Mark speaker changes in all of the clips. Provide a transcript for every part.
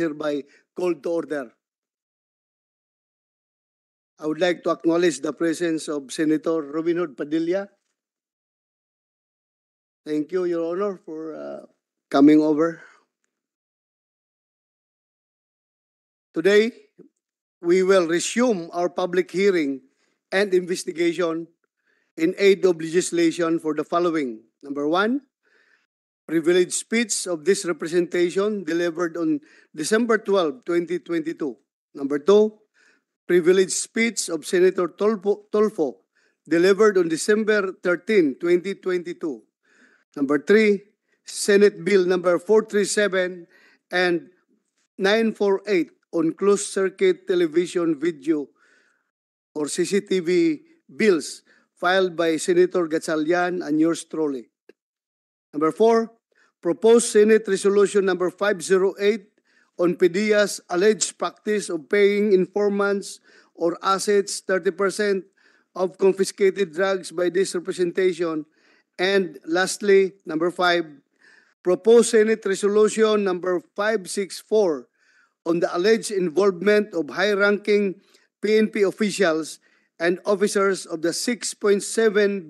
Speaker 1: hereby called to order. I would
Speaker 2: like to acknowledge the presence of Senator Robin Hood Padilla. Thank you, Your Honor, for uh, coming over. Today, we will resume our public hearing and investigation in aid of legislation for the following. Number one, privileged speech of this representation delivered on December 12, 2022. Number two, privileged speech of Senator Tolfo, Tolfo delivered on December 13, 2022. Number three, Senate Bill number 437 and 948 on closed circuit television video or CCTV bills filed by Senator Gatsalian and yours truly. Number four, proposed Senate Resolution Number 508 on PDEA's alleged practice of paying informants or assets 30% of confiscated drugs by this representation. And lastly, number 5, proposed Senate Resolution Number 564 on the alleged involvement of high-ranking PNP officials and officers of the 6.7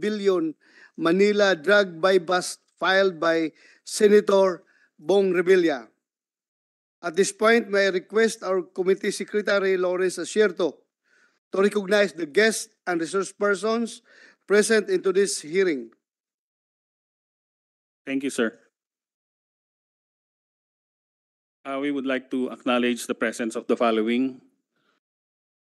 Speaker 2: billion Manila drug bypass filed by Senator Bong Revilla. At this point, may I request our Committee Secretary Lawrence Asierto to recognize
Speaker 1: the guests and resource persons present into this hearing.
Speaker 3: Thank you, sir. Uh, we would like to acknowledge the presence of the following.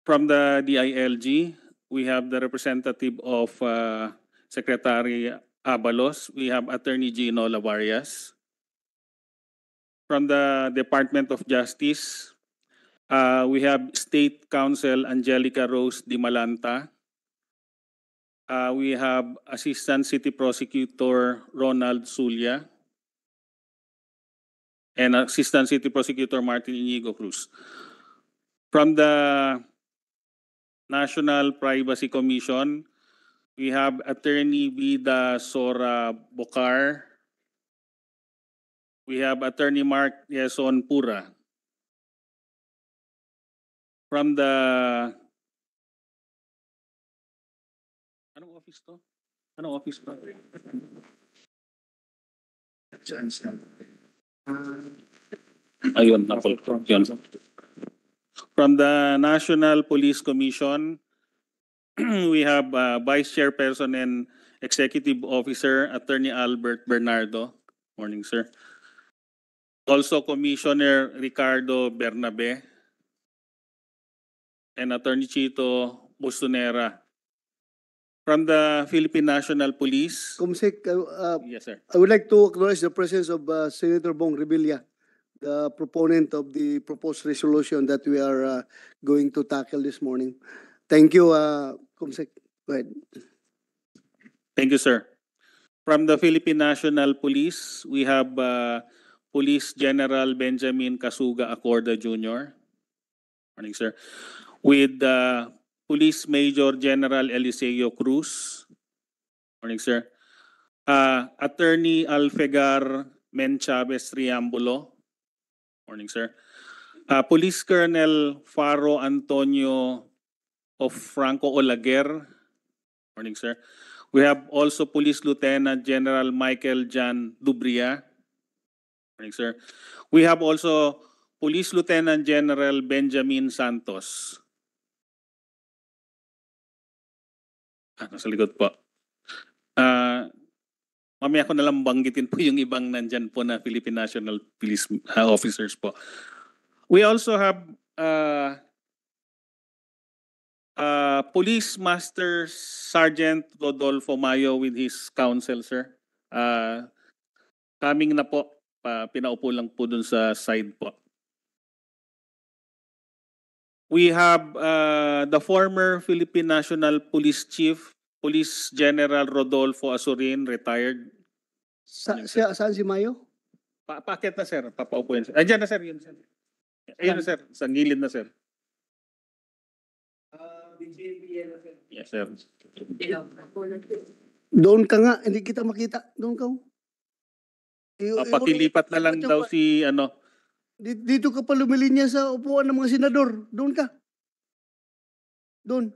Speaker 3: From the DILG,
Speaker 4: we have the representative of uh, Secretary Abalos, we have Attorney Gino Lavarias. From the Department of Justice, uh, we have State Counsel Angelica Rose Dimalanta. Uh, we have Assistant City Prosecutor Ronald Sulia and Assistant City Prosecutor Martin Inigo Cruz. From the National Privacy Commission, we have Attorney Vida Sora
Speaker 3: Bokar. We have Attorney Mark Yeson Pura.
Speaker 1: From the... Anong office to? Anong office to? Ayun,
Speaker 4: From the National Police Commission, we have uh, Vice Chairperson and Executive Officer Attorney Albert Bernardo. Morning, sir. Also Commissioner Ricardo Bernabe and Attorney Chito Bustonera. From the Philippine National Police.
Speaker 2: Kumsik, uh, uh, yes, sir. I would like to acknowledge the presence of uh, Senator Bong Revilla, the proponent of the proposed resolution that we are uh, going to tackle this morning. Thank you, uh, Kumsek. Go ahead.
Speaker 4: Thank you, sir. From the Philippine National Police, we have uh, Police General Benjamin Kasuga Acorda Jr. Morning, sir. With uh, Police Major General Eliseo Cruz. Morning, sir. Uh, Attorney Alfegar Menchaves Riambulo. Morning, sir. Uh, Police Colonel Faro Antonio of Franco Olaguer. Morning, sir. We have also Police Lieutenant General Michael Jan Dubria. Morning, sir. We have also
Speaker 3: Police Lieutenant General Benjamin Santos. Ah, nasa likod po. uh,
Speaker 4: mamaya ko nalang banggitin po yung ibang nandyan po na Philippine National
Speaker 3: Police uh, officers po.
Speaker 4: We also have uh, Uh, Police Master Sergeant Rodolfo Mayo with his counsel, sir. Uh, coming na po. pinaupo lang po dun sa side po. We have uh, the former Philippine National Police Chief, Police General Rodolfo Azurin, retired.
Speaker 2: Sa, sa, saan si Mayo?
Speaker 4: Pa packet na sir, papaupo yun. Sir. Andiyan na sir, yun sir. Ayun na sir, sa gilid na sir. Yes, sir.
Speaker 2: Doon ka nga, hindi kita makita. Doon ka. I- oh. Ah, na lang daw
Speaker 3: si ano.
Speaker 2: Dito
Speaker 1: ka pa lumilinya sa upuan ng mga senador. Doon ka. Doon.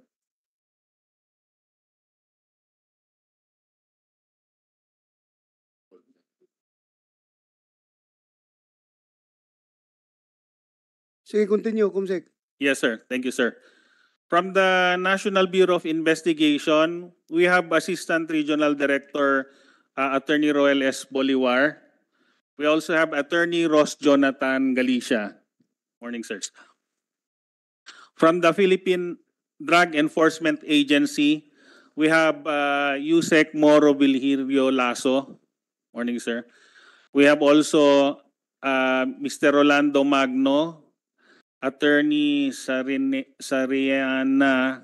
Speaker 1: Sige, continue, Kumsek. Yes, sir. Thank you, sir. From the
Speaker 4: National Bureau of Investigation, we have Assistant Regional Director uh, Attorney Roel S. Bolivar. We also have Attorney Ross Jonathan Galicia. Morning, sir. From the Philippine Drug Enforcement Agency, we have uh, Yusek Moro Vilhirio Lasso. Morning, sir. We have also uh, Mr. Rolando Magno, Attorney Sarine, Sariana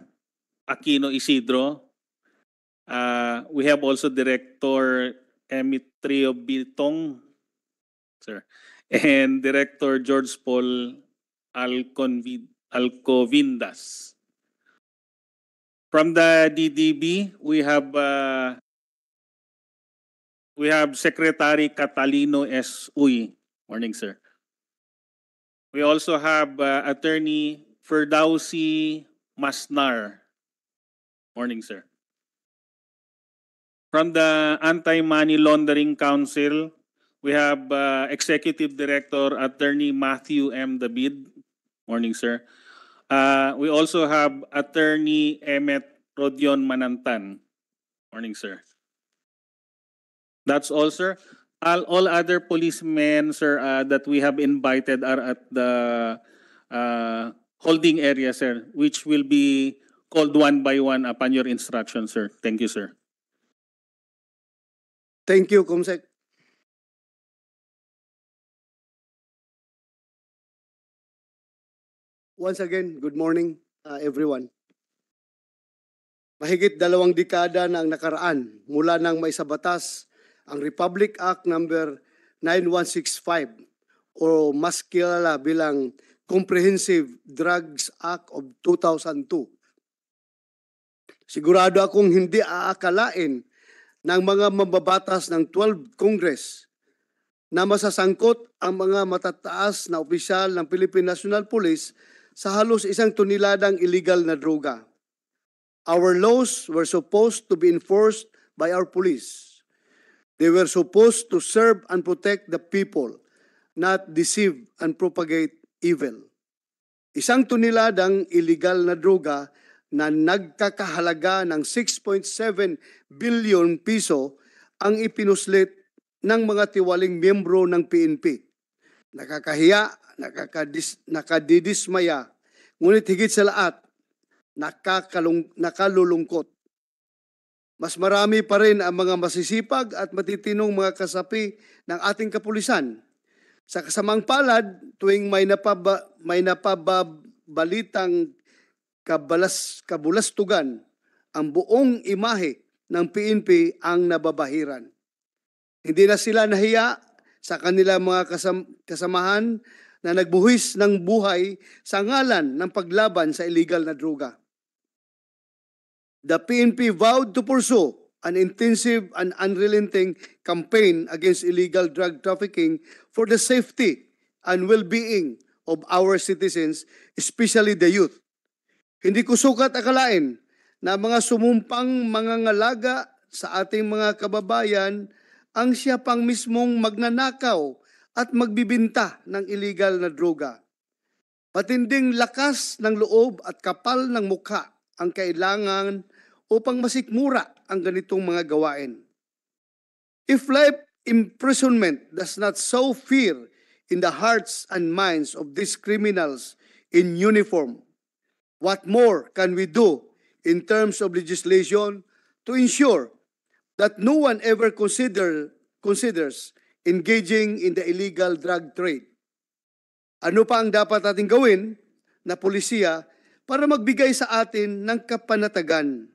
Speaker 4: Aquino Isidro. Uh, we have also Director Emitrio Bitong, sir, and Director George Paul Alconvid, Alcovindas. From the DDB, we have uh, we have Secretary Catalino S. Uy. Morning, sir. We also have uh, Attorney Ferdowsi Masnar. Morning, sir. From the Anti-Money Laundering Council, we have uh, Executive Director Attorney Matthew M. David. Morning, sir. Uh, we also have Attorney Emmet Rodion Manantan. Morning, sir. That's all, sir. all, all other policemen, sir, uh, that we have invited are at the uh, holding area, sir, which will be called
Speaker 1: one by one upon your instruction, sir. Thank you, sir. Thank you, Comsec. Once again, good morning, uh, everyone.
Speaker 2: Mahigit dalawang dekada na ang nakaraan mula nang may sa batas ang Republic Act number 9165 o mas kilala bilang Comprehensive Drugs Act of 2002. Sigurado akong hindi aakalain ng mga mababatas ng 12 Congress na masasangkot ang mga matataas na opisyal ng Philippine National Police sa halos isang tuniladang illegal na droga. Our laws were supposed to be enforced by our police. They were supposed to serve and protect the people, not deceive and propagate evil. Isang tuniladang illegal na droga na nagkakahalaga ng 6.7 billion piso ang ipinuslit ng mga tiwaling miyembro ng PNP. Nakakahiya, nakakadis, nakadidismaya, ngunit higit sa lahat, nakakalung, nakalulungkot. Mas marami pa rin ang mga masisipag at matitinong mga kasapi ng ating kapulisan. Sa kasamang palad, tuwing may, napaba, may napababalitang kabalas, kabulastugan, ang buong imahe ng PNP ang nababahiran. Hindi na sila nahiya sa kanila mga kasam, kasamahan na nagbuhis ng buhay sa ngalan ng paglaban sa illegal na droga the PNP vowed to pursue an intensive and unrelenting campaign against illegal drug trafficking for the safety and well-being of our citizens, especially the youth. Hindi ko sukat akalain na mga sumumpang mga ngalaga sa ating mga kababayan ang siya pang mismong magnanakaw at magbibinta ng illegal na droga. Matinding lakas ng loob at kapal ng mukha ang kailangan upang masikmura ang ganitong mga gawain. If life imprisonment does not sow fear in the hearts and minds of these criminals in uniform, what more can we do in terms of legislation to ensure that no one ever consider, considers engaging in the illegal drug trade? Ano pa ang dapat natin gawin na polisiya para magbigay sa atin ng kapanatagan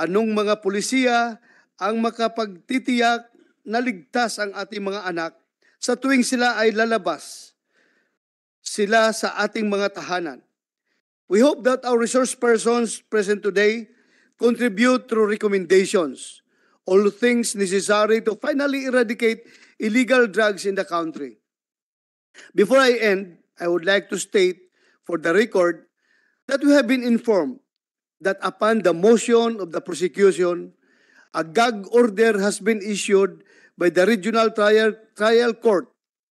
Speaker 2: anong mga pulisya ang makapagtitiyak na ligtas ang ating mga anak sa tuwing sila ay lalabas sila sa ating mga tahanan. We hope that our resource persons present today contribute through recommendations, all things necessary to finally eradicate illegal drugs in the country. Before I end, I would like to state for the record that we have been informed that upon the motion of the prosecution, a gag order has been issued by the Regional Trial, Trial Court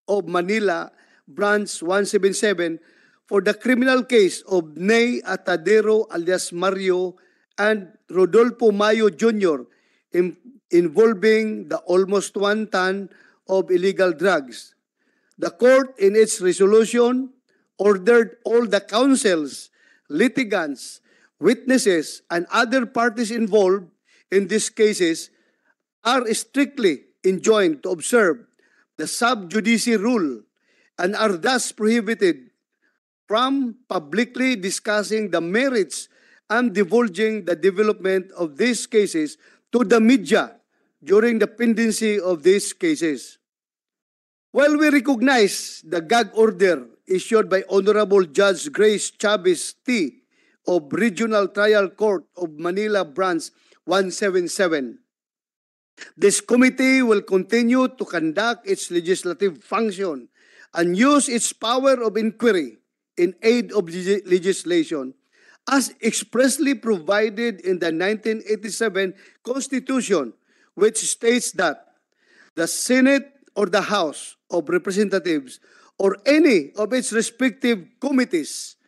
Speaker 2: of Manila, Branch 177, for the criminal case of Ney Atadero alias Mario and Rodolfo Mayo Jr. In, involving the almost one ton of illegal drugs. The court, in its resolution, ordered all the councils, litigants, witnesses, and other parties involved in these cases are strictly enjoined to observe the sub judice rule and are thus prohibited from publicly discussing the merits and divulging the development of these cases to the media during the pendency of these cases. While we recognize the gag order issued by Honorable Judge Grace Chavez T. of Regional Trial Court of Manila Branch 177. This committee will continue to conduct its legislative function and use its power of inquiry in aid of legislation as expressly provided in the 1987 Constitution, which states that the Senate or the House of Representatives or any of its respective committees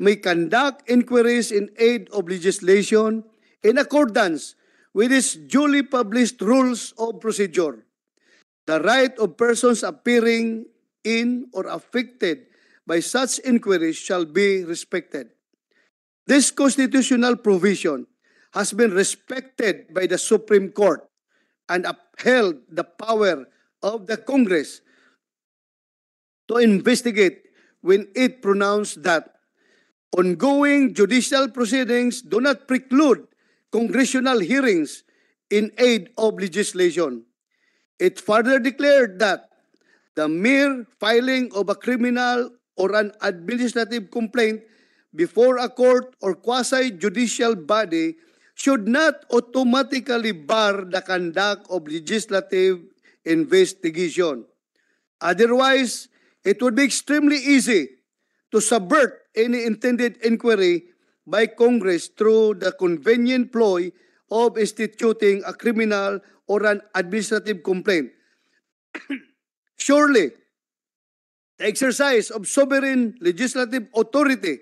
Speaker 2: may conduct inquiries in aid of legislation in accordance with its duly published rules of procedure. The right of persons appearing in or affected by such inquiries shall be respected. This constitutional provision has been respected by the Supreme Court and upheld the power of the Congress to investigate when it pronounced that Ongoing judicial proceedings do not preclude congressional hearings in aid of legislation. It further declared that the mere filing of a criminal or an administrative complaint before a court or quasi-judicial body should not automatically bar the conduct of legislative investigation. Otherwise, it would be extremely easy to subvert any intended inquiry by Congress through the convenient ploy of instituting a criminal or an administrative complaint. Surely, the exercise of sovereign legislative authority,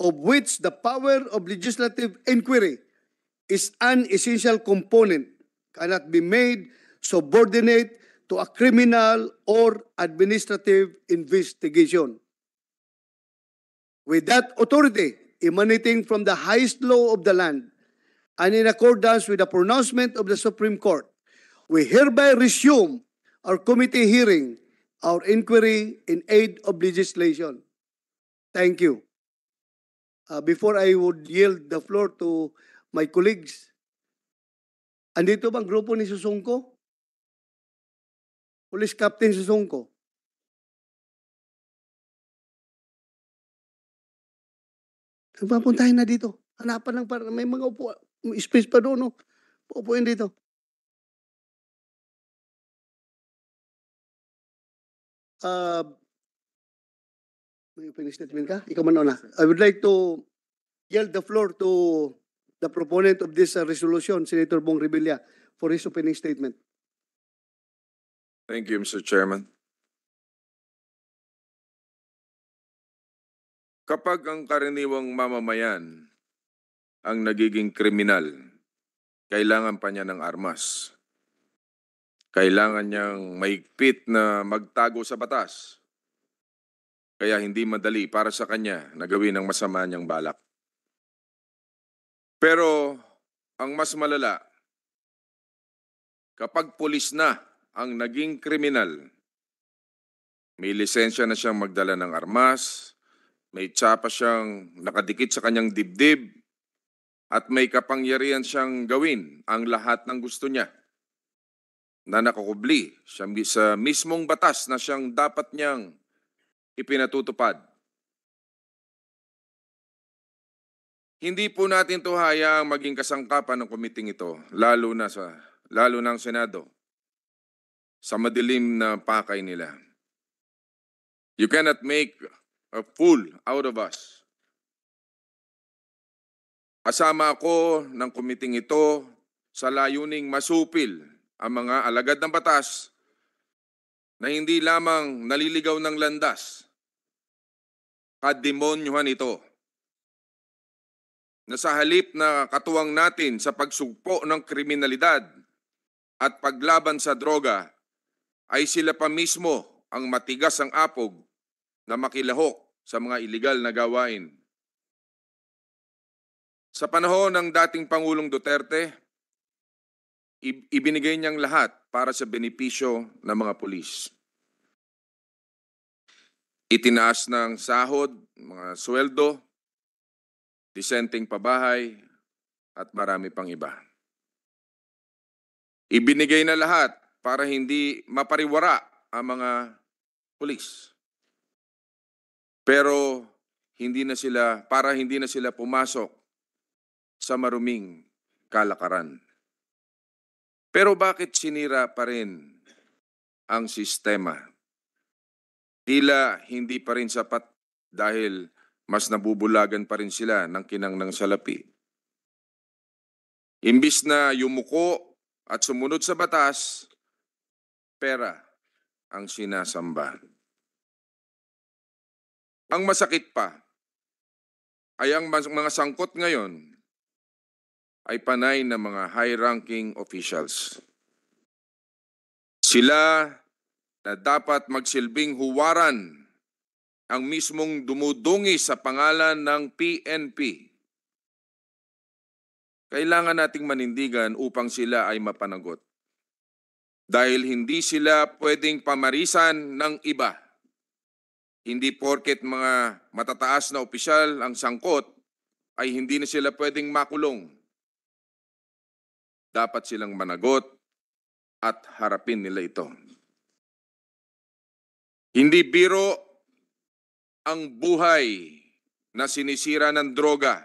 Speaker 2: of which the power of legislative inquiry is an essential component, cannot be made subordinate to a criminal or administrative investigation with that authority emanating from the highest law of the land and in accordance with the pronouncement of the Supreme Court, we hereby resume our committee hearing, our inquiry in aid of legislation. Thank you. Uh, before I would yield the floor to
Speaker 1: my colleagues, andito bang grupo ni Susungko? Police Captain Susungko. Papuntahin na dito. Hanapan lang para may mga upo, may space pa doon, no? Oh. Pupuin dito. Uh, may opening statement ka? Ikaw man na. I would like to yield the floor to
Speaker 2: the proponent of this uh, resolution, Senator Bong Revilla, for his opening statement.
Speaker 5: Thank you, Mr. Chairman.
Speaker 6: kapag ang karaniwang mamamayan ang nagiging kriminal, kailangan pa niya ng armas. Kailangan niyang maigpit na magtago sa batas. Kaya hindi madali para sa kanya na gawin ang masama niyang balak. Pero ang mas malala, kapag pulis na ang naging kriminal, may lisensya na siyang magdala ng armas, may tsapa siyang nakadikit sa kanyang dibdib at may kapangyarihan siyang gawin ang lahat ng gusto niya na nakakubli siya sa mismong batas na siyang dapat niyang ipinatutupad. Hindi po natin to hayaang maging kasangkapan ng komiting ito, lalo na sa lalo na Senado sa madilim na pakay nila. You cannot make or pull out of us. Asama ako ng kumiting ito sa layuning masupil ang mga alagad ng batas na hindi lamang naliligaw ng landas. Kademonyuhan ito. Na sa halip na katuwang natin sa pagsugpo ng kriminalidad at paglaban sa droga, ay sila pa mismo ang matigas ang apog na makilahok sa mga ilegal na gawain. Sa panahon ng dating Pangulong Duterte, ibinigay niyang lahat para sa benepisyo ng mga pulis. Itinaas ng sahod, mga sweldo, disenteng pabahay, at marami pang iba. Ibinigay na lahat para hindi mapariwara ang mga pulis. Pero hindi na sila, para hindi na sila pumasok sa maruming kalakaran. Pero bakit sinira pa rin ang sistema? Tila hindi pa rin sapat dahil mas nabubulagan pa rin sila ng kinang ng salapi. Imbis na yumuko at sumunod sa batas,
Speaker 5: pera ang sinasamba.
Speaker 6: Ang masakit pa ay ang mga sangkot ngayon ay panay ng mga high-ranking officials. Sila na dapat magsilbing huwaran ang mismong dumudungi sa pangalan ng PNP. Kailangan nating manindigan upang sila ay mapanagot dahil hindi sila pwedeng pamarisan ng iba. Hindi porket mga matataas na opisyal ang sangkot ay hindi na sila pwedeng makulong. Dapat silang managot at harapin
Speaker 5: nila ito. Hindi biro
Speaker 6: ang buhay na sinisira ng droga.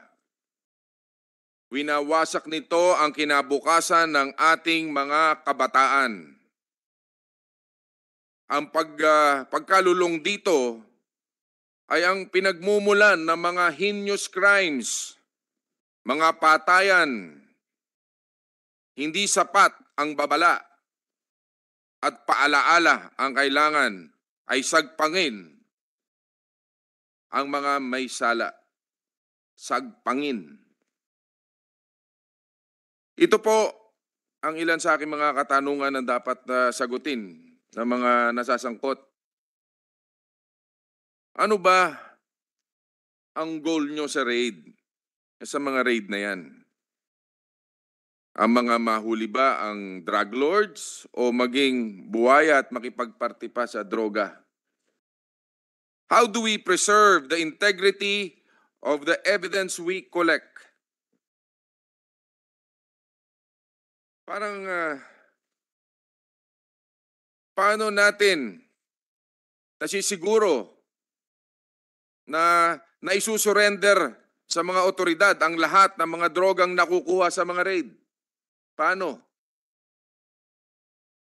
Speaker 6: Winawasak nito ang kinabukasan ng ating mga kabataan. Ang pag, uh, pagkalulong dito ay ang pinagmumulan ng mga heinous crimes, mga patayan, hindi sapat ang babala at paalaala ang kailangan ay sagpangin ang mga may sala. Sagpangin. Ito po ang ilan sa aking mga katanungan na dapat uh, sagutin ng mga nasasangkot ano ba ang goal nyo sa raid? Sa mga raid na yan? Ang mga mahuli ba ang drug lords o maging buwaya at makipagparti pa sa droga? How do we preserve the integrity of the evidence we collect?
Speaker 1: Parang uh,
Speaker 6: paano natin nasisiguro na naisusurrender sa mga otoridad ang lahat ng mga drogang nakukuha sa mga raid. Paano?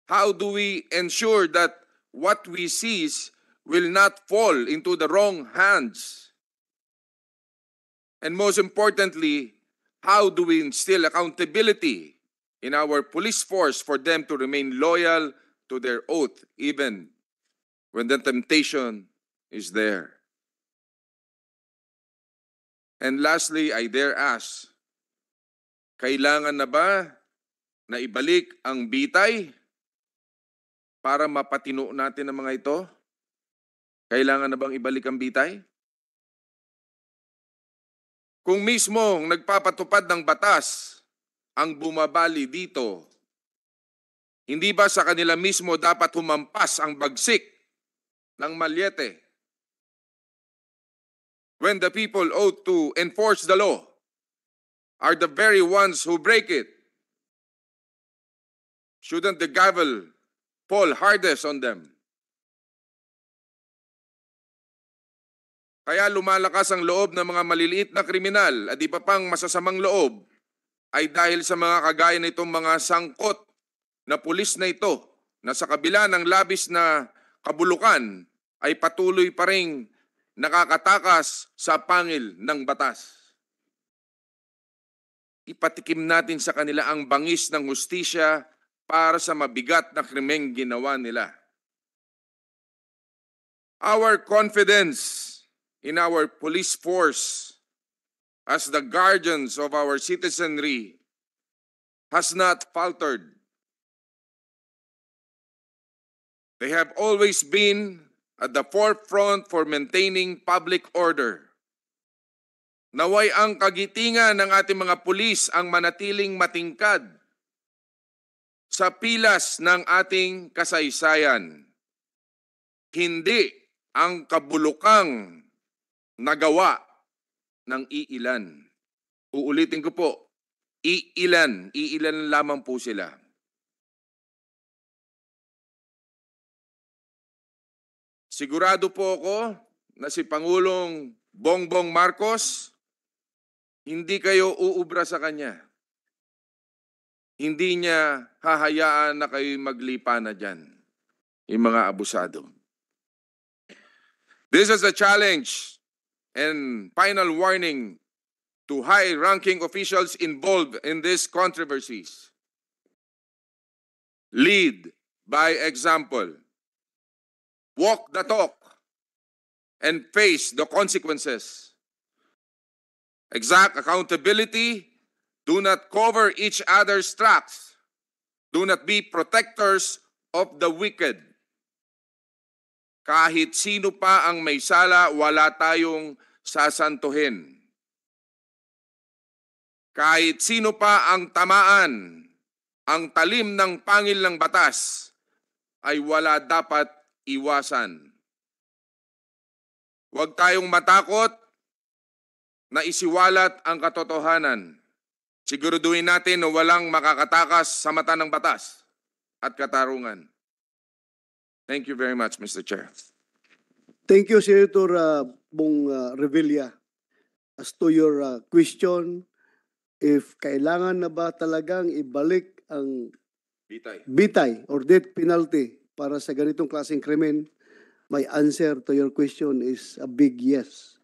Speaker 6: How do we ensure that what we seize will not fall into the wrong hands? And most importantly, how do we instill accountability in our police force for them to remain loyal to their oath even when the temptation is there? And lastly, I dare ask, kailangan na ba na ibalik ang bitay para mapatino natin ang mga ito? Kailangan na bang ibalik ang bitay? Kung mismo nagpapatupad ng batas ang bumabali dito, hindi ba sa kanila mismo dapat humampas ang bagsik ng malyete? when the people ought to enforce the law are the very ones who break it. Shouldn't the gavel fall hardest on them? Kaya lumalakas ang loob ng mga maliliit na kriminal at di pa pang masasamang loob ay dahil sa mga kagaya nitong mga sangkot na pulis na ito na sa kabila ng labis na kabulukan ay patuloy pa rin nakakatakas sa pangil ng batas. Ipatikim natin sa kanila ang bangis ng hustisya para sa mabigat na krimeng ginawa nila. Our confidence in our police force as the guardians of our citizenry has not faltered. They have always been at the forefront for maintaining public order. Naway ang kagitingan ng ating mga pulis ang manatiling matingkad sa pilas ng ating kasaysayan. Hindi ang kabulukang nagawa ng iilan. Uulitin ko po, iilan, iilan lamang po sila. Sigurado po ako na si Pangulong Bongbong Marcos, hindi kayo uubra sa kanya. Hindi niya hahayaan na kayo maglipa na dyan, yung mga abusado. This is a challenge and final warning to high-ranking officials involved in these controversies. Lead by example walk the talk, and face the consequences. Exact accountability. Do not cover each other's tracks. Do not be protectors of the wicked. Kahit sino pa ang may sala, wala tayong sasantuhin. Kahit sino pa ang tamaan, ang talim ng pangil ng batas, ay wala dapat iwasan. Huwag tayong matakot na isiwalat ang katotohanan. Siguraduhin natin na walang makakatakas sa mata ng batas at katarungan. Thank you very much, Mr. Chair.
Speaker 2: Thank you, Senator uh, Bong uh, Revilla. As to your uh, question, if kailangan na ba talagang ibalik ang bitay, bitay or death penalty para sa ganitong klaseng krimen, my answer to your question is a big yes.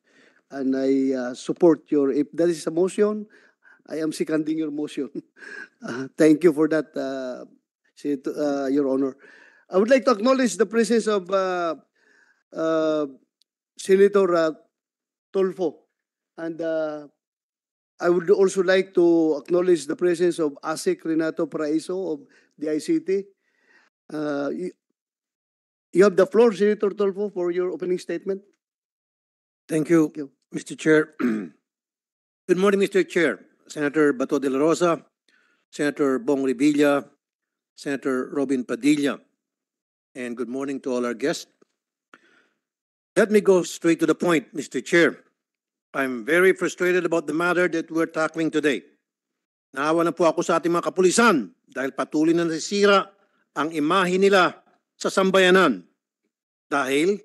Speaker 2: And I uh, support your, if that is a motion, I am seconding your motion. Uh, thank you for that, uh, uh, Your Honor. I would like to acknowledge the presence of uh, uh, Senator uh, Tolfo. And uh, I would also like to acknowledge the presence of ASIC Renato Paraiso of the ICT. Uh, You have the floor, Senator Tolfo, for your opening statement.
Speaker 7: Thank you, Thank you. Mr. Chair. Good morning, Mr. Chair. Senator Bato de la Rosa, Senator Bong Revilla, Senator Robin Padilla, and good morning to all our guests. Let me go straight to the point, Mr. Chair. I'm very frustrated about the matter that we're tackling today. Naawa na po ako sa ating mga kapulisan dahil patuloy na nasisira ang imahe nila sa sambayanan dahil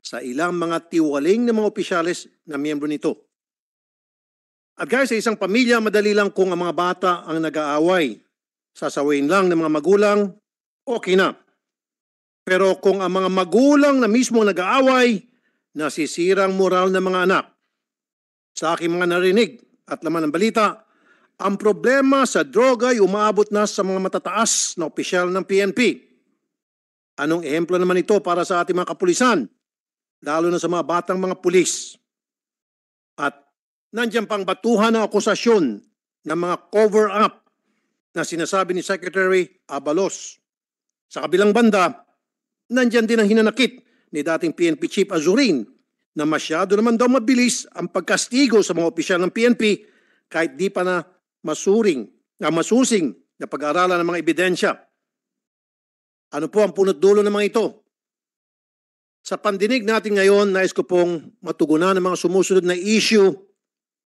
Speaker 7: sa ilang mga tiwaling ng mga opisyalis na miyembro nito. At guys, sa isang pamilya, madali lang kung ang mga bata ang nag-aaway. Sasawayin lang ng mga magulang, okay na. Pero kung ang mga magulang na mismo nag-aaway, nasisirang moral ng mga anak. Sa aking mga narinig at laman ng balita, ang problema sa droga ay umaabot na sa mga matataas na opisyal ng PNP Anong ehemplo naman ito para sa ating mga kapulisan, lalo na sa mga batang mga pulis? At nandiyan pang batuhan ng akusasyon ng mga cover-up na sinasabi ni Secretary Abalos. Sa kabilang banda, nandiyan din ang hinanakit ni dating PNP Chief Azurin na masyado naman daw mabilis ang pagkastigo sa mga opisyal ng PNP kahit di pa na masuring, na masusing na pag-aaralan ng mga ebidensya. Ano po ang punot dulo ng mga ito? Sa pandinig natin ngayon, nais ko pong matugunan ang mga sumusunod na issue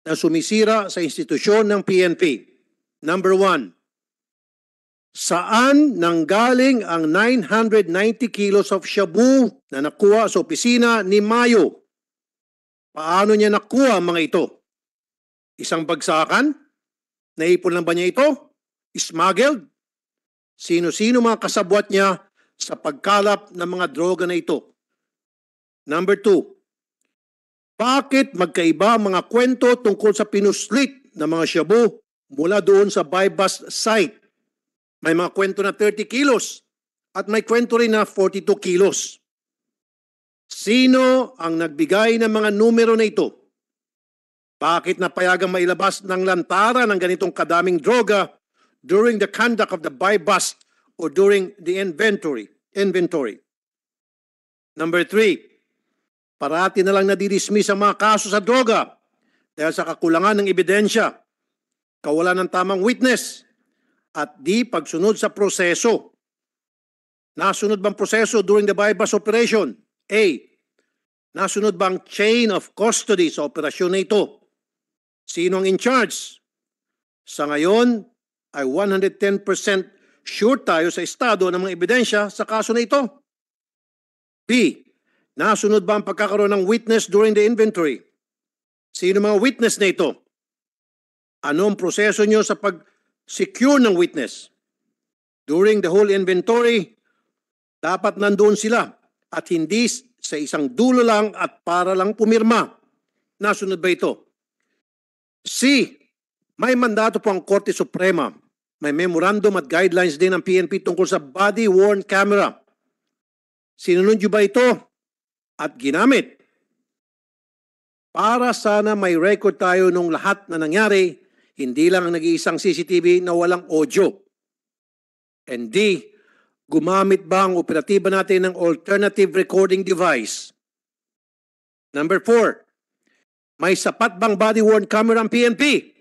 Speaker 7: na sumisira sa institusyon ng PNP. Number one, saan nanggaling ang 990 kilos of shabu na nakuha sa opisina ni Mayo? Paano niya nakuha ang mga ito? Isang bagsakan? Naipon lang ba niya ito? Smuggled? sino-sino mga kasabwat niya sa pagkalap ng mga droga na ito. Number two, bakit magkaiba ang mga kwento tungkol sa pinuslit ng mga shabu mula doon sa bypass site? May mga kwento na 30 kilos at may kwento rin na 42 kilos. Sino ang nagbigay ng mga numero na ito? Bakit napayagang mailabas ng lantara ng ganitong kadaming droga during the conduct of the buy bust or during the inventory. inventory. Number three, parati na lang nadidismiss ang mga kaso sa droga dahil sa kakulangan ng ebidensya, kawalan ng tamang witness, at di pagsunod sa proseso. Nasunod bang proseso during the bypass operation? A. Nasunod bang chain of custody sa operasyon na ito? Sino ang in charge? Sa ngayon, ay 110% sure tayo sa estado ng mga ebidensya sa kaso na ito. B. Nasunod ba ang pagkakaroon ng witness during the inventory? Sino mga witness na ito? Anong proseso nyo sa pag-secure ng witness? During the whole inventory, dapat nandoon sila at hindi sa isang dulo lang at para lang pumirma. Nasunod ba ito? C. May mandato po ang Korte Suprema may memorandum at guidelines din ng PNP tungkol sa body-worn camera. Sinunod nyo ba ito? At ginamit. Para sana may record tayo nung lahat na nangyari, hindi lang ang nag-iisang CCTV na walang audio. And D, gumamit ba ang operatiba natin ng alternative recording device? Number four, may sapat bang body-worn camera ang PNP?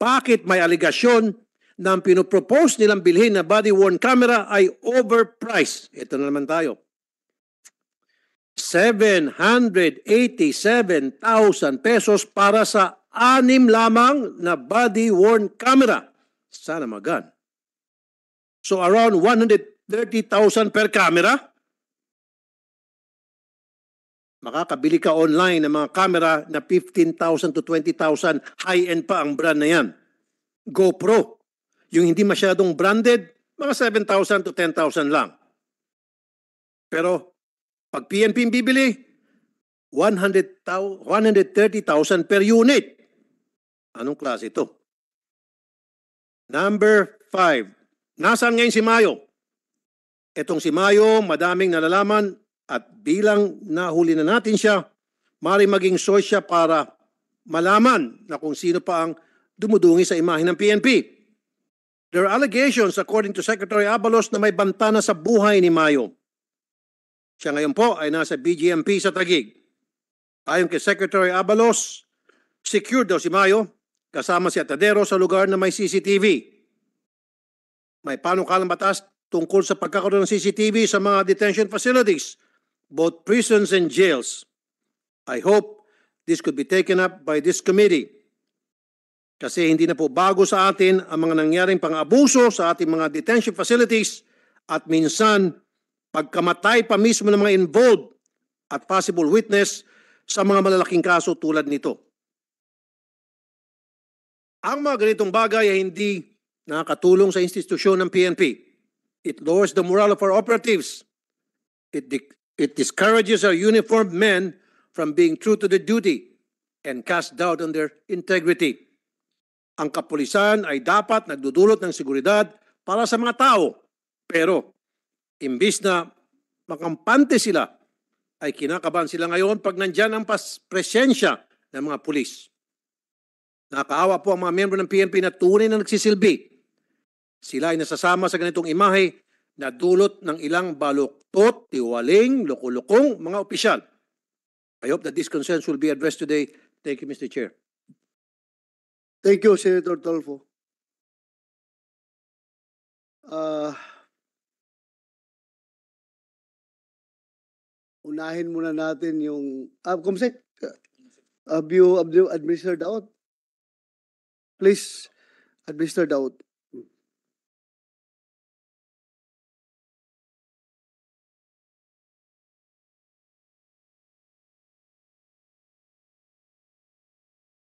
Speaker 7: Bakit may aligasyon na ang pinopropose nilang bilhin na body-worn camera ay overpriced. Ito na naman tayo. 787,000 pesos para sa anim lamang na body-worn camera. Sana magan. So around 130,000 per camera. Makakabili ka online ng mga camera na 15,000 to 20,000 high-end pa ang brand na yan. GoPro, yung hindi masyadong branded, mga 7,000 to 10,000 lang. Pero pag PNP bibili, 130,000 per unit. Anong klase ito? Number 5. Nasaan ngayon si Mayo? Itong si Mayo, madaming nalalaman at bilang nahuli na natin siya, mari maging source siya para malaman na kung sino pa ang dumudungi sa imahe ng PNP. There are allegations according to Secretary Abalos na may banta na sa buhay ni Mayo. Siya ngayon po ay nasa BGMP sa Tagig. Ayon kay Secretary Abalos, secured daw si Mayo kasama si Atadero sa lugar na may CCTV. May panukalang batas tungkol sa pagkakaroon ng CCTV sa mga detention facilities, both prisons and jails. I hope this could be taken up by this committee kasi hindi na po bago sa atin ang mga nangyaring pang-abuso sa ating mga detention facilities at minsan pagkamatay pa mismo ng mga involved at possible witness sa mga malalaking kaso tulad nito. Ang mga ganitong bagay ay hindi nakakatulong sa institusyon ng PNP. It lowers the morale of our operatives. It, it discourages our uniformed men from being true to the duty and cast doubt on their integrity. Ang kapulisan ay dapat nagdudulot ng seguridad para sa mga tao. Pero, imbis na makampante sila, ay kinakabahan sila ngayon pag nandyan ang pas- presensya ng mga pulis. Nakakaawa po ang mga miyembro ng PNP na tunay na nagsisilbi. Sila ay nasasama sa ganitong imahe na dulot ng ilang baluktot, tiwaling, lokolokong mga opisyal. I hope that this concern will
Speaker 1: be addressed today. Thank you, Mr. Chair. Thank you, Senator Tolfo. Uh, ah, unahin muna natin yung... Uh, ah, Kumsek, uh, ah, view of the Please, Administrator Daud.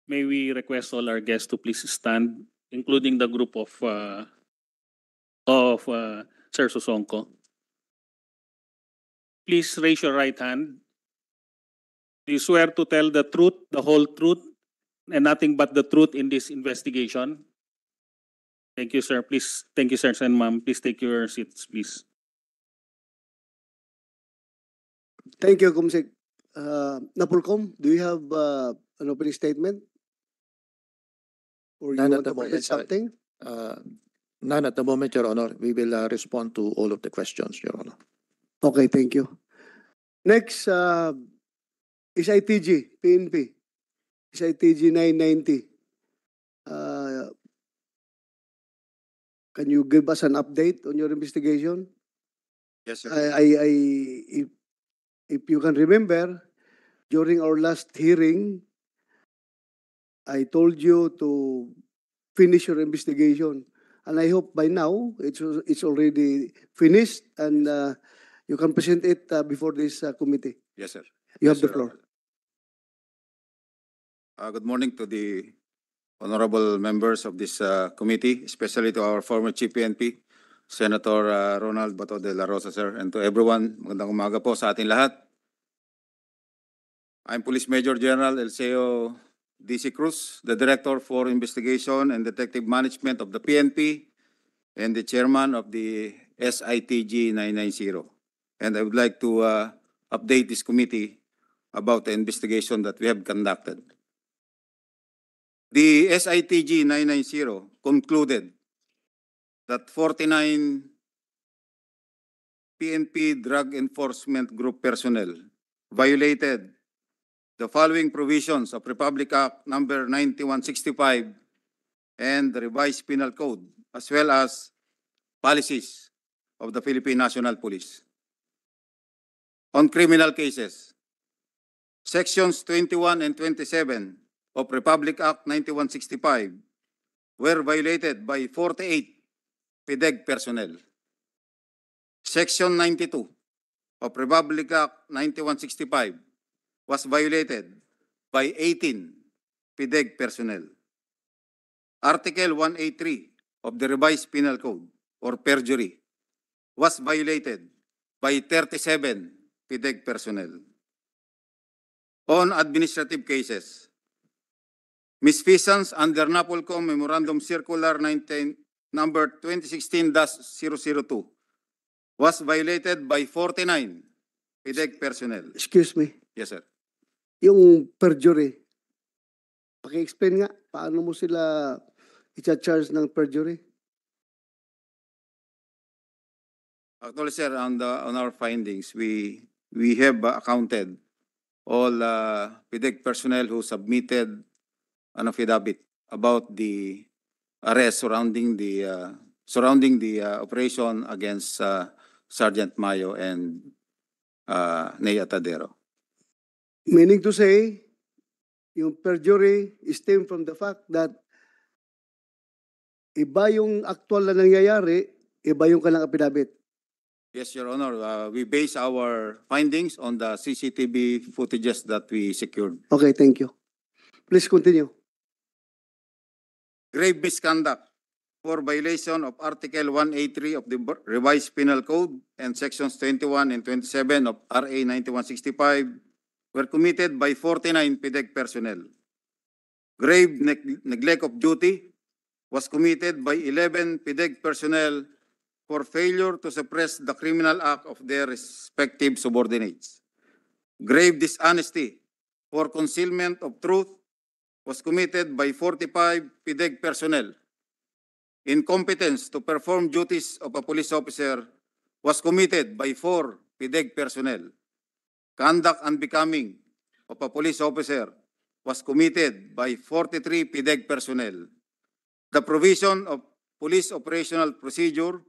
Speaker 1: May we request all our guests to please stand, including
Speaker 3: the group of uh, of uh, Sir Susongko. Please raise your right hand. Do you swear to tell
Speaker 4: the truth, the whole truth, and nothing but the truth in this investigation?
Speaker 3: Thank you, sir. Please, thank you, sir and ma'am. Please take your seats, please.
Speaker 2: Thank you, Kumsik. Uh, Napulcom, do you have uh, an opening statement? or you None at want the to moment, correct something?
Speaker 7: Uh, None at the moment, Your Honor. We will uh, respond to all of the questions, Your Honor.
Speaker 2: Okay, thank you. Next, uh, is ITG, PNP. Is ITG 990. Uh, can you give us an update on your investigation? Yes, I, I, I if, if you can remember, during our last hearing, I told you to finish your investigation. And I hope by now it's, it's already finished and uh, you can present it uh, before this uh, committee.
Speaker 8: Yes, sir. You yes, have the floor. Uh, good morning to the honorable members of this uh, committee, especially to our former Chief PNP, Senator uh, Ronald Bato de la Rosa, sir, and to everyone. Magandang umaga po sa ating lahat. I'm Police Major General Elseo DC Cruz, the Director for Investigation and Detective Management of the PNP, and the Chairman of the SITG 990. And I would like to uh, update this committee about the investigation that we have conducted. The SITG 990 concluded that 49 PNP drug enforcement group personnel violated the following provisions of Republic Act number 9165 and the revised penal code as well as policies of the Philippine National Police. On criminal cases, sections 21 and 27 of Republic Act 9165 were violated by 48 PDEG personnel. Section 92 of Republic Act 9165 was violated by 18 PDEG personnel. Article 183 of the Revised Penal Code, or perjury, was violated by 37 PDEG personnel. On administrative cases, misfeasance under NAPOLCOM Memorandum Circular 19, number 2016-002 was violated by 49 PDEG personnel. Excuse me. Yes, sir. Yung perjury.
Speaker 2: Paki-explain nga, paano mo sila i-charge ng perjury?
Speaker 8: Actually, sir, on, the, on our findings, we, we have uh, accounted all uh, PDEC personnel who submitted an affidavit about the arrest surrounding the uh, surrounding the uh, operation against uh, Sergeant Mayo and uh, Ney Atadero.
Speaker 2: Meaning to say, yung perjury stem from the fact that iba yung actual na nangyayari, iba yung kanilang pinabit.
Speaker 8: Yes, Your Honor. Uh, we base our findings on the CCTV footages that we secured.
Speaker 2: Okay, thank you. Please continue.
Speaker 8: Grave misconduct for violation of Article 183 of the Revised Penal Code and Sections 21 and 27 of RA 9165 were committed by 49 PDEC personnel. Grave neg neglect of duty was committed by 11 PDEG personnel for failure to suppress the criminal act of their respective subordinates. Grave dishonesty for concealment of truth was committed by 45 PDEG personnel. Incompetence to perform duties of a police officer was committed by 4 PDEG personnel. conduct unbecoming of a police officer was committed by 43 PDEG personnel. The provision of police operational procedure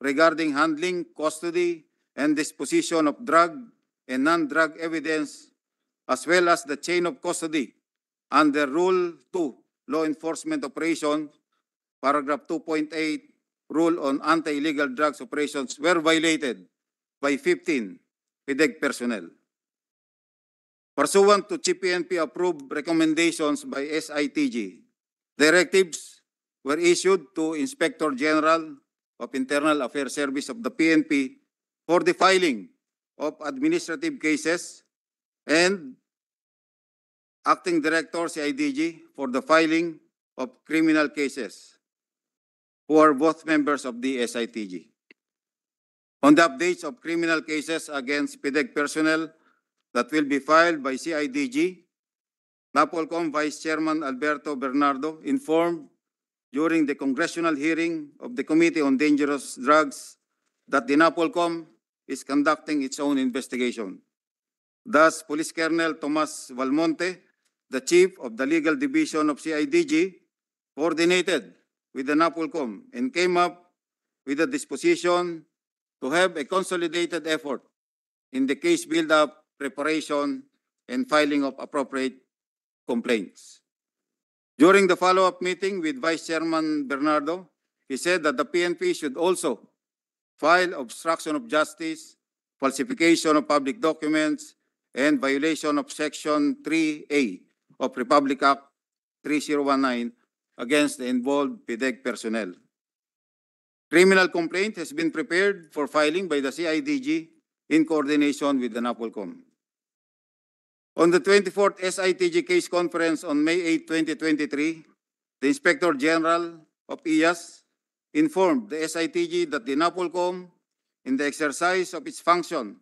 Speaker 8: regarding handling, custody, and disposition of drug and non-drug evidence, as well as the chain of custody under Rule 2, Law Enforcement Operation, Paragraph 2.8, Rule on Anti-Illegal Drugs Operations were violated by 15 PDEG personnel pursuant to CPNP approved recommendations by SITG. Directives were issued to Inspector General of Internal Affairs Service of the PNP for the filing of administrative cases and Acting Director CIDG for the filing of criminal cases who are both members of the SITG. On the updates of criminal cases against PDEC personnel that will be filed by CIDG. NAPOLCOM Vice Chairman Alberto Bernardo informed during the congressional hearing of the Committee on Dangerous Drugs that the NAPOLCOM is conducting its own investigation. Thus, Police Colonel Tomas Valmonte, the Chief of the Legal Division of CIDG, coordinated with the NAPOLCOM and came up with a disposition to have a consolidated effort in the case build-up preparation, and filing of appropriate complaints. During the follow-up meeting with Vice Chairman Bernardo, he said that the PNP should also file obstruction of justice, falsification of public documents, and violation of Section 3A of Republic Act 3019 against the involved PDEC personnel. Criminal complaint has been prepared for filing by the CIDG in coordination with the NAPOLCOM. On the 24th SITG case conference on May 8, 2023, the Inspector General of IAS informed the SITG that the NAPOLCOM, in the exercise of its function,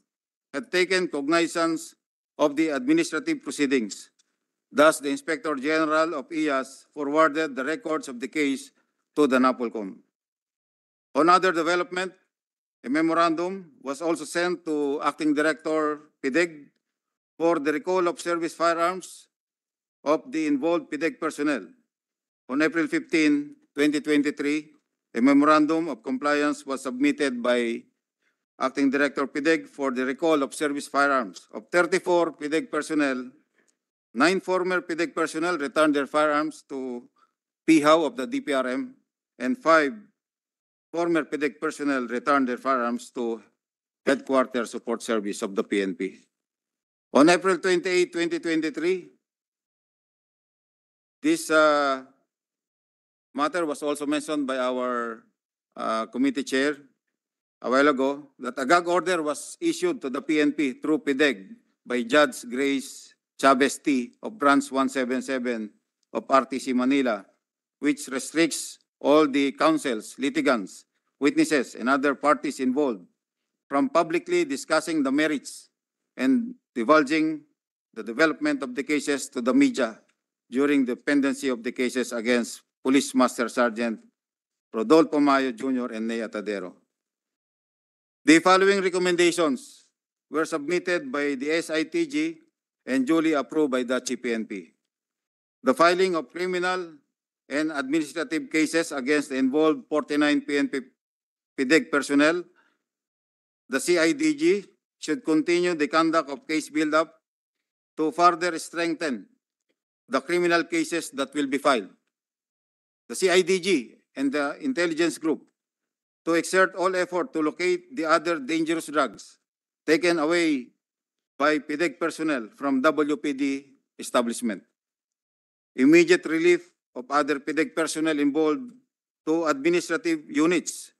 Speaker 8: had taken cognizance of the administrative proceedings. Thus, the Inspector General of IAS forwarded the records of the case to the NAPOLCOM. On other development, a memorandum was also sent to Acting Director PIDEG for the recall of service firearms of the involved PIDEG personnel. On April 15, 2023, a memorandum of compliance was submitted by Acting Director PIDEG for the recall of service firearms of 34 PIDEG personnel. Nine former PIDEG personnel returned their firearms to PHAO of the DPRM and five former PDEC personnel returned their firearms to Headquarters Support Service of the PNP. On April 28, 2023, this uh, matter was also mentioned by our uh, committee chair a while ago that a gag order was issued to the PNP through PEDEG by Judge Grace Chavez T of Branch 177 of RTC Manila, which restricts all the councils, litigants, witnesses, and other parties involved from publicly discussing the merits and divulging the development of the cases to the media during the pendency of the cases against Police Master Sergeant Rodolfo Mayo Jr. and Nea Atadero, The following recommendations were submitted by the SITG and duly approved by the CPNP. The filing of criminal and administrative cases against the involved 49 PNP PDEG personnel, the CIDG should continue the conduct of case build-up to further strengthen the criminal cases that will be filed. The CIDG and the intelligence group to exert all effort to locate the other dangerous drugs taken away by PDEC personnel from WPD establishment. Immediate relief of other PDEC personnel involved to administrative units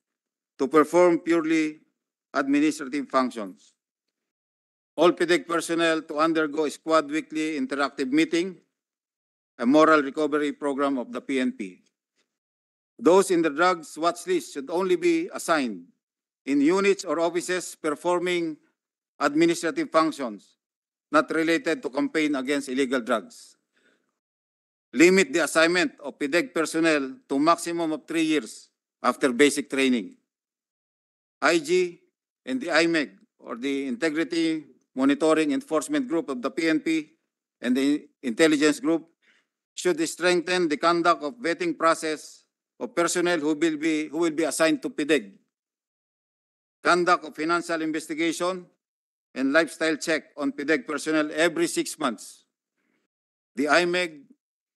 Speaker 8: to perform purely administrative functions. All PDEC personnel to undergo a squad weekly interactive meeting, a moral recovery program of the PNP. Those in the drugs watch list should only be assigned in units or offices performing administrative functions not related to campaign against illegal drugs limit the assignment of PDEG personnel to maximum of three years after basic training. IG and the IMEG, or the Integrity Monitoring Enforcement Group of the PNP and the Intelligence Group, should strengthen the conduct of vetting process of personnel who will be, who will be assigned to PDEG. Conduct of financial investigation and lifestyle check on PDEG personnel every six months. The IMEG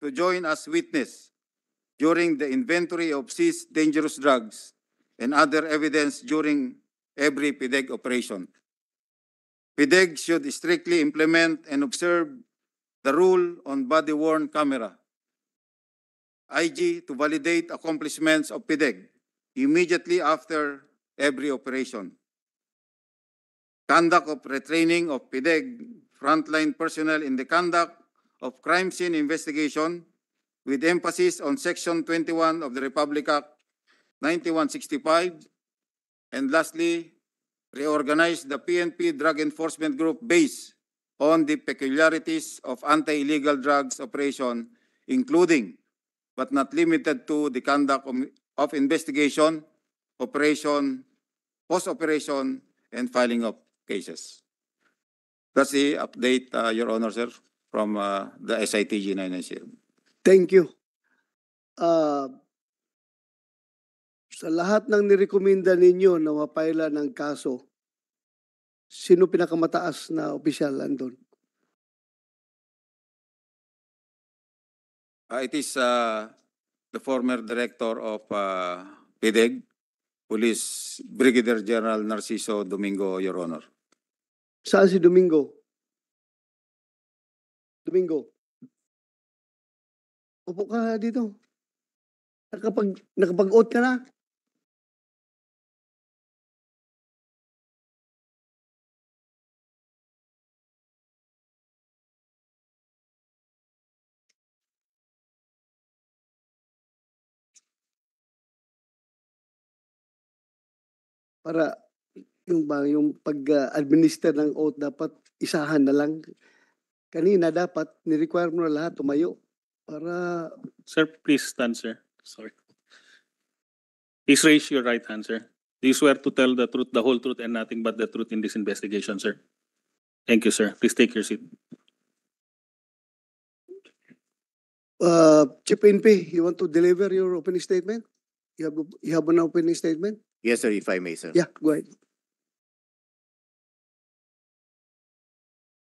Speaker 8: to join as witness during the inventory of seized dangerous drugs and other evidence during every PDEG operation. PDEG should strictly implement and observe the rule on body-worn camera. IG to validate accomplishments of PDEG immediately after every operation. Conduct of retraining of PDEG frontline personnel in the conduct of crime scene investigation with emphasis on Section 21 of the Republic Act 9165. And lastly, reorganize the PNP Drug Enforcement Group based on the peculiarities of anti-illegal drugs operation, including but not limited to the conduct of investigation, operation, post-operation, and filing of cases. That's the update, uh, Your Honor, sir. from uh, the SITG 990.
Speaker 2: Thank you. Uh, sa lahat ng nirekomenda ninyo na mapaila ng kaso, sino pinakamataas na opisyal andon?
Speaker 8: Uh, it is uh, the former director of uh, PDEG, Police Brigadier General Narciso Domingo, Your Honor.
Speaker 1: Saan si Domingo? Domingo. Upo ka dito. Nakapag, nakapag-out ka na. para yung ba yung
Speaker 2: pag-administer ah, ng oath dapat isahan na lang Kanina dapat ni-require mo na lahat tumayo para
Speaker 4: Sir, please stand, sir. Sorry.
Speaker 3: Please raise your right hand, sir. Do you swear to tell the truth, the whole truth, and nothing but the truth in this investigation, sir? Thank you, sir. Please take your seat.
Speaker 2: uh, Chief NP, you want to deliver your opening statement? You have you have an opening statement?
Speaker 9: Yes, sir, if I may, sir. Yeah, go ahead.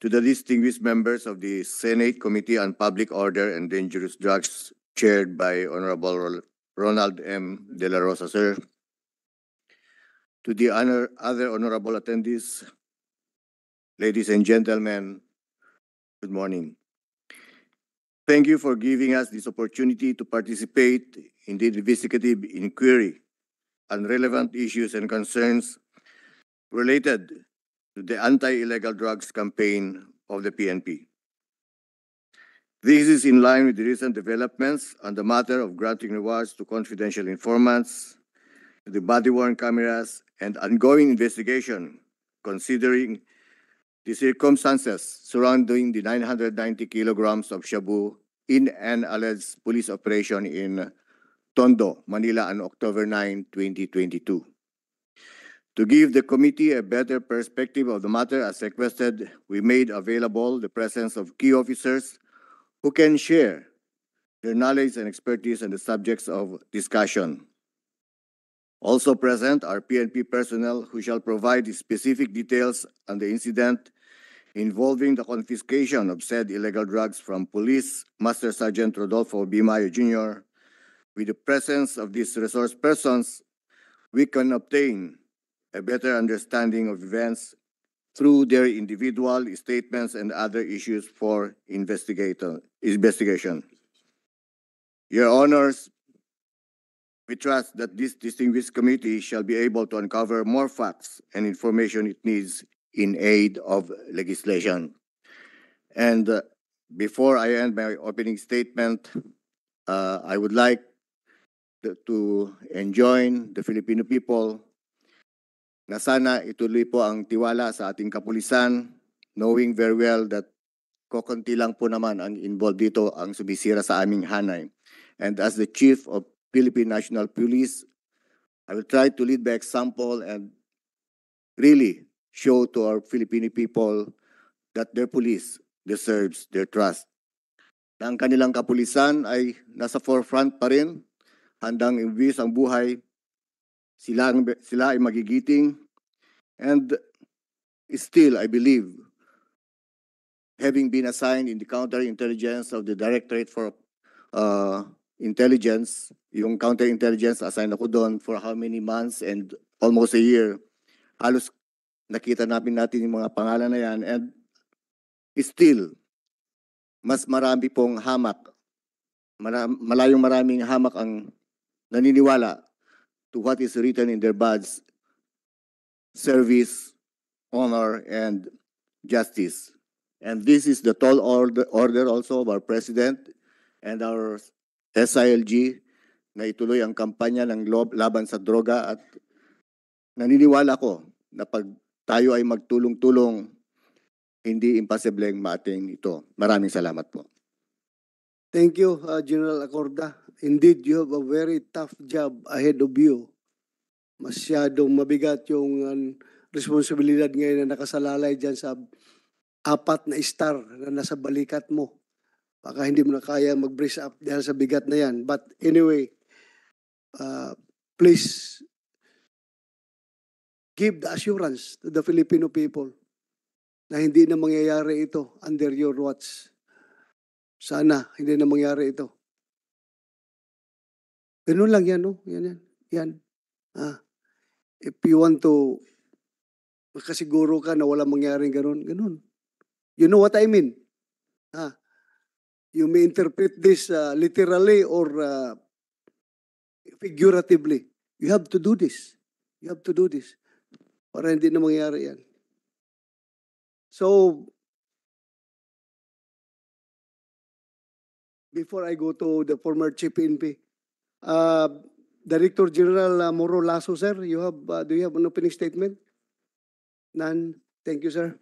Speaker 9: to the distinguished members of the Senate Committee on Public Order and Dangerous Drugs, chaired by Honorable Ronald M. De La Rosa, sir, to the honor, other honorable attendees, ladies and gentlemen, good morning. Thank you for giving us this opportunity to participate in the investigative inquiry on relevant issues and concerns related the anti-illegal drugs campaign of the PNP. This is in line with the recent developments on the matter of granting rewards to confidential informants, the body-worn cameras, and ongoing investigation considering the circumstances surrounding the 990 kilograms of shabu in an alleged police operation in Tondo, Manila on October 9, 2022. To give the committee a better perspective of the matter as requested, we made available the presence of key officers who can share their knowledge and expertise on the subjects of discussion. Also present are PNP personnel who shall provide specific details on the incident involving the confiscation of said illegal drugs from Police Master Sergeant Rodolfo B. Mayo Jr. With the presence of these resource persons, we can obtain a better understanding of events through their individual statements and other issues for investigation. Your Honors, we trust that this distinguished committee shall be able to uncover more facts and information it needs in aid of legislation. And uh, before I end my opening statement, uh, I would like to enjoin the Filipino people na sana ituloy po ang tiwala sa ating kapulisan knowing very well that kokonti lang po naman ang involved dito ang sumisira sa aming hanay. And as the Chief of Philippine National Police, I will try to lead by example and really show to our Filipino people that their police deserves their trust. Na ang kanilang kapulisan ay nasa forefront pa rin, handang imbis ang buhay sila, ang, sila ay magigiting and still, I believe, having been assigned in the counterintelligence of the Directorate for uh, Intelligence, yung counterintelligence, assigned ako doon for how many months and almost a year. Halos nakita namin natin yung mga pangalan na yan and still, mas marami pong hamak, mara, malayong maraming hamak ang naniniwala to what is written in their badge service, honor, and justice. And this is the tall order, order also of our President and our SILG na ituloy ang kampanya ng laban sa droga at naniniwala ko na pag tayo ay magtulong-tulong, hindi ang maating ito. Maraming salamat po.
Speaker 2: Thank you, uh, General Acorda. Indeed, you have a very tough job ahead of you. Masyadong mabigat yung uh, responsibilidad ngayon na nakasalalay dyan sa apat na star na nasa balikat mo. Baka hindi mo na kaya mag-brace up dahil sa bigat na yan. But anyway, uh, please give the assurance to the Filipino people na hindi na mangyayari ito under your watch. Sana hindi na mangyari ito. Ganun lang yan, no? Yan, yan. Yan. Ah. If you want to makasiguro ka na wala mangyaring ganun, ganun. You know what I mean? Ah. You may interpret this uh, literally or uh, figuratively.
Speaker 1: You have to do this. You have to do this. Para hindi na mangyari yan. So, before I go to the former chief NP, Uh, Director
Speaker 2: General uh, Moro Lasso, sir, you have, uh, do you have an opening statement? None. Thank you, sir.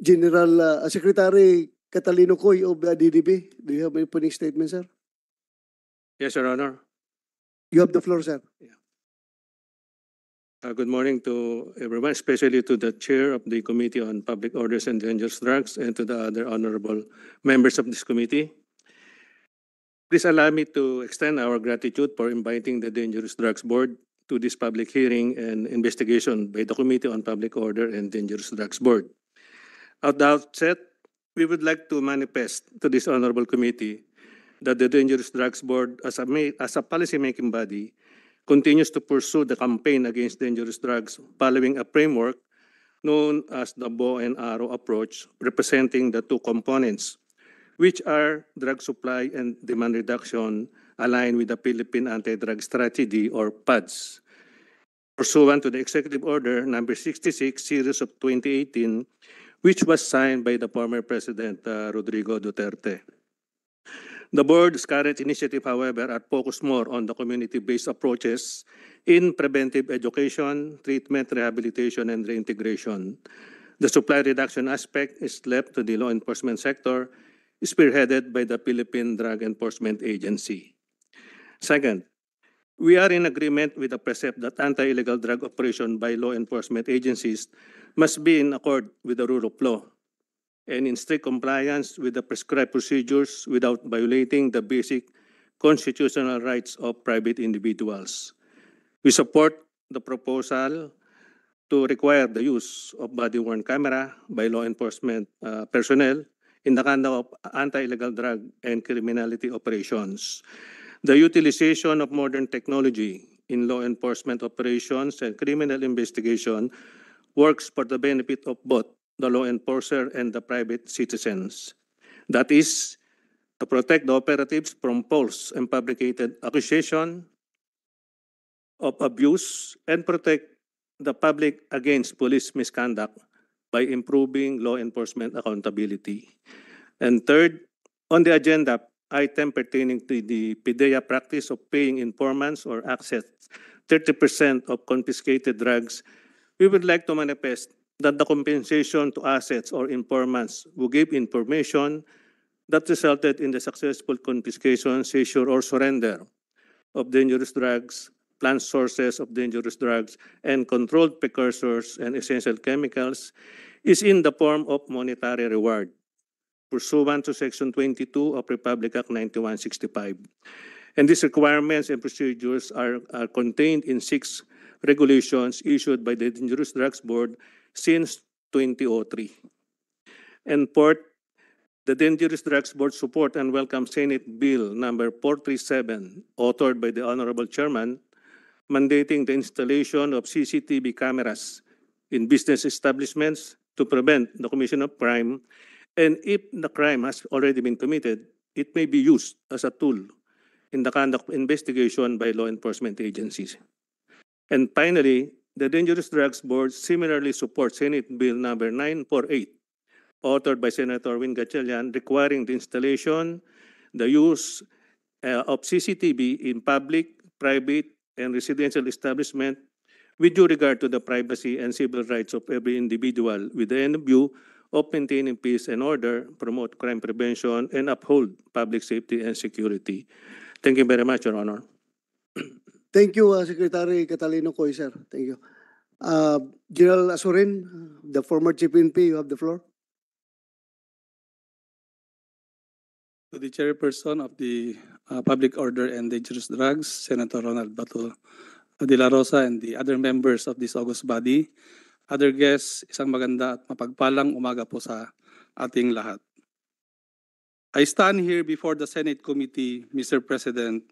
Speaker 2: General Secretary Catalino Coy of DDB, do you have an opening statement, sir? Yes, Your Honor. You have the floor, sir. Yeah.
Speaker 10: Uh, good morning to everyone, especially to the chair of the Committee on Public Orders and Dangerous Drugs and to the other honorable members of this committee. Please allow me to extend our gratitude for inviting the Dangerous Drugs Board to this public hearing and investigation by the Committee on Public Order and Dangerous Drugs Board. At the outset, we would like to manifest to this Honorable Committee that the Dangerous Drugs Board, as a, as a policy-making body, continues to pursue the campaign against dangerous drugs following a framework known as the bow and arrow approach, representing the two components which are drug supply and demand reduction aligned with the Philippine Anti-Drug Strategy or PADS. Pursuant to the Executive Order number 66 series of 2018, which was signed by the former President uh, Rodrigo Duterte. The board's current initiative, however, are focused more on the community-based approaches in preventive education, treatment, rehabilitation, and reintegration. The supply reduction aspect is left to the law enforcement sector spearheaded by the Philippine Drug Enforcement Agency. Second, we are in agreement with the precept that anti-illegal drug operation by law enforcement agencies must be in accord with the rule of law and in strict compliance with the prescribed procedures without violating the basic constitutional rights of private individuals. We support the proposal to require the use of body-worn camera by law enforcement uh, personnel in the conduct of anti-illegal drug and criminality operations. The utilization of modern technology in law enforcement operations and criminal investigation works for the benefit of both the law enforcer and the private citizens. That is, to protect the operatives from false and fabricated accusation of abuse and protect the public against police misconduct by improving law enforcement accountability. And third, on the agenda, item pertaining to the PIDEA practice of paying informants or assets 30% of confiscated drugs, we would like to manifest that the compensation to assets or informants who gave information that resulted in the successful confiscation, seizure, or surrender of dangerous drugs plant sources of dangerous drugs, and controlled precursors and essential chemicals is in the form of monetary reward pursuant to Section 22 of Republic Act 9165. And these requirements and procedures are, are contained in six regulations issued by the Dangerous Drugs Board since 2003. And fourth, the Dangerous Drugs Board support and welcome Senate Bill number 437, authored by the Honorable Chairman, mandating the installation of CCTV cameras in business establishments to prevent the commission of crime, and if the crime has already been committed, it may be used as a tool in the conduct of investigation by law enforcement agencies. And finally, the Dangerous Drugs Board similarly supports Senate Bill number 948, authored by Senator Win Gatchalian, requiring the installation, the use uh, of CCTV in public, private, and residential establishment with due regard to the privacy and civil rights of every individual with the end view of maintaining peace and order, promote crime prevention, and uphold public safety and security. Thank you very much, Your Honor.
Speaker 2: Thank you, uh, Secretary Catalino Coiser. Thank you. Uh, General Asurin, the former Chief you have the floor. To the
Speaker 11: chairperson of the uh, Public Order and Dangerous Drugs, Senator Ronald Bato De La Rosa and the other members of this August body, other guests, isang maganda at mapagpalang umaga po sa ating lahat. I stand here before the Senate Committee, Mr. President,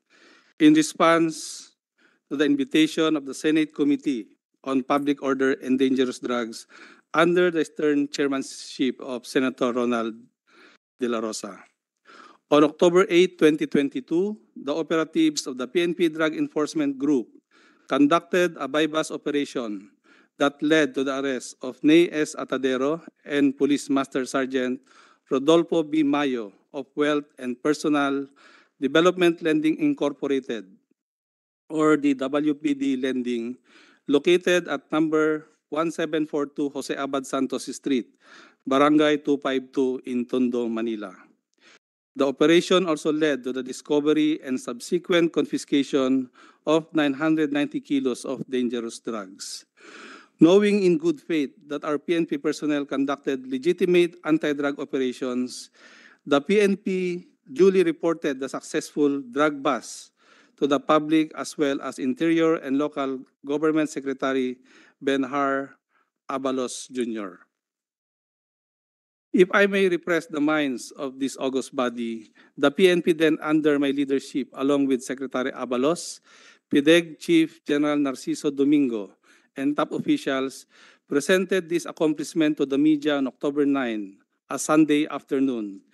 Speaker 11: in response to the invitation of the Senate Committee on Public Order and Dangerous Drugs under the stern chairmanship of Senator Ronald De La Rosa. On October 8, 2022, the operatives of the PNP Drug Enforcement Group conducted a bypass operation that led to the arrest of Ney S. Atadero and Police Master Sergeant Rodolfo B. Mayo of Wealth and Personal Development Lending Incorporated, or the WPD Lending, located at number 1742 Jose Abad Santos Street, Barangay 252 in Tondo, Manila. The operation also led to the discovery and subsequent confiscation of 990 kilos of dangerous drugs. Knowing in good faith that our PNP personnel conducted legitimate anti-drug operations, the PNP duly reported the successful drug bust to the public as well as Interior and Local Government Secretary Benhar Abalos Jr. If I may repress the minds of this august body, the PNP then under my leadership, along with Secretary Abalos, Pideg Chief General Narciso Domingo, and top officials, presented this accomplishment to the media on October 9, a Sunday afternoon.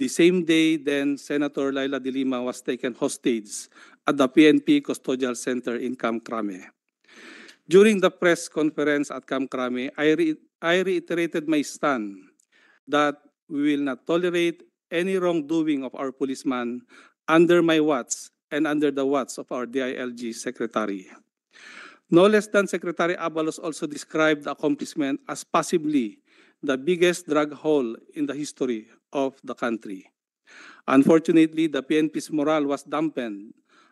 Speaker 11: The same day, then Senator Laila de Lima was taken hostage at the PNP Custodial Center in Kamkrame. During the press conference at Kamkrame, I, re I reiterated my stand that we will not tolerate any wrongdoing of our policemen under my watch and under the watch of our DILG secretary. No less than Secretary Abalos also described the accomplishment as possibly the biggest drug haul in the history of the country. Unfortunately, the PNP's morale was dampened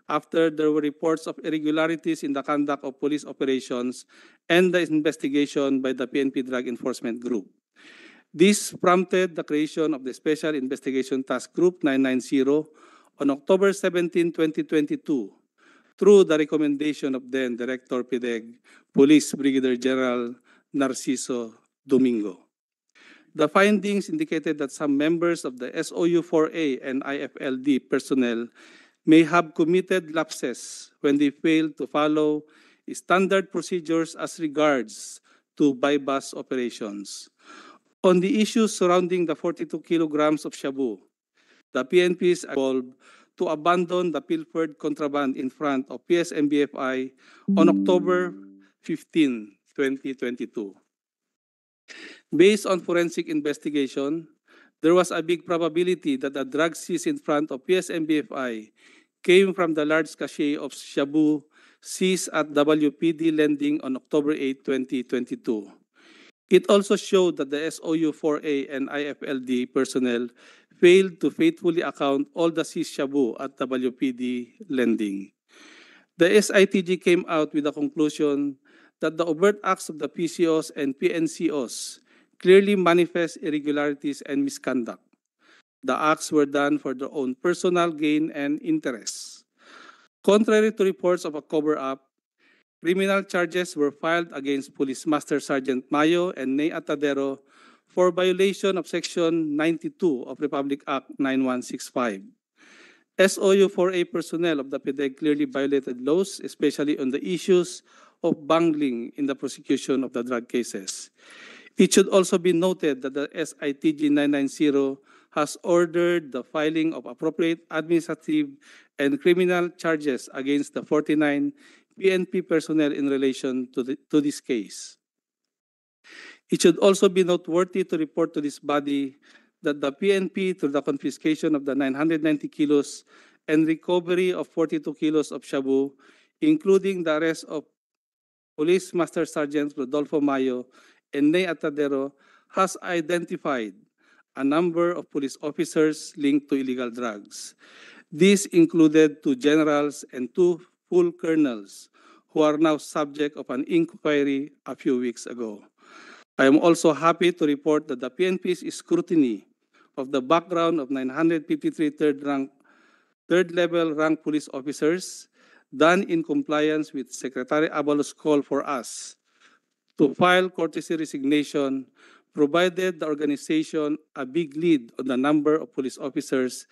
Speaker 11: after there were reports of irregularities in the conduct of police operations and the investigation by the PNP Drug Enforcement Group. This prompted the creation of the Special Investigation Task Group 990 on October 17, 2022, through the recommendation of then Director Pideg, Police Brigadier General Narciso Domingo. The findings indicated that some members of the SOU 4A and IFLD personnel may have committed lapses when they failed to follow standard procedures as regards to bypass operations. On the issues surrounding the 42 kilograms of shabu, the PNP is involved to abandon the pilfered contraband in front of PSMBFI on October 15, 2022. Based on forensic investigation, there was a big probability that the drug seized in front of PSMBFI came from the large cache of shabu seized at WPD lending on October 8, 2022. It also showed that the SOU-4A and IFLD personnel failed to faithfully account all the CSHABU at WPD lending. The SITG came out with the conclusion that the overt acts of the PCOs and PNCOs clearly manifest irregularities and misconduct. The acts were done for their own personal gain and interests. Contrary to reports of a cover-up, criminal charges were filed against Police Master Sergeant Mayo and Ney Atadero for violation of Section 92 of Republic Act 9165. SOU 4A personnel of the PDEG clearly violated laws, especially on the issues of bungling in the prosecution of the drug cases. It should also be noted that the SITG 990 has ordered the filing of appropriate administrative and criminal charges against the 49 PNP personnel in relation to, the, to this case. It should also be noteworthy to report to this body that the PNP, through the confiscation of the 990 kilos and recovery of 42 kilos of shabu, including the arrest of Police Master Sergeant Rodolfo Mayo and Ney Atadero, has identified a number of police officers linked to illegal drugs. These included two generals and two full colonels who are now subject of an inquiry a few weeks ago. I am also happy to report that the PNP's scrutiny of the background of 953 third rank, third level rank police officers done in compliance with Secretary Abalos' call for us to file courtesy resignation provided the organization a big lead on the number of police officers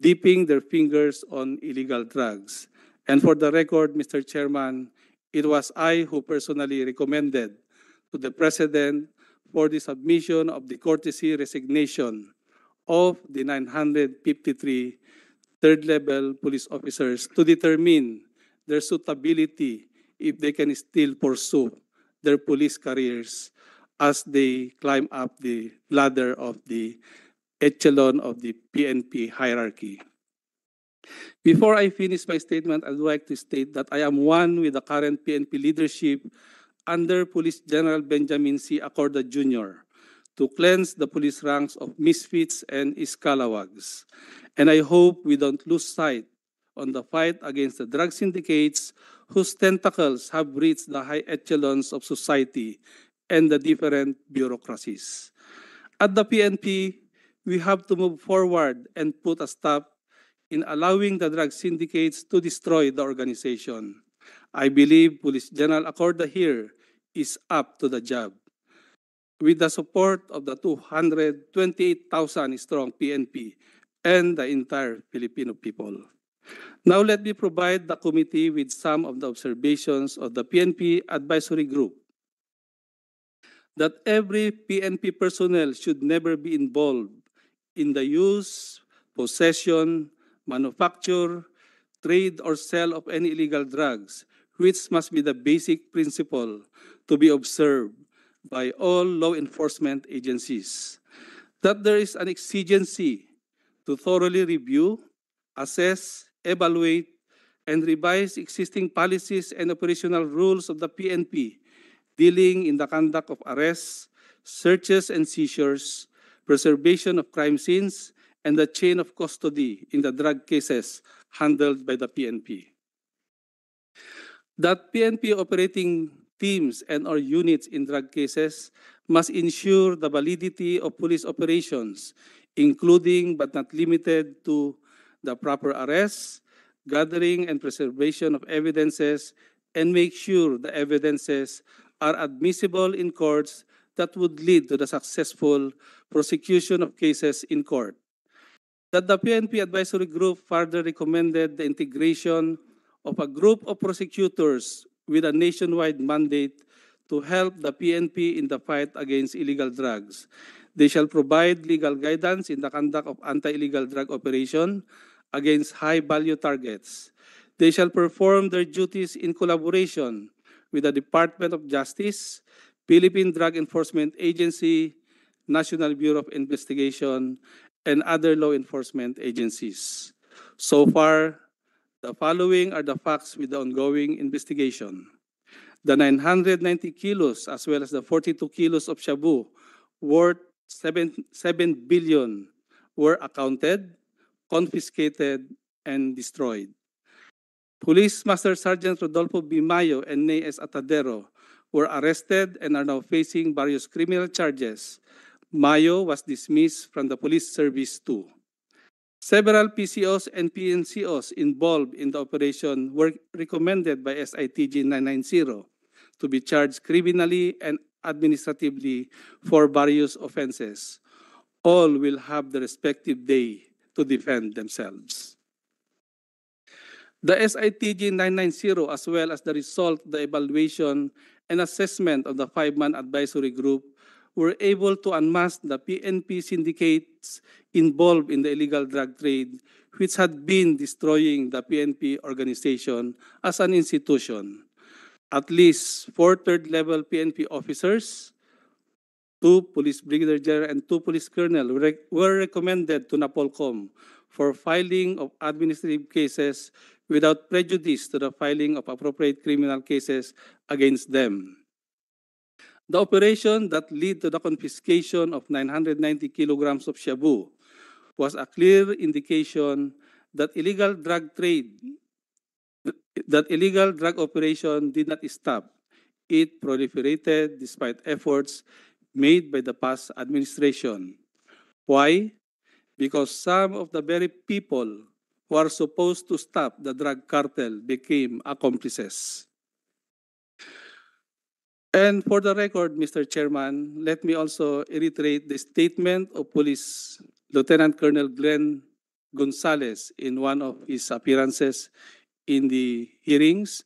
Speaker 11: dipping their fingers on illegal drugs. And for the record, Mr. Chairman, it was I who personally recommended to the President for the submission of the courtesy resignation of the 953 third-level police officers to determine their suitability if they can still pursue their police careers as they climb up the ladder of the echelon of the PNP hierarchy. Before I finish my statement, I'd like to state that I am one with the current PNP leadership under Police General Benjamin C. Acorda Jr. to cleanse the police ranks of misfits and scalawags. And I hope we don't lose sight on the fight against the drug syndicates whose tentacles have reached the high echelons of society and the different bureaucracies. At the PNP, we have to move forward and put a stop in allowing the drug syndicates to destroy the organization. I believe Police General Accorda here is up to the job. With the support of the 228,000 strong PNP and the entire Filipino people. Now let me provide the committee with some of the observations of the PNP advisory group. That every PNP personnel should never be involved in the use, possession, manufacture, trade, or sale of any illegal drugs, which must be the basic principle to be observed by all law enforcement agencies. That there is an exigency to thoroughly review, assess, evaluate, and revise existing policies and operational rules of the PNP dealing in the conduct of arrests, searches and seizures, preservation of crime scenes, and the chain of custody in the drug cases handled by the PNP. That PNP operating teams and or units in drug cases must ensure the validity of police operations, including but not limited to the proper arrests, gathering and preservation of evidences, and make sure the evidences are admissible in courts that would lead to the successful prosecution of cases in court that the PNP advisory group further recommended the integration of a group of prosecutors with a nationwide mandate to help the PNP in the fight against illegal drugs. They shall provide legal guidance in the conduct of anti-illegal drug operation against high-value targets. They shall perform their duties in collaboration with the Department of Justice, Philippine Drug Enforcement Agency, National Bureau of Investigation, and other law enforcement agencies. So far, the following are the facts with the ongoing investigation. The 990 kilos as well as the 42 kilos of shabu worth 7, 7 billion were accounted, confiscated, and destroyed. Police Master Sergeant Rodolfo Bimayo and Ney S. Atadero were arrested and are now facing various criminal charges Mayo was dismissed from the police service too. Several PCOs and PNCOs involved in the operation were recommended by SITG 990 to be charged criminally and administratively for various offenses. All will have the respective day to defend themselves. The SITG 990, as well as the result, the evaluation, and assessment of the five-man advisory group were able to unmask the PNP syndicates involved in the illegal drug trade, which had been destroying the PNP organization as an institution. At least four third-level PNP officers, two police brigadier general and two police colonel were recommended to NAPOLCOM for filing of administrative cases without prejudice to the filing of appropriate criminal cases against them. the operation that led to the confiscation of 990 kilograms of shabu was a clear indication that illegal drug trade, that illegal drug operation did not stop. It proliferated despite efforts made by the past administration. Why? Because some of the very people who are supposed to stop the drug cartel became accomplices. And for the record, Mr. Chairman, let me also reiterate the statement of Police Lieutenant Colonel Glenn Gonzalez in one of his appearances in the hearings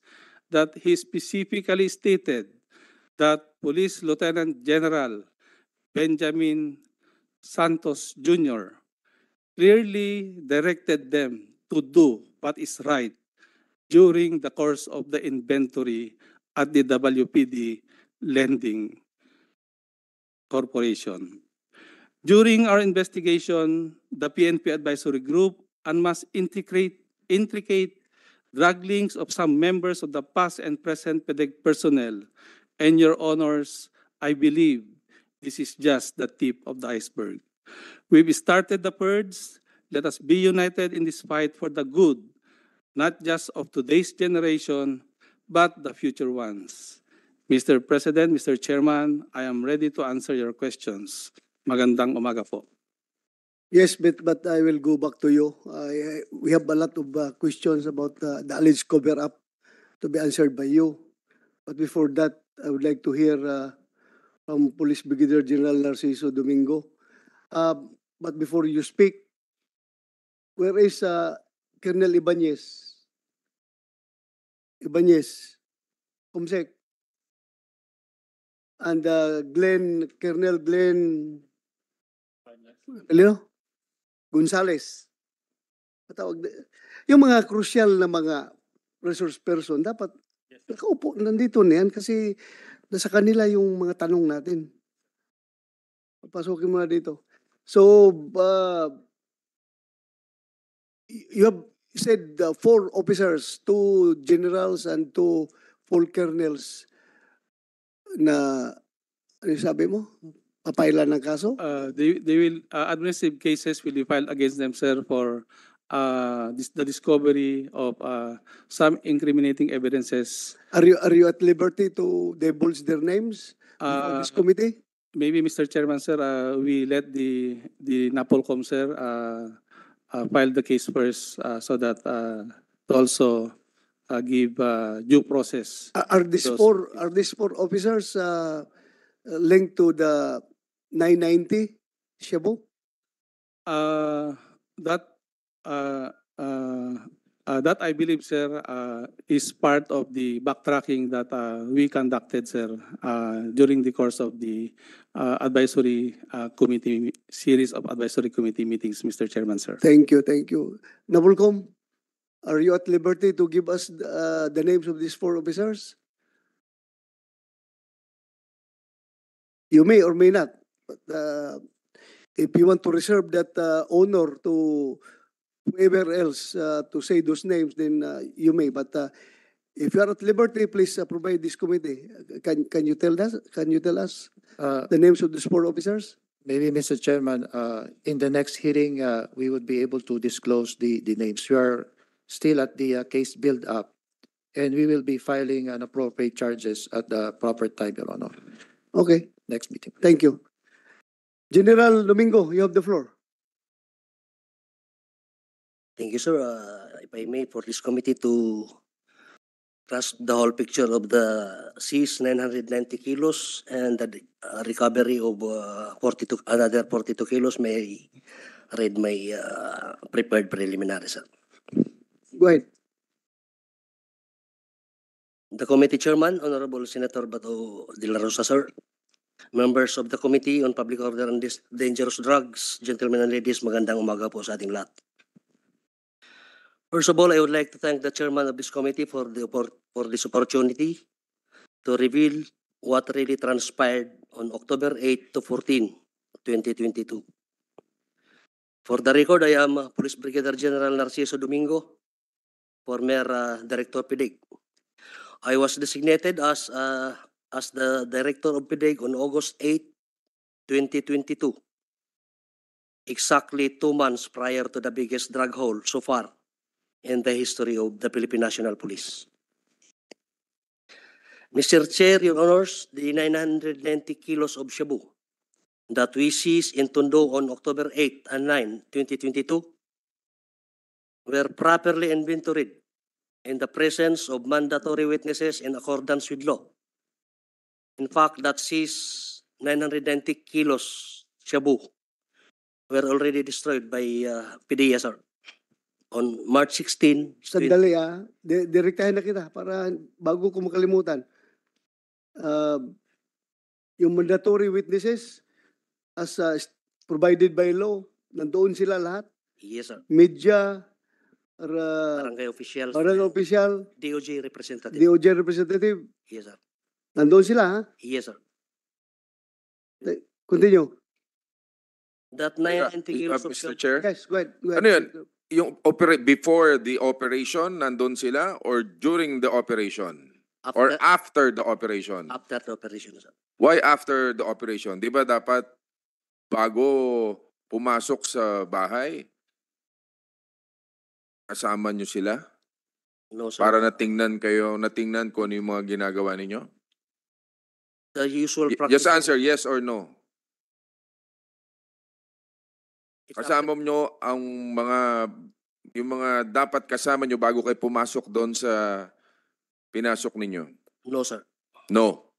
Speaker 11: that he specifically stated that Police Lieutenant General Benjamin Santos Jr. clearly directed them to do what is right during the course of the inventory at the WPD Lending Corporation. During our investigation, the PNP Advisory Group unmasked integrate, intricate drug links of some members of the past and present PEDEC personnel. And your honors, I believe this is just the tip of the iceberg. We've started the purge. Let us be united in this fight for the good, not just of today's generation, but the future ones. Mr. President, Mr. Chairman, I am ready to answer your questions. Magandang umaga po.
Speaker 2: Yes, but, but I will go back to you. I, I, we have a lot of uh, questions about uh, the alleged cover-up to be answered by you. But before that, I would like to hear uh, from Police Brigadier General Narciso Domingo. Uh, but before you speak, where is uh, Colonel Ibanez? Ibanez, Comsec and uh, Glenn, Colonel Glenn Hello? Gonzales. Matawag, yung mga crucial na mga resource person, dapat yes. nakaupo nandito na yan kasi nasa kanila yung mga tanong natin. Papasokin mo na dito. So, uh, you have said uh, four officers, two generals and two full colonels na, ano yung sabi mo? Papailan ng kaso?
Speaker 11: Uh, they, they will, uh, administrative cases will be filed against them, sir, for uh, this, the discovery of uh, some incriminating evidences.
Speaker 2: Are you, are you at liberty to divulge their names uh, this committee?
Speaker 11: Maybe, Mr. Chairman, sir, uh, we let the, the NAPOLCOM, sir, uh, uh, file the case first uh, so that uh, also uh, give uh, due process.
Speaker 2: Are these four are these four officers uh, linked to the 990 Shebu.
Speaker 11: Uh, that uh, uh, uh, that I believe, sir, uh, is part of the backtracking that uh, we conducted, sir, uh, during the course of the uh, advisory uh, committee series of advisory committee meetings, Mr. Chairman, sir.
Speaker 2: Thank you, thank you. Nabulcom. Are you at liberty to give us uh, the names of these four officers? You may or may not. But uh, if you want to reserve that uh, honor to whoever else uh, to say those names, then uh, you may. But uh, if you are at liberty, please provide this committee. Can can you tell us? Can you tell us the names of these four officers?
Speaker 7: Maybe, Mr. Chairman, in the next hearing, we would be able to disclose the, the names. You are still at the uh, case build-up, and we will be filing an appropriate charges at the proper time, Your Honor. Okay, Next meeting. thank you.
Speaker 12: General Domingo, you have the floor. Thank you, sir. Uh, if I may, for this committee to grasp the whole picture of the seized 990 kilos and the uh, recovery of uh, 42, another 42 kilos, may read my uh, prepared preliminary, sir. Go ahead. The committee chairman, Honorable Senator Bato de la Rosa, sir. Members of the Committee on Public Order and Dangerous Drugs, gentlemen and ladies, magandang umaga po sa ating lahat. First of all, I would like to thank the chairman of this committee for, the, for this opportunity to reveal what really transpired on October 8 to 14, 2022. For the record, I am Police Brigadier General Narciso Domingo, former uh, Director PIDIG. I was designated as, uh, as the Director of PIDIG on August 8, 2022, exactly two months prior to the biggest drug haul so far in the history of the Philippine National Police. Mr. Chair, Your Honors, the 990 kilos of Shabu that we seized in Tondo on October 8 and 9, 2022 were properly inventoried in the presence of mandatory witnesses in accordance with law. In fact, that sees 990 kilos shabu were already destroyed by uh, PDEA, On March 16... Sandali
Speaker 2: ah, di direktahin na kita para bago ko makalimutan. Uh, yung mandatory witnesses as uh, provided by law, nandoon sila lahat? Yes, sir. Media,
Speaker 12: Ra- barangay official barangay official, DOJ representative.
Speaker 2: DOJ representative. Yes, sir. Nandoon sila, ha? Yes, sir. Continue.
Speaker 6: That nine Uh, of... Chair? Guys, go ahead. Go ahead. Ano yun? Yung operate before the operation, nandoon sila? Or during the operation? Or After, after the operation? after the operation, sir. Why after the operation? Di ba dapat bago pumasok sa bahay, kasama nyo sila? No, sir. Para natingnan kayo, natingnan ko ano yung mga ginagawa ninyo? The usual practice. Just answer yes or no. It's Kasama nyo ang mga yung mga dapat kasama nyo bago kayo pumasok doon sa pinasok ninyo. No, sir. No.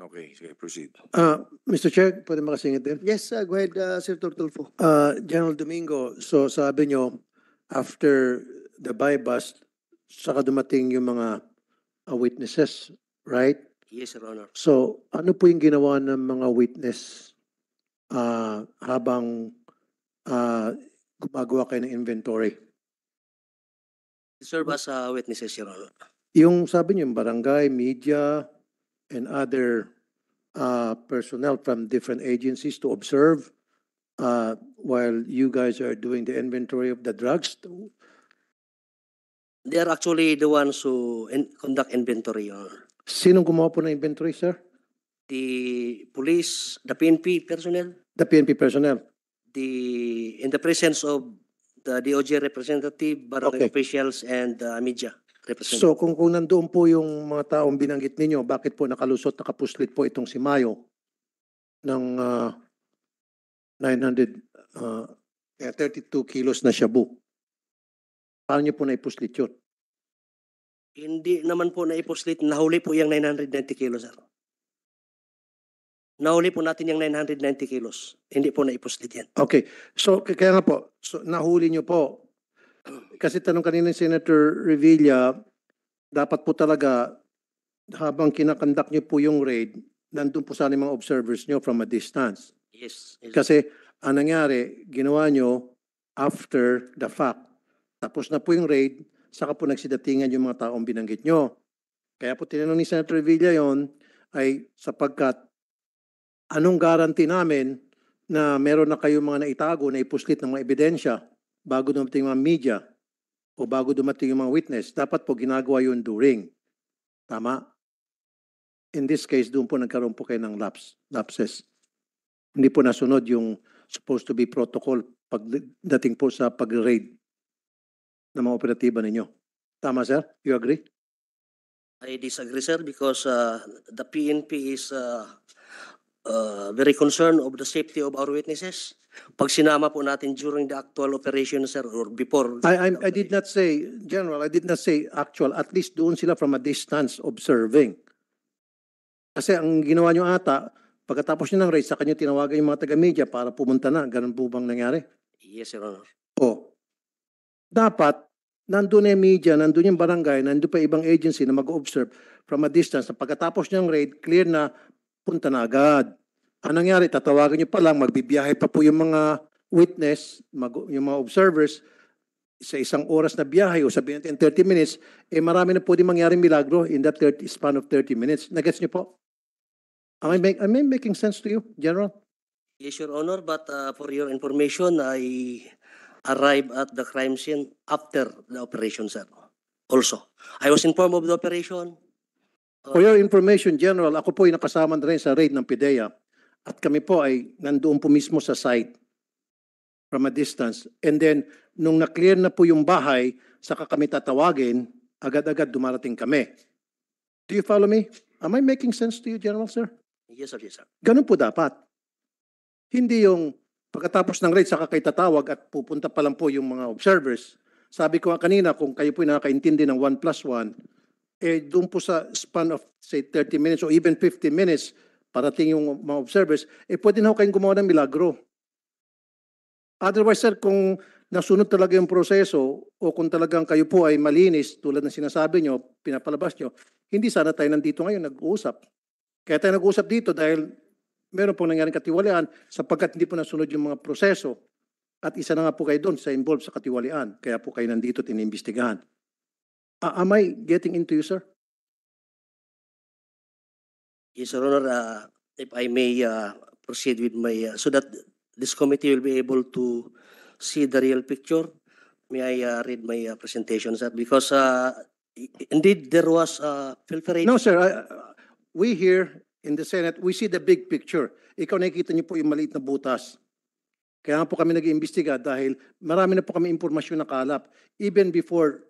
Speaker 6: Okay, sige, proceed.
Speaker 7: Uh, Mr. Chair, pwede makasingit din. Yes, uh, go ahead, uh, Sir Tortolfo. Uh, General Domingo, so sabi nyo, after the buy bust, saka dumating yung mga uh, witnesses, right?
Speaker 12: Yes, Your Honor.
Speaker 7: So, ano po yung ginawa ng mga witness uh, habang uh, gumagawa kayo ng inventory?
Speaker 12: Sir, as uh, witnesses, Your Honor.
Speaker 7: Yung sabi niyo, yung barangay, media, and other uh, personnel from different agencies to observe uh, while you guys are doing the inventory of the drugs?
Speaker 12: They are actually the ones who in, conduct inventory, Your
Speaker 7: Sinong gumawa po ng inventory, sir?
Speaker 12: The police, the PNP personnel,
Speaker 7: The PNP personnel?
Speaker 12: the in the presence of the DOJ representative, barangay Okay. officials, and the media So
Speaker 7: kung, kung nandoon po yung mga taong binanggit ninyo, bakit po nakalusot, nakapuslit po itong si Mayo ng ah, 900, uh, 32 kilos na shabu. Paano niyo po naipuslit yun?
Speaker 12: Hindi naman po naipuslit. Nahuli po yung 990 kilos, sir. Nahuli po natin yung 990 kilos. Hindi po naipuslit yan.
Speaker 7: Okay. So, kaya nga po, so, nahuli niyo po. Kasi tanong kanina ni Senator Revilla, dapat po talaga habang kinakandak niyo po yung raid, nandun po sana yung mga observers niyo from a distance.
Speaker 12: Yes. yes. Kasi
Speaker 7: ang nangyari, ginawa nyo after the fact. Tapos na po yung raid, saka po nagsidatingan yung mga taong binanggit nyo. Kaya po tinanong ni Senator Villa yon ay sapagkat anong garanti namin na meron na kayong mga naitago na ipuslit ng mga ebidensya bago dumating mga media o bago dumating yung mga witness, dapat po ginagawa yun during. Tama? In this case, doon po nagkaroon po kayo ng lapses. lapses hindi po nasunod yung supposed to be protocol pagdating po sa pag-raid ng mga operatiba ninyo. Tama, sir? You agree?
Speaker 12: I disagree, sir, because uh, the PNP is uh, uh, very concerned of the safety of our witnesses. Pag sinama po natin during the actual operation, sir, or before...
Speaker 7: I, I'm, I did not say, General, I did not say actual. At least doon sila from a distance observing. Kasi ang ginawa nyo ata, Pagkatapos niya ng raid, sa kanya tinawagan yung mga taga-media para pumunta na. Ganun po bang nangyari?
Speaker 12: Yes, Your Honor.
Speaker 7: O. Dapat, nandun na yung media, nandun yung barangay, nandun pa ibang agency na mag-observe from a distance. Na pagkatapos ng raid, clear na, punta na agad. Anong nangyari? Tatawagan niyo pa lang, magbibiyahe pa po yung mga witness, mag, yung mga observers, sa isang oras na biyahe o sabihin natin 30 minutes, eh marami na pwede mangyaring milagro in that 30, span of 30 minutes. Nagets niyo po? Am I, make, am I making sense to you, General?
Speaker 12: Yes, Your Honor, but uh, for your information, I arrived at the crime scene after the operation, sir. Also, I was informed of the operation. For your
Speaker 7: information, General, ako po ay nakasama na rin sa raid ng PIDEA at kami po ay nandoon po mismo sa site from a distance. And then, nung na-clear na po yung bahay, saka kami tatawagin, agad-agad dumarating kami. Do you follow me? Am I making sense to you, General, sir? Yes, sir. Yes, sir. Ganun po dapat. Hindi yung pagkatapos ng raid, saka kay tatawag at pupunta pa lang po yung mga observers. Sabi ko kanina, kung kayo po nakakaintindi ng 1 plus 1, eh doon po sa span of say 30 minutes or even 50 minutes, parating yung mga observers, eh pwede na ho kayong gumawa ng milagro. Otherwise, sir, kung nasunod talaga yung proseso o kung talagang kayo po ay malinis tulad ng sinasabi nyo, pinapalabas nyo, hindi sana tayo nandito ngayon nag-uusap. Kaya tayo nag-usap dito dahil meron pong nangyaring katiwalian sapagkat hindi po nasunod yung mga proseso. At isa na nga po kayo doon sa involved sa katiwalian. Kaya po kayo nandito at iniimbestigahan. Uh, am I getting into you, sir?
Speaker 12: Yes, Your Honor. Uh, if I may uh, proceed with my... Uh, so that this committee will be able to see the real picture. May I uh, read my uh, presentation, sir? Because uh, indeed there was a uh, filtration. No, sir. I, we here in the Senate, we see the big picture. Ikaw nakikita niyo
Speaker 7: po yung maliit na butas. Kaya po kami nag-iimbestiga dahil marami na po kami impormasyon na kalap. Even before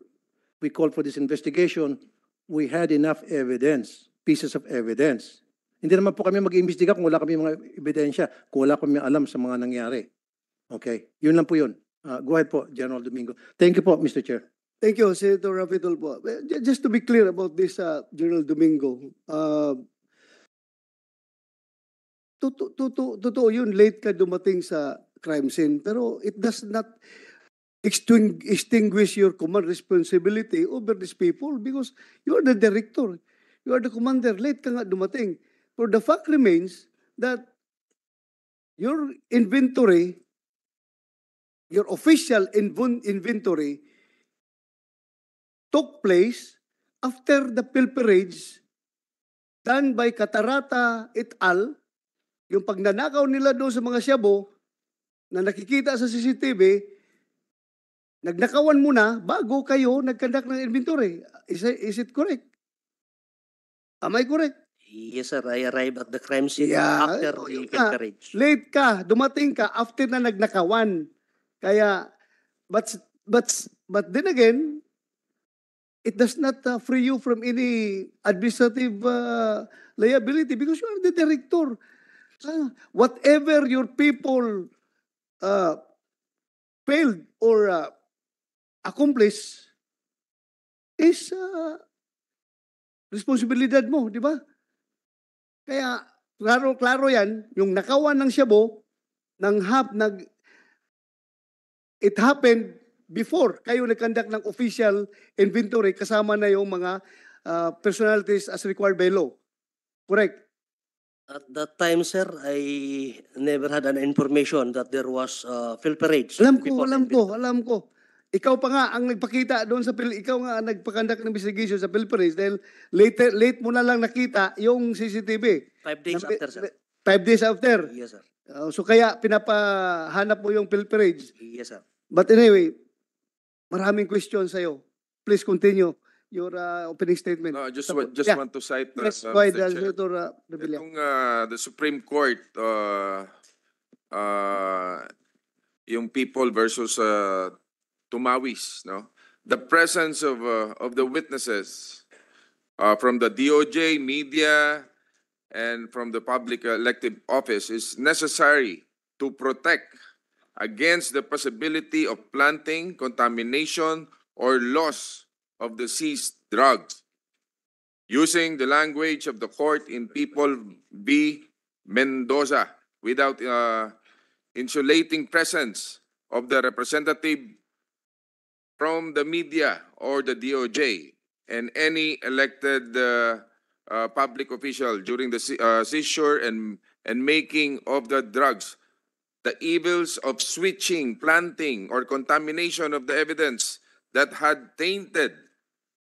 Speaker 7: we called for this investigation, we had enough evidence, pieces of evidence. Hindi naman po kami mag-iimbestiga kung wala kami mga ebidensya, kung wala kami alam sa mga nangyari. Okay, yun lang po yun. Uh, go ahead po, General Domingo. Thank you po, Mr. Chair.
Speaker 2: Thank you, Senator Rapidol eh, Just to be clear about this, uh, General Domingo, uh, totoo to, to, to, to, yun, late ka dumating sa crime scene, pero it does not extinguish your command responsibility over these people because you are the director, you are the commander, late ka nga dumating. But the fact remains that your inventory, your official inventory took place after the pilferage done by Catarata et al., yung pagnanakaw nila doon sa mga Shabo na nakikita sa CCTV, nagnakawan muna bago kayo nagkandak ng inventory. Is, is it correct?
Speaker 12: Am I correct? Yes, sir. I arrived at the crime scene yeah, after oh, the pilferage.
Speaker 2: Late ka. Dumating ka after na nagnakawan. Kaya, but, but, but then again, it does not uh, free you from any administrative uh, liability because you are the director. So ah, whatever your people uh, failed or uh, accomplished is uh, responsibilidad mo, di ba? Kaya, klaro-klaro yan, yung nakawan ng Shabo, nang hap, nag, it happened before kayo nagkandak ng official inventory, kasama na yung mga uh, personalities
Speaker 12: as required by law. Correct? At that time, sir, I never had an information that there was uh, pilferage. Alam ko,
Speaker 2: alam ko, alam ko. Ikaw pa nga ang nagpakita doon sa pil ikaw nga ang nagpakandak ng investigation sa pilferage dahil later late mo na lang nakita yung CCTV.
Speaker 12: Five days Nang, after, sir.
Speaker 2: Five days after? Yes, sir. Uh, so kaya pinapahanap mo yung pilferage? Yes, sir. But anyway, Maraming question sa'yo. Please continue
Speaker 6: your uh,
Speaker 2: opening statement.
Speaker 6: No, I just, want, just yeah. want to cite uh, yes, go ahead,
Speaker 2: Senator uh, Revilla.
Speaker 6: Itong uh, the Supreme Court, uh, uh, yung people versus uh, Tumawis, no? The presence of, uh, of the witnesses uh, from the DOJ, media, and from the public elective office is necessary to protect against the possibility of planting, contamination, or loss of the seized drugs. Using the language of the court in People v. Mendoza, without uh, insulating presence of the representative from the media or the DOJ and any elected uh, uh, public official during the uh, seizure and, and making of the drugs the evils of switching, planting, or contamination of the evidence that had tainted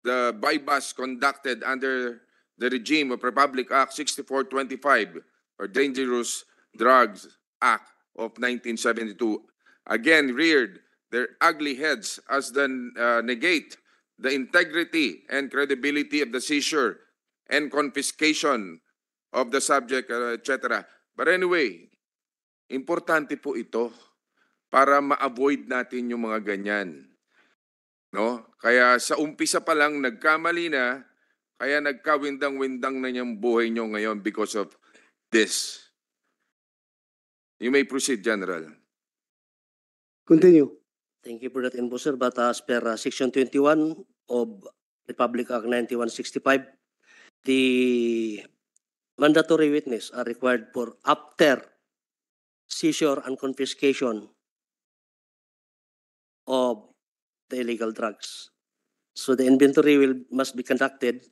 Speaker 6: the bypass conducted under the regime of Republic Act 6425 or Dangerous Drugs Act of 1972 again reared their ugly heads as the uh, negate the integrity and credibility of the seizure and confiscation of the subject, uh, etc. But anyway, Importante po ito para ma-avoid natin yung mga ganyan. No? Kaya sa umpisa pa lang nagkamali na, kaya nagkawindang-windang na yung buhay nyo ngayon because of this. You may proceed, General. Continue. Thank you for that info, sir.
Speaker 12: But uh, as per uh, Section 21 of Republic Act 9165, the mandatory witness are required for after seizure and confiscation of the illegal drugs. So the inventory will must be conducted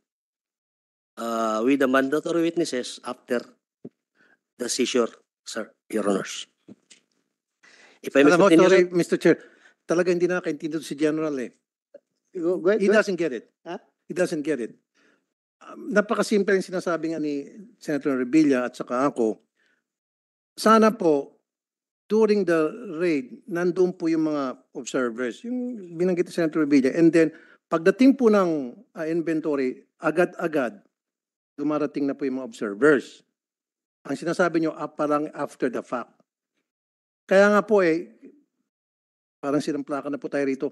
Speaker 12: uh, with the mandatory witnesses after the seizure, sir, your honors. If I may continue, mo, sorry,
Speaker 7: Mr. Chair, talaga hindi na nakakaintindi si General eh. Go, go, He go. doesn't get it. Huh? He doesn't get it. Um, napakasimple yung sinasabi nga ni Senator Revilla at saka ako sana po during the raid, nandoon po yung mga observers, yung binanggit ni Senator Revilla. And then, pagdating po ng uh, inventory, agad-agad dumarating na po yung mga observers. Ang sinasabi nyo, ah, parang after the fact. Kaya nga po eh, parang sinamplakan na po tayo rito.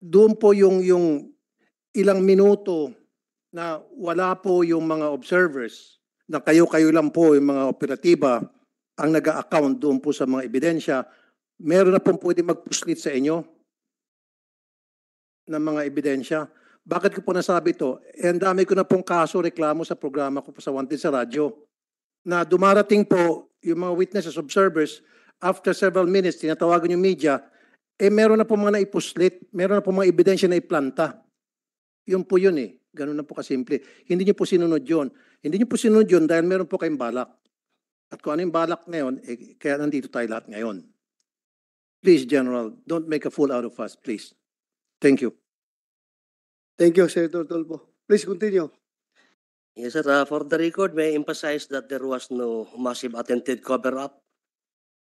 Speaker 7: Doon po yung, yung ilang minuto na wala po yung mga observers, na kayo-kayo lang po yung mga operatiba, ang nag account doon po sa mga ebidensya, meron na pong pwede magpuslit sa inyo ng mga ebidensya. Bakit ko po nasabi ito? Eh, ang dami ko na pong kaso, reklamo sa programa ko po sa Wanted sa radyo na dumarating po yung mga witnesses, observers, after several minutes, tinatawagan yung media, eh meron na po mga naipuslit, meron na po mga ebidensya na iplanta. Yun po yun eh. Ganun na po kasimple. Hindi niyo po sinunod yun. Hindi niyo po sinunod yun dahil meron po kayong balak. At kung ano yung balak ngayon, eh, kaya nandito tayo lahat ngayon. Please, General, don't make a fool out of us, please.
Speaker 12: Thank you.
Speaker 2: Thank you, Senator Tolpo. Please continue.
Speaker 12: Yes, sir. Uh, for the record, may emphasize that there was no massive attempted cover-up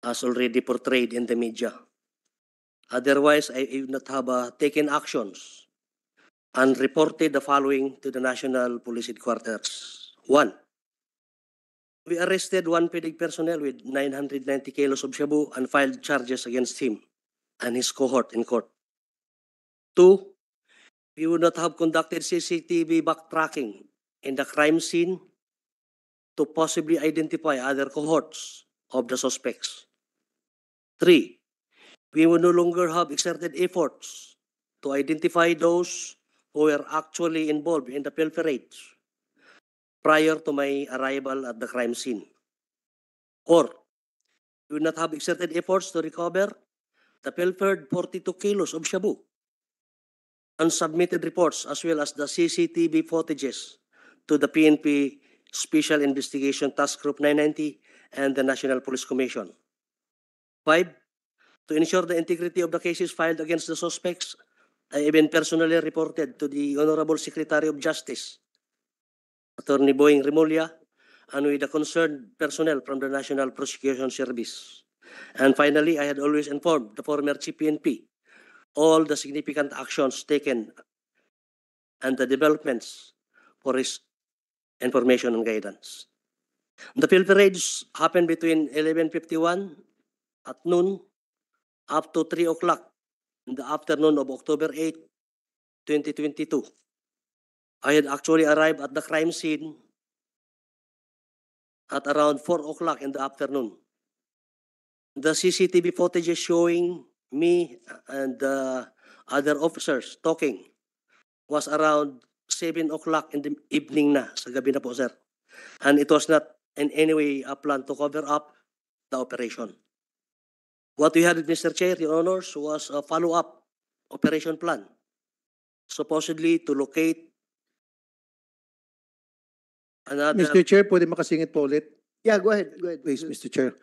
Speaker 12: as already portrayed in the media. Otherwise, I would not have uh, taken actions and reported the following to the National Police Headquarters. One, We arrested one PDIG personnel with 990 kilos of Shabu and filed charges against him and his cohort in court. Two, we would not have conducted CCTV backtracking in the crime scene to possibly identify other cohorts of the suspects. Three, we will no longer have exerted efforts to identify those who were actually involved in the pilferage prior to my arrival at the crime scene. Or, do not have exerted efforts to recover the pilfered 42 kilos of shabu and submitted reports as well as the CCTV footages to the PNP Special Investigation Task Group 990 and the National Police Commission. Five, to ensure the integrity of the cases filed against the suspects, I even personally reported to the Honorable Secretary of Justice Attorney Boeing Remulla, and with the concerned personnel from the National Prosecution Service. And finally, I had always informed the former CPNP all the significant actions taken and the developments for his information and guidance. The field parades happened between 11.51 at noon up to 3 o'clock in the afternoon of October 8, 2022. I had actually arrived at the crime scene at around 4 o'clock in the afternoon. The CCTV footage is showing me and the other officers talking was around 7 o'clock in the evening na, sa gabi na po, sir. And it was not in any way a plan to cover up the operation. What we had, Mr. Chair, Your Honors, was a follow-up operation plan, supposedly to locate Another, Mr.
Speaker 7: Chair, pwede makasingit po ulit? Yeah, go ahead. Go ahead. Please, Mr. Chair.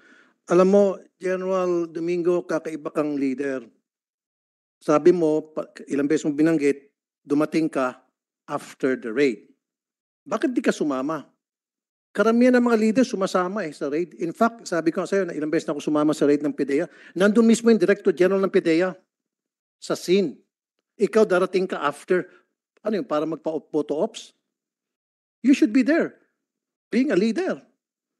Speaker 7: Alam mo, General Domingo, kakaiba kang leader. Sabi mo, ilang beses mo binanggit, dumating ka after the raid. Bakit di ka sumama? Karamihan ng mga leader sumasama eh sa raid. In fact, sabi ko sa'yo na ilang beses na ako sumama sa raid ng PDEA. Nandun mismo yung Director General ng PDEA sa scene. Ikaw darating ka after, ano yun, para magpa-photo ops? You should be there, being a leader.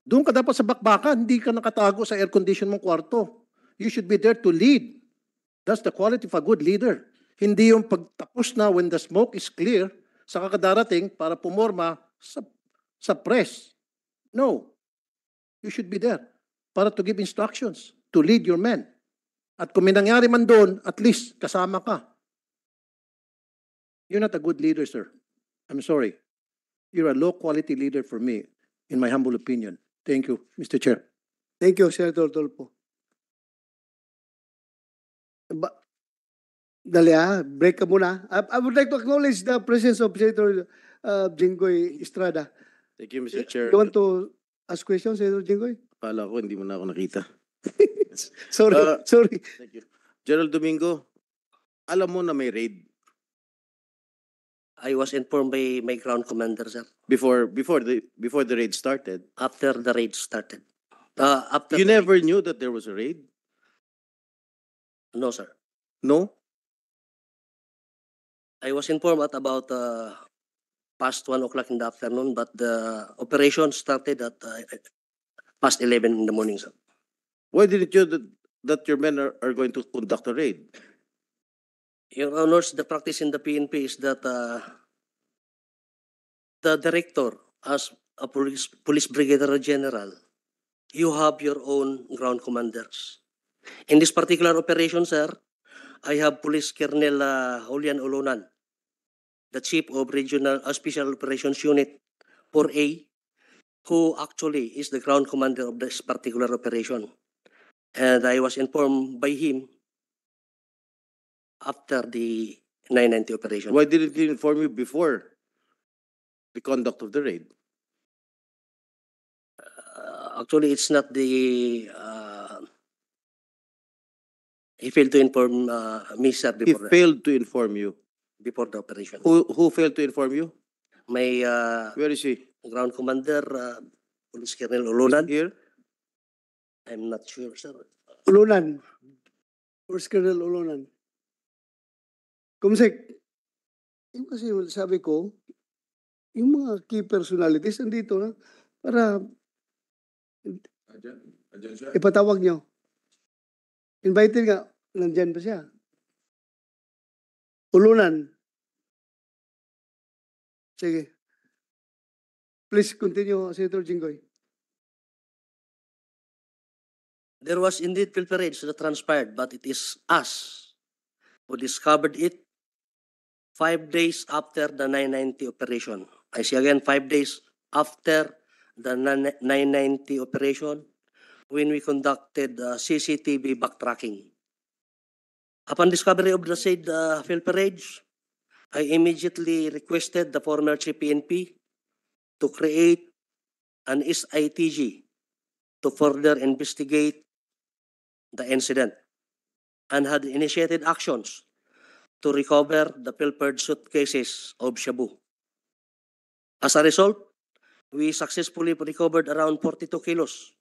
Speaker 7: Doon ka dapat sa bakbakan, hindi ka nakatago sa air condition mong kwarto. You should be there to lead. That's the quality of a good leader. Hindi yung pagtapos na when the smoke is clear, sa kadarating para pumorma sa, sa press. No. You should be there para to give instructions, to lead your men. At kung may nangyari man doon, at least kasama ka. You're not a good leader, sir. I'm sorry you're a low quality leader for me, in my humble opinion. Thank you, Mr. Chair. Thank you, Senator Tolpo. Ba Dali ah,
Speaker 2: break ka muna. I, I would like to acknowledge the presence of Senator uh, Jingoy Estrada.
Speaker 13: Thank you, Mr. Eh, Chair. You want to ask questions, Senator Jingoy? Pala ko, hindi mo na ako nakita. sorry, uh, sorry. Thank
Speaker 12: you. General Domingo, alam mo na may raid I was informed by my ground commander, sir, before before the before the raid started? after the raid started. Uh, after You never knew that there was a raid? No, sir. No? I was informed at about uh, past 1 o'clock in the afternoon, but the operation started at uh, past 11 in the morning, sir. Why didn't you that, that your men are, are going to conduct a raid? Your Honors, the practice in the PNP is that uh, the director, as a police, police brigadier general, you have your own ground commanders. In this particular operation, sir, I have Police Colonel uh, Julian Olonan, the Chief of Regional uh, Special Operations Unit 4A, who actually is the ground commander of this particular operation. And I was informed by him after the 990 operation. Why didn't you inform you before the conduct of the raid? Uh, actually, it's not the. Uh, he failed to inform uh, me, sir. Before he failed to inform you before the operation. Who who failed to inform you? May. Uh, Where is he? Ground commander, uh, Police Colonel Ulunan. Here. I'm not sure, sir.
Speaker 2: Ulunan. Police Colonel Ulunan. Kumsek, yung kasi sabi ko, yung mga key personalities nandito na para
Speaker 6: Adyan, adyan siya. ipatawag
Speaker 1: nyo. Invited nga, nandyan pa siya. Ulunan. Sige. Please continue, Senator Jinggoy.
Speaker 12: There was indeed pilferage that transpired, but it is us who discovered it five days after the 990 operation. I say again, five days after the 990 operation when we conducted uh, CCTV backtracking. Upon discovery of the said uh, pilferage, I immediately requested the former CPNP to create an SITG to further investigate the incident and had initiated actions to recover the pilfered suitcases of Shabu. As a result, we successfully recovered around 42 kilos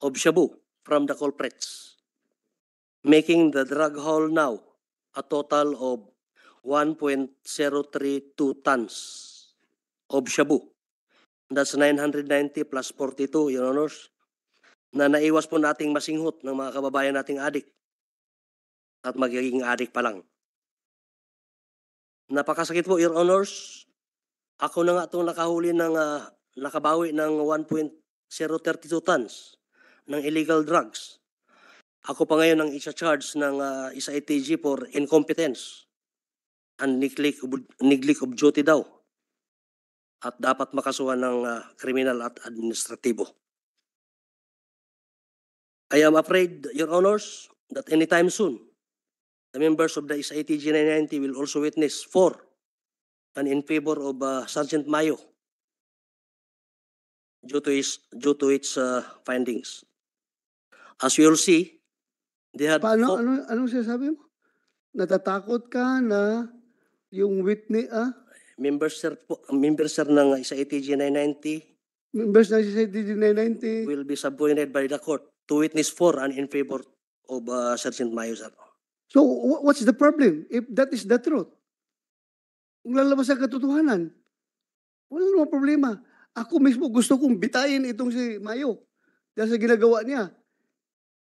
Speaker 12: of Shabu from the culprits, making the drug haul now a total of 1.032 tons of Shabu. That's 990 plus 42, Your Honors, na naiwas po nating masinghot ng mga kababayan nating adik at magiging adik pa lang. Napakasakit po, Your Honors. Ako na nga itong nakahuli ng uh, nakabawi ng 1.032 tons ng illegal drugs. Ako pa ngayon ang isa-charge ng uh, isa ITG for incompetence and neglect of, neglect of duty daw at dapat makasuhan ng uh, ah, criminal at administratibo. I am afraid, Your Honors, that anytime soon, the members of the SITG 990 will also witness for and in favor of uh, Sergeant Mayo due to, his, due to its uh, findings. As you will see, they had... Paano?
Speaker 2: ano ano, anong sinasabi mo? Natatakot ka na yung witness, ah?
Speaker 12: Members, sir, po, members, sir, ng SITG 990
Speaker 2: Members ng isa 990
Speaker 12: will be subpoenaed by the court to witness for and in favor of uh, Sergeant Mayo, sir.
Speaker 2: So, what's the problem if that is the truth? Kung lalabas ang katotohanan, wala namang problema. Ako mismo gusto kong bitayin itong si Mayo dahil sa ginagawa niya.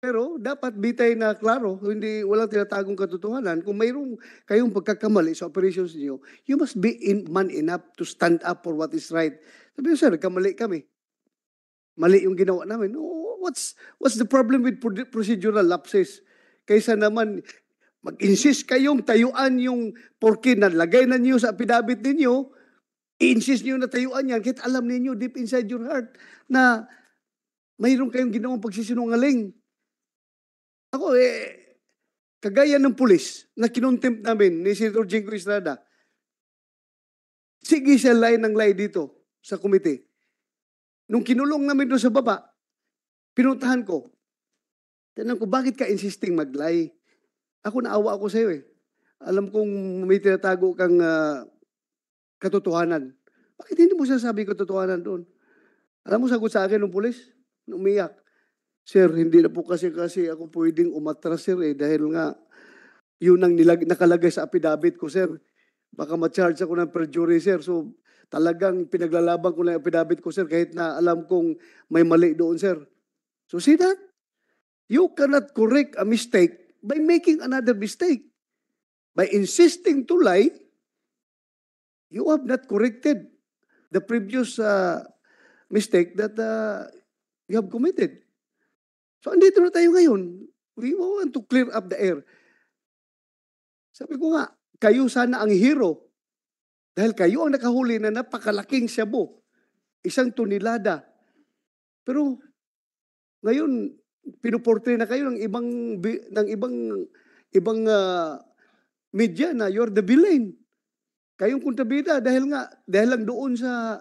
Speaker 2: Pero dapat bitay na klaro, hindi walang tinatagong katotohanan. Kung mayroong kayong pagkakamali sa operations niyo, you must be in man enough to stand up for what is right. Sabi niyo, sir, kamali kami. Mali yung ginawa namin. Oh, what's, what's the problem with procedural lapses? Kaysa naman, Mag-insist kayong tayuan yung porke lagay na niyo sa apidabit ninyo, insist niyo na tayuan yan kahit alam niyo deep inside your heart na mayroon kayong ginawang pagsisinungaling. Ako eh, kagaya ng pulis na kinontempt namin ni Senator Jinko Estrada, sige siya lay ng lay dito sa komite. Nung kinulong namin doon sa baba, pinuntahan ko. Tanong ko, bakit ka insisting mag-lie? Ako naawa ako sa iyo eh. Alam kong may tinatago kang uh, katotohanan. Bakit hindi mo yung katotohanan doon? Alam mo sagot sa akin ng pulis? Umiyak. Sir, hindi na po kasi kasi ako pwedeng umatras sir eh dahil nga yun ang nilag- nakalagay sa apidabit ko sir. Baka ma-charge ako ng perjury sir. So talagang pinaglalaban ko lang apidabit ko sir kahit na alam kong may mali doon sir. So see that? You cannot correct a mistake by making another mistake. By insisting to lie, you have not corrected the previous uh, mistake that uh, you have committed. So, andito na tayo ngayon. We want to clear up the air. Sabi ko nga, kayo sana ang hero. Dahil kayo ang nakahuli na napakalaking shabu. Isang tunilada. Pero ngayon, pinuportray na kayo ng ibang ng ibang ibang uh, media na you're the villain. Kayong kontrabida dahil nga dahil lang doon sa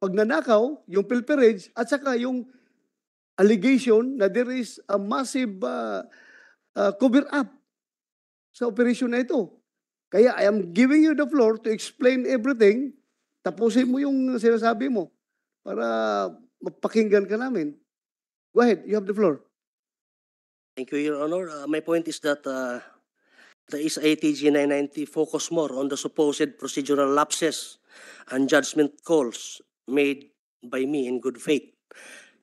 Speaker 2: pagnanakaw, yung pilferage at saka yung allegation na there is a massive uh, uh, cover up sa operasyon na ito. Kaya I am giving you the floor to explain everything. Tapusin mo yung sinasabi mo para mapakinggan ka namin. Go ahead, you have the floor.
Speaker 12: Thank you, Your Honor. Uh, my point is that uh, the ISA ATG 990 focus more on the supposed procedural lapses and judgment calls made by me in good faith.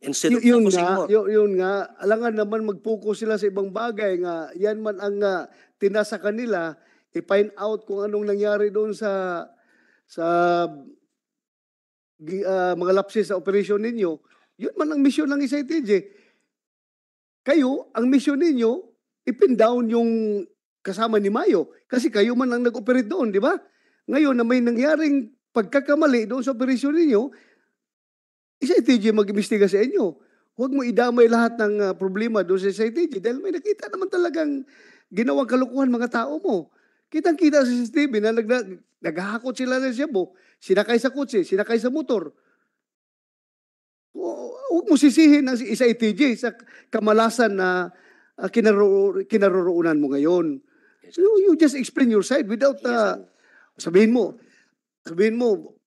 Speaker 12: Instead y- yun of nga,
Speaker 2: more. Y- yun nga, alangan naman mag-focus sila sa ibang bagay nga. Yan man ang uh, tinasa kanila, i-find out kung anong nangyari doon sa sa uh, mga lapses sa operasyon ninyo. Yun man ang misyon ng isa TJ. Kayo, ang misyon ninyo, ipindown yung kasama ni Mayo. Kasi kayo man ang nag-operate doon, di ba? Ngayon na may nangyaring pagkakamali doon sa operasyon ninyo, isa TJ mag-imbestiga sa inyo. Huwag mo idamay lahat ng ah, problema doon sa CITG dahil may nakita naman talagang ginawang kalukuhan mga tao mo. Kitang-kita sa CCTV na nag, naghahakot sila ng Cebu, sinakay sa kutsi, sinakay sa motor. O, huwag mo sisihin ang isa ITJ sa kamalasan na uh, kinaro, kinaroroonan mo ngayon. so you just explain your side without uh, sabihin mo, sabihin mo,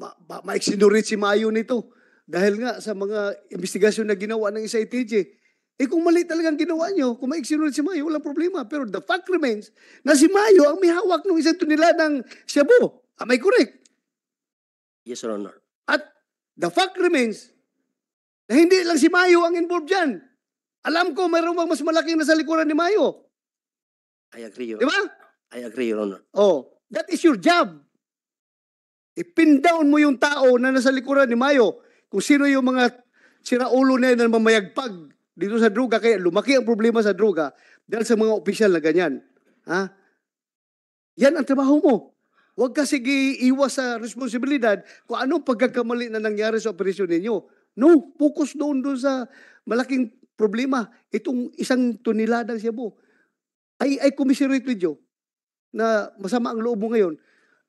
Speaker 2: ma, ma, ma si Mayo nito dahil nga sa mga investigasyon na ginawa ng isa ITJ. Eh kung mali talagang ginawa nyo, kung maiksinunod si Mayo, walang problema. Pero the fact remains na si Mayo ang may hawak ng isang tunila ng Shabu. Am I correct? Yes, Your Honor. At the fact remains na eh, hindi lang si Mayo ang involved dyan. Alam ko, mayroong mas malaking nasa likuran ni Mayo.
Speaker 12: I agree, Your Di ba? I agree, Your Honor. Oh,
Speaker 2: that is your job. I-pin down mo yung tao na nasa likuran ni Mayo. Kung sino yung mga siraulo na yun na mamayagpag dito sa droga. Kaya lumaki ang problema sa droga dahil sa mga opisyal na ganyan. Ha? Yan ang trabaho mo. Huwag ka sige iwas sa responsibilidad kung anong pagkakamali na nangyari sa operasyon ninyo. No, focus doon doon sa malaking problema. Itong isang toniladang Cebu. Ay, ay commiserate with you na masama ang loob mo ngayon.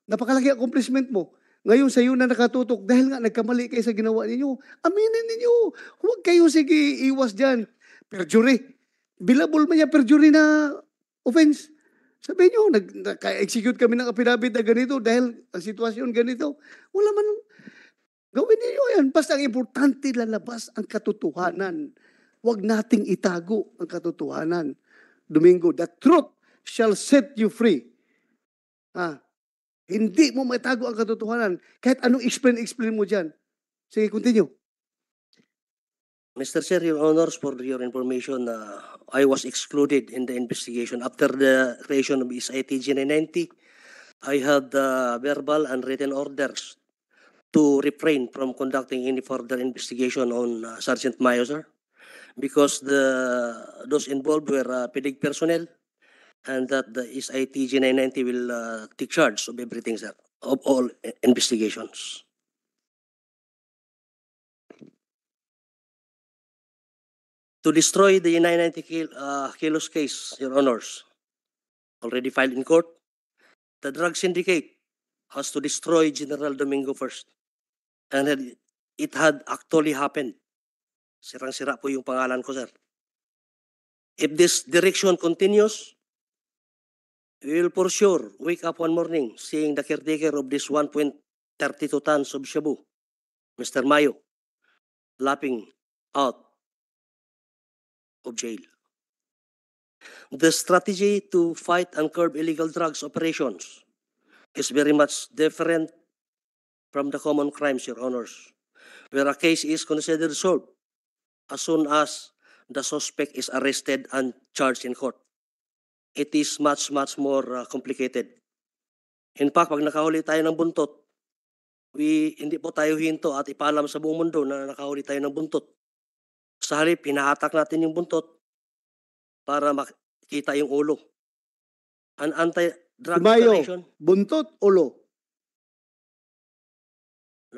Speaker 2: Napakalaki accomplishment mo. Ngayon sa iyo na nakatutok dahil nga nagkamali kayo sa ginawa ninyo. Aminin ninyo. Huwag kayo sige iwas diyan. Perjury. Bilabol man yan perjury na offense. Sabi nyo, nag, execute kami ng apidabit na ganito dahil ang sitwasyon ganito. Wala man, Gawin ninyo yan. Basta ang importante lalabas ang katotohanan. Huwag nating itago ang katotohanan. Domingo, the truth shall set you free. Ha? Hindi mo maitago ang katotohanan. Kahit anong explain-explain mo dyan. Sige, continue.
Speaker 12: Mr. Sir, Your Honors, for your information, uh, I was excluded in the investigation. After the creation of SIT G990, I had uh, verbal and written orders to refrain from conducting any further investigation on uh, Sergeant Mayo, sir, because the those involved were uh, personnel, and that the SITG
Speaker 1: 990 will uh, take charge of everything, sir, of all uh, investigations. To destroy the 990 kil uh, kilos case, Your Honors, already filed in court,
Speaker 12: the drug syndicate has to destroy General Domingo first. And it had actually happened. Sirang-sira po yung pangalan ko, sir. If this direction continues, we will for sure wake up one morning seeing the caretaker of this 1.32 tons of shabu, Mr. Mayo, lapping out of jail. The strategy to fight and curb illegal drugs operations is very much different from the common crimes, Your Honors, where a case is considered solved as soon as the suspect is arrested and charged in court. It is much, much more uh, complicated. In fact, pag nakahuli tayo ng buntot, we, hindi po tayo hinto at ipaalam sa buong mundo na nakahuli tayo ng buntot. Sa halip, pinahatak natin yung buntot para makita yung ulo. An anti-drug
Speaker 1: Tumayo, buntot, ulo.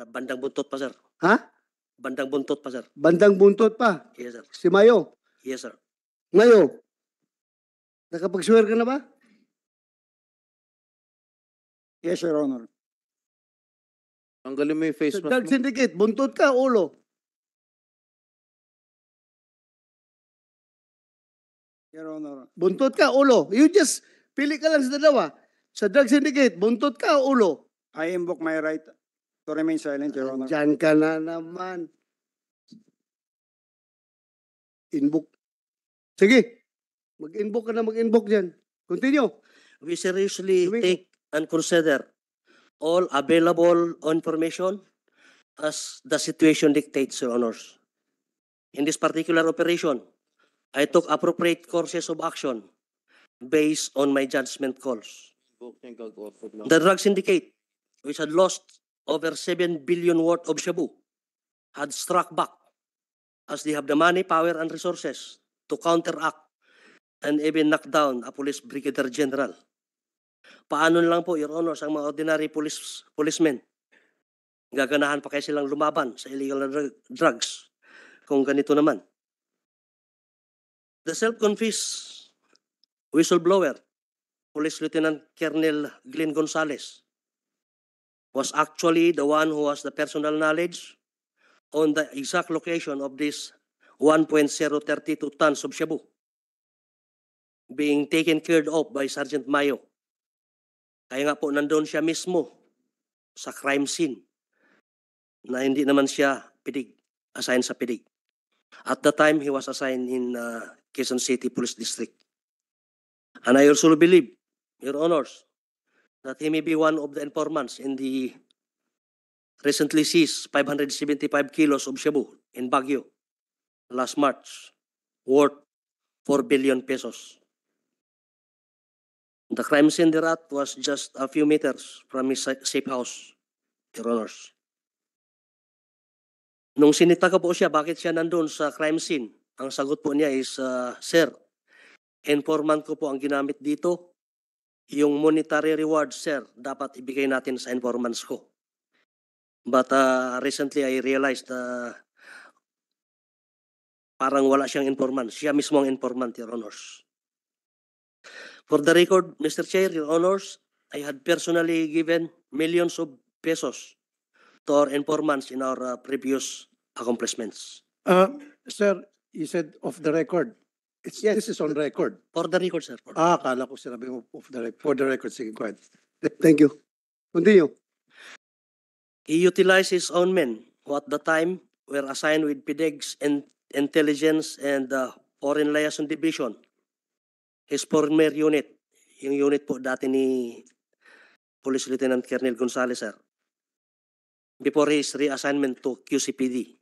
Speaker 12: Bandang buntot pa, sir. Ha? Bandang buntot pa, sir.
Speaker 2: Bandang buntot pa.
Speaker 12: Yes, sir. Si Mayo.
Speaker 1: Yes, sir. Mayo. Nakapag-swear ka na ba? Yes, Your Honor. Ang galing mo yung face Sa mask. Drug syndicate, buntot ka, ulo. Your Honor. Buntot ka, ulo. You just, pili ka lang sa dalawa.
Speaker 2: Sa drug syndicate, buntot ka, ulo. I invoke my right To remain silent, Your Honor. Diyan ka na naman. Inbook.
Speaker 12: Sige. Mag-inbook ka na mag-inbook dyan. Continue. We seriously Sige. take and consider all available information as the situation dictates, Your Honors. In this particular operation, I took appropriate courses of action based on my judgment calls.
Speaker 13: The drug
Speaker 12: syndicate, which had lost over 7 billion worth of Shabu had struck back as they have the money, power, and resources to counteract and even knock down a police brigadier general. Paano lang po, Your Honor, ang mga ordinary police, policemen? Gaganahan pa kayo silang lumaban sa illegal drugs kung ganito naman. The self-confessed whistleblower, Police Lieutenant Colonel Glenn Gonzales, was actually the one who has the personal knowledge on the exact location of this 1.032 tons of Shabu being taken care of by Sergeant Mayo. Kaya nga po, nandoon siya mismo sa crime scene na hindi naman siya pidig, assigned sa pidig. At the time, he was assigned in uh, Quezon City Police District. And I also believe, Your Honors, that he may be one of the informants in the recently seized 575 kilos of Cebu in Baguio last March, worth 4 billion pesos. The crime scene thereat was just a few meters from his safe house, Your Honors. Nung sinita ko po siya, bakit siya nandun sa crime scene? Ang sagot po niya is, uh, Sir, informant ko po ang ginamit dito yung monetary reward, sir, dapat ibigay natin sa informants ko. But uh, recently I realized na uh, parang wala siyang informant. Siya mismo ang informant, Your Honors. For the record, Mr. Chair, Your Honors, I had personally given millions of pesos to our informants in our uh, previous accomplishments.
Speaker 7: Uh, sir, you said off the record. It's, yes. This is on record. For the record, sir. For ah, kala ko sinabi mo of the record.
Speaker 12: For the record, sige, go ahead.
Speaker 7: Thank you. Continue.
Speaker 12: He utilized his own men who at the time were assigned with PDEG's and Intelligence and the Foreign Liaison Division. His former unit, yung unit po dati ni Police Lieutenant Colonel Gonzales, sir. Before his reassignment to QCPD,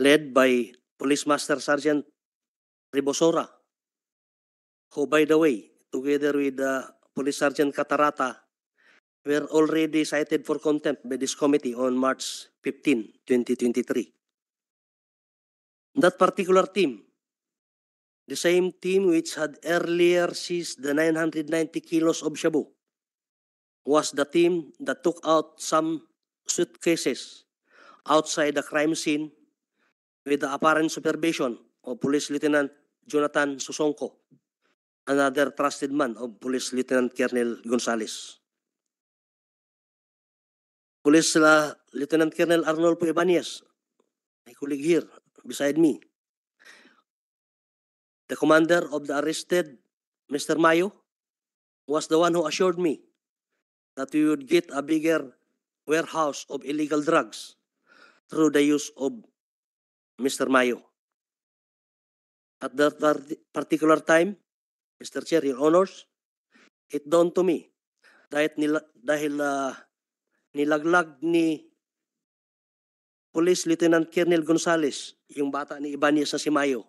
Speaker 12: led by Police Master Sergeant Ribosora, who by the way, together with uh, Police Sergeant Catarata, were already cited for contempt by this committee on March 15, 2023. That particular team, the same team which had earlier seized the 990 kilos of shabu, was the team that took out some suitcases outside the crime scene with the apparent supervision of Police Lieutenant Jonathan Susongko, another trusted man of Police Lieutenant Colonel Gonzales. Police uh, Lieutenant Colonel Arnolfo Ibanez, my colleague here beside me, the commander of the arrested Mr. Mayo was the one who assured me that we would get a bigger warehouse of illegal drugs through the use of Mr. Mayo. At that particular time, Mr. Chair, Your Honors, it dawned to me dahil, nila, dahil uh, nilaglag ni Police Lieutenant Kernel Gonzales, yung bata ni Ibanez sa Simayo,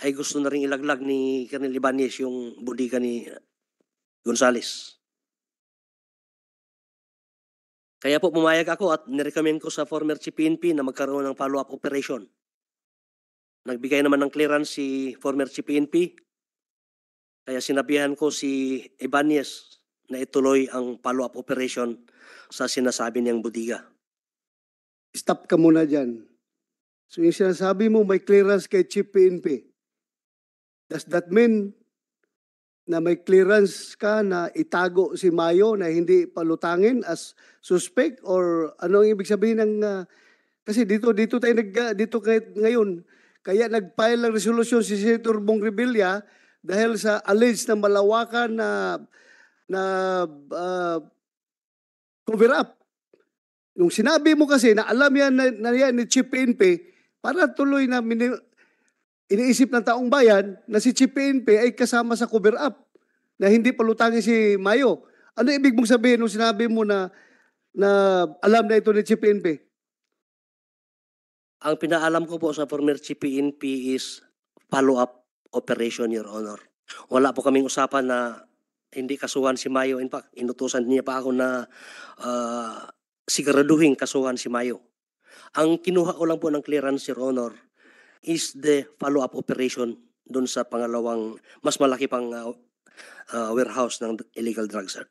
Speaker 12: ay gusto na rin ilaglag ni Kernel Ibanez yung bodega ni Gonzales. Kaya po pumayag ako at nirecommend ko sa former CPNP na magkaroon ng follow-up operation Nagbigay naman ng clearance si former CPNP. Kaya sinabihan ko si Ibanez na ituloy ang follow-up operation sa sinasabi niyang budiga.
Speaker 2: Stop ka muna dyan. So yung sinasabi mo may clearance kay Chief PNP, does that mean na may clearance ka na itago si Mayo na hindi palutangin as suspect or ano ang ibig sabihin ng uh, kasi dito dito tayo nag ah, dito ngayon kaya nag-file ng resolusyon si Senator Bong Revilla dahil sa alleged na malawakan na na uh, cover up. Nung sinabi mo kasi na alam yan na, na yan ni Chief PNP, para tuloy na iniisip ng taong bayan na si Chief PNP ay kasama sa cover up na hindi palutangin si Mayo. Ano ibig mong sabihin nung sinabi mo na na alam na ito ni Chief PNP?
Speaker 12: Ang pinaalam ko po sa former Chief is follow-up operation, Your Honor. Wala po kaming usapan na hindi kasuhan si Mayo. In fact, inutusan niya pa ako na uh, siguraduhin kasuhan si Mayo. Ang kinuha ko lang po ng clearance, Your Honor, is the follow-up operation doon sa pangalawang, mas malaki pang uh, uh, warehouse ng illegal drugs, sir.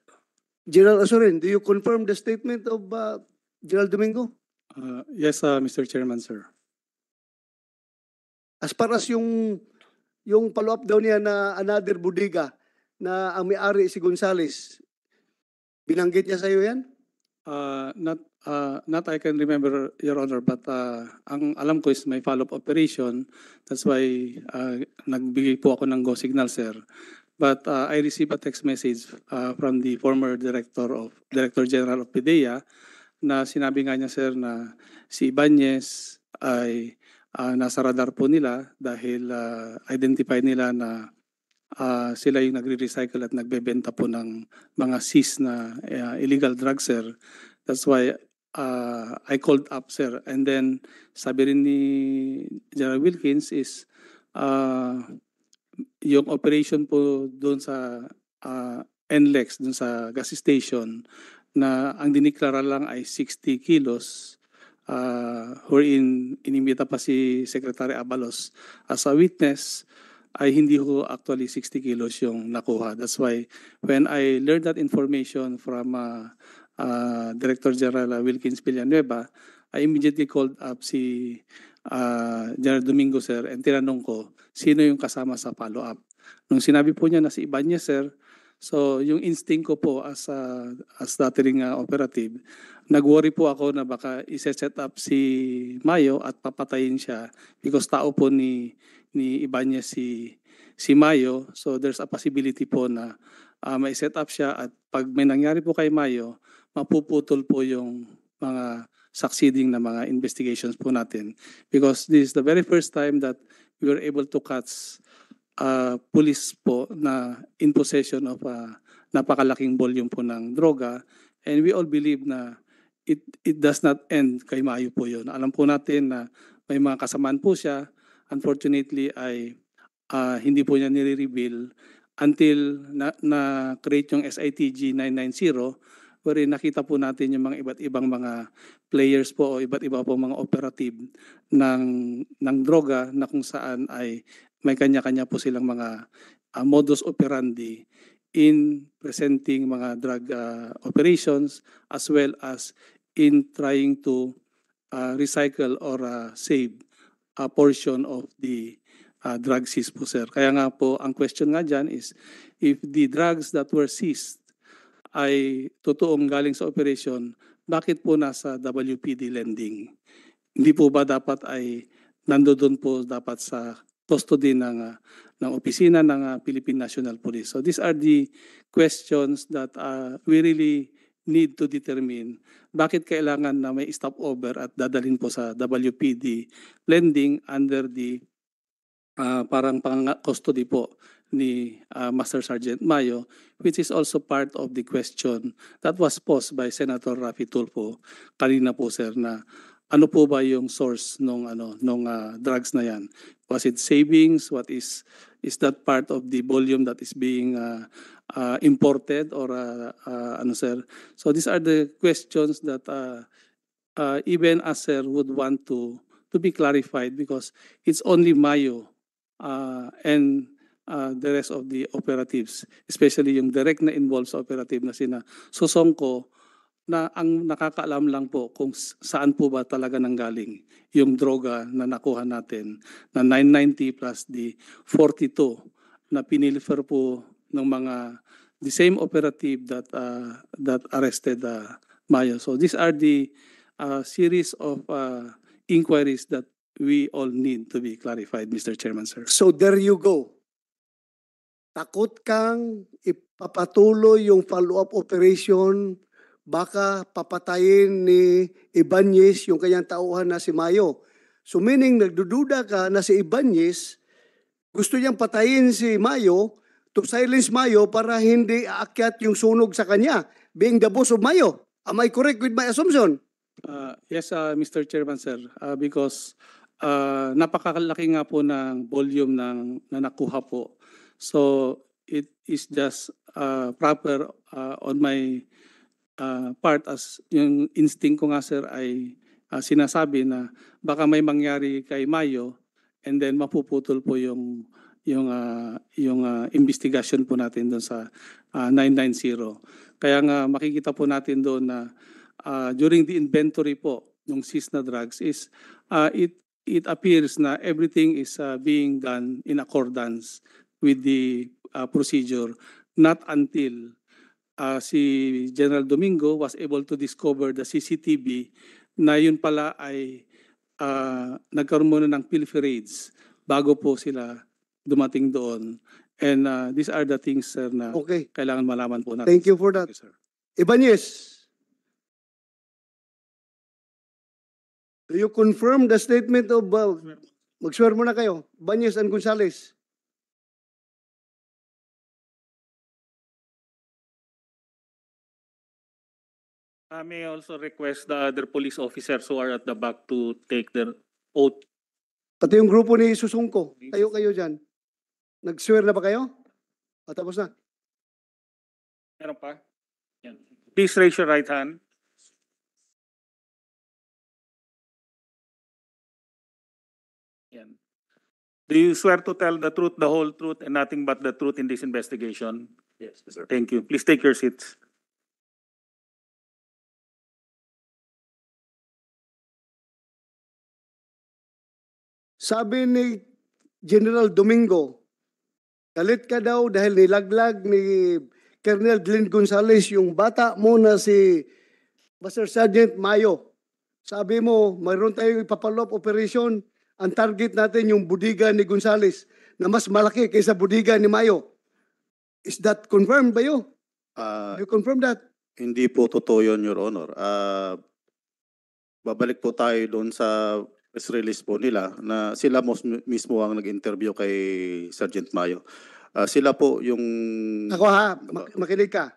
Speaker 2: General Asurin, do you confirm the statement of uh, General Domingo? Uh, yes, uh, ah, Mr. Chairman, sir. As far as yung yung follow-up daw niya na another bodega na ang may-ari si Gonzales, binanggit niya sa iyo yan?
Speaker 11: Uh, not, uh, not I can remember, Your Honor, but uh, ang alam ko is may follow-up operation. That's why uh, nagbigay po ako ng go signal, sir. But uh, I received a text message uh, from the former director of Director General of PDEA na sinabi nga niya sir na si Ibanez ay uh, nasa radar po nila dahil uh, identify nila na uh, sila yung nagre-recycle at nagbebenta po ng mga sis na uh, illegal drugs sir. That's why uh, I called up sir. And then sabi rin ni Gerald Wilkins is uh, yung operation po doon sa uh, NLEX, doon sa gas station, na ang diniklara lang ay 60 kilos uh, wherein inimita pa si Secretary Abalos as a witness ay hindi ko actually 60 kilos yung nakuha. That's why when I learned that information from uh, uh, Director General Wilkins Villanueva, I immediately called up si uh, General Domingo sir and tinanong ko sino yung kasama sa follow-up. Nung sinabi po niya na si Ibanez sir, So yung instinct ko po as a, as dating uh, operative, nag-worry po ako na baka i-set up si Mayo at papatayin siya because tao po ni ni Ibanez si si Mayo. So there's a possibility po na uh, ah, may set up siya at pag may nangyari po kay Mayo, mapuputol po yung mga succeeding na mga investigations po natin because this is the very first time that we were able to catch uh, ah, police po na in possession of a ah, napakalaking volume po ng droga and we all believe na it it does not end kay Mayo po yon. Alam po natin na may mga kasamaan po siya. Unfortunately ay uh, hindi po niya nire-reveal until na, na create yung SITG 990 wherein nakita po natin yung mga iba't ibang mga players po o iba't iba po mga operative ng ng droga na kung saan ay may kanya-kanya po silang mga uh, modus operandi in presenting mga drug uh, operations as well as in trying to uh, recycle or uh, save a portion of the uh, drug seized po sir. Kaya nga po, ang question nga dyan is, if the drugs that were seized ay totoong galing sa operation, bakit po nasa WPD lending? Hindi po ba dapat ay nandoon po dapat sa custody ng uh, ng opisina ng uh, Philippine National Police. So these are the questions that uh, we really need to determine bakit kailangan na may stopover at dadalhin po sa WPD lending under the uh, parang pang-custody po ni uh, Master Sergeant Mayo, which is also part of the question that was posed by Senator Rafi Tulfo kanina po sir na ano po ba yung source nung ano nung uh, drugs na yan was it savings what is is that part of the volume that is being uh, uh, imported or uh, uh, ano sir so these are the questions that uh, uh, even as sir would want to to be clarified because it's only mayo uh, and uh, the rest of the operatives especially yung direct na involves operative na sina Susongko na ang nakakaalam lang po kung saan po ba talaga nanggaling yung droga na nakuha natin na 990 plus the 42 na pinilifer po ng mga the same operative that uh, that arrested uh, Maya. So these are the uh, series of uh, inquiries that we all need to be clarified, Mr. Chairman, sir.
Speaker 2: So there you go. Takot kang ipapatuloy yung follow-up operation baka papatayin ni Ibanez yung kanyang tauhan na si Mayo. So meaning nagdududa ka na si Ibanez gusto niyang patayin si Mayo to silence Mayo para hindi aakyat yung sunog sa kanya being the boss of Mayo. Am I correct with my assumption?
Speaker 11: Uh, yes, uh, Mr. Chairman, sir. Uh, because uh, napakalaki nga po ng volume ng, na nakuha po. So it is just uh, proper uh, on my uh, part as yung instinct ko nga sir ay uh, sinasabi na baka may mangyari kay Mayo and then mapuputol po yung yung uh, yung uh, investigation po natin doon sa uh, 990. Kaya nga makikita po natin doon na uh, during the inventory po ng na drugs is uh, it it appears na everything is uh, being done in accordance with the uh, procedure not until uh, si General Domingo was able to discover the CCTV na yun pala ay uh, nagkaroon muna ng pilferades bago po sila dumating doon. And uh, these are the things, sir, na okay. kailangan malaman po natin. Thank you
Speaker 2: for that. Okay, sir. Ibanez,
Speaker 1: do you confirm the statement of... Uh, magswear muna kayo. Banyes and Gonzales. Uh, I may also request the other police officers who are
Speaker 4: at the back to take their oath.
Speaker 2: Pati yung grupo ni Susungko, tayo kayo dyan.
Speaker 1: Nag-swear na ba kayo? At ah, tapos na. Meron pa? Yan. Please raise your right hand. Yan. Do you swear to tell
Speaker 3: the truth, the whole truth, and nothing but the truth in this investigation? Yes, sir. Thank you. Please take your seats.
Speaker 1: Sabi ni General
Speaker 2: Domingo, galit ka daw dahil nilaglag ni Colonel Glenn Gonzales yung bata mo na si Master Sergeant Mayo. Sabi mo, mayroon tayong ipapalop operation. Ang target natin yung budiga ni Gonzales na mas malaki kaysa budiga ni Mayo. Is that confirmed ba yun?
Speaker 14: Uh, you confirm that? Hindi po totoo yun, Your Honor. Uh, babalik po tayo doon sa press release po nila na sila mismo ang nag-interview kay Sergeant Mayo. Uh, sila po yung... Ako
Speaker 2: ha, mak- makinig ka.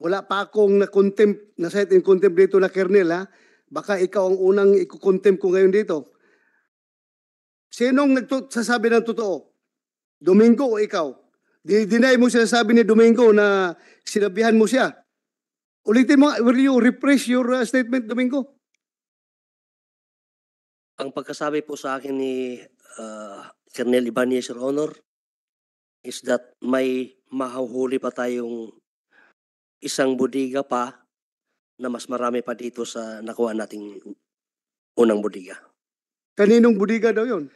Speaker 2: Wala pa akong na-contempt, na-set in contempt dito na kernel ha. Baka ikaw ang unang i-contempt ko ngayon dito. Sinong nagsasabi ng totoo? Domingo o ikaw? Dinay mo sinasabi ni Domingo na sinabihan mo siya. Ulitin mo, will you refresh your uh, statement, Domingo?
Speaker 12: Ang pagkasabi po sa akin ni uh, Colonel Ibanez, Your Honor, is that may mahuhuli pa tayong isang budiga pa na mas marami pa dito sa nakuha nating unang budiga. Kaninong budiga daw yon?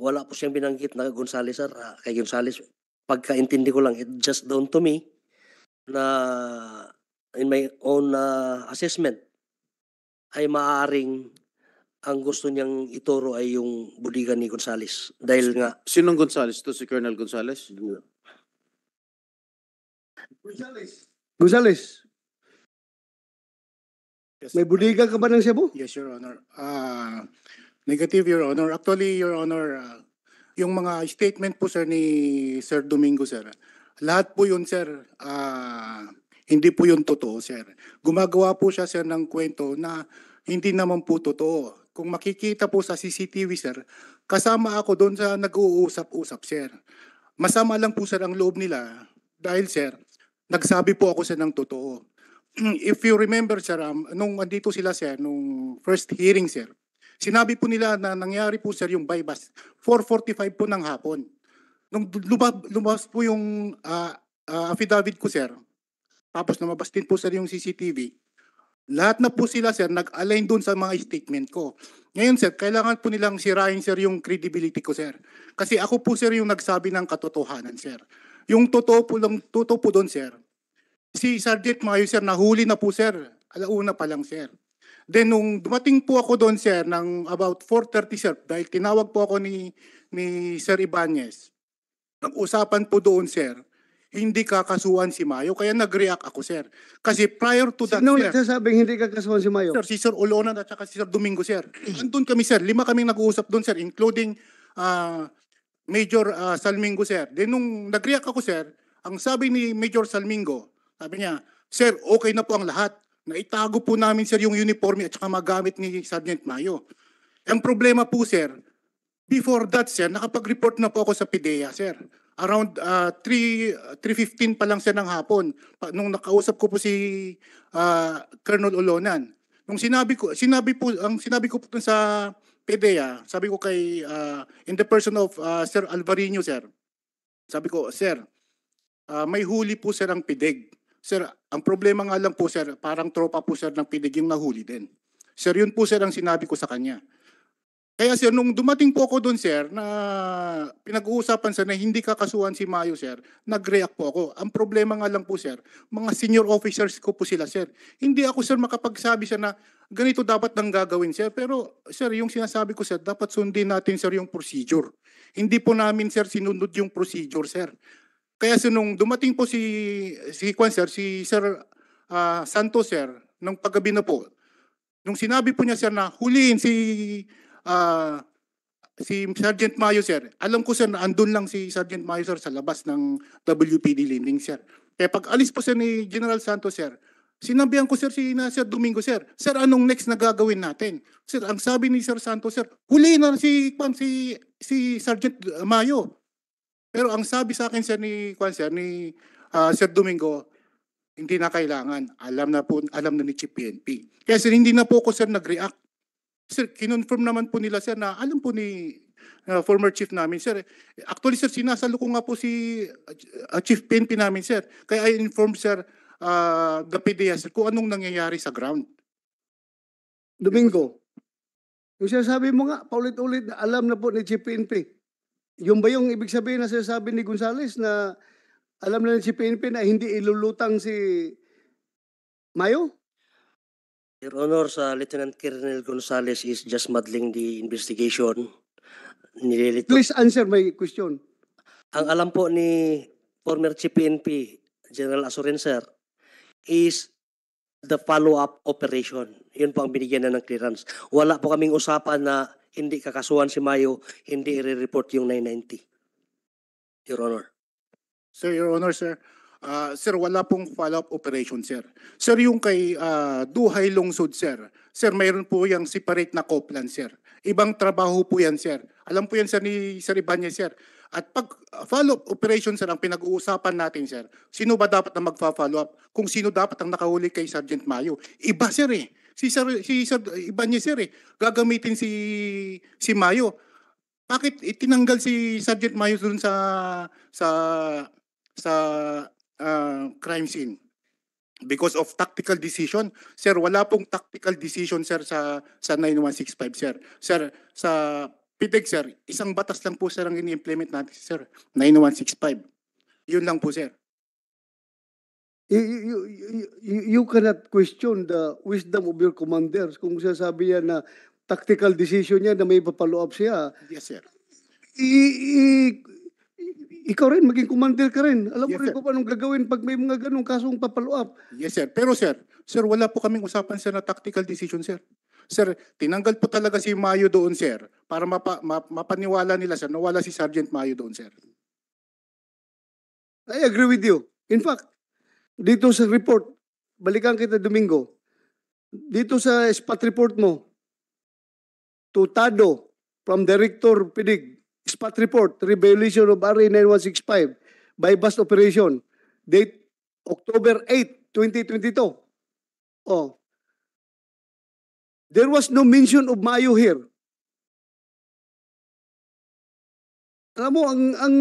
Speaker 12: Wala po siyang binanggit na Gonzales, sir. Uh, kay Gonzales, pagkaintindi ko lang, it just dawned to me na in my own uh, assessment ay maaring ang gusto niyang ituro ay yung budigan ni Gonzales. Dahil nga, Sinong Gonzales to? Si Colonel Gonzales?
Speaker 2: Gonzales, Yes, may buligan ka ba ng Cebu? Yes, Your
Speaker 15: Honor. Ah, negative, Your Honor. Actually, Your Honor, ah, yung mga statement po, sir, ni Sir Domingo, sir, lahat po yun, sir, ah, hindi po yun totoo, sir. Gumagawa po siya, sir, ng kwento na hindi naman po totoo. Kung makikita po sa CCTV, sir, kasama ako doon sa nag-uusap-usap, sir. Masama lang po, sir, ang loob nila. Dahil, sir, nagsabi po ako sa ng totoo. If you remember, sir, um, nung andito sila, sir, nung first hearing, sir, sinabi po nila na nangyari po, sir, yung bypass. 4.45 po ng hapon. Nung lumabas po yung uh, uh, affidavit ko, sir, tapos lumabas din po, sir, yung CCTV, lahat na po sila sir nag-align doon sa mga statement ko. Ngayon sir, kailangan po nilang sirain sir yung credibility ko sir. Kasi ako po sir yung nagsabi ng katotohanan sir. Yung totoo po, lang, totoo po doon sir. Si Sardet Mayo sir, nahuli na po sir. Alauna pa lang sir. Then nung dumating po ako doon sir ng about 4:30 sir dahil tinawag po ako ni ni Sir Ibanez. Nag-usapan po doon sir hindi kakasuhan si Mayo. Kaya nag-react ako, sir. Kasi prior to that, Sino sir.
Speaker 2: nagsasabing hindi kakasuhan si Mayo? Sir,
Speaker 15: si Sir Olonan at saka si Sir Domingo, sir. Andun kami, sir. Lima kaming nag-uusap dun, sir, including uh, Major uh, Salmingo, sir. Then nung nag-react ako, sir, ang sabi ni Major Salmingo, sabi niya, Sir, okay na po ang lahat. Naitago po namin, sir, yung uniforme at saka magamit ni Sergeant Mayo. Ang problema po, sir, before that, sir, nakapag-report na po ako sa PDEA, sir around uh, 3 3:15 pa lang siya ng hapon nung nakausap ko po si uh, Colonel Olonan. Nung sinabi ko sinabi po ang sinabi ko po sa PDEA, sabi ko kay uh, in the person of uh, Sir Alvarino sir. Sabi ko, sir, uh, may huli po sir ang PIDEG. Sir, ang problema nga lang po sir, parang tropa po sir ng PIDEG yung nahuli din. Sir, yun po sir ang sinabi ko sa kanya. Kaya sir, nung dumating po ako doon sir, na pinag-uusapan sir na hindi kakasuhan si Mayo sir, nag-react po ako. Ang problema nga lang po sir, mga senior officers ko po sila sir. Hindi ako sir makapagsabi sir na ganito dapat nang gagawin sir. Pero sir, yung sinasabi ko sir, dapat sundin natin sir yung procedure. Hindi po namin sir sinunod yung procedure sir. Kaya sir, nung dumating po si, si Kwan sir, si sir uh, Santos sir, nung paggabi na po, nung sinabi po niya sir na huliin si uh, si Sergeant Mayo, sir, alam ko, sir, na andun lang si Sergeant Mayo, sir, sa labas ng WPD Linding, sir. Kaya pag alis po, sir, ni General Santos, sir, Sinabihan ko sir si na, Sir Domingo sir. Sir anong next na gagawin natin? Sir ang sabi ni Sir Santos sir, huli na si Kwan si si Sergeant ah, Mayo. Pero ang sabi sa akin sir ni Kwan sir ni uh, Sir Domingo, hindi na kailangan. Alam na po, alam na ni Chief PNP. Kaya sir, hindi na po ko sir nag-react. Sir, kinonfirm naman po nila sir na alam po ni uh, former chief namin sir. Actually sir, sinasalo ko nga po si uh, uh chief PNP namin sir. Kaya I inform sir uh, Gapidea sir kung anong nangyayari sa ground.
Speaker 2: Domingo, yung sinasabi mo nga, paulit-ulit alam na po ni chief PNP. Yung ba yung ibig sabihin na sinasabi ni Gonzales na alam na ni chief PNP na hindi ilulutang si
Speaker 12: Mayo? Your Honor, sa Lieutenant Colonel Gonzales is just muddling the investigation. Nililito. Please answer my question. Ang alam po ni former Chief PNP, General Asurin, sir, is the follow-up operation. Yun po ang binigyan na ng clearance. Wala po kaming usapan na hindi kakasuhan si Mayo, hindi i-report yung 990. Your Honor.
Speaker 15: Sir, Your Honor, sir. Uh, sir, wala pong follow-up operation, sir. Sir, yung kay uh, Duhay Lungsod, sir. Sir, mayroon po yung separate na coplan, sir. Ibang trabaho po yan, sir. Alam po yan, sir, ni Sir Ibanez, sir. At pag ah, follow-up operation, sir, ang pinag-uusapan natin, sir, sino ba dapat ang magfa-follow up? Kung sino dapat ang nakahuli kay Sergeant Mayo? Iba, sir, eh. Si Sir, si Sir Ibanez, sir, eh. Gagamitin si, si Mayo. Bakit itinanggal eh, si Sergeant Mayo dun sa, sa, sa uh, crime scene because of tactical decision. Sir, wala pong tactical decision, sir, sa, sa 9165, sir. Sir, sa PITEG, sir, isang batas lang po, sir, ang ini-implement natin, sir. 9165.
Speaker 2: Yun lang po, sir. You, you, you, you cannot question the wisdom of your commanders kung sasabi niya na tactical decision niya na may papalo up siya. Yes, sir. I, i, ikaw rin, maging commander ka rin. Alam yes, mo rin sir. kung anong gagawin pag may mga ganong kasong papalo
Speaker 15: Yes, sir. Pero sir, sir, wala po kaming usapan, sir, na tactical decision, sir. Sir, tinanggal po talaga si Mayo doon, sir, para mapa, ma, mapaniwala nila, sir, wala si Sergeant Mayo doon,
Speaker 2: sir. I agree with you. In fact, dito sa report, balikan kita Domingo, dito sa spot report mo, tutado from Director Pidig, Spot report, revelation of RA 9165 by bus operation. Date October 8,
Speaker 1: 2022. Oh. There was no mention of Mayo here. Alam mo, ang,
Speaker 2: ang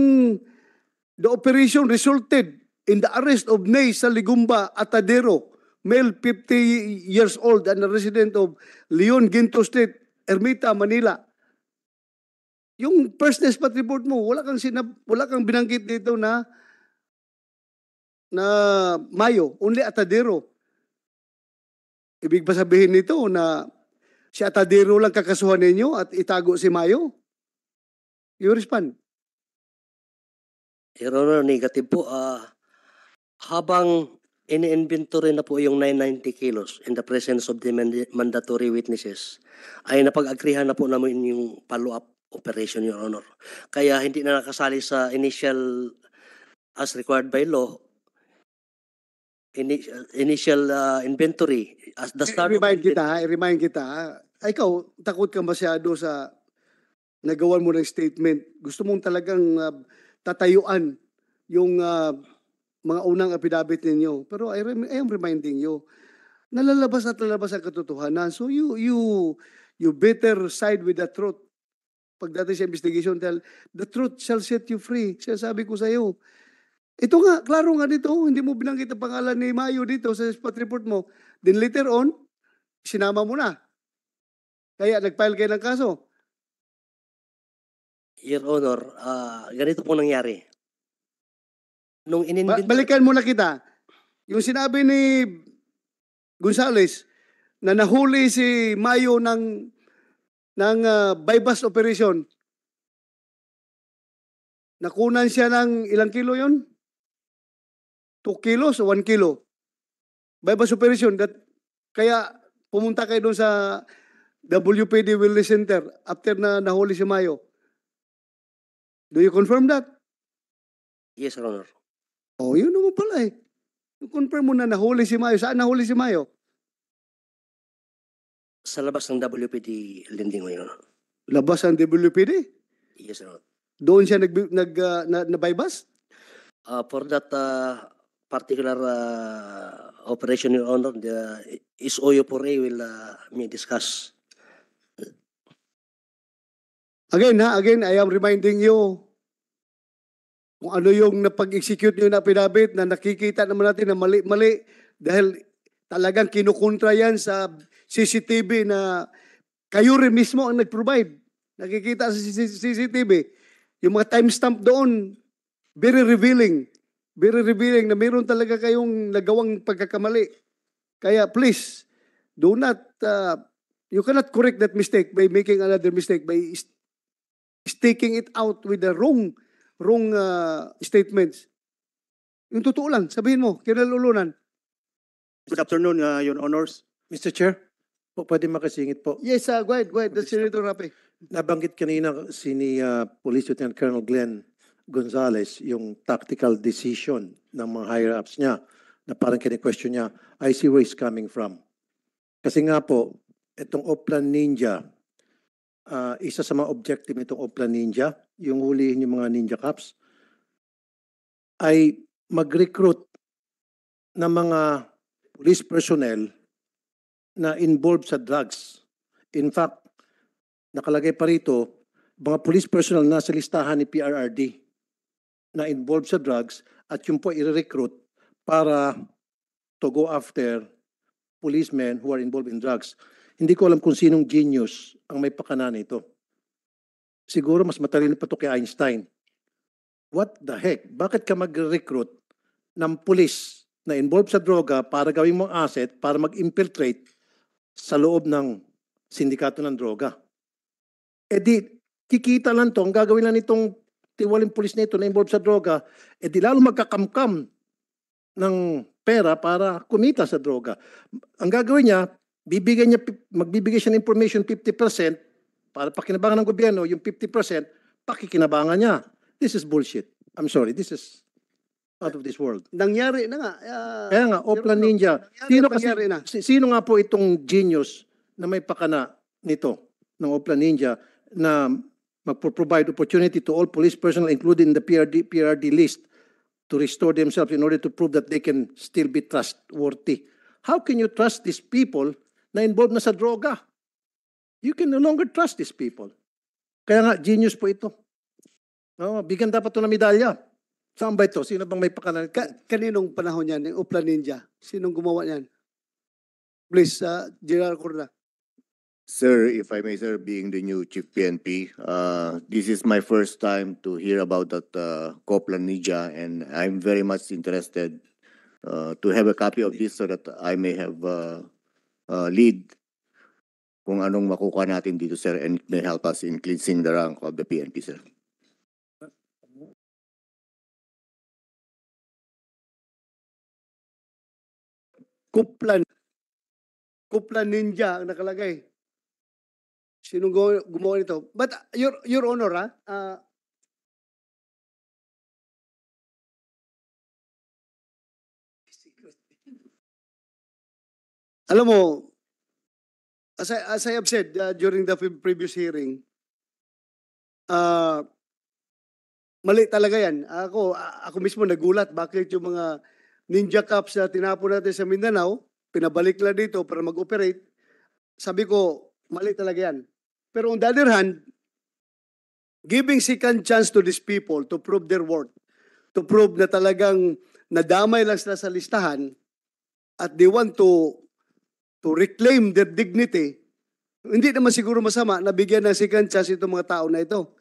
Speaker 2: the operation resulted in the arrest of Ney Saligumba Atadero, male 50 years old and a resident of Leon Ginto State, Ermita, Manila. Yung firstness report mo, wala kang sinab, wala kang binanggit dito na na Mayo, only Atadero. Ibig ba sabihin nito na si Atadero lang kakasuhan ninyo at itago si Mayo? You respond.
Speaker 12: Your Honor, negative po. Uh, habang ini-inventory na po yung 990 kilos in the presence of the mandatory witnesses, ay napag-agrihan na po namin yung follow-up operation, Your Honor. Kaya hindi na nakasali sa initial as required by law initial, initial uh, inventory
Speaker 2: as the start I remind kita ha, remind kita ha. Ah, ikaw takot ka masyado sa nagawa mo ng statement gusto mong talagang uh, tatayuan yung uh, mga unang affidavit ninyo pero I, rem- I am reminding you nalalabas at lalabas ang katotohanan so you you you better side with the truth pagdating sa investigation, dahil the truth shall set you free. sabi ko sa iyo. Ito nga, klaro nga dito, oh. hindi mo binanggit ang pangalan ni Mayo dito sa spot report mo. Then later on, sinama mo na. Kaya nag-file kayo ng kaso.
Speaker 12: Your Honor, uh, ganito po nangyari. Nung inin
Speaker 2: ba- balikan muna kita. Yung sinabi ni Gonzales na nahuli si Mayo ng ng uh, bypass operation. Nakunan siya ng ilang kilo yon? 2 kilos o 1 kilo? Bypass operation. That, kaya pumunta kayo doon sa WPD Wellness Center after na nahuli si Mayo. Do you confirm that? Yes, Your Honor. Oh, yun naman pala eh. Confirm mo na nahuli si Mayo. Saan nahuli si Mayo?
Speaker 12: sa labas ng WPD
Speaker 2: lending mo yun. Labas ang WPD? Yes, sir. Honor. Doon siya nag, nag
Speaker 12: uh, na, na bypass? Uh, ah, for that uh, particular uh, operation, Your Honor, the is 4 Pore will uh, may discuss. Again, ha, again, I am reminding you
Speaker 2: kung ano yung napag-execute nyo na pinabit na nakikita naman natin na mali-mali dahil talagang kinukontra yan sa CCTV na kayo rin mismo ang nag-provide. Nakikita sa CCTV. Yung mga timestamp doon, very revealing. Very revealing na meron talaga kayong nagawang pagkakamali. Kaya please, do not, uh, you cannot correct that mistake by making another mistake, by staking it out with the wrong wrong uh, statements. Yung totoo lang, sabihin mo, kinalulunan.
Speaker 7: Good afternoon, uh, Your Honors. Mr. Chair. Po, pwede makasingit po. Yes, uh, go ahead, go ahead. That's Senator Rapi. Nabanggit kanina si ni uh, Police Lieutenant Colonel Glenn Gonzales yung tactical decision ng mga higher-ups niya na parang kini-question niya, I see where he's coming from. Kasi nga po, itong Oplan Ninja, uh, isa sa mga objective nitong Oplan Ninja, yung hulihin yung mga ninja cops, ay mag-recruit ng mga police personnel na involved sa drugs. In fact, nakalagay pa rito, mga police personnel na sa listahan ni PRRD na involved sa drugs at yung po i-recruit para to go after policemen who are involved in drugs. Hindi ko alam kung sinong genius ang may pakana nito. Siguro mas matalino pa to kay Einstein. What the heck? Bakit ka mag-recruit ng police na involved sa droga para gawin mong asset, para mag-infiltrate sa loob ng sindikato ng droga. E di, kikita lang to, ang gagawin lang itong tiwaling pulis na ito na involved sa droga, e di lalo magkakamkam ng pera para kumita sa droga. Ang gagawin niya, bibigyan niya, magbibigay siya ng information 50% para pakinabangan ng gobyerno, yung 50% pakikinabangan niya. This is bullshit. I'm sorry, this is out of this world. Nangyari na nga. Uh, Kaya nga, Oplan Ninja. sino, kasi, na. sino nga po itong genius na may pakana nito ng Oplan Ninja na mag-provide opportunity to all police personnel including the PRD, PRD list to restore themselves in order to prove that they can still be trustworthy. How can you trust these people na involved na sa droga? You can no longer trust these people. Kaya nga, genius po ito. No, bigyan dapat ito ng medalya. Saan ba ito? Sino bang may pakalaran? Ka- kaninong panahon yan, yung Upla Ninja?
Speaker 2: Sinong gumawa niyan? Please, uh, General Corda.
Speaker 9: Sir, if I may, sir, being the new Chief PNP, uh, this is my first time to hear about that uh, Copland Ninja, and I'm very much interested uh, to have a copy of this so that I may have uh, uh, lead kung anong makukuha
Speaker 1: natin dito, sir, and it may help us in cleansing the rank of the PNP, sir. Kuplan. Kuplan Ninja ang nakalagay. Sino gumawa nito? But uh, your your honor ha, uh, ah, Alam mo, as I, as I have said uh, during the previous hearing, uh, mali
Speaker 2: talaga yan. Ako, ako mismo nagulat bakit yung mga Ninja Cups na tinapon natin sa Mindanao, pinabalik lang dito para mag-operate, sabi ko, mali talaga yan. Pero on the other hand, giving second chance to these people to prove their worth, to prove na talagang nadamay lang sila sa listahan at they want to to reclaim their dignity, hindi naman siguro masama na bigyan ng second chance itong mga tao na ito.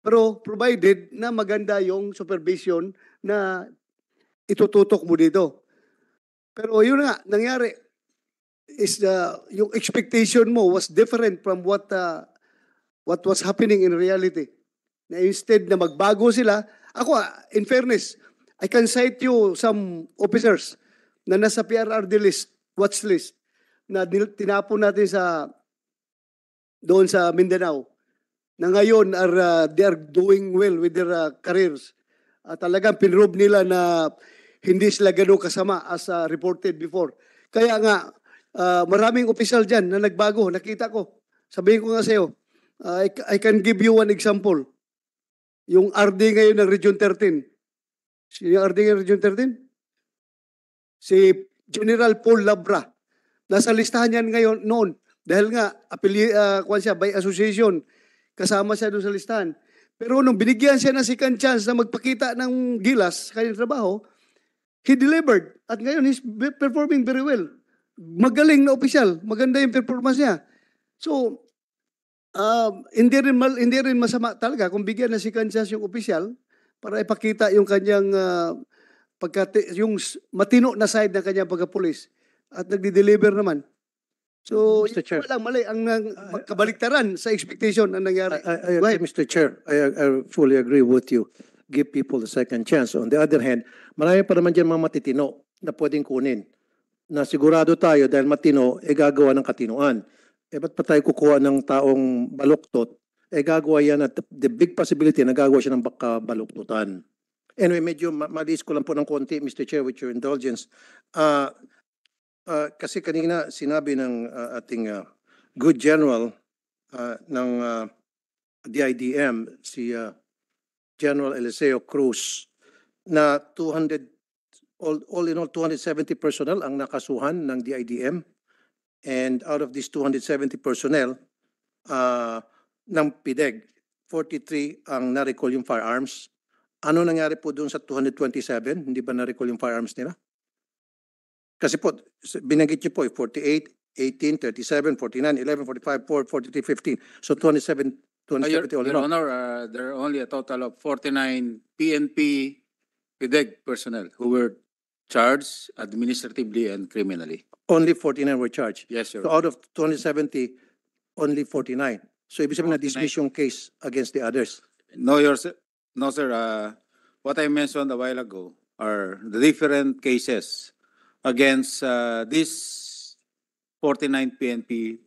Speaker 2: Pero provided na maganda yung supervision na itututok mo dito. Pero yun nga, nangyari, is the, yung expectation mo was different from what, uh, what was happening in reality. Na instead na magbago sila, ako, ah, in fairness, I can cite you some officers na nasa PRRD list, watch list, na tinapo natin sa doon sa Mindanao na ngayon are uh, they are doing well with their uh, careers. Uh, talagang pinrove nila na hindi sila gano'ng kasama as uh, reported before. Kaya nga, uh, maraming opisyal dyan na nagbago, nakita ko. Sabihin ko nga sa'yo, uh, I, I can give you one example. Yung RD ngayon ng Region 13. Si yung RD ng Region 13? Si General Paul Labra. Nasa listahan yan ngayon noon. Dahil nga, apili, uh, kwan siya, by association, kasama siya doon sa listahan. Pero nung binigyan siya ng second chance na magpakita ng gilas sa kanyang trabaho, He delivered. At ngayon, he's performing very well. Magaling na official. Maganda yung performance niya. So, uh, hindi, rin mal, hindi rin masama talaga kung bigyan na si Kansas yung official para ipakita yung kanyang uh, ah, pagkati, yung matino na side ng kanyang pagkapulis. At nagdi-deliver naman. So, Mr. Chair. Walang mali ang uh,
Speaker 7: sa expectation na nangyari. I, I, I, Mr. Chair, I, I fully agree with you give people the second chance. On the other hand, marami pa naman dyan mga matitino na pwedeng kunin na sigurado tayo dahil matino, e eh, gagawa ng katinoan. E eh, ba't pa tayo kukuha ng taong baluktot? E eh, gagawa yan at the big possibility na gagawa siya ng baka baluktotan. Anyway, medyo malis ko lang po ng konti, Mr. Chair, with your indulgence. Uh, uh, kasi kanina sinabi ng uh, ating uh, good general uh, ng uh, DIDM, si uh, General Eliseo Cruz na 200 all, all in all 270 personnel ang nakasuhan ng DIDM and out of these 270 personnel uh, ng PIDEG 43 ang na-recall yung firearms. Ano nangyari po doon sa 227? Hindi ba na-recall yung firearms nila? Kasi po, binanggit niyo po 48, 18, 37, 49, 11, 45, 4, 43, 15. So 27 Your, Your, Honor,
Speaker 8: uh, there are only a total of 49 PNP PDEG personnel who were charged administratively and
Speaker 7: criminally. Only 49 were charged? Yes, sir. So out of 270, only 49.
Speaker 8: So ibig sabihin na a yung case against the others? No, your, no sir. Uh, what I mentioned a while ago are the different cases against uh, these 49 PNP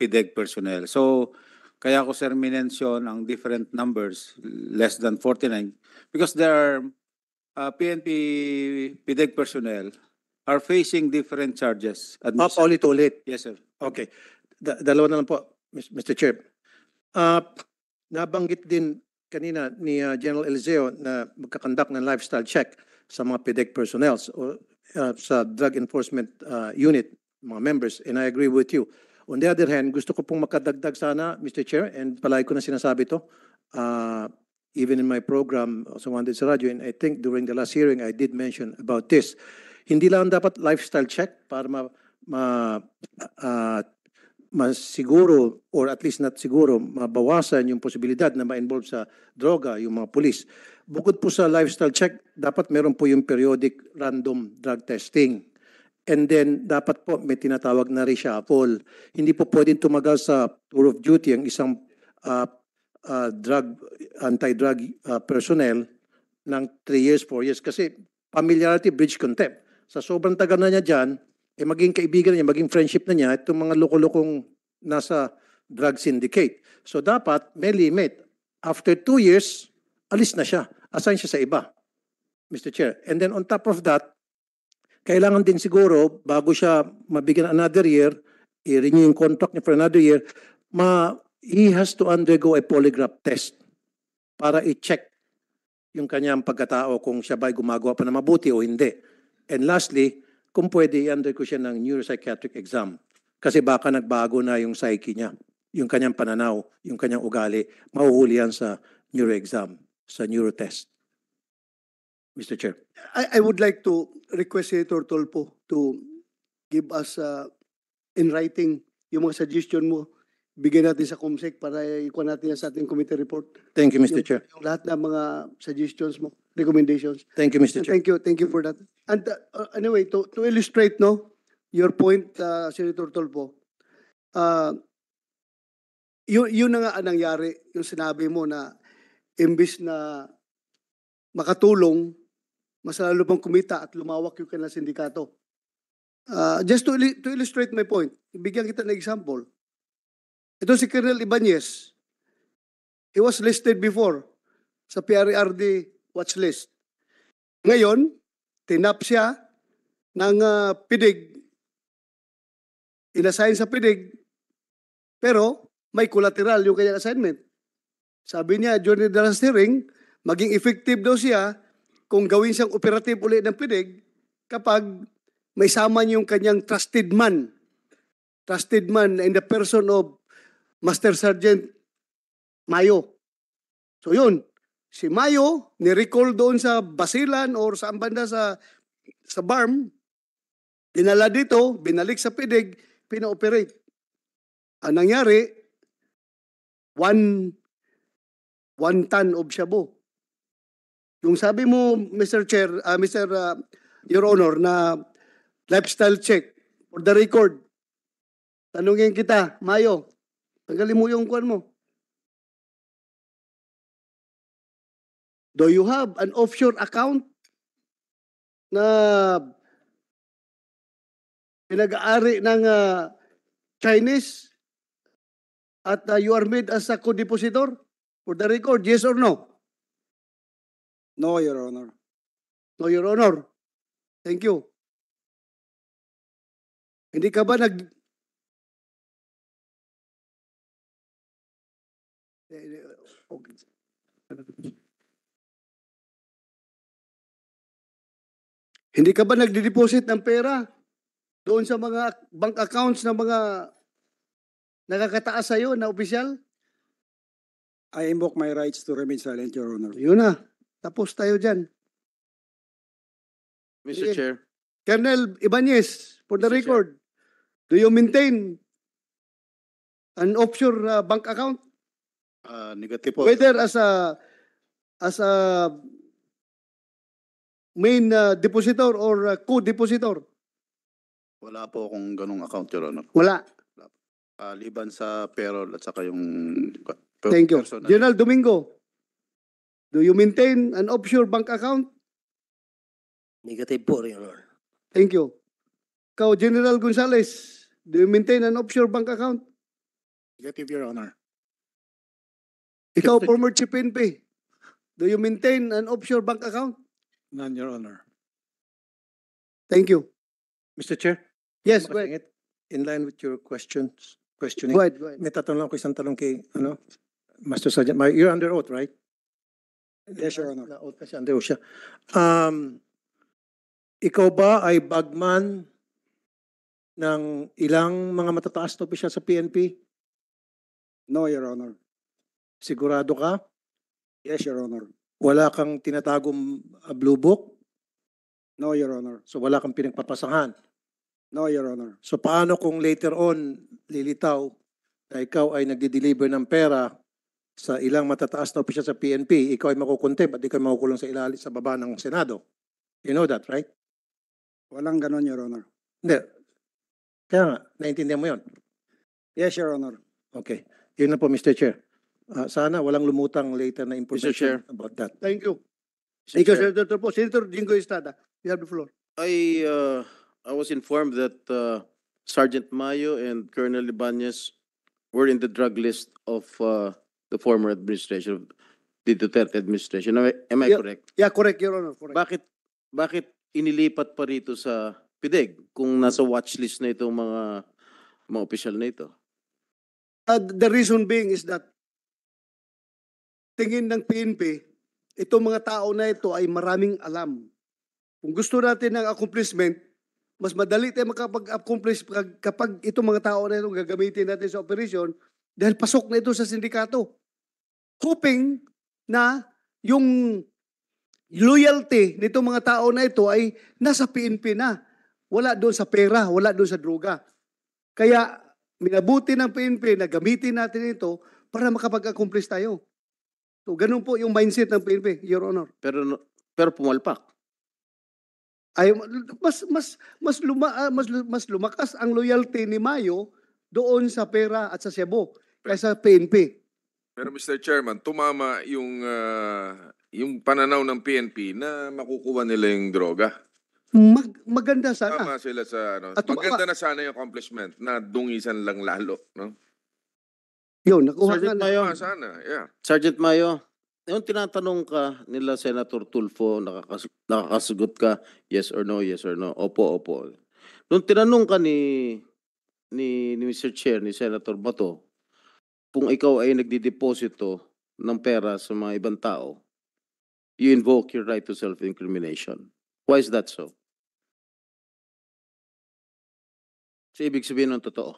Speaker 8: PDEG personnel. So Kaya ko sir minention ang different numbers less than 49 because there are uh, PNP PDEG personnel are facing different charges. Up ulit-ulit? Yes sir. Okay. Da dalawa na lang po, Mr. Chair.
Speaker 7: Uh, nabanggit din kanina ni uh, General Eliseo na magkakandak ng lifestyle check sa mga PDEC personnel o uh, sa Drug Enforcement uh, Unit, mga members, and I agree with you. On the other hand, gusto ko pong makadagdag sana, Mr. Chair, and palay ko na sinasabi to, uh, even in my program uh, sa Wanted sa Radyo, and I think during the last hearing, I did mention about this. Hindi lang dapat lifestyle check para ma, ma, uh, masiguro or at least not siguro mabawasan yung posibilidad na ma-involve sa droga yung mga pulis. Bukod po sa lifestyle check, dapat meron po yung periodic random drug testing And then, dapat po may tinatawag na reshuffle. Hindi po pwedeng tumagal sa tour of duty ang isang uh, uh, drug, anti-drug uh, personnel ng 3 years, 4 years. Kasi familiarity bridge contempt. Sa sobrang tagal na niya dyan, eh maging kaibigan niya, maging friendship na niya, itong mga loko nasa drug syndicate. So dapat may limit. After 2 years, alis na siya. Assign siya sa iba, Mr. Chair. And then on top of that, kailangan din siguro, bago siya mabigyan another year, i-renew yung contract niya for another year, ma he has to undergo a polygraph test para i-check yung kanyang pagkatao kung siya ba'y gumagawa pa na mabuti o hindi. And lastly, kung pwede, i-undergo siya ng neuropsychiatric exam kasi baka nagbago na yung psyche niya, yung kanyang pananaw, yung kanyang ugali, mahuhuli yan sa exam, sa neuro test. Mr. Chair.
Speaker 2: I, I would like to request Senator Tolpo to give us uh, in writing yung mga suggestion mo. Bigyan natin sa COMSEC para ikuha natin sa ating committee report. Thank you, Mr. Yung, Chair. Yung lahat ng mga suggestions mo, recommendations. Thank you, Mr. Chair. Thank you, thank you for that. And uh, anyway, to, to illustrate no, your point, uh, Senator Tolpo, uh, yun, yun na nga nangyari, yung sinabi mo na imbis na makatulong mas lalo pang kumita at lumawak yung kanilang sindikato. Uh, just to, to illustrate my point, bigyan kita ng example. Ito si Colonel Ibanez. He was listed before sa PRRD e watchlist. Ngayon, tinap siya ng uh, PIDIG. Inassign sa PIDIG. Pero may collateral yung kanyang assignment. Sabi niya during the last hearing, maging effective daw siya kung gawin siyang operative uli ng PIDIG kapag may sama niyo yung kanyang trusted man. Trusted man in the person of Master Sergeant Mayo. So yun, si Mayo ni-recall doon sa Basilan or sa ambanda sa sa Barm. Dinala dito, binalik sa PIDIG, pina-operate. Ang nangyari, one, one ton of shabu. Yung sabi mo, Mr. Chair, uh, ah, Mr. Uh, ah, Your Honor, na lifestyle
Speaker 1: check for the record. Tanungin kita, Mayo, tanggalin mo yung kuan mo. Do you have an offshore account na
Speaker 2: pinag-aari ng uh, Chinese at uh, you are made as a co-depositor? For the record, yes or no? No,
Speaker 1: Your Honor. No, Your Honor. Thank you. Hindi ka ba nag... Okay. Hindi ka ba nagde-deposit ng pera
Speaker 2: doon sa mga bank accounts ng mga nakakataas iyo na opisyal?
Speaker 16: I invoke my rights to remain silent, Your Honor. Yun na.
Speaker 2: Tapos tayo dyan.
Speaker 16: Mr. Okay. Chair. Colonel Ibanez,
Speaker 2: for the Mr. record, Chair. do you maintain an offshore uh, bank account?
Speaker 14: Uh, negative po. Whether as
Speaker 2: a as a main uh, depositor or uh, co-depositor?
Speaker 14: Wala po akong ganong account, Your Honor. Wala? Uh, liban sa payroll at saka yung Thank you.
Speaker 2: General Domingo, Do you maintain an offshore bank account? Negative po, Your Honor. Thank you. Kau General Gonzalez. do you maintain an offshore bank account?
Speaker 15: Negative, Your Honor.
Speaker 2: Ikaw, former Chief NP, do you maintain an offshore bank
Speaker 7: account? None, Your Honor. Thank you. Mr. Chair? Yes, go ahead. In line with your questions, questioning. Go ahead, go ahead. May tatanong ko isang tanong kay, ano, Master Sergeant. You're under oath, right? Yes, Honor. Na-out na siya, andeo siya. Um, ikaw ba ay bagman ng ilang mga matataas na opisyal sa PNP? No, Your Honor. Sigurado ka? Yes, Your Honor. Wala kang tinatagong uh, blue book? No, Your Honor. So wala kang pinagpapasahan? No, Your Honor. So paano kung later on lilitaw na ikaw ay nagde-deliver ng pera sa ilang matataas na opisyal sa PNP, ikaw ay makukontempt at ikaw ay makukulong sa ilalit sa baba ng Senado. You know that, right?
Speaker 16: Walang ganon, Your Honor.
Speaker 7: Hindi. Kaya nga, naintindihan mo yon. Yes, Your Honor. Okay. Yun na po, Mr. Chair. Uh, sana walang lumutang later na information Chair. about that. Thank you.
Speaker 2: Thank you, Senator Turpo. Senator Jingo Estrada, you have the floor.
Speaker 13: I, uh, I was informed that uh, Sergeant Mayo and Colonel Ibanez were in the drug list of uh, the former administration of the Duterte administration. Am I, am I Yeah. correct? Yeah, correct, Your Honor. Correct. Bakit bakit inilipat pa rito sa PIDEG kung nasa watchlist na ito mga mga official na ito? Uh, the reason being
Speaker 2: is that tingin ng PNP, itong mga tao na ito ay maraming alam. Kung gusto natin ng accomplishment, mas madali tayo makapag-accomplish kapag- kapag itong mga tao na ito gagamitin natin sa operation dahil pasok na ito sa sindikato hoping na yung loyalty nitong mga tao na ito ay nasa PNP na. Wala doon sa pera, wala doon sa droga. Kaya minabuti ng PNP na gamitin natin ito para makapag-accomplish tayo. So, ganun po yung mindset ng PNP, Your Honor.
Speaker 13: Pero, pero pumalpak.
Speaker 2: Ay, mas mas mas luma, ah, mas mas lumakas ang loyalty ni Mayo doon sa pera at sa Cebu kaysa PNP.
Speaker 6: Pero Mr. Chairman, tumama yung ah, yung pananaw ng PNP na makukuha nila yung droga. Mag- maganda sana. Tama sila sa ano. At tumama. Maganda na sana yung accomplishment na dungisan lang lalo, no? Yun, nakuha Sergeant na. Mayo, sana, yeah. Sergeant Mayo, yung tinatanong ka nila Senator Tulfo, nakakas
Speaker 13: nakakasagot ka, yes or no, yes or no, opo, opo. Nung tinanong ka ni, ni, ni Mr. Chair, ni Senator Bato, kung ikaw ay nagdideposito ng pera sa mga ibang tao, you invoke your
Speaker 5: right to self-incrimination. Why is that so? Sa ibig sabihin ng totoo.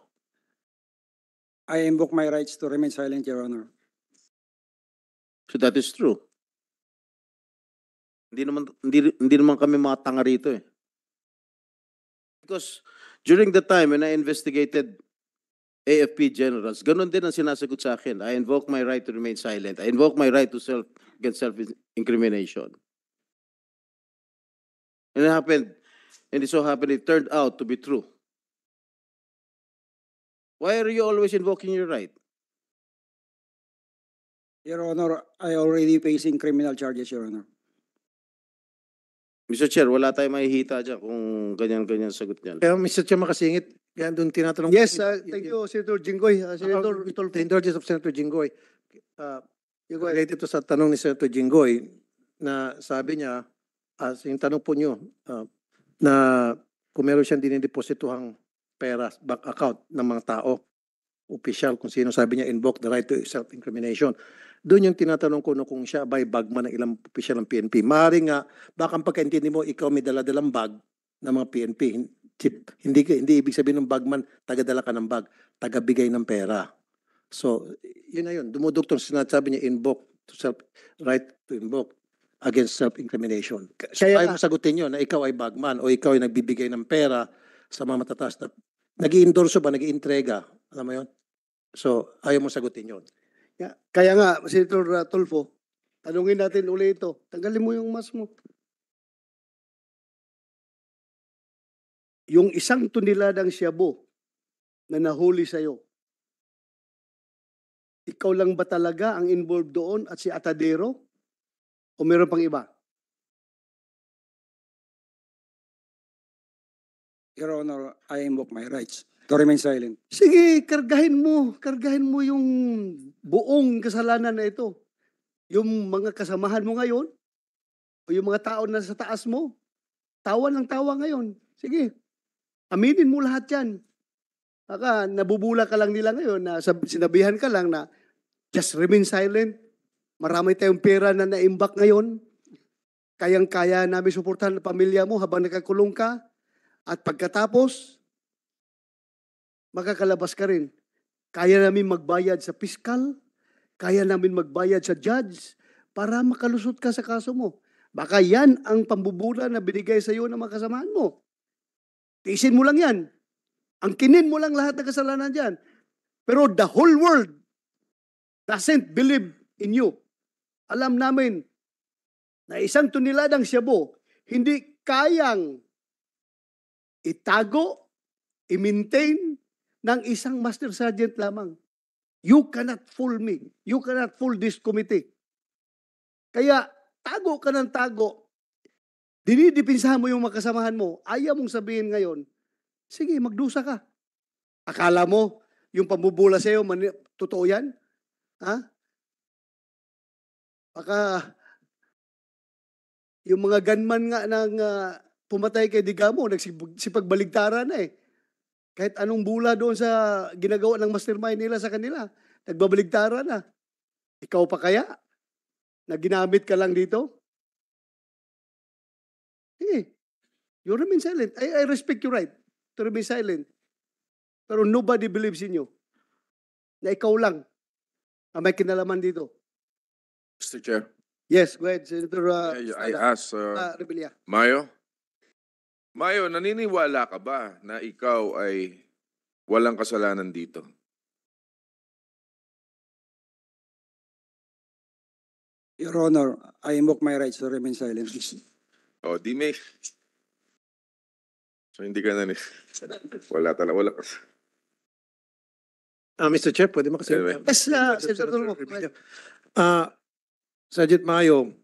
Speaker 1: I invoke my rights to remain silent, Your Honor.
Speaker 5: So that is true. Hindi naman, hindi, hindi naman kami mga tanga rito eh.
Speaker 1: Because
Speaker 13: during the time when I investigated AFP generals. Ganon din ang sinasagot sa akin. I invoke my right to remain silent. I invoke my right to self against self-incrimination.
Speaker 1: And it happened. And it so happened it turned out to be true. Why are you always invoking your right? Your Honor, I already facing criminal charges, Your Honor.
Speaker 13: Mr. Chair, wala tayong mahihita dyan kung ganyan-ganyan sagot niyan.
Speaker 16: Kaya Mr.
Speaker 7: Chair, makasingit. Kaya doon tinatanong. Yes, uh, thank you, Senator Jinggoy. Uh, Senator Vitol. The indulgence of Senator Jinggoy. Uh, related to sa tanong ni Senator Jinggoy na sabi niya, as uh, yung tanong po niyo, uh, na kung meron siyang dinidepositohang pera, bank account ng mga tao official kung sino sabi niya invoke the right to self-incrimination. Doon yung tinatanong ko no kung siya by bagman ng ilang official ng PNP. Maari nga, baka ang pagkaintindi mo, ikaw may daladalang bag ng mga PNP. Chip. Hindi, hindi ibig sabihin ng bagman, tagadala ka ng bag, tagabigay ng pera. So, yun na yun. Dumudugtong sinasabi niya invoke to self, right to invoke against self-incrimination. So, Kaya, ayaw sagutin yun na ikaw ay bagman o ikaw ay nagbibigay ng pera sa mga matataas na nag endorse ba, nag iintrega alam mo yun? So, ayaw mo sagutin yun.
Speaker 2: Yeah. Kaya nga, Senator Tulfo, tanungin natin uli ito. Tanggalin mo yung mas
Speaker 1: mo. Yung isang tuniladang siyabo na nahuli sa'yo, ikaw lang ba talaga ang involved doon at si Atadero? O meron pang iba? Your Honor, I invoke my rights. To remain silent. Sige, kargahin mo. Kargahin mo yung
Speaker 2: buong kasalanan na ito. Yung mga kasamahan mo ngayon, o yung mga tao na sa taas mo, tawa ng tawa ngayon. Sige, aminin mo lahat yan. Baka nabubula ka lang nila ngayon na sinabihan ka lang na just remain silent. Marami tayong pera na naimbak ngayon. Kayang-kaya namin suportahan ang pamilya mo habang nakakulong ka. At pagkatapos, makakalabas ka rin. Kaya namin magbayad sa piskal, kaya namin magbayad sa judge para makalusot ka sa kaso mo. Baka yan ang pambubura na binigay sa iyo ng mga kasamaan mo. Tisin mo lang yan. Ang kinin mo lang lahat ng kasalanan dyan. Pero the whole world doesn't believe in you. Alam namin na isang tuniladang siyabo hindi kayang itago, i-maintain, ng isang master sergeant lamang. You cannot fool me. You cannot fool this committee. Kaya tago ka ng tago. Dinidipinsahan mo yung makasamahan mo. Ayaw mong sabihin ngayon, sige, magdusa ka. Akala mo, yung pambubula sa'yo, man, totoo yan? Ha? Baka yung mga gunman nga nang uh, ah, pumatay kay Digamo, nagsipagbaliktara na eh. Kahit anong bula doon sa ginagawa ng mastermind nila sa kanila, nagbabaligtaran na. Ikaw pa kaya? Na ginamit ka lang dito? Sige. You remain silent. I, I respect your right to remain silent. Pero nobody believes in you. Na ikaw lang ang may kinalaman dito.
Speaker 6: Mr. Chair. Yes, go ahead, Senator. Uh, I, I ask uh, uh, Mayo. Mayo, naniniwala ka ba na ikaw ay walang kasalanan dito?
Speaker 1: Your Honor, I invoke my rights to remain silent.
Speaker 6: Oh, di may... So, hindi ka na ni... Wala talaga, wala kas- Ah, Mr. Chair, pwede kasi... Anyway.
Speaker 1: Yes, uh,
Speaker 7: Senator Roque. Ah, Sergeant Mayo,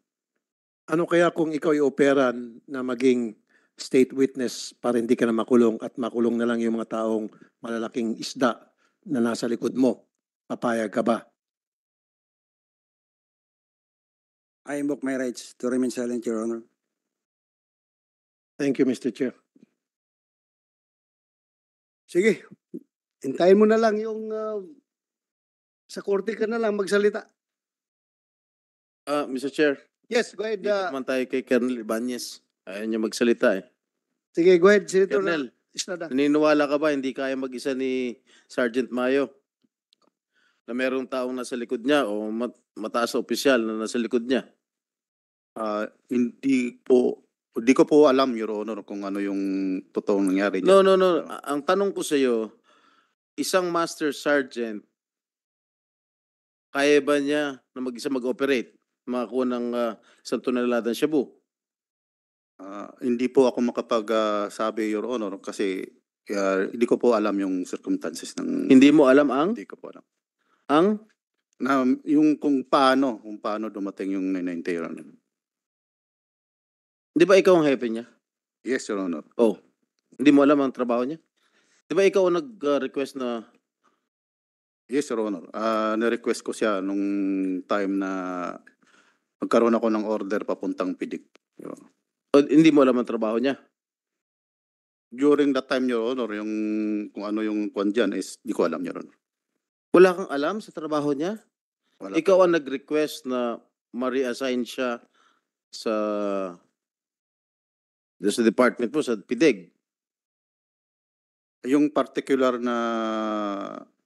Speaker 7: ano kaya kung ikaw ay operan na maging state witness para hindi ka na makulong at makulong na lang yung mga taong malalaking isda na nasa likod mo. Papayag ka ba?
Speaker 1: I invoke my rights to remain silent, Your Honor. Thank you, Mr. Chair. Sige, hintayin mo na lang yung uh, sa korte ka
Speaker 2: na lang magsalita.
Speaker 13: Uh, ah, Mr. Chair. Yes, go ahead. Uh, Dito man tayo kay Colonel Ibanez. Ayaw niya magsalita eh. Sige, go ahead, Senator Colonel, Estrada. Naniniwala ka ba hindi kaya mag-isa ni Sergeant Mayo? Na merong taong nasa likod niya o mat mataas na opisyal na nasa likod niya? Ah, hindi
Speaker 14: po hindi ko po alam Your Honor kung ano yung totoong nangyari niya. No,
Speaker 13: no, no. Ang tanong ko sa iyo, isang master
Speaker 14: sergeant
Speaker 13: kaya ba niya na mag-isa mag-operate makakuha ng uh, isang tonelada ng shabu?
Speaker 14: Ah, hindi po ako makapagsabi, Your Honor, kasi ah, hindi ko po alam yung circumstances ng... Hindi mo alam ang Hindi ko po alam. ang Na, yung kung paano, kung paano dumating yung 990, Your Honor. Di ba ikaw ang hepe niya? Yes, Your Honor. Oh. Hindi mo alam ang trabaho niya? Di ba ikaw ang nag-request na Yes, Your Honor. Ah, na-request ko siya nung time na magkaroon ako ng order papuntang PDIC. Your Honor. O, hindi mo alam ang trabaho niya? During that time, Your Honor, yung kung ano yung kwan dyan is di ko alam, Your Honor. Wala kang alam sa trabaho niya?
Speaker 13: Wala Ikaw ang nag-request na ma-reassign siya sa sa department po, sa PIDEG.
Speaker 14: Yung particular na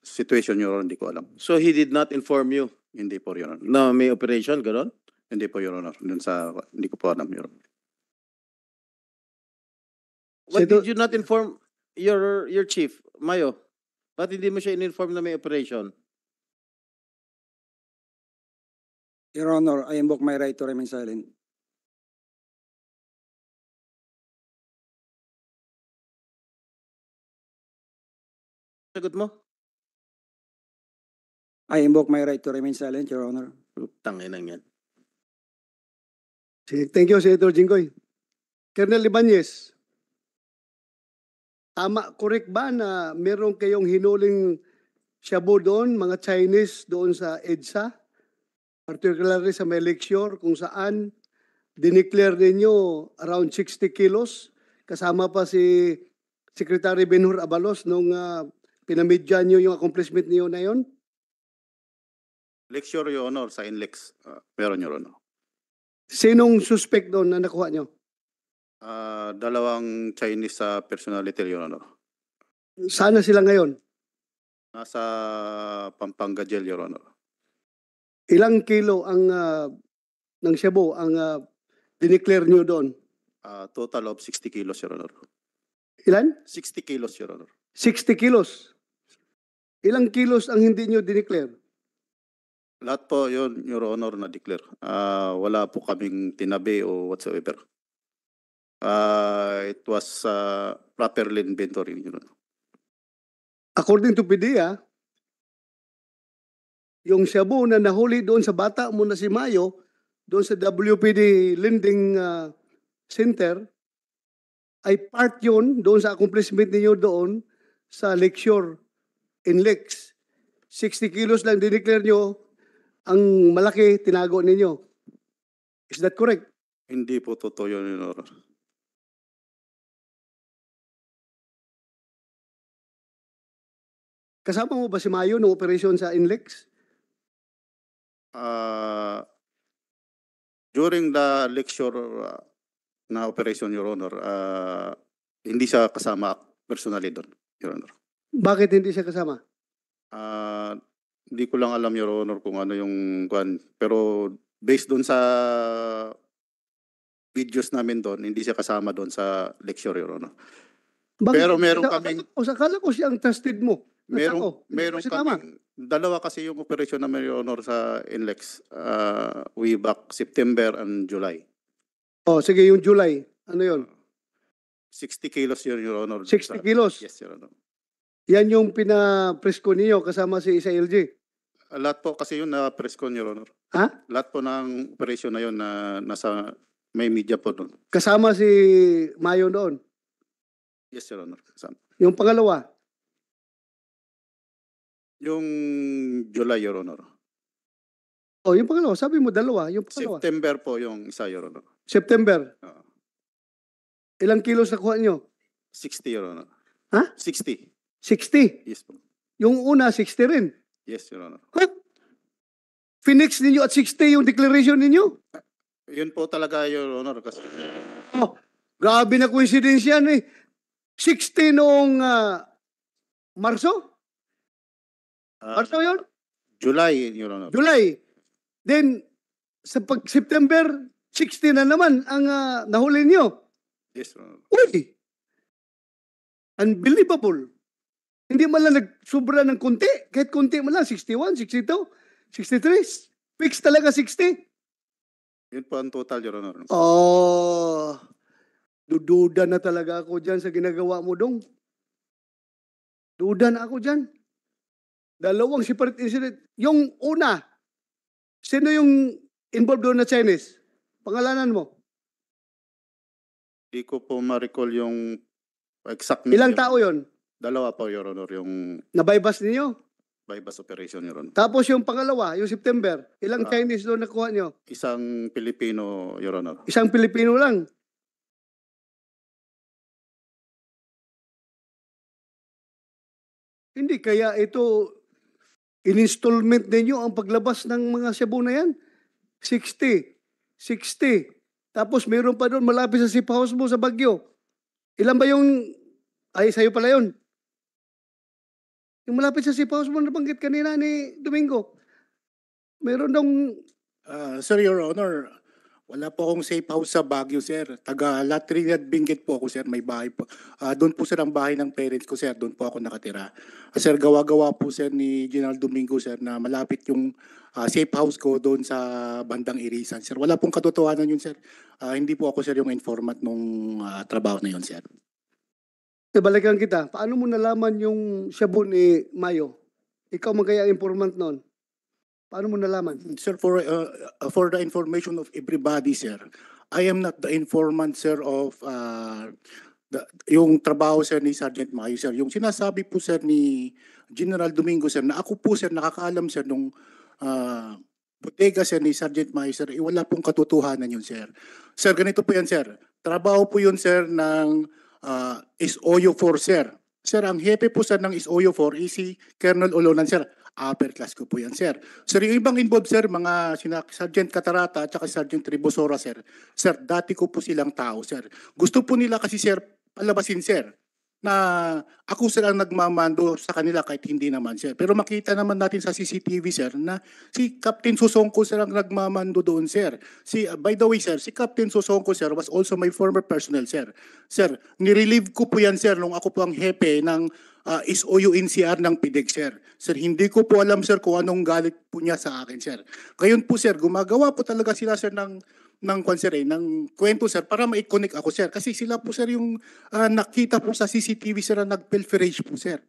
Speaker 14: situation, Your Honor, hindi ko alam. So he did not inform you Hindi po, Your Honor. na may operation, gano'n? Hindi po, Your Honor. Dun sa, hindi ko po alam, Your
Speaker 13: Honor. Why did you not inform your your chief, Mayo? Ba't hindi mo siya in-inform na may operation?
Speaker 1: Your Honor, I invoke my right to remain silent. Sagot mo? I invoke my right to remain silent, Your Honor. Tangin lang yan. Sige, Thank you, Senator
Speaker 2: Jinggoy. Colonel Ibanez, Tama, correct ba na meron kayong hinuling shabu doon, mga Chinese doon sa EDSA? Particularly sa may lecture kung saan dineclare ninyo around 60 kilos. Kasama pa si Secretary Benhur Abalos nung uh, pinamidya nyo yung accomplishment niyo na yon?
Speaker 14: Lecture, Your Honor, sa INLEX. Uh, ah, meron, Your Honor.
Speaker 2: Sinong suspect doon na nakuha nyo?
Speaker 14: Ah, dalawang Chinese sa personality, yun Honor.
Speaker 2: Sana sila ngayon?
Speaker 14: Nasa Pampanga Jail, yun Honor.
Speaker 2: Ilang kilo ang ah, ng shabu ang ah, dineclare
Speaker 14: nyo doon? Ah, total of 60 kilos, Your Honor. Ilan? 60 kilos, Your Honor.
Speaker 2: 60 kilos. Ilang kilos ang hindi nyo dineclare?
Speaker 14: Lahat po yun, Your Honor, na-declare. Ah, wala po kaming tinabi o whatsoever uh, it was uh, properly inventory. You know.
Speaker 2: According to PDEA, yung shabu na nahuli doon sa bata mo na si Mayo, doon sa WPD Lending uh, Center, ay part yun doon sa accomplishment niyo doon sa lecture in Lex. 60 kilos lang dineclare nyo,
Speaker 1: ang malaki tinago ninyo. Is that correct? Hindi po totoo yun, Your Honor. Kasama mo ba si Mayo ng operasyon sa Inlex? Uh, during the lecture uh,
Speaker 14: na operation, Your Honor, uh, hindi siya kasama personally doon, Your Honor.
Speaker 2: Bakit hindi siya kasama?
Speaker 14: Uh, hindi ko lang alam, Your Honor, kung ano yung... kwan. Pero based doon sa videos namin doon, hindi siya kasama doon sa lecture, Your Honor.
Speaker 1: Bakit? Pero meron kaming... O,
Speaker 2: sakala ko siyang ang trusted mo
Speaker 14: merong, merong kaming, dalawa kasi yung operasyon na may honor sa NLEX uh, way back September and July. Oh,
Speaker 2: sige, yung July.
Speaker 14: Ano yun? 60 kilos yun, Your Honor. 60 kilos? Yes, Your Honor.
Speaker 2: Yan yung pinapresko niyo kasama si Isa LG?
Speaker 14: lahat po kasi yun na presko, Your Honor. Ha? Lahat po ng operasyon na yun na nasa may media po doon.
Speaker 2: Kasama si Mayo noon?
Speaker 14: Yes, Your Honor. Kasama.
Speaker 2: Yung pangalawa?
Speaker 14: Yung July, Your Honor.
Speaker 2: Oh, yung pangalawa, sabi mo dalawa, yung pangalawa.
Speaker 14: September po yung isa, Your Honor. September. Oo. Ilang kilos nakuha nyo? 60, Your Honor. Ha? 60. 60? Yes po.
Speaker 2: Yung una, 60 rin. Yes, Your Honor. Ha? Phoenix ninyo at 60 yung declaration ninyo?
Speaker 14: Yun po talaga, Your Honor. Kasi...
Speaker 2: Oh, grabe na coincidence yan eh. 60 noong ah, Marso?
Speaker 14: Uh, yun? July, Your Honor.
Speaker 2: July. Then, sa pag September 16 na naman ang uh, nahuli niyo. Yes, Your Honor. Uy! Unbelievable. Hindi man lang nagsubra ng kunti. Kahit kunti man lang, 61, 62, 63. Fix talaga 60.
Speaker 14: Yun po ang total, Your Honor.
Speaker 2: Oh, dududa na talaga ako dyan sa ginagawa mo dong. Duda na ako dyan. Dalawang separate incident. Yung una, sino yung involved doon na Chinese? Pangalanan mo.
Speaker 14: Hindi ko po ma-recall yung exact name. Ilang tao yon? Dalawa po, Your Honor, yung...
Speaker 2: Nabaybas ninyo?
Speaker 14: Bypass operation, Your Honor.
Speaker 2: Tapos yung pangalawa, yung
Speaker 1: September, ilang ah, Chinese doon nakuha nyo? Isang Pilipino, Your Honor. Isang Pilipino lang? Hindi, kaya ito In-installment ninyo ang
Speaker 2: paglabas ng mga shabu na yan. 60. 60. Tapos mayroon pa doon malapit sa safe house mo sa Bagyo. Ilan ba yung... Ay, sa'yo pala yun. Yung malapit sa safe house mo na banggit kanina ni Domingo. Meron daw... Uh, sir, Your Honor, wala po akong safe house sa Baguio,
Speaker 15: sir. Taga La Trinidad Benguet po ako, sir. May bahay po. Uh, doon po, sir, ang bahay ng parents ko, sir. Doon po ako nakatira. Uh, sir, gawa-gawa po, sir, ni General Domingo, sir, na malapit yung uh, safe house ko doon sa bandang Irisan, sir. Wala pong katotohanan yun, sir. Uh, hindi po ako, sir, yung informant nung uh, trabaho na yun, sir.
Speaker 2: Ibalikan kita. Paano mo nalaman yung shabu ni Mayo? Ikaw magkaya informant noon? Paano mo nalaman? Sir, for, uh, uh, for the information of everybody, sir, I am not the
Speaker 15: informant, sir, of uh, the, yung trabaho, sir, ni Sergeant Mayo, sir. Yung sinasabi po, sir, ni General Domingo, sir, na ako po, sir, nakakaalam, sir, nung uh, bodega, sir, ni Sergeant Mayo, sir, eh, wala pong katotohanan yun, sir. Sir, ganito po yan, sir. Trabaho po yun, sir, ng uh, SOU4, sir. Sir, ang hepe po, sir, ng SOU4 is si Colonel Olonan, sir upper class ko po yan, sir. Sir, yung ibang involved, sir, mga sina Sergeant Catarata at saka Sergeant Tribosora, sir. Sir, dati ko po silang tao, sir. Gusto po nila kasi, sir, palabasin, sir, na ako sila ang nagmamando sa kanila kahit hindi naman, sir. Pero makita naman natin sa CCTV, sir, na si Captain Susongko ang nagmamando doon, sir. Si, uh, by the way, sir, si Captain Susongko, sir, was also my former personnel, sir. Sir, nirelieve ko po yan, sir, nung ako po ang hepe ng uh, is OUNCR ng PIDEC, sir. Sir, hindi ko po alam, sir, kung anong galit po niya sa akin, sir. Ngayon po, sir, gumagawa po talaga sila, sir, ng ng concert eh, ng kwento sir para ma-connect ako sir kasi sila po sir yung uh, nakita po sa CCTV sir na nag po sir.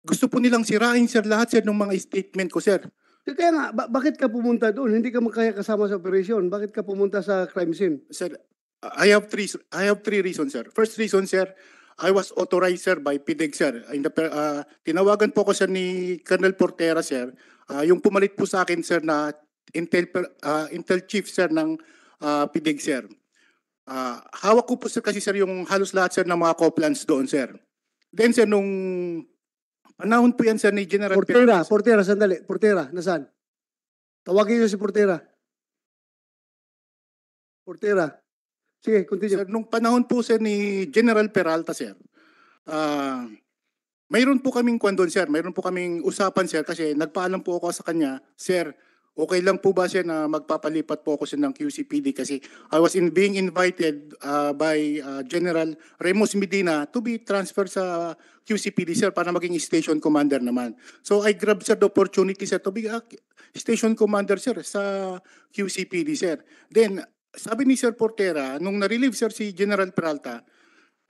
Speaker 15: Gusto po nilang sirain sir lahat sir ng mga statement ko sir. Kaya nga,
Speaker 2: ba- bakit ka pumunta doon? Hindi ka makaya kasama sa operasyon. Bakit ka pumunta sa crime scene?
Speaker 15: Sir, I have three I have three reasons sir. First reason sir, I was authorized by PDEG sir. In the, uh, tinawagan po ko sir ni Colonel Portera sir. Uh, yung pumalit po sa akin sir na Intel, uh, Intel Chief sir ng uh, ah, PDEG sir. Uh, hawak ko po sir kasi sir yung halos lahat sir ng mga coplans doon sir. Then sir nung
Speaker 2: panahon po yan sir ni General Portera, Perez. Portera, sandali. Portera, nasaan? Tawagin niyo si Portera. Portera. Sige, continue. Sir, nung panahon po sir ni General Peralta sir, ah,
Speaker 15: mayroon po kaming kwan sir, mayroon po kaming usapan sir kasi nagpaalam po ako sa kanya, sir, okay lang po ba sir na magpapalipat po ako sa ng QCPD kasi I was in being invited ah, by ah, General Remus Medina to be transferred sa QCPD sir para maging station commander naman. So I grabbed sir the opportunity sir to be a station commander sir sa QCPD sir. Then sabi ni Sir Portera, nung na-relieve Sir si General Peralta,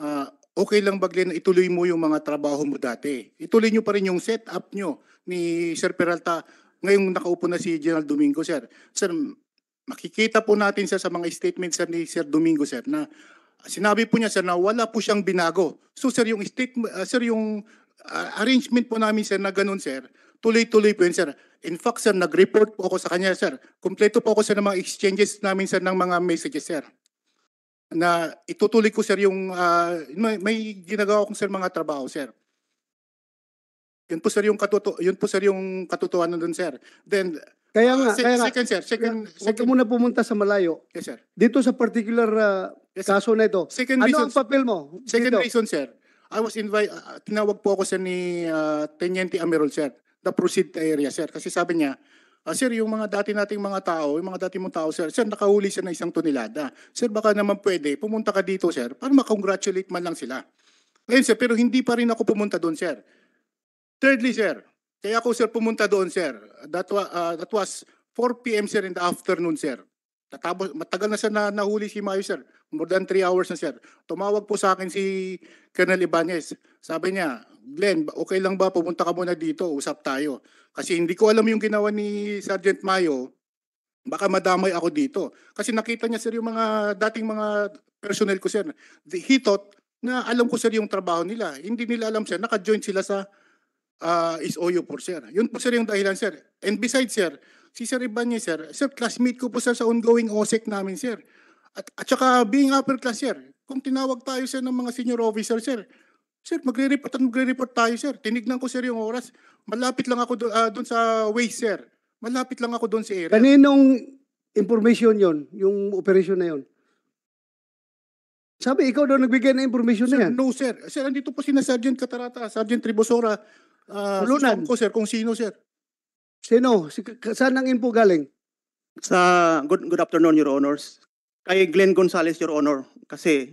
Speaker 15: uh, okay lang ba Glenn, ituloy mo yung mga trabaho mo dati. Ituloy nyo pa rin yung setup nyo ni Sir Peralta ngayong nakaupo na si General Domingo, Sir. Sir, makikita po natin sir, sa mga statements sir, ni Sir Domingo, Sir, na sinabi po niya, Sir, na wala po siyang binago. So, Sir, yung, statement, uh, ah, sir, yung uh, arrangement po namin, Sir, na ganun, Sir, tuloy-tuloy po yun, Sir. In fact, sir, nag-report po ako sa kanya, sir. Kompleto po ako sa mga exchanges namin, sir, ng mga messages, sir. Na itutuloy ko, sir, yung... Uh, may, may ginagawa akong, sir, mga trabaho, sir. Yun po, sir, yung, katuto, yun po, sir, yung katotohanan doon, sir. Then,
Speaker 2: kaya nga, uh, kaya nga. sir. Second, second. Huwag muna pumunta sa malayo. Yes, sir. Dito sa particular uh, yes, sir. kaso na ito, second ano reason, ang papel mo? Second dito? reason, sir. I was invited, uh, ah, tinawag
Speaker 15: po ako sir ni uh, Teniente Amirol, sir the proceed area, sir. Kasi sabi niya, ah, sir, yung mga dati nating mga tao, yung mga dati mong tao, sir, sir, nakahuli siya ng isang tonelada. Sir, baka naman pwede, pumunta ka dito, sir, para makongratulate man lang sila. Ngayon, sir, pero hindi pa rin ako pumunta doon, sir. Thirdly, sir, kaya ako, sir, pumunta doon, sir. That, wa, uh, that was 4 p.m., sir, in the afternoon, sir. Tatapos, matagal na siya na, nahuli si Mayo, sir. More than 3 hours na, sir. Tumawag po sa akin si Colonel Ibanez. Sabi niya, Glenn, okay lang ba pumunta ka muna dito, usap tayo. Kasi hindi ko alam yung ginawa ni Sergeant Mayo, baka madamay ako dito. Kasi nakita niya sir yung mga dating mga personnel ko sir. He thought na alam ko sir yung trabaho nila. Hindi nila alam sir, naka-join sila sa uh, is OU sir. Yun po sir yung dahilan sir. And besides sir, si Sir Ibanez sir, sir classmate ko po sir sa ongoing OSEC namin sir. At, at saka being upper class sir, kung tinawag tayo sir ng mga senior officer sir, Sir, magre-report at magre-report tayo, sir. Tinignan ko, sir, yung oras. Malapit lang ako do- ah, doon sa way, sir. Malapit lang
Speaker 2: ako doon sa area. Kaninong information yon yung operation na yon? Sabi, ikaw daw nagbigay ng information na yan. no, sir. Sir, andito po si na Sergeant Catarata, Sergeant Tribosora. Uh, ah, Bulunan. ko, sir, kung sino, sir. Sino? Si- Saan ang info galing?
Speaker 17: Sa good, good afternoon, Your Honors. Kay Glenn Gonzales, Your Honor. Kasi,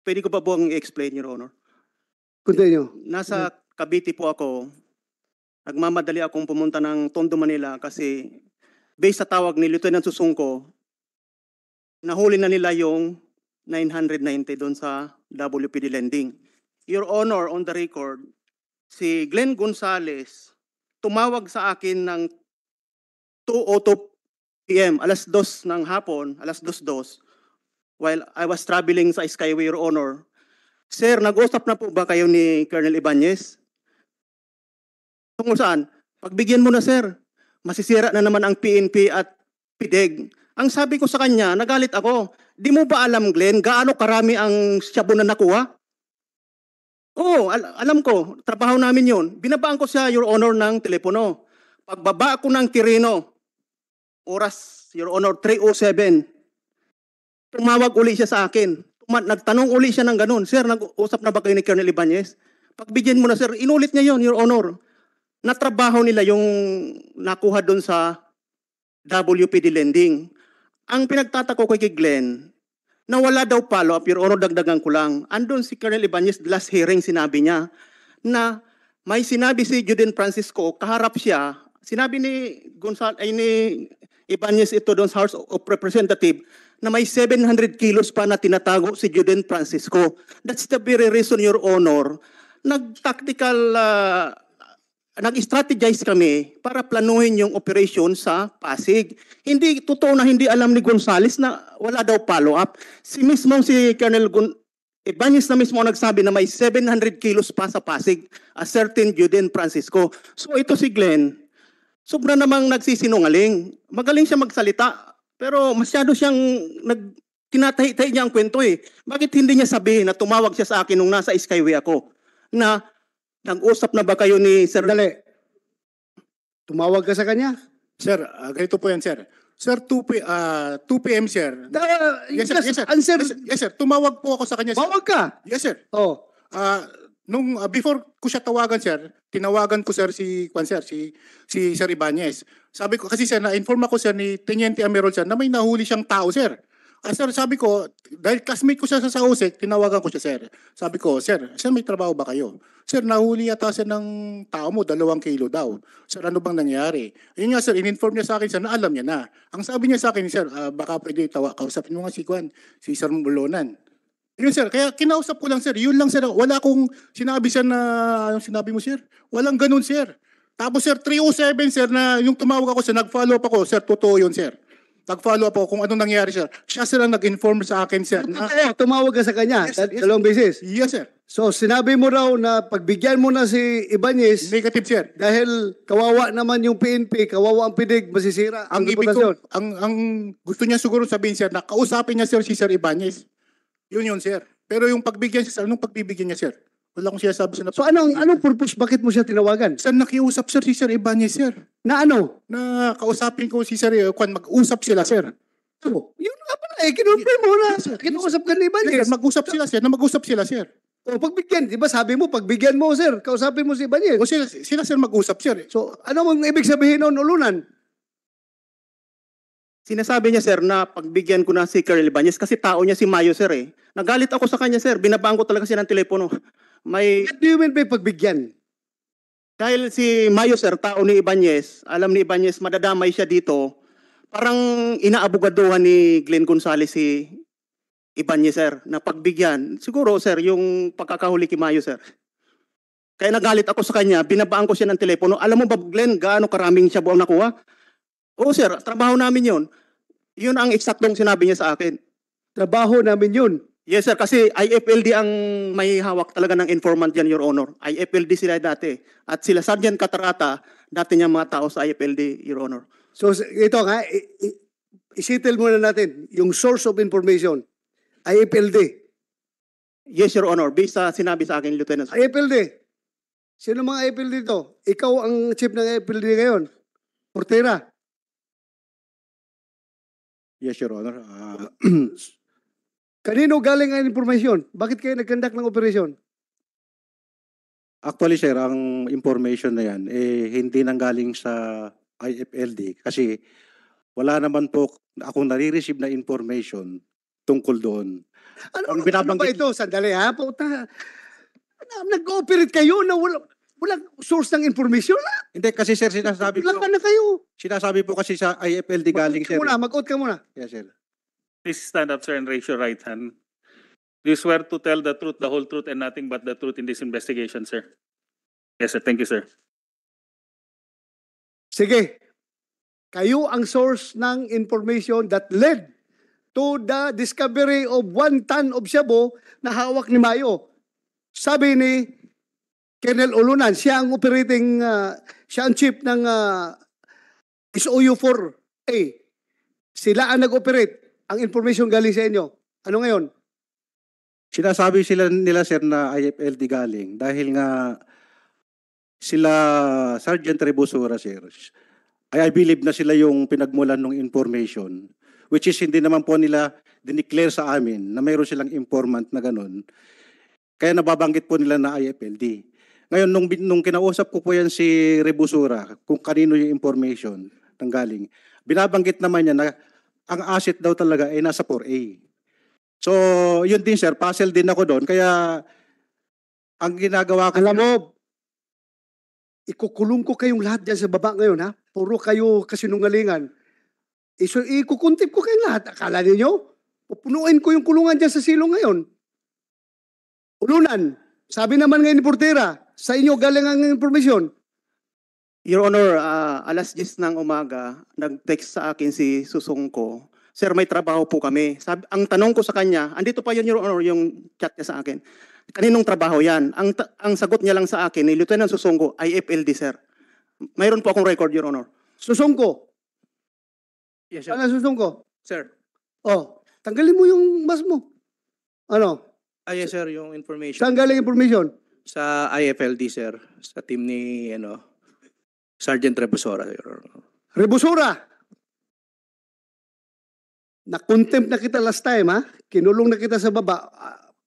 Speaker 17: pwede ko pa po ang i-explain, Your Honor. Continue. Nasa mm-hmm. Cavite po ako. Nagmamadali akong pumunta ng Tondo, Manila kasi based sa tawag ni Lieutenant Susungko, nahuli na nila yung 990 doon sa WPD lending. Your Honor, on the record, si Glenn Gonzales tumawag sa akin ng 2.02 p.m., alas 2 ng hapon, alas 2.2, while I was traveling sa Skyway, Your Honor, Sir, nag-usap na po ba kayo ni Colonel Ibanez? Tungkol saan? Pagbigyan mo na, sir. Masisira na naman ang PNP at PIDEG. Ang sabi ko sa kanya, nagalit ako. Di mo ba alam, Glenn, gaano karami ang shabu na nakuha? Oo, al- alam ko. Trabaho namin yon. Binabaan ko siya, Your Honor, ng telepono. Pagbaba ko ng Tirino, oras, Your Honor, 3.07. Tumawag uli siya sa akin nagtanong uli siya ng ganun, Sir, nag-usap na ba kayo ni Colonel Ibanez? Pagbigyan mo na, Sir, inulit niya yon Your Honor. Natrabaho nila yung nakuha doon sa WPD lending. Ang pinagtatako kay Glenn, na wala daw follow-up, Your Honor, dagdagan ko lang. Andun si Colonel Ibanez, last hearing, sinabi niya na may sinabi si Juden Francisco, kaharap siya, sinabi ni Gonzalo, ay ni Ibanez ito doon sa House of Representative, na may 700 kilos pa na tinatago si Juden Francisco. That's the very reason, Your Honor, nag-tactical, uh, nag-strategize kami para planuhin yung operation sa Pasig. Hindi, totoo na hindi alam ni Gonzales na wala daw follow-up. Si mismo si Colonel Gon Ibanez na mismo nagsabi na may 700 kilos pa sa Pasig, a certain Juden Francisco. So ito si Glenn, sobra namang nagsisinungaling. Magaling siya magsalita pero masyado siyang nag tinatahi-tahi niya ang kwento eh. Bakit hindi niya sabihin na tumawag siya sa akin nung nasa Skyway ako? Na nag-usap na ba kayo ni Sir? Dali. Tumawag ka sa kanya?
Speaker 15: Sir, uh, ganito po yan, sir. Sir, 2, p- uh, ah, 2 p.m., sir. Uh, yes, sir. Yes, sir. Answer. Yes, sir. Yes, sir. Tumawag po ako sa kanya, sir. Tumawag ka? Yes, sir. Oh. Uh, nung uh, before ko siya tawagan sir, tinawagan ko sir si Juan sir, si si Sir Ibanez. Sabi ko kasi sir na-inform ako sir ni Teniente Amerol sir na may nahuli siyang tao sir. Ah, sir, sabi ko, dahil classmate ko siya sa Sausek, tinawagan ko siya, sir. Sabi ko, sir, sir, may trabaho ba kayo? Sir, nahuli yata sir ng tao mo, dalawang kilo daw. Sir, ano bang nangyari? Yun nga, sir, in-inform niya sa akin, sir, na alam niya na. Ang sabi niya sa akin, sir, uh, baka pwede tawa, kausapin mo nga si Juan, si Sir Mulonan. Yun sir, kaya kinausap ko lang sir, yun lang sir, wala akong sinabi sir na, anong sinabi mo sir? Walang ganun sir. Tapos sir, 307 sir na yung tumawag ako sir, nag-follow up ako sir, totoo yun sir. Nag-follow up ako kung anong nangyari sir. Siya sir ang nag-inform sa akin
Speaker 2: sir. Na, ah, Kaya tumawag ka sa kanya, yes, yes, dalawang beses. yes sir. So sinabi mo raw na pagbigyan mo na si Ibanez Negative sir. dahil kawawa naman yung PNP, kawawa ang pinig, masisira ang, ang ibig ko, ang, ang gusto niya siguro sabihin sir, na kausapin niya sir si Sir Ibanez.
Speaker 15: Yun yun, sir. Pero yung pagbigyan siya, sir, anong pagbibigyan niya, sir? Wala akong sinasabi sa So anong, anong purpose? Bakit mo siya tinawagan? Sir, nakiusap, sir, si Sir Ibanez, sir. Na ano? Na kausapin ko si Sir, eh, mag-usap sila, sir. Oh, yun nga pala eh, kinonfirm mo na.
Speaker 2: Kinuusap ka ni Sir, Ibanez. mag-usap sila, sir, na mag-usap sila, sir. O pagbigyan, di ba sabi mo, pagbigyan mo sir, kausapin mo si Ibanez. O sila, sila, sir, mag-usap, sir. Eh. So, ano mong ibig sabihin noon, ulunan?
Speaker 17: Sinasabi niya, sir, na pagbigyan ko na si Carl Banyes kasi tao niya si Mayo, sir, eh. Nagalit ako sa kanya, sir. Binabaan ko talaga siya ng telepono. May... What do you mean by pagbigyan? Dahil si Mayo, sir, tao ni Ibanyes, alam ni Ibanyes, madadamay siya dito. Parang inaabugaduhan ni Glenn Gonzales si Ibanyes, sir, na pagbigyan. Siguro, sir, yung pagkakahuli kay Mayo, sir. Kaya nagalit ako sa kanya, binabaan ko siya ng telepono. Alam mo ba, Glenn, gaano karaming siya buang nakuha? Oh sir, trabaho namin yun. Yun ang eksaktong sinabi niya sa akin. Trabaho namin yun. Yes sir, kasi IFLD ang may hawak talaga ng informant yan, Your Honor. IFLD sila dati. At sila Sergeant Katarata, dati niya mga tao sa IFLD, Your Honor.
Speaker 2: So ito nga, isitil muna natin yung source of information, IFLD. Yes, Your Honor. Based sa sinabi sa akin, Lieutenant. IFLD. Sino mga IFLD dito? Ikaw ang chief ng IFLD ngayon. Portera.
Speaker 1: Yes, Your Honor. Uh, Kanino galing ang information? Bakit kayo nagkandak ng operasyon?
Speaker 18: Actually, sir, ang information na yan, eh, hindi nanggaling sa IFLD kasi wala naman po akong nare-receive na information tungkol doon. Ano, binabanggit... ano ba ito? Sandali ha, puta. nag operate kayo na wala walang source ng information na. Hindi kasi sir, sinasabi ko. po, ka na kayo. sinasabi po kasi sa IFLD galing sir. mag mag-out ka muna. Yes sir.
Speaker 4: Please stand up, sir, and raise your right hand. Do you swear to tell the truth, the whole truth, and nothing but the truth in this investigation, sir?
Speaker 3: Yes, sir. Thank you, sir.
Speaker 1: Sige.
Speaker 2: Kayo ang source ng information that led to the discovery of one ton of shabu na hawak ni Mayo. Sabi ni Kenel Ulunan, siya ang operating, uh, siya ang chief ng uh, ah,
Speaker 18: SOU-4A. Sila ang nag-operate. Ang information galing sa inyo. Ano ngayon? Sinasabi sila nila sir na IFLD galing dahil nga sila Sergeant Rebusura sir. ay I believe na sila yung pinagmulan ng information which is hindi naman po nila dineclare sa amin na mayroon silang informant na ganun. Kaya nababanggit po nila na IFLD. Ngayon, nung, nung kinausap ko po yan si Rebusura, kung kanino yung information ng galing, binabanggit naman niya na ang asset daw talaga ay nasa 4A. So, yun din sir, puzzle din ako doon. Kaya, ang ginagawa ko... Alam mo,
Speaker 2: ikukulong ko kayong lahat dyan sa baba ngayon, ha? Puro kayo kasinungalingan. E, so, ikukuntip ko kayong lahat. Akala ninyo, pupunuin ko yung kulungan dyan sa silong ngayon. Ulunan. Sabi naman ngayon ni Portera, sa inyo galing ang impormasyon.
Speaker 17: Your Honor, uh, alas 10 ng umaga, nag-text sa akin si Susong ko, Sir, may trabaho po kami. Sabi, ang tanong ko sa kanya, andito pa yun, Your Honor, yung chat niya sa akin. Kaninong trabaho yan? Ang, ang sagot niya lang sa akin, ni Lieutenant Susongko, IFLD, Sir. Mayroon po akong record, Your Honor. Susongko?
Speaker 2: Yes, Sir. Ano Susongko? Sir. Oh, tanggalin mo yung mas mo. Ano?
Speaker 19: Ah, yes, sir, yung information. Tanggalin galing information? Sa IFLD, sir. Sa team ni, ano, Sergeant Rebusora, Your
Speaker 2: Honor. Na-contempt na kita last time, ha? Kinulong na kita sa baba.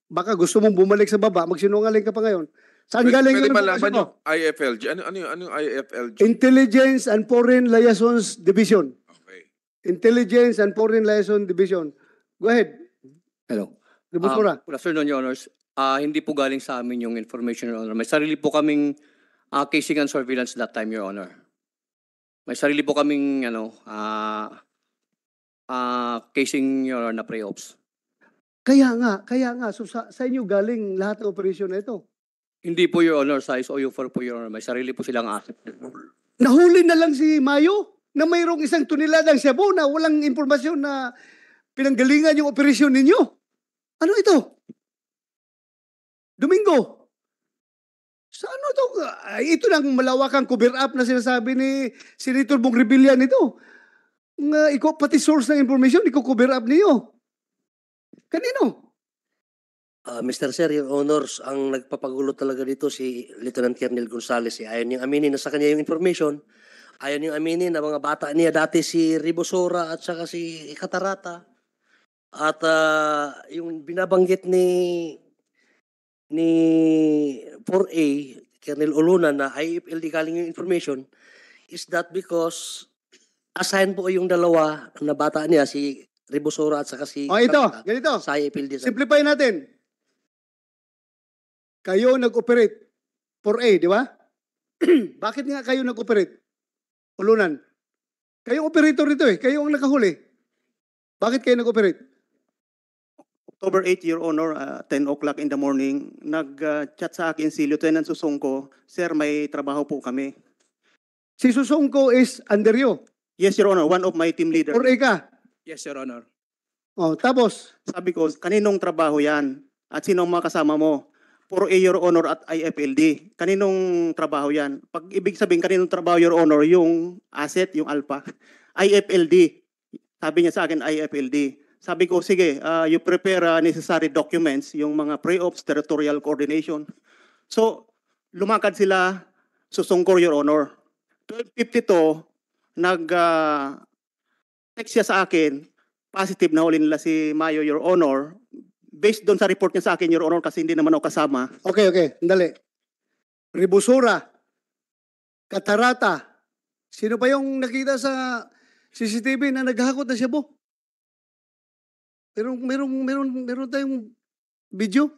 Speaker 2: Baka gusto mong bumalik sa baba. Magsinungaling ka pa ngayon. Saan galing Pwede yung malaman mo?
Speaker 6: IFLG. Ano, ano, yung, ano yung IFLG?
Speaker 2: Intelligence and Foreign Liaisons Division. Okay. Intelligence and Foreign Liaison Division. Go ahead. Hello. Rebusora
Speaker 20: Um, good afternoon, Your Honors. Ah, hindi po galing sa amin yung information, Your Honor. May sarili po kaming ah, casing and surveillance that time, Your Honor. May sarili po kaming ano, ah ah, casing, Your Honor, na pre-ops.
Speaker 2: Kaya nga, kaya nga. So sa, sa inyo galing lahat ng operasyon na ito.
Speaker 20: Hindi po, Your Honor, size OU4 po, Your Honor. May sarili po silang asset.
Speaker 2: Nahuli na lang si Mayo na mayroong isang tuniladang Cebu na walang impormasyon na pinanggalingan yung operasyon ninyo. Ano ito? Domingo. Sa ano to? Ito ng malawakang cover up na sinasabi ni Senator Bong Rebellian ito. Nga, ikaw, pati source ng information, ikaw cover up niyo.
Speaker 12: Kanino? Uh, ah, Mr. Sir, Your Honors, ang nagpapagulo talaga dito si Lieutenant Colonel Gonzales. Eh. Ayaw niyang aminin na sa kanya yung information. Ayaw yung aminin na mga bata niya dati si Ribosora at saka si Katarata. At uh, yung binabanggit ni ni 4A, Colonel Ulunan, na IFL di galing yung information, is that because assigned po yung dalawa na bata niya, si Ribosora at saka si... oh, ito, Kapita, ganito. Sa IFL Simplify natin. Kayo nag-operate
Speaker 2: 4A, di ba? Bakit nga kayo nag-operate? Ulunan. Kayo operator nito eh. Kayo ang nakahuli. Bakit kayo nag-operate?
Speaker 17: October 8, year Honor, uh, ah, 10 o'clock in the morning, nag-chat sa akin si Lieutenant Susongko, Sir, may trabaho po kami. Si Susongko is under you? Yes, Your Honor. One of my team leader. Or
Speaker 19: ika? Yes, Your
Speaker 17: Honor. Oh, tapos? Sabi ko, kaninong trabaho yan? At sinong mga kasama mo? For A, Your Honor, at IFLD. Kaninong trabaho yan? Pag ibig sabihin, kaninong trabaho, Your Honor, yung asset, yung alpha. IFLD. Sabi niya sa akin, IFLD. Sabi ko, sige, uh, you prepare uh, necessary documents, yung mga pre-ops, territorial coordination. So, lumakad sila, susungkor, Your Honor. 12.52, nag, uh, text siya sa akin, positive na huli nila si Mayo, Your Honor. Based doon sa report niya sa akin, Your Honor, kasi hindi naman ako kasama.
Speaker 2: Okay, okay, dali. Ribusura, Katarata, sino pa yung nakita sa CCTV na naghahakot na siya po? Merong, meron meron, meron tayong video.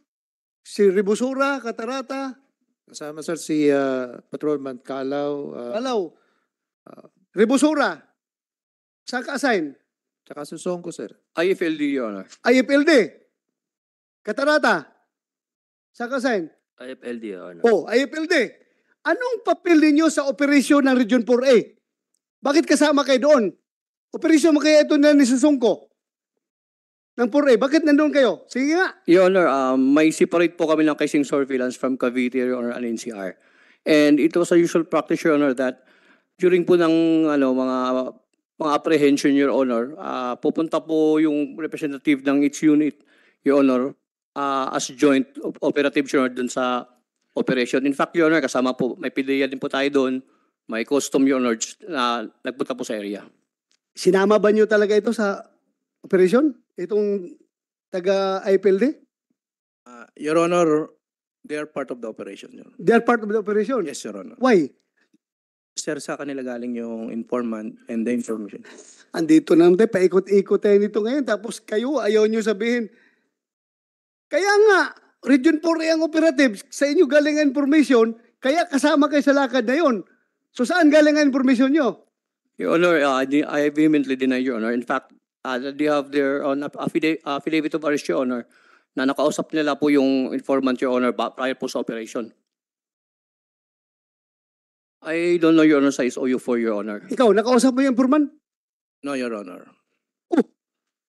Speaker 2: Si Ribusura, Katarata.
Speaker 7: Kasama sir si uh, Patrolman Kalaw. Uh, Kalaw.
Speaker 2: Uh,
Speaker 7: ah, Ribusura.
Speaker 2: Saan ka-assign? Tsaka susong ko sir.
Speaker 20: IFLD, Your Honor.
Speaker 2: IFLD. Katarata. Saan ka-assign?
Speaker 4: IFLD, Your
Speaker 2: Oh, IFLD. Anong papel ninyo sa operasyon ng Region 4A? Bakit kasama kayo doon? Operasyon mo kaya ito na nisusungko? ng 4A. Bakit nandoon kayo? Sige nga.
Speaker 20: Your Honor, um, may separate po kami ng casing surveillance from Cavite, Your Honor, and NCR. And it was a usual practice, Your Honor, that during po ng ano, mga mga apprehension, Your Honor, uh, pupunta po yung representative ng each unit, Your Honor, uh, as joint operative, Your Honor, dun sa operation. In fact, Your Honor, kasama po, may PDEA din po tayo doon, may custom, Your Honor, na nagpunta po sa area.
Speaker 2: Sinama ba niyo talaga ito sa operasyon? Itong taga IPLD?
Speaker 19: Uh, ah, Your Honor, they are part of the operation.
Speaker 2: They are part of the operation? Yes, Your Honor. Why? Sir, sa kanila galing yung informant and the information. Andito na naman paikot-ikot tayo nito ngayon. Tapos kayo, ayaw nyo sabihin. Kaya nga, Region 4A ang operative. Sa inyo galing ang information, kaya kasama kayo sa lakad na yon. So saan galing ang information nyo?
Speaker 20: Your Honor, uh, I vehemently deny, Your Honor. In fact, uh, ah, they have their on uh, affidavit, affidavit of arrest, Your Honor, na nakausap nila po yung informant, Your Honor, prior po sa operation. I don't know, Your Honor, sa sou for Your Honor.
Speaker 2: Ikaw, nakausap mo yung informant?
Speaker 20: No, Your Honor. Oh,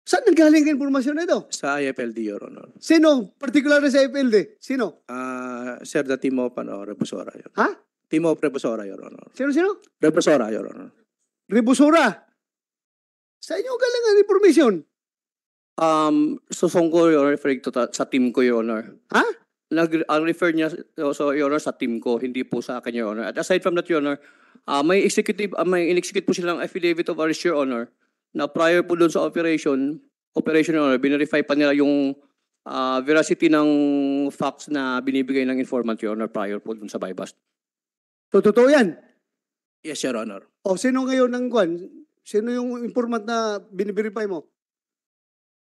Speaker 2: saan nanggaling yung informasyon na ito?
Speaker 20: Sa IFLD,
Speaker 19: Your Honor. Sino? Particular sa IFLD? Sino? Ah, Sir the team of ano, Rebusora, Ha? Team of Rebusora, Your Honor. Sino, sino? Rebusora, Your Honor. Rebusora?
Speaker 2: Sa inyo galing ang information.
Speaker 20: Um, susong ko, Your Honor, referring to ta- sa team ko, Your Honor. Ha? Nag, ang refer niya, so, so, Your Honor, sa team ko, hindi po sa akin, Your Honor. At aside from that, Your Honor, uh, may executive, uh, may in-execute po silang affidavit of arrest, Your Honor, na prior po doon sa operation, operation, Your Honor, binerify pa nila yung uh, veracity ng facts na binibigay ng informant, Your Honor, prior po doon sa bypass.
Speaker 2: So, totoo yan? Yes, Your Honor. O, sino ngayon ang kwan? Sino yung informant na biniverify mo?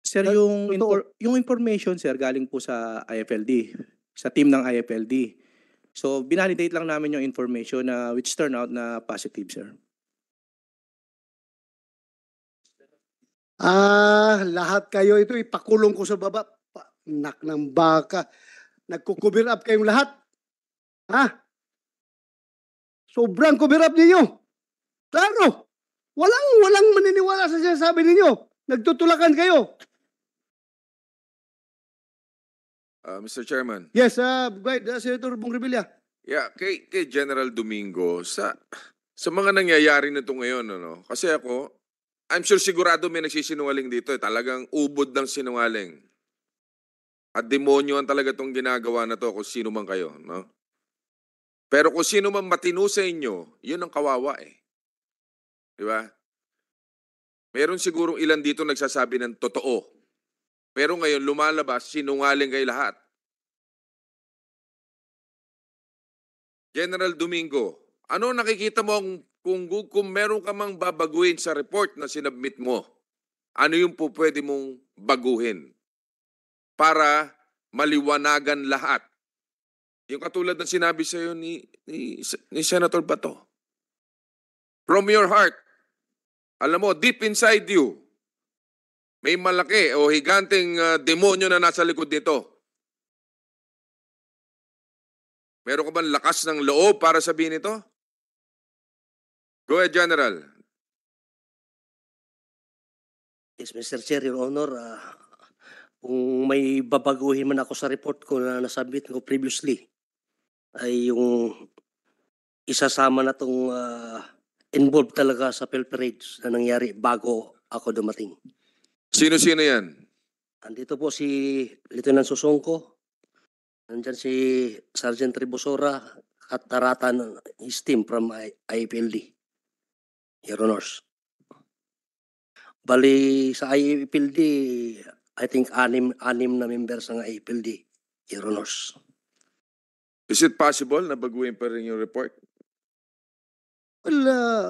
Speaker 2: Sir, That, yung, infor- yung
Speaker 19: information, sir, galing po sa IFLD, sa team ng IFLD. So, binalidate lang namin yung information na which turned out na positive, sir.
Speaker 2: Ah, lahat kayo ito ipakulong ko sa baba. Nak ng baka. Nagko-cover up kayong lahat. Ha? Sobrang cover up ninyo. Claro. Walang, walang maniniwala sa sinasabi ninyo. Nagtutulakan kayo.
Speaker 6: Uh, Mr. Chairman.
Speaker 2: Yes, uh, right, uh, Senator Bongrevilla.
Speaker 6: Yeah, kay, kay General Domingo, sa, sa mga nangyayari na nito ngayon, ano, kasi ako, I'm sure sigurado may nagsisinungaling dito. Eh. Talagang ubod ng sinungaling. At demonyo ang talaga itong ginagawa na to kung sino man kayo. No? Pero kung sino man matino sa inyo, yun ang kawawa eh. Di ba? Meron sigurong ilan dito nagsasabi ng totoo. Pero ngayon lumalabas, sinungaling kay lahat. General Domingo, ano nakikita mo kung, kung meron ka mang babaguhin sa report na sinabmit mo? Ano yung po pwede mong baguhin para maliwanagan lahat? Yung katulad ng sinabi sa'yo ni, ni, ni Senator Bato. From your heart, alam mo, deep inside you, may malaki o higanting uh, ah, demonyo na nasa likod nito. Meron ka bang lakas
Speaker 5: ng loob para sabihin ito? Go ahead, General. Yes, Mr. Chair, Your Honor, uh, kung
Speaker 12: may babaguhin man ako sa report ko na nasubmit ko previously, ay yung isasama na itong uh, ah, involved talaga sa Phil parades na nangyari bago ako dumating.
Speaker 6: Sino-sino yan?
Speaker 12: Andito po si Lieutenant Susongko, nandyan si Sergeant Tribusora, at Taratan his team from I IPLD. Your Honors. Bali, sa IPLD, I think anim, anim
Speaker 6: na members ng IPLD. Your Honors. Is it possible na baguhin pa rin yung report?
Speaker 2: Well, uh,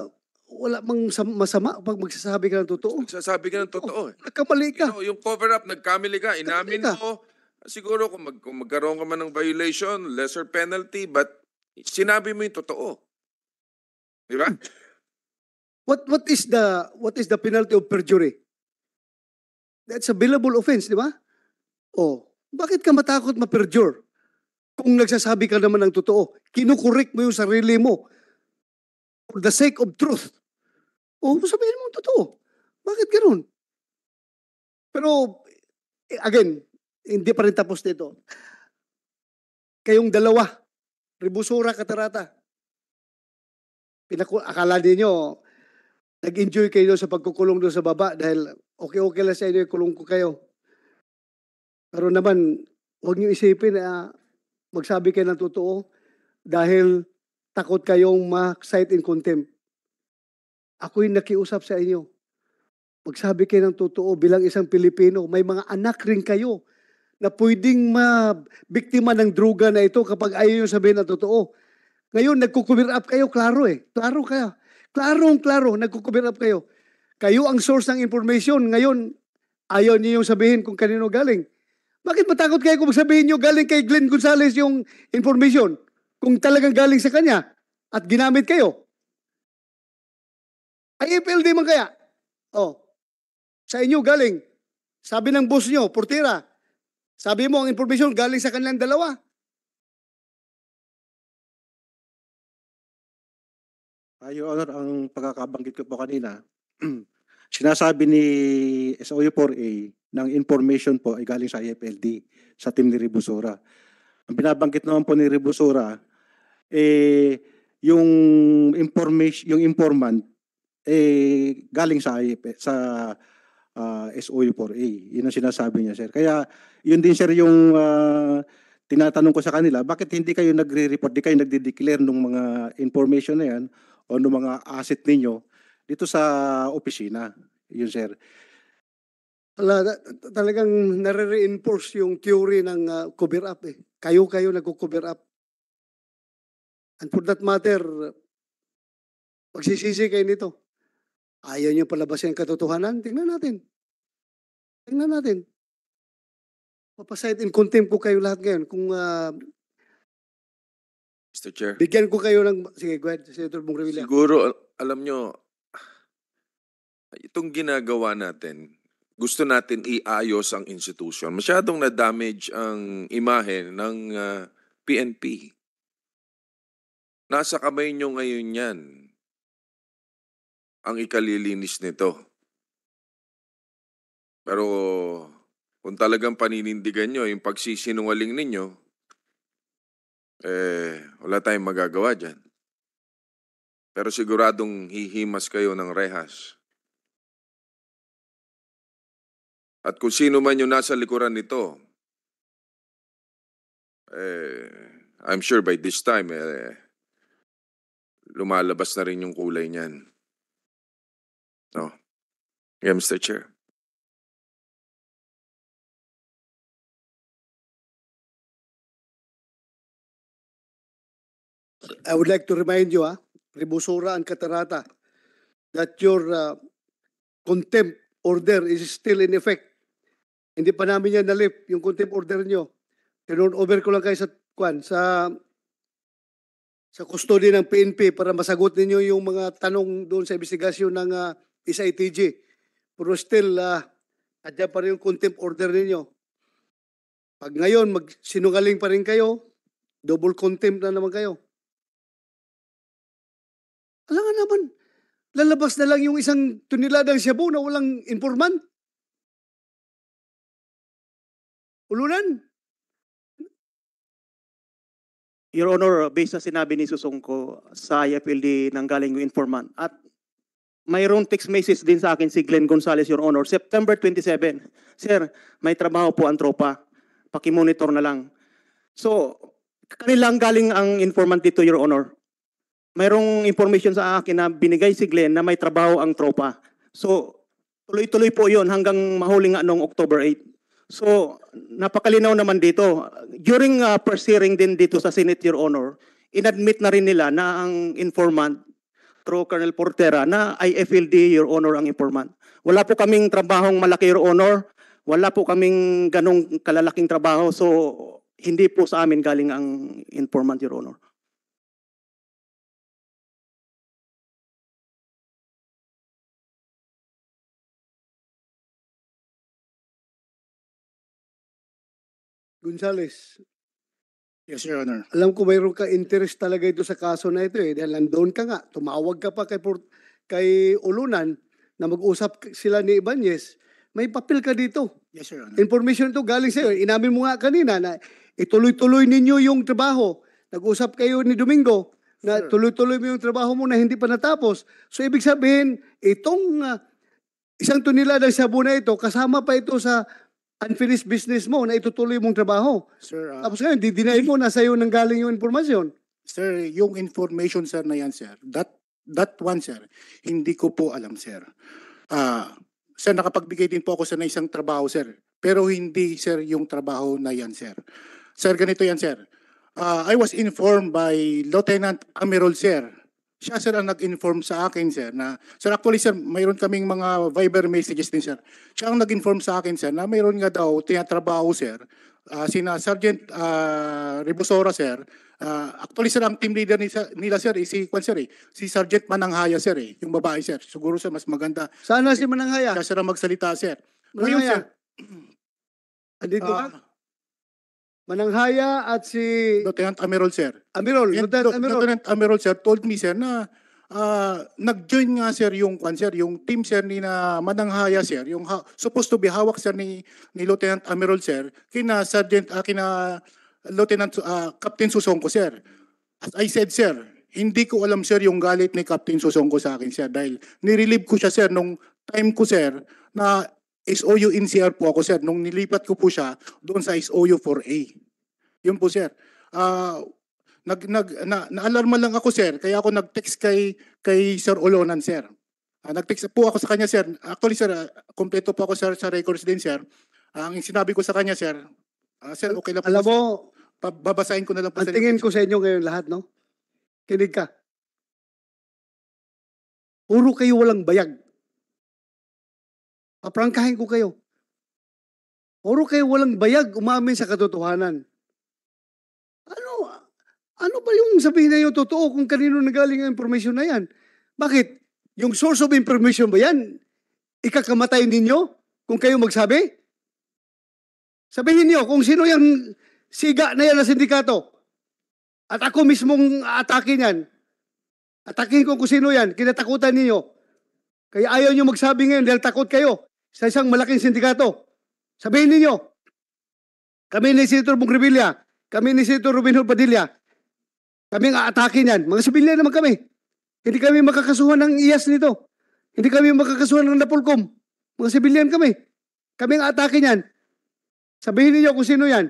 Speaker 2: wala mang masama pag magsasabi ka ng totoo.
Speaker 6: Magsasabi ka ng totoo. Eh. Oh, eh. Nagkamali ka. You know, yung cover up, nagkamali ka. Inamin ka. mo. Siguro kung, mag, kung magkaroon ka man ng violation, lesser penalty, but sinabi mo yung totoo. Di ba?
Speaker 2: What what is the what is the penalty of perjury? That's a billable offense, di ba? Oh, bakit ka matakot ma-perjure? Kung nagsasabi ka naman ng totoo, kinukorek mo yung sarili mo for the sake of truth. O oh, sabihin mo ang totoo. Bakit ganun? Pero, eh, again, hindi pa rin tapos dito. Kayong dalawa, Ribusura Katarata, pinaku- akala ninyo, nag-enjoy kayo sa pagkukulong doon sa baba dahil okay-okay lang sa inyo, kulong ko kayo. Pero naman, huwag nyo isipin na magsabi kayo ng totoo dahil takot kayong ma-cite and contempt. Ako yung nakiusap sa inyo. Magsabi kayo ng totoo bilang isang Pilipino, may mga anak rin kayo na pwedeng ma-biktima ng droga na ito kapag ayaw yung sabihin na totoo. Ngayon, nagkukubir up kayo, klaro eh. Klaro kaya. Klarong klaro, nagkukubir up kayo. Kayo ang source ng information. Ngayon, ayaw niyo yung sabihin kung kanino galing. Bakit matakot kayo kung sabihin nyo galing kay Glenn Gonzales yung information? kung talagang galing sa kanya at ginamit kayo. Ay FLD man kaya. Oh. Sa inyo galing. Sabi ng boss niyo, portera.
Speaker 1: Sabi mo ang information galing sa kanilang dalawa. Uh, Your Honor, ang pagkakabanggit ko po kanina,
Speaker 18: sinasabi ni SOU4A ng information po ay galing sa IFLD, sa team ni Ribusora. Ang binabanggit naman po ni Ribusora eh, yung information, yung informant, eh, galing sa sa uh, ah, SOU4A. Yun ang sinasabi niya, sir. Kaya, yun din, sir, yung uh, tinatanong ko sa kanila, bakit hindi kayo nagre-report, di kayo nagde-declare ng mga information na yan o ng mga asset ninyo dito sa opisina? Yun, sir. Ala, talagang nare-reinforce
Speaker 2: yung theory ng uh, cover up eh. Kayo-kayo nagko-cover up. And for that matter, magsisisi kayo nito. Ayaw niyo palabasin ang katotohanan? Tingnan natin. Tingnan natin. Papasahit in contempt ko kayo lahat ngayon. Kung uh, ah, Mr. Chair. Bigyan ko kayo ng... Sige, go ahead. Senator Bungrevilla.
Speaker 6: Siguro, ah, alam nyo, itong ginagawa natin, gusto natin iayos ang institution. Masyadong na-damage ang imahe ng uh, ah, PNP. Nasa kamay nyo ngayon yan. Ang ikalilinis nito. Pero kung talagang paninindigan nyo yung pagsisinungaling ninyo, eh, wala tayong magagawa dyan. Pero siguradong hihimas kayo ng rehas.
Speaker 5: At kung sino man yung nasa likuran nito, eh, I'm sure by this time, eh,
Speaker 1: lumalabas na rin yung kulay niyan. No. Yeah, Mr. Chair. I would like to remind you, ah, Ribusura and Catarata, that your uh,
Speaker 2: contempt order is still in effect. Hindi pa namin yan nalip, yung contempt order nyo. Turn over ko lang kayo sa, kwan, sa sa custody ng PNP para masagot ninyo yung mga tanong doon sa investigasyon ng uh, ah, SITG. Pero still, uh, ah, adyan pa rin yung contempt order ninyo. Pag ngayon, magsinungaling pa rin kayo, double contempt na naman kayo.
Speaker 1: Alam nga naman, lalabas na lang yung isang tuniladang shabu na walang informant. Ulunan.
Speaker 5: Your Honor, based sa sinabi
Speaker 17: ni Susungko sa IFLD nang galing yung informant at mayroon text message din sa akin si Glenn Gonzalez, Your Honor, September 27. Sir, may trabaho po ang tropa. Pakimonitor na lang. So, kanilang galing ang informant dito, Your Honor. Mayroong information sa akin na binigay si Glenn na may trabaho ang tropa. So, tuloy-tuloy po yon hanggang mahuling nga noong October 8. So, napakalinaw naman dito. During uh, first hearing din dito sa Senate, Your Honor, inadmit na rin nila na ang informant through Colonel Portera na IFLD, Your Honor, ang informant. Wala po kaming trabahong malaki, Your Honor. Wala po kaming ganong
Speaker 1: kalalaking trabaho. So, hindi po sa amin galing ang informant, Your Honor. Gonzales, Yes, Your Honor. Alam ko mayroon ka interest talaga
Speaker 2: ito sa kaso na ito eh. Dahil nandoon ka nga, tumawag ka pa kay, Port, kay Ulunan na mag-usap sila ni Ibanez. May papel ka dito. Yes, Your Honor. Information ito galing sa Inamin mo nga kanina na ituloy-tuloy ninyo yung trabaho. Nag-usap kayo ni Domingo na tuloy-tuloy mo yung trabaho mo na hindi pa natapos. So, ibig sabihin, itong uh, isang tunila ng sabon na ito, kasama pa ito sa unfinished business mo na itutuloy mong trabaho. Sir, uh, Tapos ngayon, didinay mo na sa'yo nang galing yung information. Sir,
Speaker 15: yung information sir na yan sir, that, that one sir, hindi ko po alam sir. Uh, sir, nakapagbigay din po ako sa isang trabaho sir. Pero hindi sir yung trabaho na yan sir. Sir, ganito yan sir. Uh, I was informed by Lieutenant Amirol sir siya sir ang nag-inform sa akin sir na sir actually sir mayroon kaming mga Viber messages din sir. Siya ang nag-inform sa akin sir na mayroon nga daw tinatrabaho sir uh, ah, na Sergeant uh, ah, Ribosora sir. Uh, actually sir ang team leader nila, nila sir eh, si Kwan sir eh, si Sergeant Mananghaya sir eh, yung babae sir. Siguro sir mas maganda.
Speaker 2: Sana si Mananghaya. Siya sir ang magsalita sir. Mananghaya. Ngayon, Andito uh, ka? Mananghaya at si... Lieutenant Amerol, sir. Amirol, Lieutenant
Speaker 1: Amirol.
Speaker 15: Lieutenant Amerol, sir, told me, sir, na uh, nag-join nga, sir, yung, kwan, sir, yung team, sir, ni na Mananghaya, sir, yung ha- supposed to be hawak, sir, ni, ni Lieutenant Amerol, sir, kina Sergeant, uh, kina Lieutenant, uh, Captain Susongko, sir. As I said, sir, hindi ko alam, sir, yung galit ni Captain Susongko sa akin, sir, dahil nirelieve ko siya, sir, nung time ko, sir, na SOU NCR po ako, sir. Nung nilipat ko po siya doon sa SOU 4A. Yun po, sir. Uh, nag, nag, na, naalarma lang ako, sir. Kaya ako nag-text kay, kay Sir Olonan, sir. Uh, nag-text po ako sa kanya, sir. Actually, sir, uh, po ako, sir, sa records din, sir. Uh, ang sinabi ko sa kanya, sir,
Speaker 2: uh, sir, okay lang po. Alam mo, sir. babasahin ko na lang po. Ang tingin ko sa inyo ngayon lahat, no?
Speaker 1: Kinig ka. Puro kayo walang bayag. Aprangkahin ko kayo. Puro kayo walang bayag
Speaker 2: umamin sa katotohanan. Ano, ano ba yung sabihin na yung totoo kung kanino nagaling ang information na yan? Bakit? Yung source of information ba yan? Ikakamatay ninyo kung kayo magsabi? Sabihin niyo kung sino yung siga na yan na sindikato. At ako mismong atake niyan. Atakin ko kung sino yan. Kinatakutan niyo. Kaya ayaw niyo magsabi ngayon dahil takot kayo sa isang malaking sindikato. Sabihin ninyo, kami ni Senator Bungrevilla, kami ni Senator Robin Hood Padilla, kami ang aatake niyan. Mga sibilya naman kami. Hindi kami makakasuhan ng IAS nito. Hindi kami makakasuhan ng Napolcom. Mga sibilyan kami. Kami ang atake niyan. Sabihin niyo kung
Speaker 1: sino yan.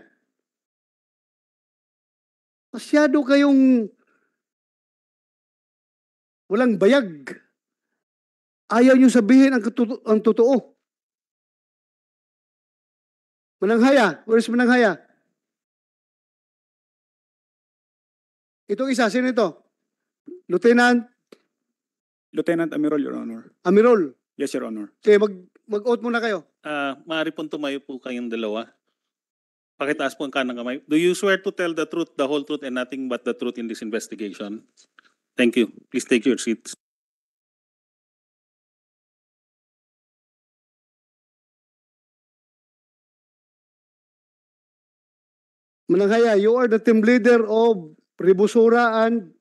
Speaker 1: Masyado kayong walang bayag. Ayaw niyo sabihin ang, ang totoo. Mananghaya. Where is haya? Itong isa, sino ito? Lieutenant? Lieutenant Amirol, Your Honor. Amirol?
Speaker 4: Yes,
Speaker 2: Your Honor. Okay, mag, mag-out muna kayo.
Speaker 4: Uh, maaari pong tumayo po kayong dalawa. Pakitaas po ang kanang kamay. Do you swear to tell the truth, the whole truth, and nothing but the truth in this investigation?
Speaker 1: Thank you. Please take your seats. Mananghaya, you are the team leader of Ribusura and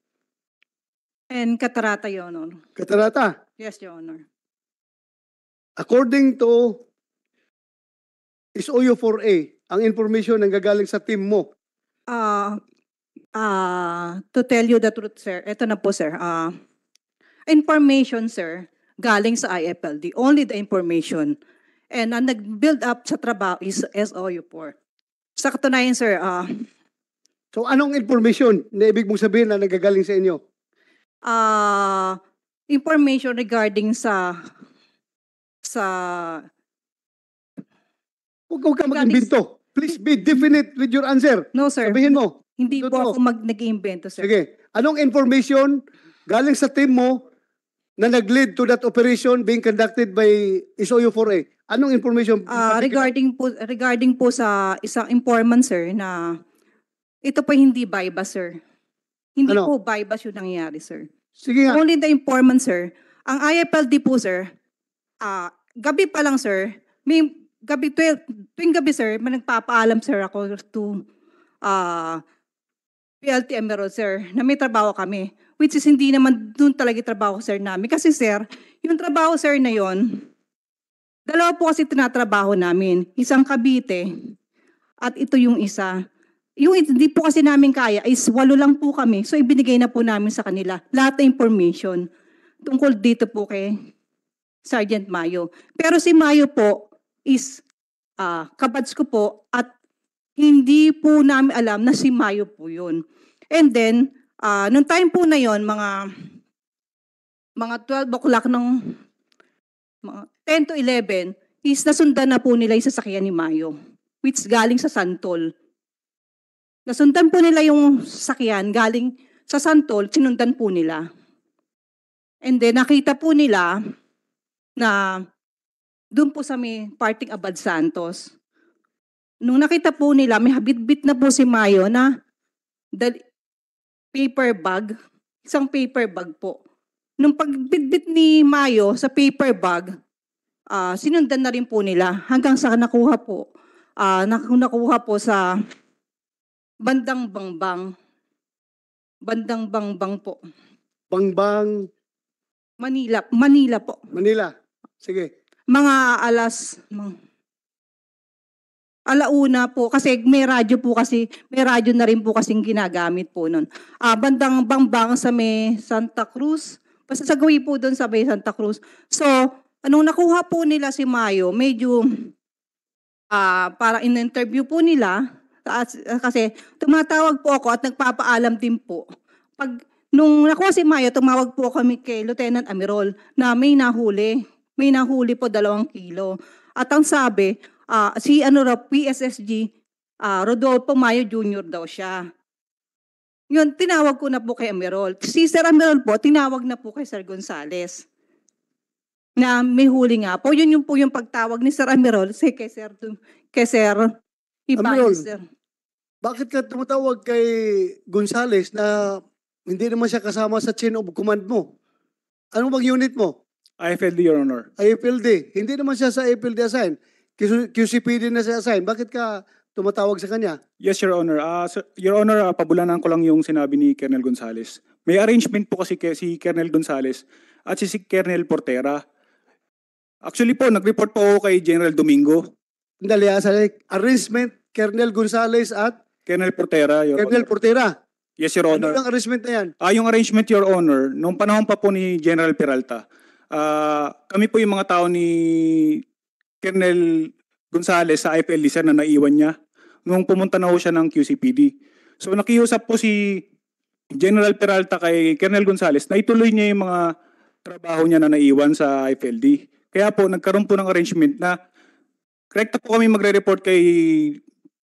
Speaker 21: And Catarata, Your Honor.
Speaker 2: Catarata.
Speaker 21: Yes, Your Honor.
Speaker 2: According to SOU 4A, ang information ang gagaling sa team mo.
Speaker 21: Uh, uh, to tell you the truth, sir, Ito na po, sir. Uh, information, sir, galing sa IFLD. Only the information. And ang nag-build up sa trabaho is SOU 4. Sa katunayan, sir, ah,
Speaker 2: So anong information na ibig mong sabihin na nagagaling sa inyo?
Speaker 21: ah, information regarding sa sa Huwag huwag ka mag imbento Please be definite with your answer. no sir Sabihin mo. hindi po ako mag imbento sir Sige. Anong
Speaker 2: information galing sa team mo na nag-lead to that operation being conducted
Speaker 21: by SOU4A? Anong information? Uh, regarding po regarding po sa isang informant sir na ito po hindi byba sir. Hindi ano? po bypass yung nangyari sir. Sige nga. Only the informant sir. Ang IFLD po sir, uh, gabi pa lang sir, may gabi 12, tuwing gabi sir, may nagpapaalam sir ako to uh, ah, PLT Emerald sir na may trabaho kami. Which is hindi naman doon talaga trabaho sir namin. Kasi sir, yung trabaho sir na yon Dalawa po kasi tinatrabaho namin, isang kabite at ito yung isa. Yung hindi po kasi namin kaya is walo lang po kami. So ibinigay na po namin sa kanila lahat ng information tungkol dito po kay Sergeant Mayo. Pero si Mayo po is uh, kabads ko po at hindi po namin alam na si Mayo po yun. And then, uh, nung time po na yon mga mga 12 o'clock ng 10 to 11 is nasundan na po nila yung sasakyan ni Mayo which galing sa Santol. Nasundan po nila yung sasakyan galing sa Santol, sinundan po nila. And then nakita po nila na doon po sa may parting Abad Santos. Nung nakita po nila, may habit-bit na po si Mayo na paper bag, isang paper bag po. Nung pagbitbit ni Mayo sa paper bag, uh, sinundan na rin po nila hanggang sa nakuha po, uh, nakuha po sa bandang bangbang. Bandang bangbang po. Bangbang? Manila. Manila po. Manila. Sige. Mga alas, mga, alauna po kasi may radyo po kasi may radyo na rin po kasi ginagamit po noon. Ah, bandang Bangbang sa may Santa Cruz Basta sa gawi po doon sa Bay Santa Cruz. So, anong nakuha po nila si Mayo, medyo uh, ah, para in-interview po nila, ah, kasi tumatawag po ako at nagpapaalam din po. Pag nung nakuha si Mayo, tumawag po kami kay Lieutenant Amirol na may nahuli. May nahuli po dalawang kilo. At ang sabi, uh, si ano PSSG, uh, Rodolfo Mayo Jr. daw siya. Yun, tinawag ko na po kay Emerald. Si Sir Emerald po, tinawag na po kay Sir Gonzales na may huli nga po. Yun yung po yung pagtawag ni Sir Emerald say, kay Sir, kay Sir Ibanez, Sir. Bakit ka tumatawag kay Gonzales na hindi naman
Speaker 2: siya kasama sa chain of command mo? Anong mag unit mo? IFLD, Your Honor. IFLD. Hindi naman siya sa IFLD assign. QCPD na siya assigned. Bakit ka tumatawag
Speaker 16: sa kanya? Yes, Your Honor. Uh, ah, sir, Your Honor, uh, ah, pabulanan ko lang yung sinabi ni Colonel Gonzales. May arrangement po kasi ke- si Colonel Gonzales at si, si Colonel Portera. Actually po, nag-report po ako kay General Domingo. Dali, ah, sa arrangement, Colonel Gonzales at Colonel Portera, Your Colonel Honor. Portera. Yes, Your Honor. Ano ang arrangement na yan? Ah, yung arrangement, Your Honor, noong panahon pa po ni General Peralta, ah, kami po yung mga tao ni Colonel Gonzales sa IPL Lisan na naiwan niya nung pumunta na ho siya ng QCPD. So nakiusap po si General Peralta kay Colonel Gonzales na ituloy niya yung mga trabaho niya na naiwan sa FLD. Kaya po nagkaroon po ng arrangement na correct po kami magre-report kay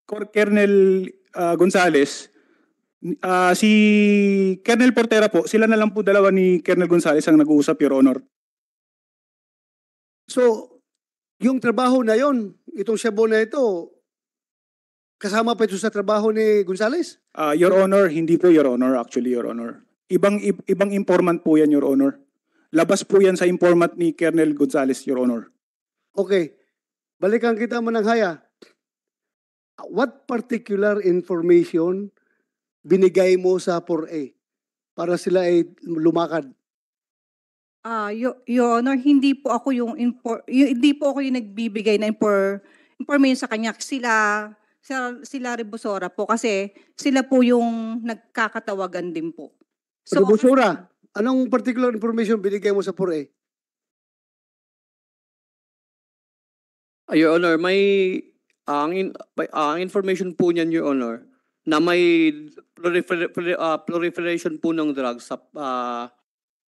Speaker 16: Colonel uh, Gonzales. Uh, si Colonel Portera po, sila na lang po dalawa ni Colonel Gonzales ang nag-uusap, Your Honor.
Speaker 2: So, yung trabaho na yon, itong Cebu na ito, Kasama pa ito sa trabaho ni Gonzales?
Speaker 16: Uh, Your Honor, hindi po Your Honor actually, Your Honor. Ibang ibang informant po yan, Your Honor. Labas po yan sa informant ni Colonel Gonzales, Your Honor.
Speaker 2: Okay. Balikan kita mo ng haya. What particular information binigay mo sa 4A para sila ay lumakad?
Speaker 21: Ah, uh, Your, Your Honor, hindi po ako yung, impor, yung hindi po ako yung nagbibigay na impor, information sa kanya sila sa sila Busora po kasi sila po yung nagkakatawagan din po. So,
Speaker 2: ano, Busora, anong particular information binigay mo sa 4A?
Speaker 1: Your Honor, may ang may, ang information
Speaker 20: po niyan, Your Honor, na may prolifer, uh, proliferation po ng drugs sa uh,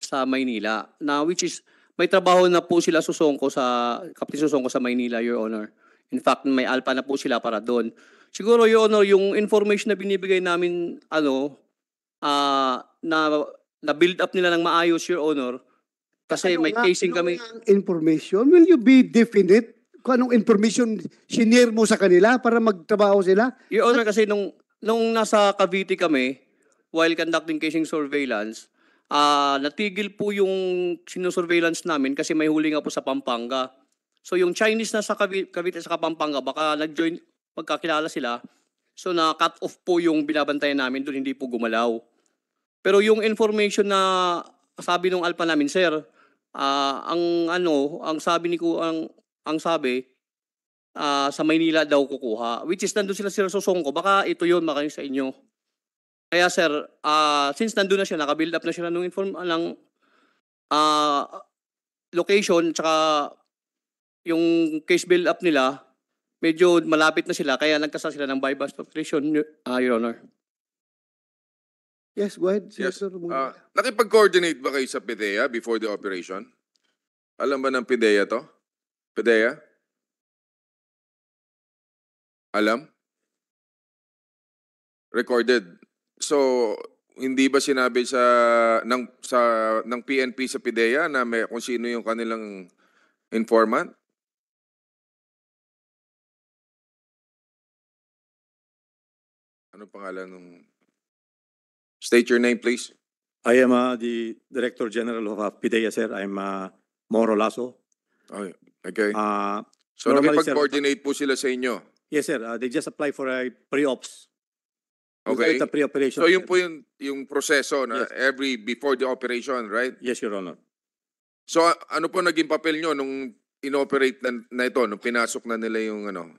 Speaker 20: sa Maynila. Na which is may trabaho na po sila susongko sa Captain Susongko sa Maynila, Your Honor. In fact, may alpha na po sila para doon. Siguro, Your Honor, yung information na binibigay namin, ano, uh, na, na build up nila ng maayos, Your Honor, kasi ano may casing ano kami.
Speaker 2: information? Will you be definite? Kung anong information sinir mo sa kanila para magtrabaho sila?
Speaker 20: Your Honor, At kasi nung, nung nasa Cavite kami, while conducting casing surveillance, uh, natigil po yung sinosurveillance namin kasi may huli nga po sa Pampanga. So yung Chinese na sa Cavite sa Kapampanga, baka nag-join, magkakilala sila. So na cut off po yung binabantayan namin doon, hindi po gumalaw. Pero yung information na sabi nung alpa namin, sir, uh, ang ano, ang sabi ni ko ang ang sabi uh, sa Maynila daw kukuha, which is nandoon sila sa Sosongko. Baka ito 'yon makayo sa inyo. Kaya sir, uh, since nandoon na siya, nakabuild up na siya ng inform ng uh, location tsaka yung case build up nila, medyo malapit na sila kaya nagkasa sila ng
Speaker 6: bypass petition, uh, Your Honor.
Speaker 2: Yes, go ahead. Yes. Sir, uh,
Speaker 6: nakipag-coordinate ba kayo sa PDEA before the operation? Alam ba ng PDEA to? PDEA? Alam? Recorded. So, hindi ba sinabi sa ng sa ng PNP sa PDEA na may kung sino yung kanilang
Speaker 1: informant?
Speaker 6: Ano pangalan nung... State your name, please. I am uh, the Director General of uh, PIDEA, sir. I uh, Moro Lasso. Okay. okay. Uh, so, nakipag-coordinate po sila sa inyo? Yes, sir. Uh, they just apply for a pre-ops. Okay. It's pre-operation. So, yun sir. po yung, yung proseso na yes. every before the operation, right? Yes, Your Honor. So, ano po naging papel nyo nung inoperate na, na ito, nung pinasok na nila yung, ano,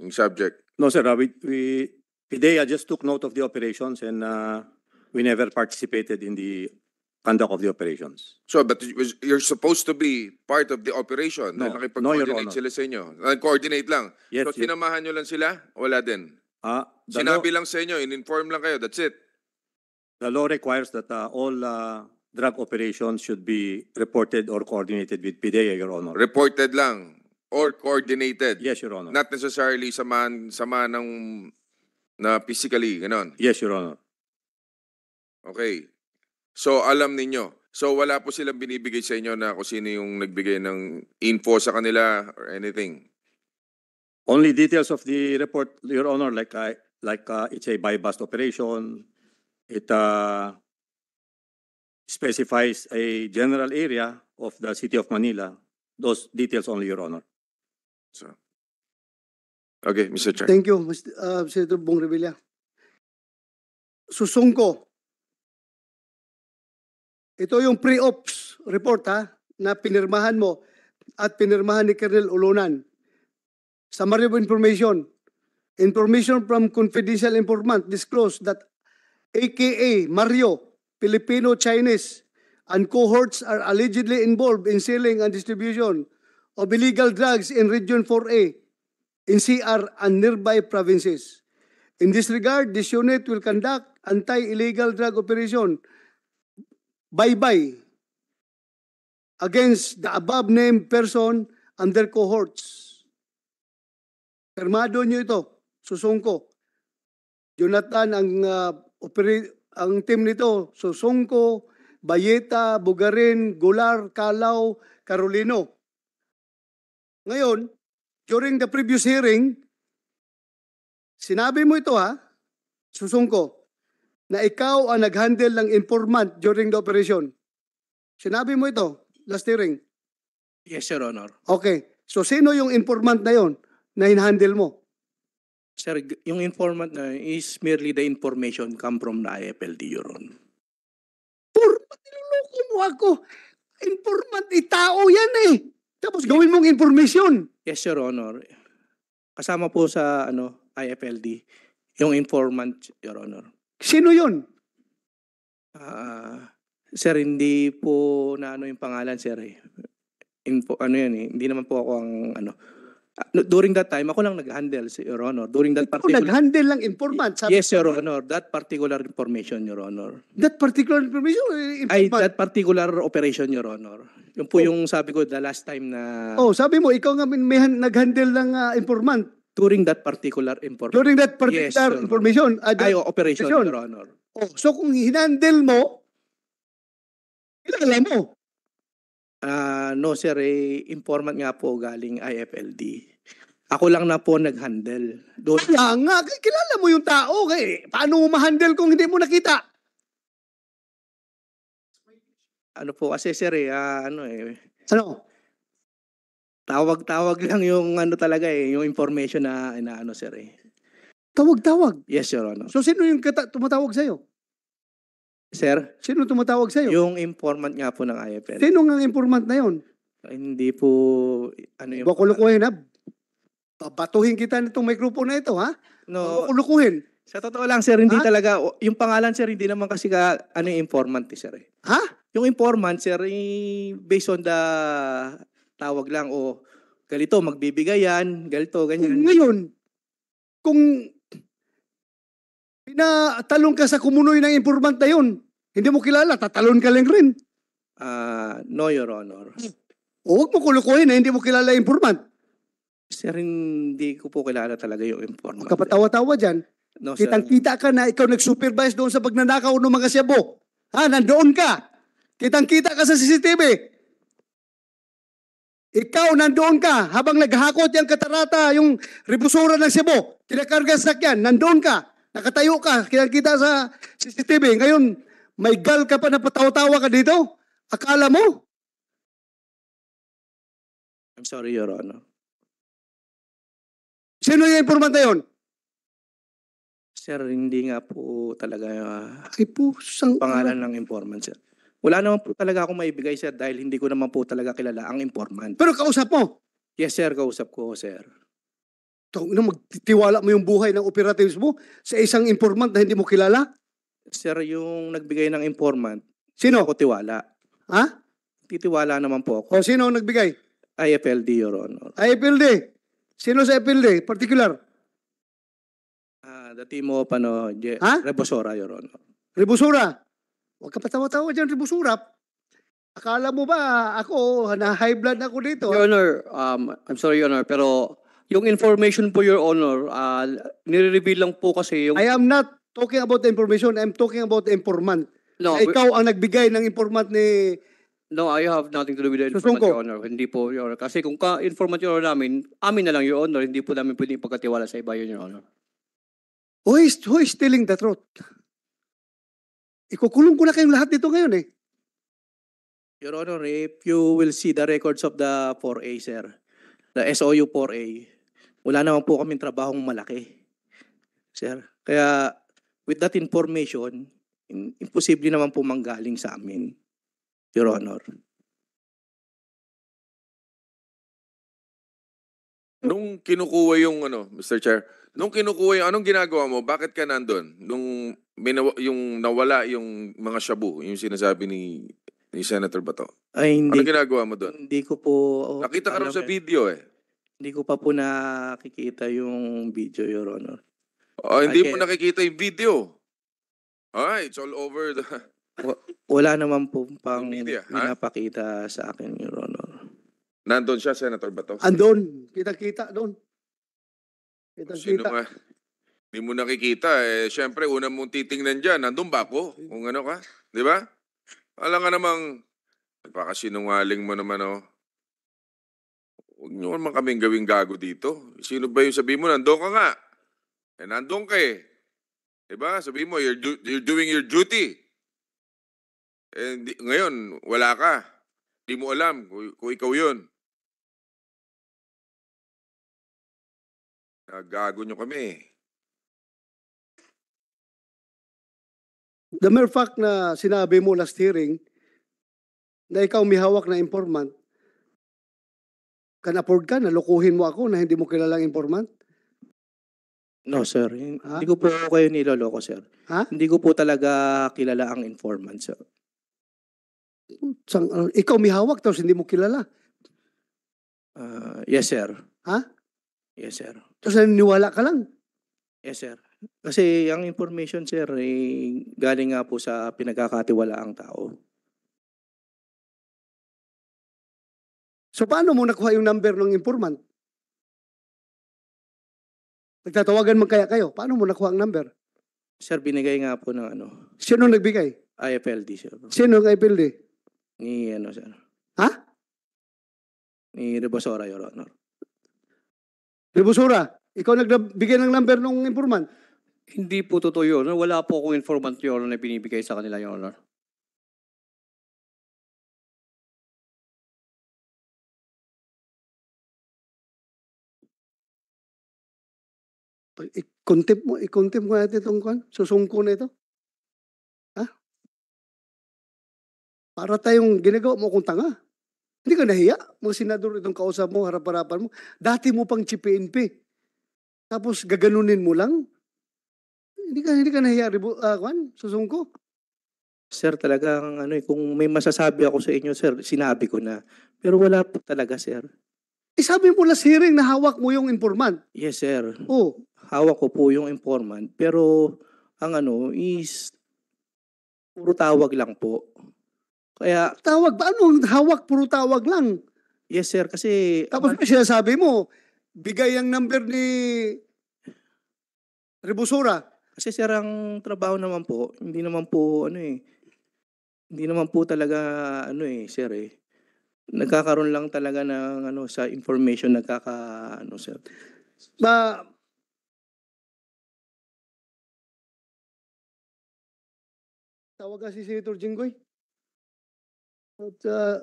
Speaker 6: yung subject? No, sir. Uh, we, we Pidea just took note of the operations and uh, we never participated in the conduct of the operations. So, but you're supposed to be part of the operation. No. Dahil No, Your Nakipag-coordinate Honor. sila sa inyo. coordinate lang. Yes, so, yes. sinamahan nyo lang sila? Wala din. Ah, the, law, Sinabi lang sa inyo, in-inform lang kayo. That's it. the law requires that uh, all
Speaker 9: uh, drug operations should be reported or coordinated with Pidea, Your Honor.
Speaker 6: Reported lang. Or coordinated. Yes, Your Honor. Not necessarily sama, sama ng na physically, ganon? Yes, Your Honor. Okay. So, alam ninyo. So, wala po silang binibigay sa inyo na kung sino yung nagbigay ng info sa kanila or anything? Only details of the report, Your Honor, like I, uh, like uh, it's a by-bust operation. It uh,
Speaker 10: specifies a general area of the city of Manila. Those details
Speaker 5: only, Your Honor. So, Okay, Mr. Chair.
Speaker 1: Thank you, Mr. Uh, Senator Bong Revilla. Susungko.
Speaker 2: Ito yung pre-ops report ha, na pinirmahan mo at pinirmahan ni Colonel Ulunan. Summary of information. Information from confidential informant disclosed that AKA Mario, Filipino-Chinese, and cohorts are allegedly involved in selling and distribution of illegal drugs in Region 4A in CR and nearby provinces. In this regard, this unit will conduct anti-illegal drug operation bye-bye against the above-named person and their cohorts. Permado nyo ito, susungko. Jonathan, ang, uh, ang team nito, susungko, Bayeta, Bugarin, Gular, Kalaw, Carolino. Ngayon, during the previous hearing, sinabi mo ito ha, susungko, na ikaw ang nag-handle ng informant during the operation. Sinabi mo ito, last hearing. Yes, Your Honor. Okay. So, sino yung informant na yon na in-handle mo?
Speaker 19: Sir, yung informant na is merely the information come from the IFLD, Your Honor.
Speaker 2: Puro, niloloko mo ako. Informant, itao yan eh. Tapos gawin mong information.
Speaker 19: Yes, Your Honor. Kasama po sa ano IFLD, yung informant, Your Honor. Sino yun? Ah, sir, hindi po na ano yung pangalan, sir. eh. Info, ano yan eh. Hindi naman po ako ang ano during that time, ako lang nag-handle, si Your Honor. During that particular... particular... nag-handle lang informant? Sabi yes, Your Honor. That particular information, Your Honor.
Speaker 2: That particular information? Eh,
Speaker 19: informant? Ay, that particular operation, Your Honor. Yung po oh. yung sabi ko the last time na... Oh,
Speaker 2: sabi mo, ikaw nga may, nag-handle ng uh, informant. During that particular information. During that particular
Speaker 19: yes, Your information. Uh, Ay, oh, operation, operation, Your
Speaker 2: Honor. Oh, so kung hinandle mo, kilala mo.
Speaker 19: Uh, no sir, eh, informant nga po galing IFLD. Ako lang na po nag-handle. Doon...
Speaker 2: Kaya nga, kilala mo yung tao. Kaya, paano mo ma-handle kung hindi mo nakita?
Speaker 19: Ano po kasi sir eh, uh, ano eh. Ano? Tawag-tawag lang yung ano talaga eh, yung information na inaano sir eh. Tawag-tawag? Yes, Your Honor. So sino yung tumatawag sa'yo? Sir? Sino tumatawag sa'yo? Yung informant nga po ng IFL. Sino
Speaker 2: nga informant na yon?
Speaker 19: Ah, hindi po, ano yung... Bakulukuhin ha? Babatuhin kita nitong mikropono na
Speaker 2: ito ha? No.
Speaker 19: Bakulukuhin. Sa totoo lang sir, hindi ha? talaga, yung pangalan sir, hindi naman kasi ka, ano yung informant eh, sir eh. Ha? Yung informant sir, eh, based on the tawag lang o oh, galito, magbibigay yan, galito, ganyan.
Speaker 2: Ngayon, kung na talon ka sa kumunoy ng informant na yun. Hindi mo kilala, tatalon ka lang rin.
Speaker 19: Uh, no, Your Honor.
Speaker 2: O huwag mo kulukuhin na hindi mo kilala yung impormant.
Speaker 19: Sir, hindi ko po kilala talaga yung impormant.
Speaker 2: Kapatawa-tawa dyan. No, Kitang-kita ka na ikaw nag-supervise doon sa pagnanakaw ng mga siyabo. Ha, nandoon ka. Kitang-kita ka sa CCTV. Ikaw, nandoon ka habang naghakot yung katarata, yung ribusura ng Cebu, tinakarga sa sakyan, nandoon ka. Nakatayo ka, kita sa CCTV. Ngayon, may gal ka pa na
Speaker 1: patawa-tawa ka dito? Akala mo? I'm
Speaker 5: sorry, Your Honor.
Speaker 1: Sino yung informant na yun?
Speaker 19: Sir, hindi nga po talaga uh,
Speaker 1: Ay po,
Speaker 2: sang
Speaker 19: pangalan ng informant, sir. Wala naman po talaga akong maibigay, sir, dahil hindi ko naman po talaga kilala ang informant.
Speaker 2: Pero kausap mo? Yes, sir, kausap ko, sir. Tawag na, magtitiwala mo yung buhay ng operatives mo sa isang informant na hindi mo kilala?
Speaker 19: Sir, yung nagbigay ng informant, Sino? ako tiwala. Ha? Titiwala naman po ako. O sino ang nagbigay? IFLD, Your Honor. IFLD. Sino sa IFLD? Particular? Ah, dati mo pa, no? Je- Ha? Rebosora, Your Honor.
Speaker 2: Ribusura. Huwag ka patawa-tawa dyan, Ribusura. Akala mo ba ako, na high blood ako dito? Your Honor,
Speaker 20: um, I'm sorry, Your Honor, pero yung information po, Your Honor, uh, nire-reveal lang po kasi yung... I am
Speaker 2: not talking about the information. I'm talking about the informant. No, ikaw ang nagbigay ng informant ni...
Speaker 20: No, I have nothing to do with the informant, Your Honor. Hindi po, Your Honor. Kasi kung ka-informant, Your Honor, namin, amin na lang, Your Honor. Hindi po namin pwedeng pagkatiwala sa iba yun, Your Honor.
Speaker 2: Who is, who is telling the truth? Ikukulong ko na kayong lahat dito ngayon eh.
Speaker 19: Your Honor, if you will see the records of the 4A, sir, the SOU 4A, wala naman po kaming trabahong malaki. Sir, kaya with that information, imposible naman po manggaling sa
Speaker 5: amin,
Speaker 1: Your Honor.
Speaker 6: Nung kinukuha yung ano, Mr. Chair, nung kinukuha yung anong ginagawa mo? Bakit ka nandoon? Nung binawa, yung nawala yung mga shabu, yung sinasabi ni ni Senator Bato. Ay, hindi. Ano ginagawa mo doon? Hindi ko po... Oh, Nakita ka rin sa eh. video eh.
Speaker 19: Hindi ko pa po nakikita yung video, Your Honor.
Speaker 6: Oh, hindi mo nakikita yung video. Alright, it's all over the...
Speaker 19: Wala naman po pang Media, pinapakita sa akin, Your Honor. Nandun siya, Senator
Speaker 6: Bato.
Speaker 2: Andun, kita-kita doon.
Speaker 6: Sino Kita-kita. nga? Hindi mo nakikita. Eh, Siyempre, una mong titingnan dyan. Nandun ba ako? Kung ano ka? Di ba? Alam nga namang, nagpakasinungaling mo naman, oh. Huwag niyo naman kaming gawing gago dito. Sino ba yung sabi mo, nandoon ka nga. Eh, nandoon ka eh. Diba? Sabi mo, you're, do- you're doing your duty. Eh, ngayon, wala ka. Hindi mo alam kung, kung ikaw yun.
Speaker 5: Nagago nyo kami. Eh.
Speaker 1: The mere fact na sinabi mo last hearing na ikaw may hawak na informant,
Speaker 2: Can-afford ka? Nalukuhin mo ako na hindi mo kilalang informant? No, sir. Ha?
Speaker 19: Hindi ko po kayo niloloko, sir. Ha? Hindi ko po talaga kilala ang informant, sir.
Speaker 2: Sang, uh, ah, ikaw may hawak tapos hindi mo kilala.
Speaker 19: Uh, yes, sir. Ha? Yes, sir.
Speaker 2: Tapos naniniwala ka lang?
Speaker 19: Yes, sir. Kasi ang information, sir, eh, galing nga po sa pinagkakatiwalaang tao.
Speaker 1: So paano mo nakuha yung number ng informant? Nagtatawagan man kaya kayo? Paano mo
Speaker 2: nakuha ang number?
Speaker 19: Sir, binigay nga po ng ano.
Speaker 2: Sino nagbigay?
Speaker 19: IFLD, sir.
Speaker 2: Sino ang IFLD? Ni ano, sir. Ha? Ni Rebosora, Your Honor. Rebosora? Ikaw nagbigay ng number ng informant?
Speaker 1: Hindi po totoo, yun. Wala po akong informant, Your Honor, na binibigay sa kanila, Your Honor. I-contempt mo, i-contempt mo natin itong kwan. Susungko na ito. Ha?
Speaker 2: Para tayong ginagawa mo kung tanga. Hindi ka nahiya. Mga senador itong kausap mo, harap-harapan mo. Dati mo pang PNP. Tapos gaganunin mo lang. Hindi ka, hindi ka nahiya, ribu, uh, kwan, susungko.
Speaker 19: Sir, talagang ano eh, kung may masasabi ako sa inyo, sir, sinabi ko na. Pero wala po talaga, sir. Eh, sabi mo last hearing na hawak mo yung informant. Yes, sir. Oo. Oh hawak ko po yung informant pero ang ano is puro tawag lang po.
Speaker 2: Kaya Tawag ba? ano hawak? Puro tawag lang. yes sir kasi Tapos may sabi mo, bigay ang number ni Rebusura.
Speaker 19: Kasi sir, ang trabaho naman po, hindi naman po ano eh. Hindi naman po talaga ano eh, sir eh. Nagkakaroon lang talaga ng ano sa
Speaker 1: information nagkaka ano sir. Ba, tawagan si Senator Jinggoy. At uh,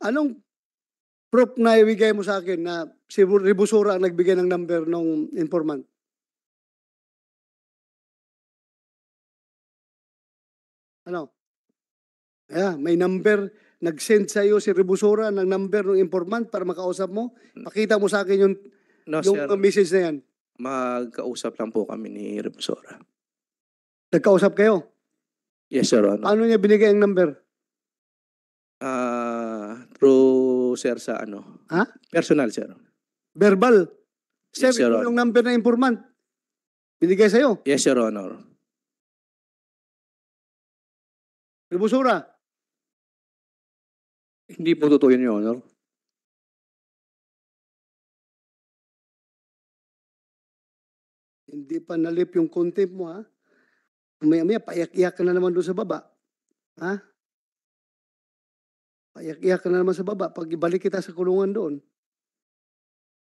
Speaker 1: Anong proof na ibigay mo sa akin na si Ribusura ang nagbigay ng number ng informant? Ano? Yeah, may number. Nag-send sa iyo si Ribusura ng number ng informant para makausap mo.
Speaker 2: Mm. Pakita mo sa akin yung, no, yung sir. message na yan. Magkausap lang po kami ni Ribusura. Nagkausap kayo? Yes, sir. Ano, ano niya binigay ang number?
Speaker 19: Uh, through to, sir, sa ano?
Speaker 1: Ha? Personal, sir. Verbal. Sir, Yes, Sir yung number na informant. Binigay sa'yo. Yes, Your Honor. Tribusura. Hindi po totoo yun, Your Honor. Hindi pa nalip yung content mo, ha? Maya-maya, paiyak-iyak ka na naman doon sa baba. Ha?
Speaker 2: Iyak-iyak na naman sa baba pag ibalik kita sa kulungan doon.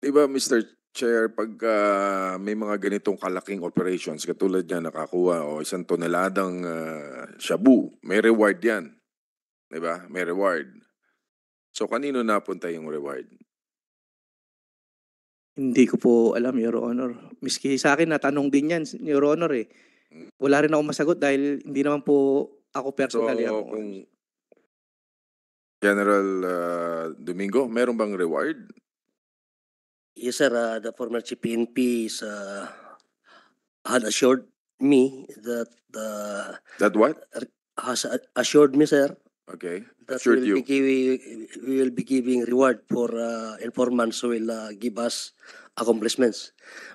Speaker 6: Di ba, Mr. Chair, pag uh, may mga ganitong kalaking operations, katulad niya nakakuha o isang toneladang uh, shabu, may reward yan. Di ba? May reward. So, kanino napunta yung reward?
Speaker 19: Hindi ko po alam, Your Honor. Miski sa akin, natanong din yan, Your Honor eh. Hmm. Wala rin ako masagot dahil hindi naman po ako personally. So, kung,
Speaker 6: General uh, Domingo, meron bang reward? Yes, sir. Uh, the former chief PNP is, uh, had
Speaker 12: assured me that... Uh, that what? Has assured me, sir.
Speaker 6: Okay. That assured we will you. Be
Speaker 12: giving, we will be giving reward for uh, informants who will uh, give us accomplishments.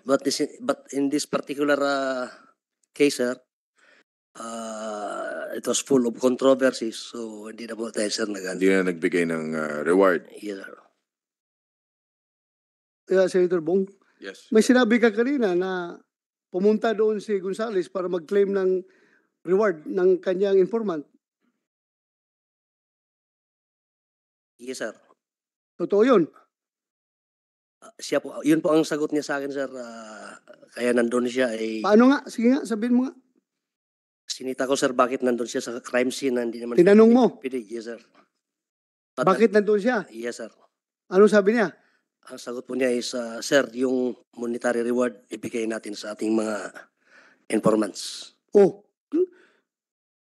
Speaker 12: But, this, but in this particular uh, case, sir, uh, it was full of controversies. So, hindi na po tayo, sir, nag Hindi
Speaker 6: na nagbigay ng uh, reward. Yes, sir.
Speaker 2: Kaya, Senator Bong, yes. may sinabi ka kanina na pumunta doon si Gonzales para mag-claim ng reward ng kanyang informant.
Speaker 12: Yes, sir. Totoo yun? Uh, siya po, yun po ang sagot niya sa akin, sir. Uh, kaya nandun siya ay... Eh. Paano
Speaker 2: nga? Sige nga, sabihin mo nga.
Speaker 12: Sinita ko, sir, bakit nandun siya sa crime scene na hindi naman... Tinanong mo? Pwede, yes, sir. But, bakit uh, nandun siya? Yes, sir. Anong sabi niya? Ang sagot po niya is, uh, sir, yung monetary reward ibigay natin sa ating mga informants. Oh, hmm?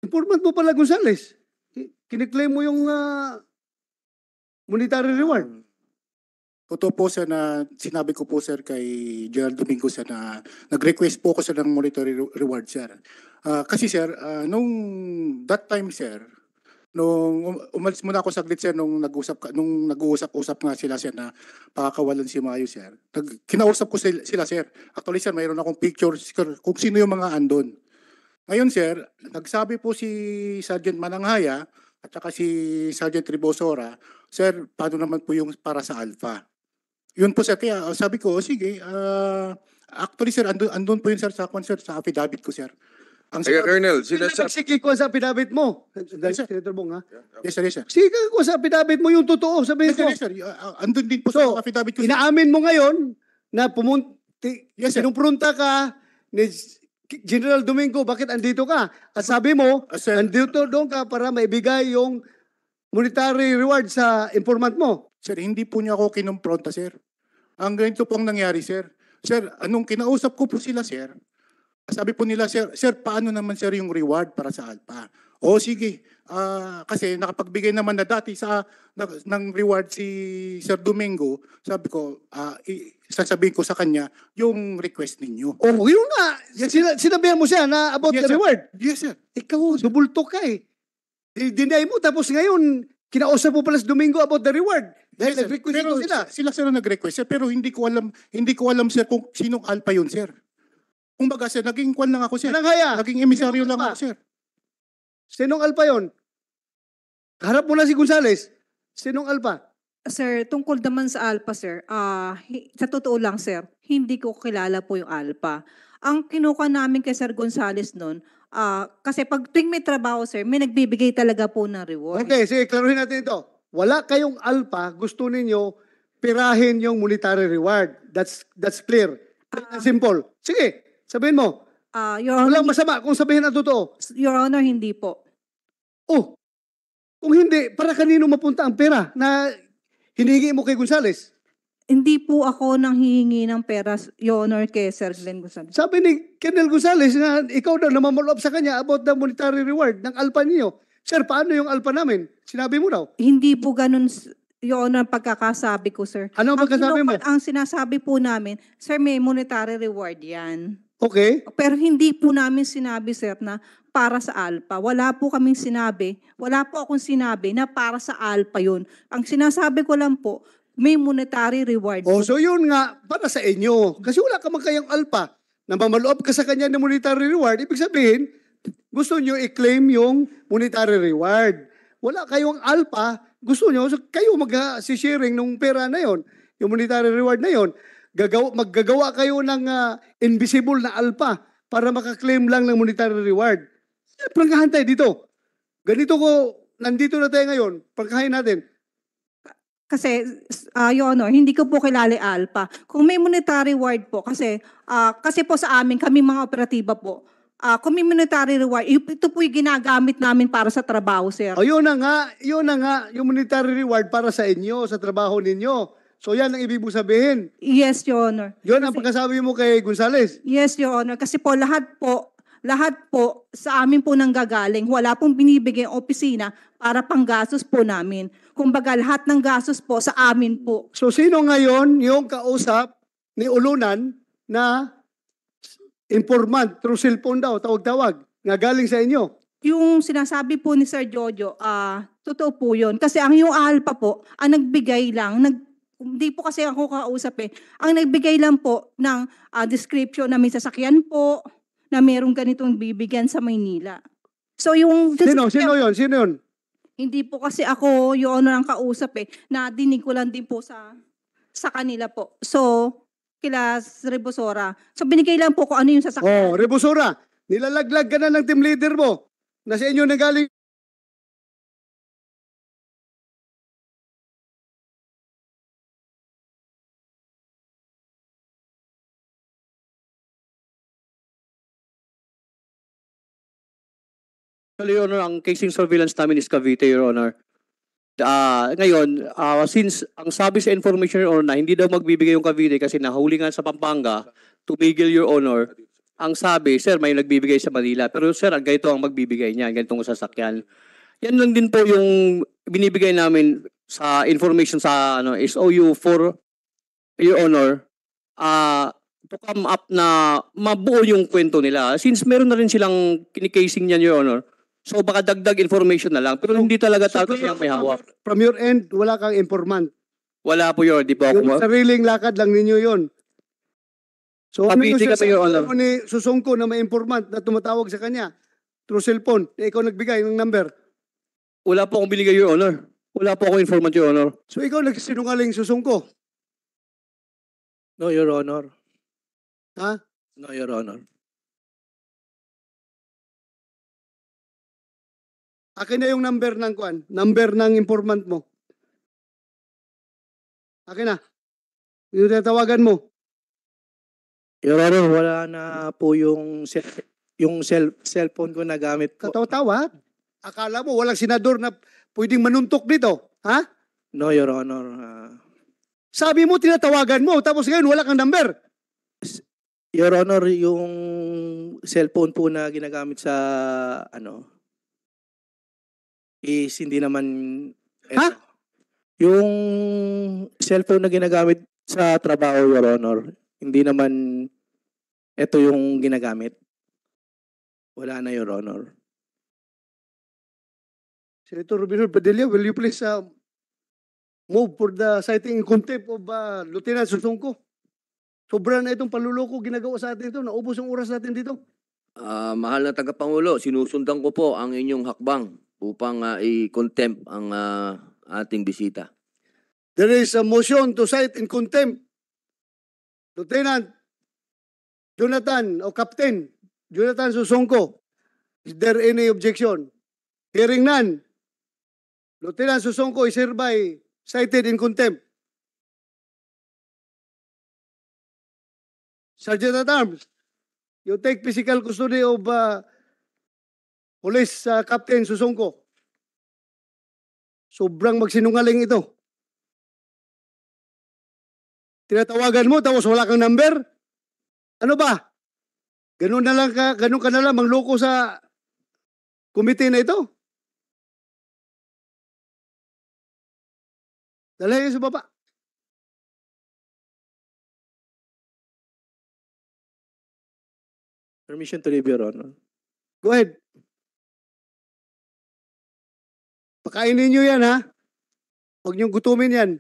Speaker 12: informant mo pala,
Speaker 2: Gonzales. Kiniklaim mo yung uh, monetary reward. Um, Totoo
Speaker 15: po sir na sinabi ko po sir kay Gerald Domingo sir na nag-request po ko sir ng monetary reward sir. Uh, kasi sir, uh, nung that time sir, nung um, umalis muna ako saglit sir nung nag-usap nung nag-uusap-usap nga sila sir na pakakawalan si Mayo sir. Nag, kinausap ko sila, sila sir. Actually sir, mayroon akong pictures kung sino yung mga andon. Ngayon sir, nagsabi po si Sergeant Mananghaya at saka si Sergeant Ribosora, sir, paano naman po yung para sa Alpha? Yun po sir, kaya ah, sabi ko, oh, sige, uh, actually sir, andun, andun po yun sir sa, concert sa
Speaker 2: affidavit ko sir.
Speaker 6: Ang Kaya Colonel, sila sa...
Speaker 2: Sige ko sa affidavit mo. Dahil yes, Senator Bong, ha? Yes, sir, yes, sir. Sige ko sa affidavit mo yung totoo, sabi yes, ko. Yes, sir, Uh, andun din po so, sa affidavit ko. Inaamin mo ngayon na pumunta... Yes, sir. Pinumprunta ka ni General Domingo, bakit andito ka? At sabi mo, uh, sir, andito doon ka para maibigay yung monetary reward sa informant mo. Sir, hindi po niya ako kinumpronta, sir.
Speaker 15: Ang ganito po ang nangyari, sir. Sir, anong kinausap ko po sila, sir? Sabi po nila, sir, sir, paano naman, sir, yung reward para sa Alpha? O oh, sige, uh, kasi nakapagbigay naman na dati sa na, ng reward si Sir Domingo, sabi ko, uh, i- sasabihin ko sa kanya yung request ninyo. Oh, yun nga. Yes, Sina,
Speaker 2: sinabihan mo siya na about yes, the sir. reward. Yes, sir. Ikaw, subulto ka eh. Deny mo, tapos ngayon, kinausap mo pala si Domingo about the reward. Dahil sir, nag-request pero sila, sila sir ang
Speaker 15: nag-request sir, pero hindi ko alam, hindi ko alam sir kung sinong alpha yun sir. Kung baga sir, naging
Speaker 2: kwan lang ako sir. Anong haya? Naging emisaryo lang ako sir. Sinong alpha yon?
Speaker 21: Harap mo na si Gonzales. Sinong alpha? Sir, tungkol naman sa Alpha, sir, ah, sa totoo lang, sir, hindi ko kilala po yung Alpha. Ang kinuha namin kay Sir Gonzales noon, ah, kasi pag tuwing may trabaho, sir, may nagbibigay talaga po ng reward.
Speaker 2: Okay, sige, klaruhin natin ito wala kayong alpha, gusto ninyo pirahin yung monetary reward. That's that's clear. Uh, simple. Sige, sabihin mo. Uh, Your Honor, Walang masama kung sabihin ang totoo. Your Honor, hindi po. Oh,
Speaker 21: kung hindi, para kanino mapunta ang pera na hinihingi mo kay Gonzales? Hindi po ako nang hihingi ng pera, Your Honor, kay Sir Glenn Gonzales. Sabi ni Kenel
Speaker 2: Gonzales na ikaw daw namamolob sa kanya about the monetary reward ng alpa niyo. Sir, paano yung alpha
Speaker 21: namin? Sinabi mo daw. Hindi po ganun, Your Honor, ang pagkakasabi ko, sir. Ano ang pagkasabi mo? Ang sinasabi po namin, sir, may monetary reward yan. Okay. Pero hindi po namin sinabi, sir, na para sa alpha. Wala po kaming sinabi, wala po akong sinabi na para sa alpha yun. Ang sinasabi ko lang po, may monetary reward. Oh, so
Speaker 2: yun nga, para sa inyo. Kasi wala ka magkayang alpha. na Namamalob ka sa kanya ng monetary reward, ibig sabihin, gusto nyo i-claim yung monetary reward. Wala kayong alpha, gusto nyo, so kayo mag-sharing ng pera na yon, yung monetary reward na yon. Gagaw, maggagawa kayo ng uh, invisible na alpha para makaklaim lang ng monetary reward. Eh, prangkahan tayo dito. Ganito ko, nandito na tayo ngayon, prangkahin natin.
Speaker 21: Kasi, uh, Your Honor, hindi ko po kilala Alpha. Kung may monetary reward po, kasi, uh, kasi po sa amin, kami mga operatiba po, uh, ah, communitary reward. Ito po yung ginagamit namin para sa trabaho, sir. O oh, yun
Speaker 2: na nga, yun na nga, yung monetary reward para sa inyo, sa trabaho ninyo. So yan ang ibig mo
Speaker 21: sabihin. Yes, Your Honor. Yun ang pagkasabi mo kay Gonzales. Yes, Your Honor. Kasi po lahat po, lahat po sa amin po nang gagaling. Wala pong binibigay opisina para panggastos po namin. Kumbaga lahat ng gastos po sa amin po. So sino ngayon
Speaker 2: yung kausap
Speaker 21: ni Ulunan na informant through cellphone daw, tawag-tawag, nga galing sa inyo. Yung sinasabi po ni Sir Jojo, ah, totoo po yun. Kasi ang yung alpha po, ang nagbigay lang, nag, hindi po kasi ako kausap eh, ang nagbigay lang po ng ah, description na may sasakyan po, na merong ganitong bibigyan sa Maynila. So yung...
Speaker 2: Sino? Sino yun? Sino yun?
Speaker 21: Hindi po kasi ako yung ano lang kausap eh. Nadinig ko lang din po sa sa kanila po. So, kila Rebosora. So binigay lang po ko ano yung sasakyan. Oh,
Speaker 2: Rebusura,
Speaker 1: nilalaglag ka na ng team leader mo. Na sa inyo nagaling Actually, ang casing surveillance namin is Cavite,
Speaker 20: Your Honor. Uh, ngayon, uh, since ang sabi sa information, Your na hindi daw magbibigay yung Cavite kasi nahuli nga sa Pampanga, to tumigil, Your Honor, ang sabi, sir, may nagbibigay sa Manila. Pero sir, ganito ang magbibigay niya, ganitong sasakyan. Yan lang din po yung binibigay namin sa information sa ano, SOU for Your Honor uh, to come up na mabuo yung kwento nila. Since meron na rin silang kinikasing niyan, Your Honor, So baka dagdag information na lang. Pero hindi talaga so, tatas may hawak.
Speaker 2: From your end, wala kang informant.
Speaker 20: Wala po yun, di po
Speaker 2: ako. sariling lakad lang ninyo yun. So ano yung ka Your Honor. ni Susungko na may informant na tumatawag sa kanya through cellphone, eh, ikaw nagbigay ng number. Wala po akong binigay, Your Honor. Wala po akong informant, Your Honor. So ikaw nagsinungaling Susungko?
Speaker 1: No, Your Honor. Ha? No, Your Honor. Akin na yung number ng kuan, number ng informant mo. Akin na.
Speaker 2: Yung tawagan mo. Your Honor, wala
Speaker 19: na po yung yung cell, cellphone ko na gamit po. Katawa-tawa. Akala mo walang senador na
Speaker 2: pwedeng manuntok dito. Ha? No, Your Honor. ah, Sabi mo tinatawagan mo tapos ngayon wala kang number. Your Honor, yung
Speaker 19: cellphone po na ginagamit sa ano is hindi naman eto. Ha? Yung cellphone na ginagamit sa trabaho, Your Honor, hindi naman ito yung ginagamit.
Speaker 2: Wala na, Your Honor. Senator Rubino Padilla, will you please uh, move for the citing in contempt of uh, Lieutenant Susungko? Sobra na itong paluloko ginagawa sa atin ito. Naubos ang oras natin dito.
Speaker 6: Ah, mahal na tagapangulo, sinusundan ko po ang inyong hakbang upang uh, i-contempt ang uh, ating bisita.
Speaker 2: There is a motion to cite in contempt. Lieutenant Jonathan o Captain Jonathan Susongko, is there any objection? Hearing none,
Speaker 1: Lieutenant Susongko is hereby cited in contempt. Sergeant at Arms, you take physical custody of uh, Police uh, ah, Captain Susongko. Sobrang magsinungaling ito. Tinatawagan mo tapos wala kang number? Ano ba? Ganun na lang ka, ganun ka na lang mangloko sa komite na ito? Dalhin sa baba. Permission to leave, Your Honor. Go ahead. Pakainin nyo yan ha. Huwag nyo gutumin yan.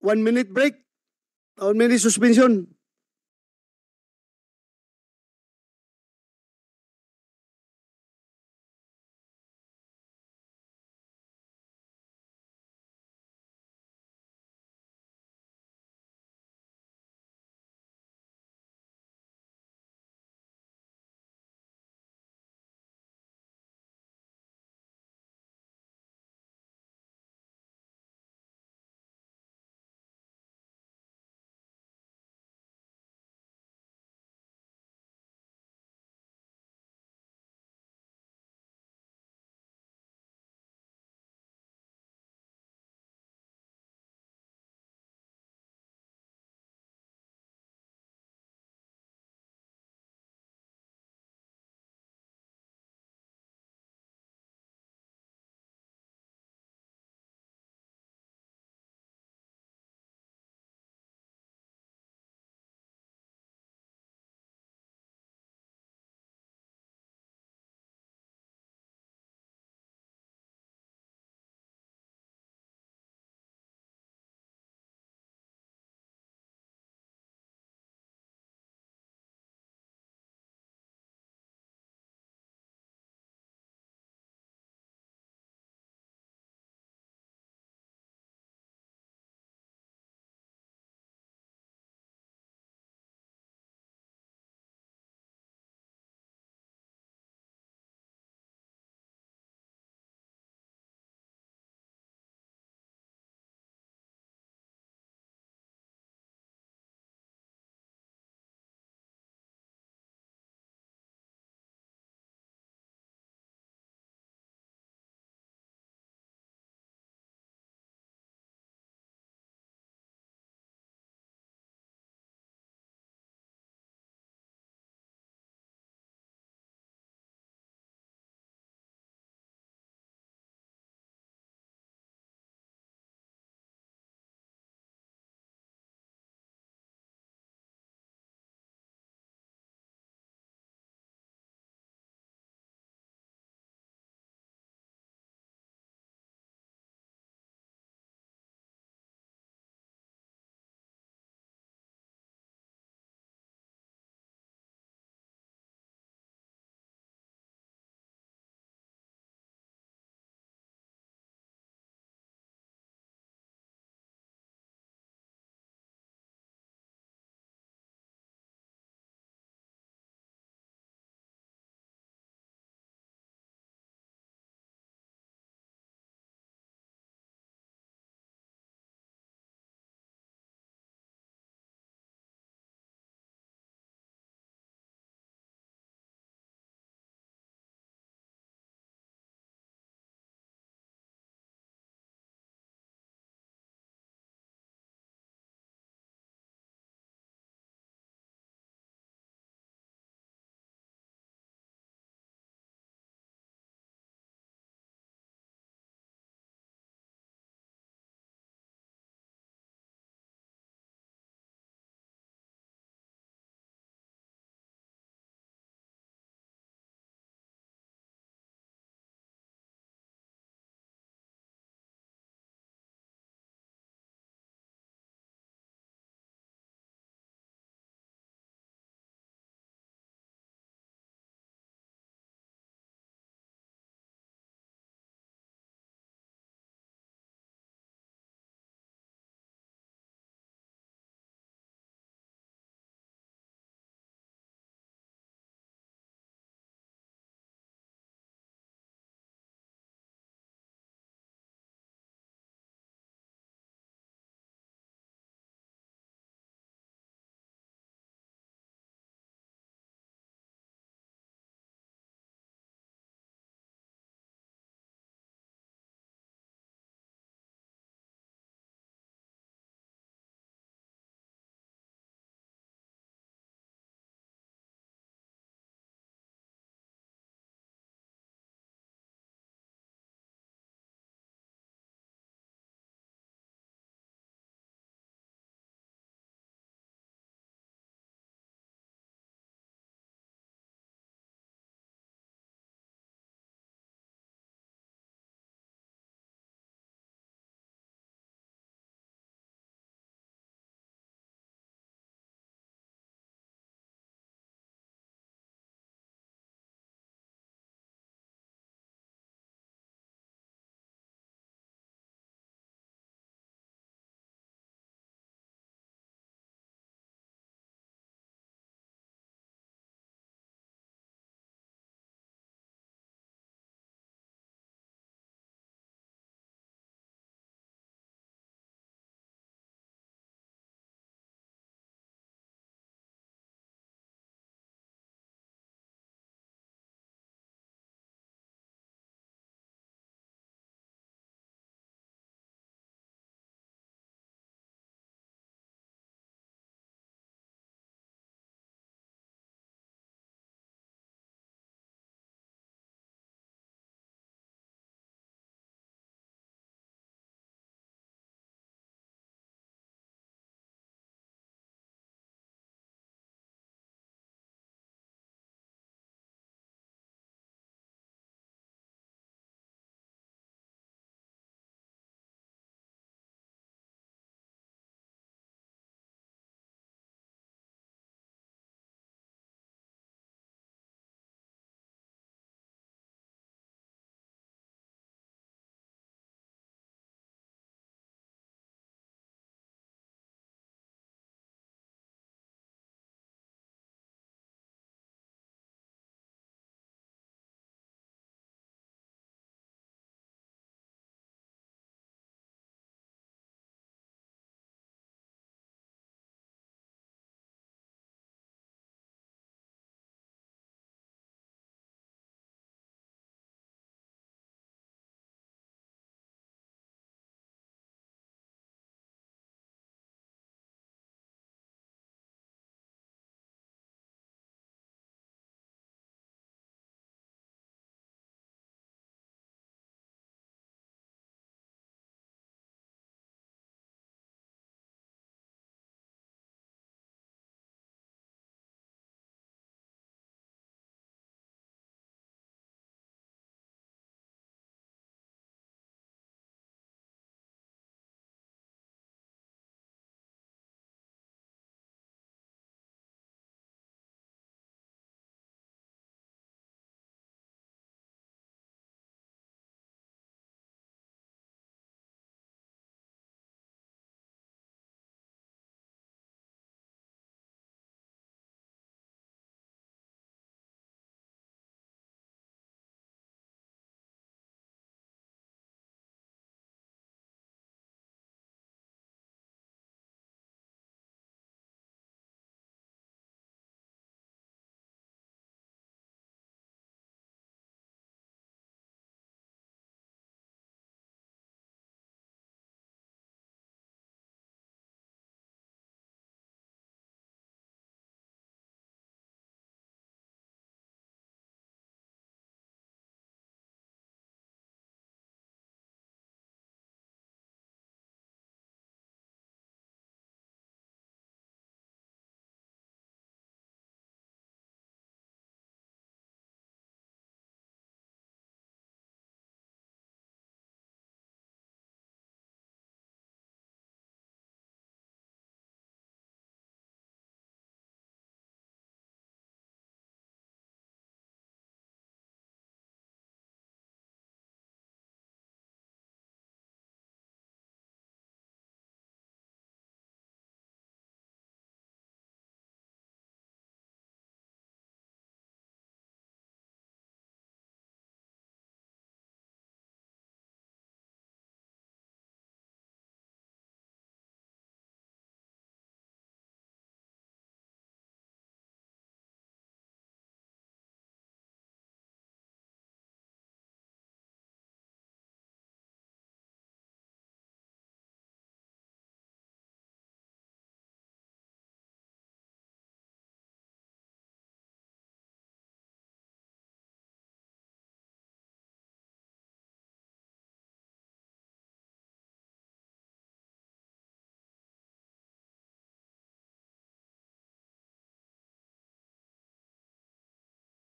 Speaker 1: one minute break, one minute suspension.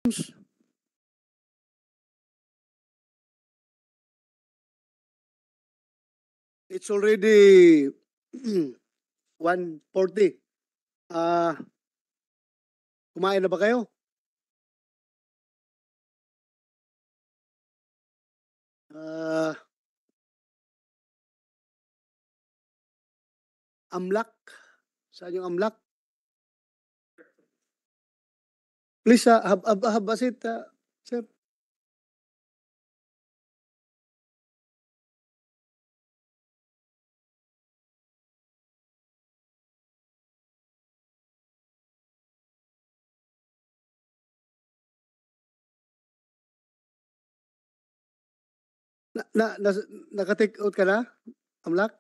Speaker 1: James it's already 140. Ah, uh, kumain na ba kayo? Ah, uh, amlak. Saan yung amlak? Please uh, have, have, have a seat, uh, ah, sir. Na, na, na naka-take out ka na, Amlak?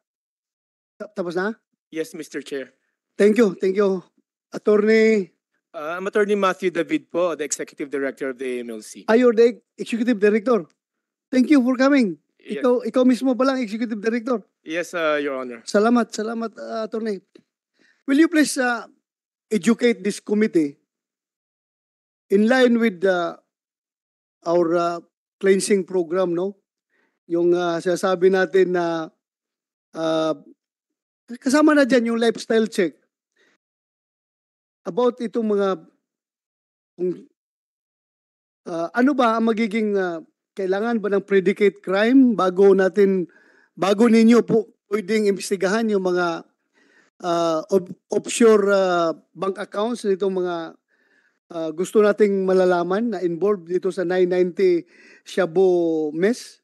Speaker 2: Tapos na?
Speaker 22: Yes, Mr. Chair.
Speaker 2: Thank you, thank you. Attorney
Speaker 22: I'm ah, Attorney Matthew David po, the Executive Director of the AMLC. Are you the
Speaker 2: Executive Director? Thank you for coming. Yes. Ikaw, ikaw mismo ba lang Executive Director?
Speaker 22: Yes, uh, Your Honor.
Speaker 2: Salamat, salamat, uh, Attorney. Will you please uh, educate this committee in line with uh, our uh, cleansing program, no? Yung uh, sinasabi natin na uh, kasama na dyan yung lifestyle check about itong mga kung, uh, ano ba ang magiging uh, kailangan ba ng predicate crime bago natin bago ninyo po pwedeng imbestigahan yung mga uh, ah, ob- offshore uh, bank accounts nitong mga uh, gusto nating malalaman na involved dito sa 990 Shabu mess?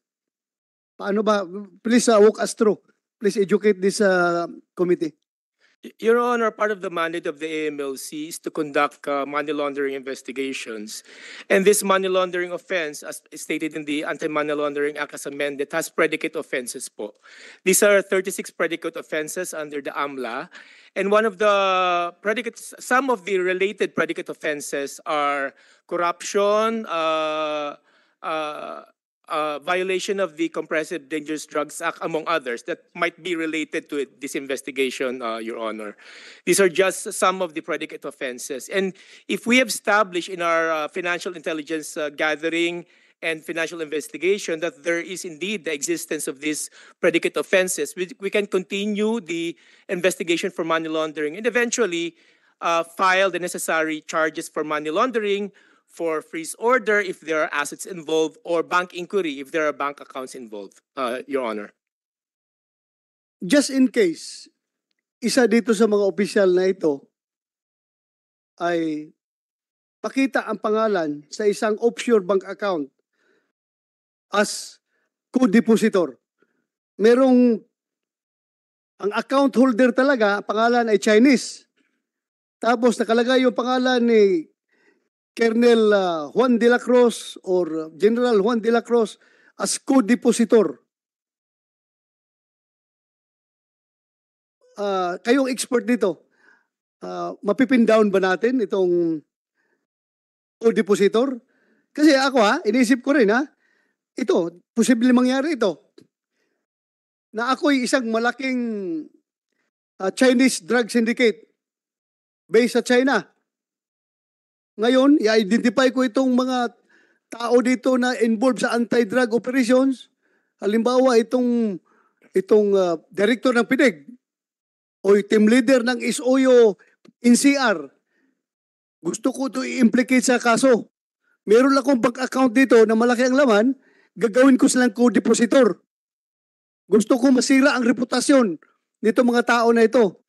Speaker 2: Paano ba? Please uh, walk us through. Please educate this uh, committee.
Speaker 22: Your Honor, part of the mandate of the AMLC is to conduct uh, money laundering investigations. And this money laundering offense, as stated in the Anti-Money Laundering Act as amended, has predicate offenses po. These are 36 predicate offenses under the AMLA. And one of the predicates, some of the related predicate offenses are corruption, uh, uh, uh, violation of the Compressive Dangerous Drugs Act, among others, that might be related to this investigation, uh, Your Honor. These are just some of the predicate offenses. And if we establish in our uh, financial intelligence uh, gathering and financial investigation that there is indeed the existence of these predicate offenses, we, we can continue the investigation for money laundering and eventually uh, file the necessary charges for money laundering for freeze order if there are assets involved or bank inquiry if there are bank accounts involved, uh, Your Honor.
Speaker 2: Just in case, isa dito sa mga opisyal na ito ay pakita ang pangalan sa isang offshore bank account as co-depositor. Merong ang account holder talaga, pangalan ay Chinese. Tapos nakalagay yung pangalan ni Colonel uh, Juan de la Cruz or uh, General Juan de la Cruz as co-depositor. Uh, kayong expert nito, uh, mapipin down ba natin itong co-depositor? Kasi ako ha, iniisip ko rin ha, ito, posible mangyari ito. Na ako'y isang malaking uh, Chinese drug syndicate based sa China ngayon, i-identify ko itong mga tao dito na involved sa anti-drug operations. Halimbawa, itong itong uh, director ng PIDEG o team leader ng SOYO NCR. Gusto ko to implicate sa kaso. Meron akong bank account dito na malaki ang laman, gagawin ko silang co-depositor. Gusto ko masira ang reputasyon nito mga tao na ito.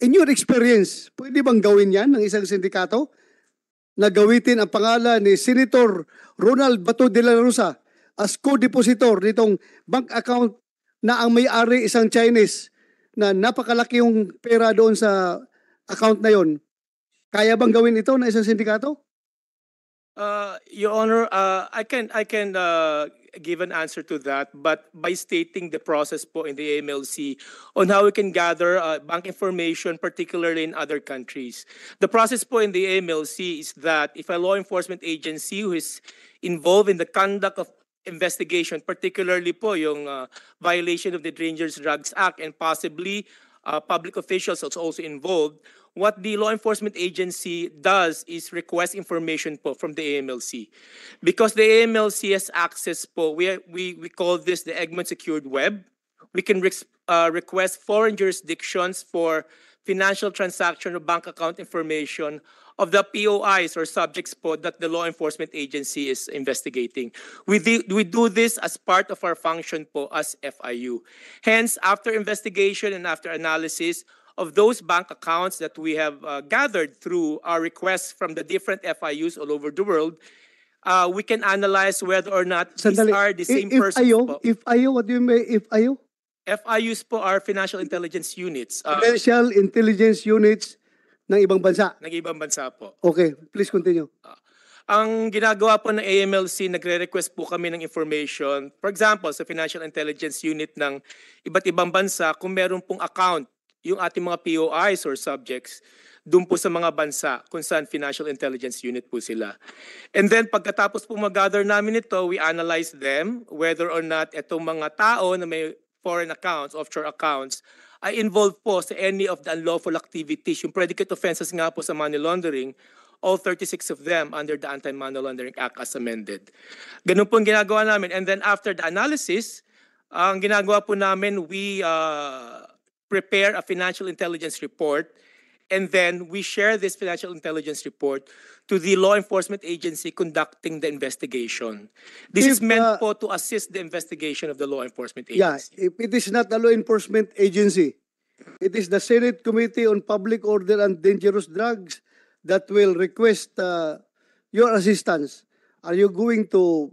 Speaker 2: In your experience, pwede bang gawin yan ng isang sindikato? Nagawitin ang pangalan ni Senator Ronald Bato de la Rosa as co-depositor nitong bank account na ang may-ari isang Chinese na napakalaki yung pera doon sa account na yon. Kaya bang gawin ito ng isang sindikato?
Speaker 22: Uh, Your Honor, uh, I can I can uh, give an answer to that, but by stating the process po in the AMLC on how we can gather uh, bank information, particularly in other countries. The process po in the AMLC is that if a law enforcement agency who is involved in the conduct of investigation, particularly po yung uh, violation of the Dangerous Drugs Act and possibly uh, public officials are also involved, what the law enforcement agency does is request information po from the AMLC. Because the AMLC has access po, we, we, we call this the Egmont Secured Web. We can re uh, request foreign jurisdictions for financial transaction or bank account information of the POIs or subjects po that the law enforcement agency is investigating. We, do, we do this as part of our function po as FIU. Hence, after investigation and after analysis, of those bank accounts that we have uh, gathered through our requests from the different FIUs all over the world, uh, we can analyze whether or not Sandali. these are the same if, person. If ayo,
Speaker 2: if ayo, what do you mean? If ayo?
Speaker 22: FIUs po are financial intelligence units. Uh,
Speaker 2: Financial intelligence units ng ibang bansa.
Speaker 22: Ng ibang bansa po.
Speaker 2: Okay, please continue. Uh,
Speaker 22: ang ginagawa po ng AMLC, nagre-request po kami ng information. For example, sa Financial Intelligence Unit ng iba't ibang bansa, kung meron pong account yung ating mga POIs or subjects doon po sa mga bansa kung saan Financial Intelligence Unit po sila. And then pagkatapos po mag-gather namin ito, we analyze them whether or not itong mga tao na may foreign accounts, offshore accounts, ay involved po sa any of the unlawful activities. Yung predicate offenses nga po sa money laundering, all 36 of them under the Anti-Money Laundering Act as amended. Ganun po ang ginagawa namin. And then after the analysis, ang ginagawa po namin, we uh, prepare a financial intelligence report and then we share this financial intelligence report to the law enforcement agency conducting the investigation. This if, is meant uh, to assist the investigation of the law enforcement agency.
Speaker 2: Yeah, if it is not the law enforcement agency, it is the Senate Committee on Public Order and Dangerous Drugs that will request uh, your assistance. Are you going to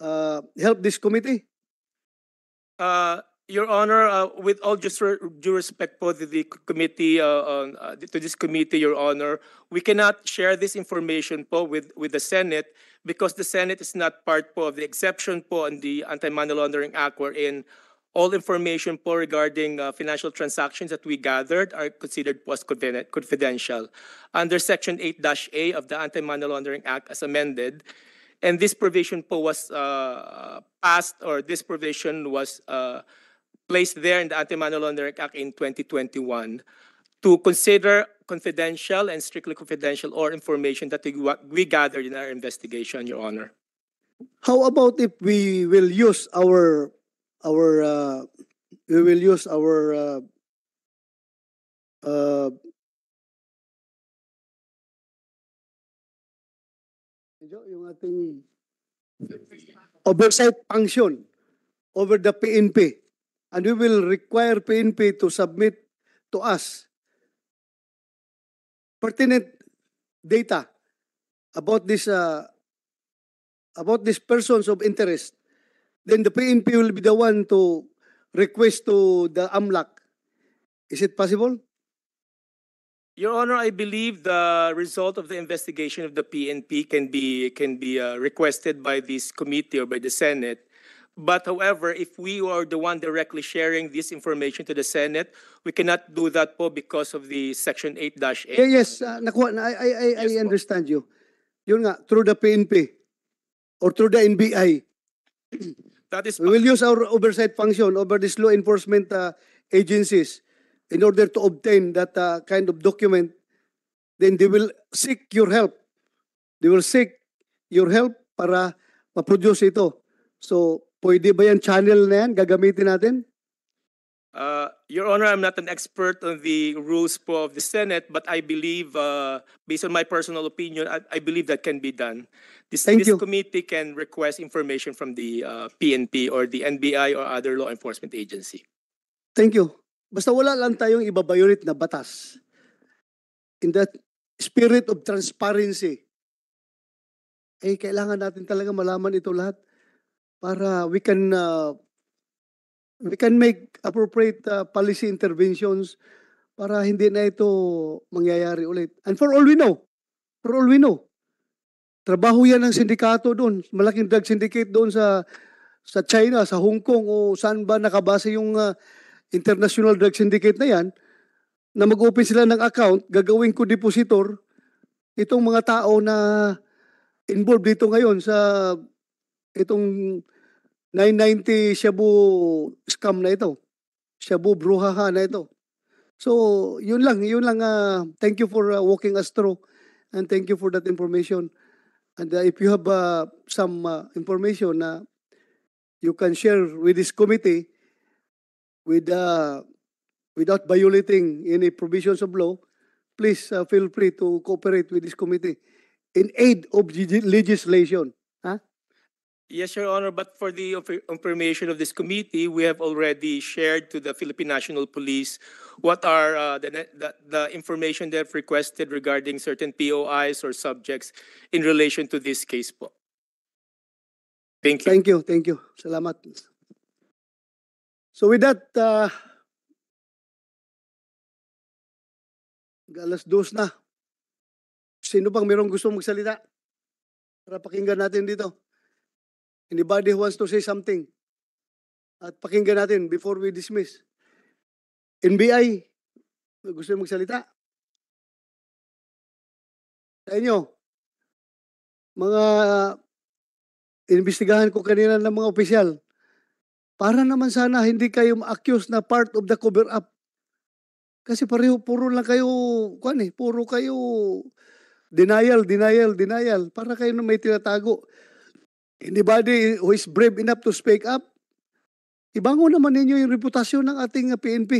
Speaker 2: uh, help this committee?
Speaker 22: Uh, your Honor, uh, with all just re- due respect po to the committee, uh, on, uh, to this committee, Your Honor, we cannot share this information po with, with the Senate because the Senate is not part po of the exception po on the Anti-Money Laundering Act wherein all information po regarding uh, financial transactions that we gathered are considered post confidential under Section 8-A of the Anti-Money Laundering Act as amended. And this provision po was uh, passed or this provision was uh, placed there in the Anti-Money Laundering Act in 2021 to consider confidential and strictly confidential or information that we, we gathered in our investigation, Your Honor.
Speaker 2: How about if we will use our our
Speaker 1: uh, we will use our uh, uh, yung ating oversight function over the
Speaker 2: PNP and we will require PNP to submit to us pertinent data about this uh, about these persons of interest, then the PNP will be the one to request to the AMLAC. Is it possible?
Speaker 22: Your Honor, I believe the result of the investigation of the PNP can be can be uh, requested by this committee or by the Senate but however, if we are the one directly sharing this information to the Senate, we cannot do that po because of the Section 8-8. Yeah, yes, uh,
Speaker 2: na. I, I, I, yes, I understand po. you. Yun nga, through the PNP or through the NBI. That is we will use our oversight function over these law enforcement uh, agencies in order to obtain that uh, kind of document. Then they will seek your help. They will seek your help para ma-produce ito. So, Pwede ba yung channel na yan gagamitin natin?
Speaker 22: Uh, Your Honor, I'm not an expert on the rules po of the Senate, but I believe, uh, based on my personal opinion, I, I believe that can be done. This, Thank this you. committee can request information from the uh, PNP or the NBI or other law enforcement agency.
Speaker 2: Thank you. Basta wala lang tayong ibabayurit na batas. In that spirit of transparency, eh, kailangan natin talaga malaman ito lahat para we can uh, we can make appropriate uh, policy interventions para hindi na ito mangyayari ulit. And for all we know, for all we know, trabaho yan ng sindikato doon, malaking drug syndicate doon sa sa China, sa Hong Kong o saan ba nakabase yung uh, international drug syndicate na yan na mag-open sila ng account, gagawin ko depositor itong mga tao na involved dito ngayon sa itong 990 Shabu scam na ito. Shabu bruhaha na ito. So, yun lang. Yun lang. Uh, thank you for uh, walking us through and thank you for that information. And uh, if you have uh, some uh, information na uh, you can share with this committee with uh, without violating any provisions of law, please uh, feel free to cooperate with this committee in aid of legislation.
Speaker 22: Yes, Your Honor, but for the information of this committee, we have already shared to the Philippine National Police what are uh, the, the, the information they've requested regarding certain POIs or subjects in relation to this case
Speaker 1: Thank you. Thank you, thank you. Salamat. So with that, uh, alas dos na. Sino bang merong gusto magsalita? Para
Speaker 2: pakinggan natin dito. Anybody who wants to say something? At pakinggan natin before we dismiss. NBI, gusto mong magsalita?
Speaker 1: Sa inyo, mga inimbestigahan ko kanina ng mga opisyal, para naman
Speaker 2: sana hindi kayo ma-accuse na part of the cover-up. Kasi pareho, puro lang kayo, kwan eh, puro kayo denial, denial, denial. Para kayo na may tinatago. Anybody who is brave enough to speak up, ibango
Speaker 1: naman ninyo yung reputasyon ng ating PNP.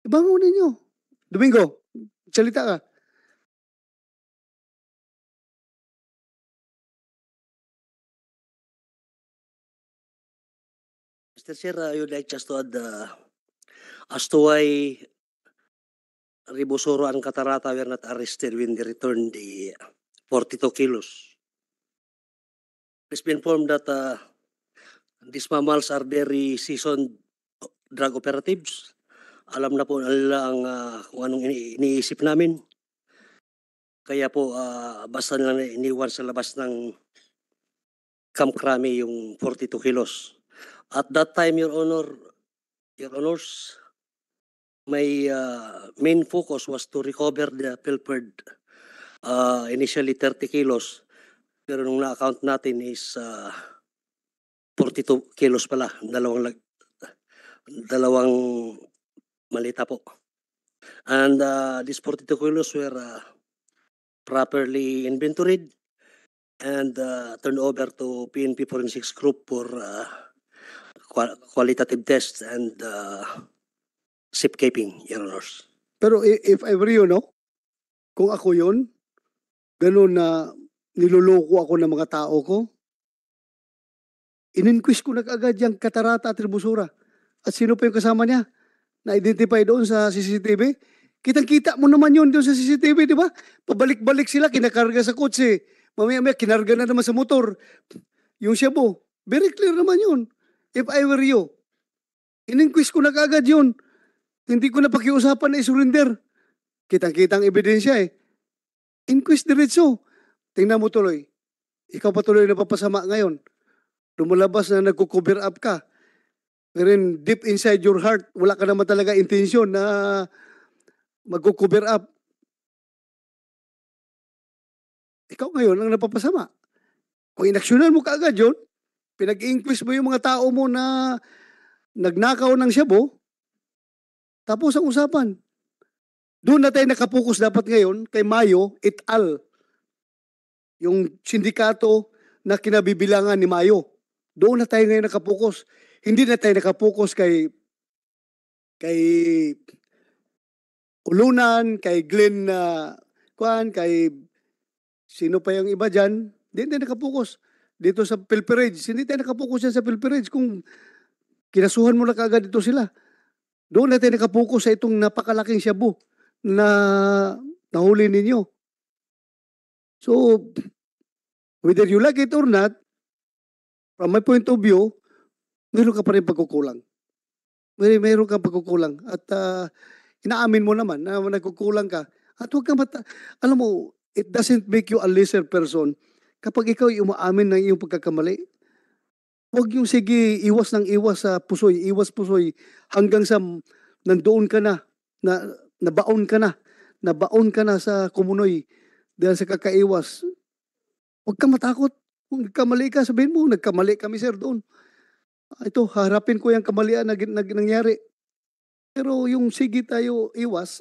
Speaker 1: Uh, ibango ninyo. Domingo, salita ka. Mr. Sir, I uh, would like just to add uh, as to why
Speaker 12: Ribosoro and Katarata were not arrested when they returned the 42 kilos. Please be informed that uh, these mammals are very seasoned drug operatives. Alam na po nila ang uh, kung anong iniisip namin. Kaya po, uh, basta nila iniwan sa labas ng Camp Crame yung 42 kilos. At that time, Your Honor, Your Honors, my uh, main focus was to recover the pilfered uh, initially 30 kilos pero nung na-account natin is uh, ah, 42 kilos pala. Dalawang, dalawang malita po. And uh, these 42 kilos were uh, properly inventoried and uh, turned over to PNP Forensics Group for uh, qual qualitative tests and uh, safekeeping, Your Honors.
Speaker 2: Pero if, if ever you know, kung ako yun, ganun na niloloko ako ng mga tao ko? Ininquist ko na agad yung katarata at tribusura. At sino pa yung kasama niya? Na-identify doon sa CCTV? Kitang-kita mo naman yun doon sa CCTV, di ba? Pabalik-balik sila, kinakarga sa kotse. Mamaya-maya, kinarga na naman sa motor. Yung Shabu, very clear naman yun. If I were you, ininquist ko na agad yun. Hindi ko na pakiusapan na isurrender. Kitang-kitang ebidensya eh. Inquest diretso. Tingnan mo tuloy. Ikaw patuloy na papasama ngayon. Lumalabas na nagko-cover up ka. Pero in, deep inside your heart, wala ka naman talaga intensyon na magko-cover up. Ikaw ngayon ang napapasama. Kung inaksyonan mo kaagad yun, pinag-inquest mo yung mga tao mo na nagnakaw ng shabu, tapos ang usapan. Doon na tayo nakapokus dapat ngayon kay Mayo et al yung sindikato na kinabibilangan ni Mayo. Doon na tayo ngayon nakapokus. Hindi na tayo nakapokus kay kay Ulunan, kay Glenn uh, kuan, kay sino pa yung iba diyan. Hindi tayo nakapokus. Dito sa pilferage, hindi tayo nakapokus yan sa pilferage kung kinasuhan mo na kaagad dito sila. Doon na tayo nakapokus sa itong napakalaking shabu na nahuli ninyo. So, whether you like it or not, from my point of view, meron ka pa rin pagkukulang. May, meron kang pagkukulang. At uh, inaamin mo naman na nagkukulang ka. At huwag kang mata... Alam mo, it doesn't make you a lesser person kapag ikaw umaamin ng iyong pagkakamali. Huwag yung sige, iwas ng iwas sa pusoy, iwas pusoy, hanggang sa nandoon ka na, na nabaon ka na, nabaon ka na sa kumunoy dahil sa kakaiwas, huwag ka matakot. Kung nagkamali ka, sabihin mo, nagkamali kami sir doon. Ah, ito, harapin ko yung kamalian na, na nangyari. Pero yung sige tayo iwas,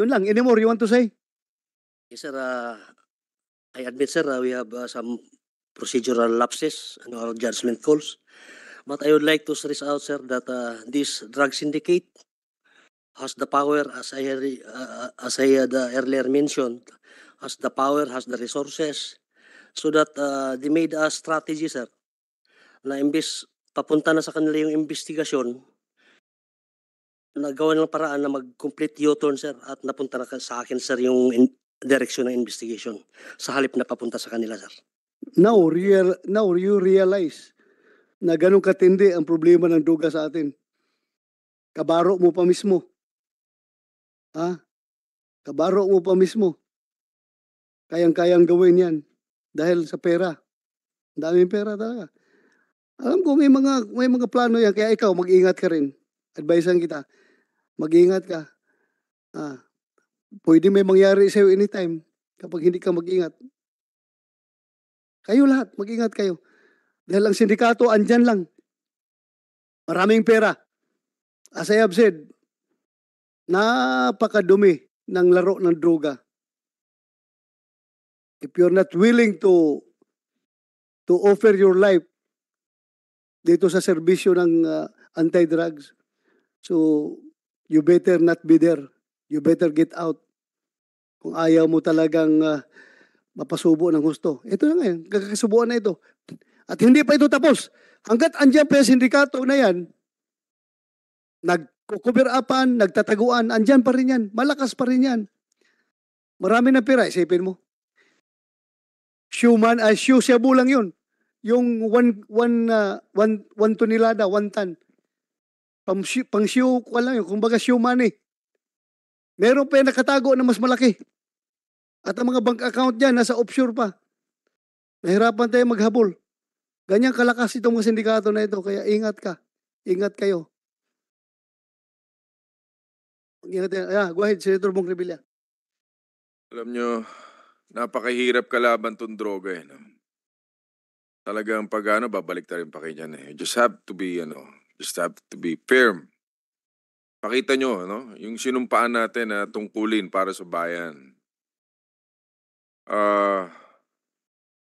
Speaker 2: yun lang. Any more you want to say?
Speaker 12: Yes, sir. Uh, I admit, sir, uh, we have uh, some procedural lapses and our judgment calls. But I would like to stress out, sir, that uh, this drug syndicate has the power, as I, uh, as I had uh, earlier mentioned, has the power, has the resources, so that uh, they made a strategy, sir, na imbis papunta na sa kanila yung investigasyon, nagawa ng paraan na mag-complete U-turn, sir, at napunta na sa akin, sir, yung in- direction ng investigation sa halip na papunta sa kanila, sir.
Speaker 2: Now, real, now you realize na ganun katindi ang problema ng duga sa atin. Kabaro mo pa mismo. Ha? Kabaro mo pa mismo. Kayang-kayang gawin yan. Dahil sa pera. Ang daming pera talaga. Alam ko, may mga, may mga plano yan. Kaya ikaw, mag-ingat ka rin. Advisean kita. Mag-ingat ka. Ah, pwede may mangyari sa'yo anytime kapag hindi ka mag-ingat. Kayo lahat, mag-ingat kayo. Dahil ang sindikato, andyan lang. Maraming pera. As I have said, napakadumi ng laro ng droga. If you're not willing to to offer your life dito sa serbisyo ng uh, anti-drugs, so you better not be there. You better get out. Kung ayaw mo talagang uh, mapasubo ng gusto. Ito na ngayon, kakasubuan na ito. At hindi pa ito tapos. Hanggat andiyan pa yung sindikato na yan, nag kukubirapan, nagtataguan, andyan pa rin yan. Malakas pa rin yan. Marami na pera, isipin mo. Shuman, ay uh, shoe shabu lang yun. Yung one, one, uh, one, one tonelada, one ton. Pang, pang shoe, ko lang yun. Kumbaga shoe eh. money. Meron pa yung nakatago na mas malaki. At ang mga bank account niya, nasa offshore pa. Nahirapan tayo maghabol. Ganyan kalakas itong mga sindikato na ito, kaya ingat ka. Ingat kayo. Ingat yan. Yeah, go ahead, Senator Bong Revilla.
Speaker 6: Alam nyo, napakahirap kalaban tong droga eh. No? Talagang pag ano, babalik na rin pa kayo eh. You just have to be, ano, just have to be firm. Pakita nyo, no? yung sinumpaan natin na tungkulin para sa bayan. Ah... Uh,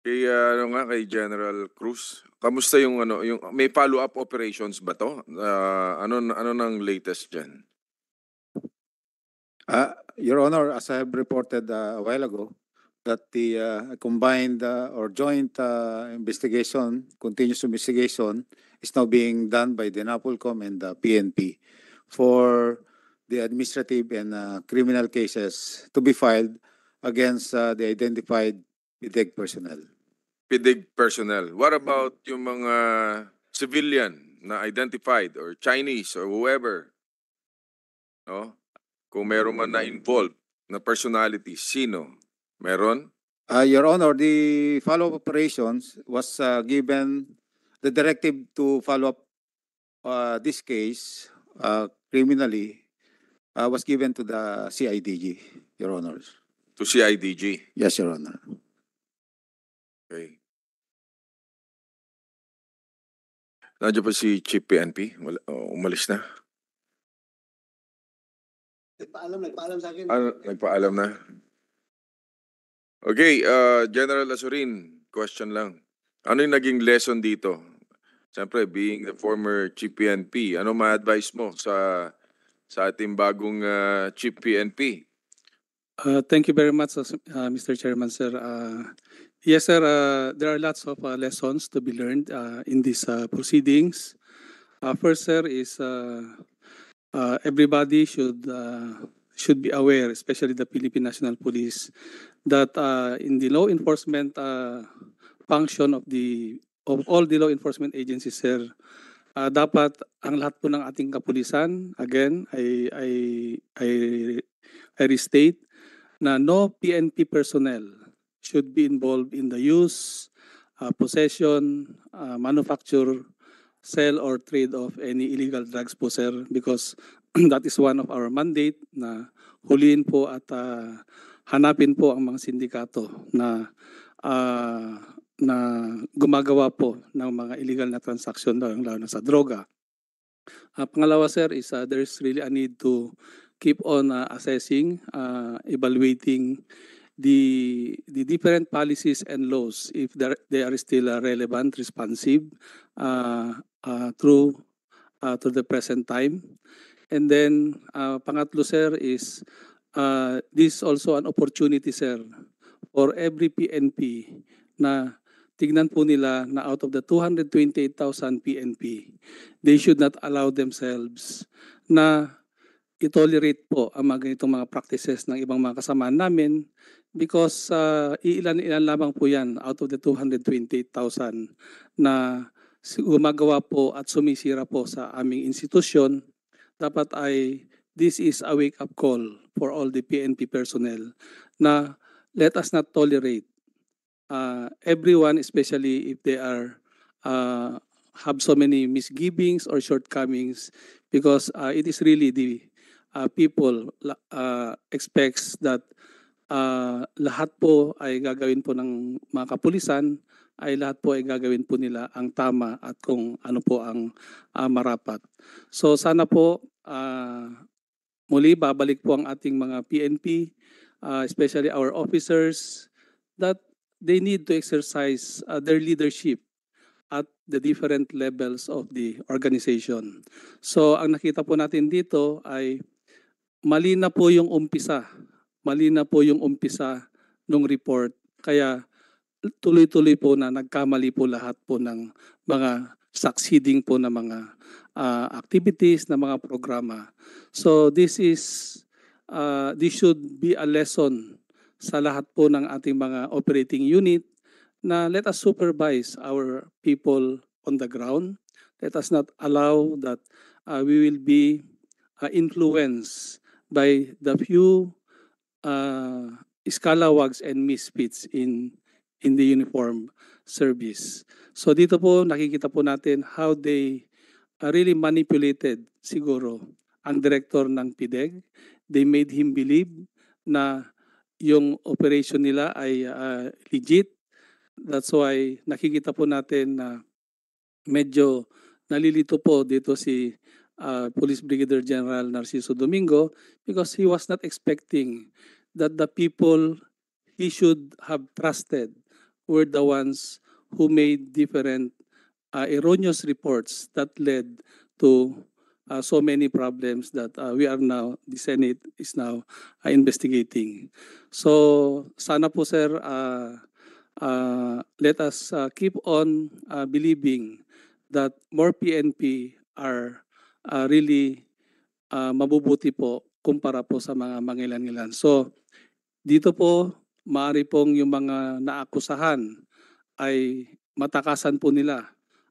Speaker 6: Kay uh, ano nga kay General Cruz, kamusta yung ano yung may follow-up operations ba to? Uh, ano ano nang latest diyan?
Speaker 8: Uh, Your Honor, as I have reported uh, a while ago, that the uh, combined uh, or joint uh, investigation, continuous investigation, is now being done by the NAPOLCOM and the PNP for the administrative and uh, criminal cases to be filed against uh, the identified PIDEG personnel.
Speaker 6: PIDEG personnel. What about yung mga civilian na identified or Chinese or whoever? No? Kung meron man na-involved na personality, sino? Meron?
Speaker 8: Uh, Your Honor, the follow-up operations was uh, given the directive to follow up uh, this case uh, criminally uh, was given to the CIDG, Your Honor. To CIDG?
Speaker 1: Yes, Your Honor.
Speaker 5: Okay. Nandiyan pa si Chief PNP? Oh, umalis na?
Speaker 1: Nagpaalam, nagpaalam sa akin.
Speaker 5: Ah,
Speaker 6: nagpaalam na. Okay, uh, General Azurin, question lang. Ano yung naging lesson dito? Siyempre, being the former Chief PNP, ano ma-advise mo sa sa ating bagong uh, Chief PNP? Uh, thank you very much, uh,
Speaker 11: uh Mr. Chairman, sir. Uh, yes, sir, uh, there are lots of uh, lessons to be learned uh, in these uh, proceedings. Uh, first, sir, is uh, uh, everybody should uh, should be aware, especially the Philippine National Police, that uh, in the law enforcement uh, function of the of all the law enforcement agencies, sir, uh, dapat ang lahat po ng ating kapulisan, again, I, I, I, I restate, na no PNP personnel should be involved in the use, uh, possession, uh, manufacture, sell or trade of any illegal drugs po sir because that is one of our mandate na huliin po at uh, hanapin po ang mga sindikato na uh, na gumagawa po ng mga illegal na transaksyon lalo, lalo na sa droga. Uh, pangalawa sir is uh, there's really a need to keep on uh, assessing, uh, evaluating the the different policies and laws if they are still uh, relevant, responsive uh, uh, through uh, to the present time. And then uh, pangatlo sir is uh, this also an opportunity sir for every PNP na tignan po nila na out of the 228,000 PNP, they should not allow themselves na i-tolerate po ang mga ganitong mga practices ng ibang mga kasama namin because uh, ah, iilan-ilan lamang po yan out of the 220,000 na gumagawa po at sumisira po sa aming institusyon. Dapat ay this is a wake-up call for all the PNP personnel na let us not tolerate uh, everyone especially if they are uh, have so many misgivings or shortcomings because uh, it is really the uh, people uh, expects that uh, lahat po ay gagawin po ng mga kapulisan ay lahat po ay gagawin po nila ang tama at kung ano po ang uh, marapat. So sana po uh, muli babalik po ang ating mga PNP, uh, especially our officers, that they need to exercise uh, their leadership at the different levels of the organization. So ang nakita po natin dito ay mali na po yung umpisa. Mali na po yung umpisa ng report. Kaya tuloy-tuloy po na nagkamali po lahat po ng mga succeeding po ng mga uh, activities, ng mga programa. So this is, uh, this should be a lesson sa lahat po ng ating mga operating unit na let us supervise our people on the ground. Let us not allow that uh, we will be uh, influenced by the few uh, scalawags and misfits in in the uniform service. So dito po nakikita po natin how they uh, really manipulated siguro ang director ng PDEG. They made him believe na yung operation nila ay uh, legit. That's why nakikita po natin na medyo nalilito po dito si uh, Police Brigadier General Narciso Domingo because he was not expecting that the people he should have trusted were the ones who made different uh, erroneous reports that led to uh, so many problems that uh, we are now, the Senate is now uh, investigating. So sana po sir, uh, uh, let us uh, keep on uh, believing that more PNP are uh, really uh, mabubuti po kumpara po sa mga mangilan-ngilan. So dito po maaari pong yung mga naakusahan ay matakasan po nila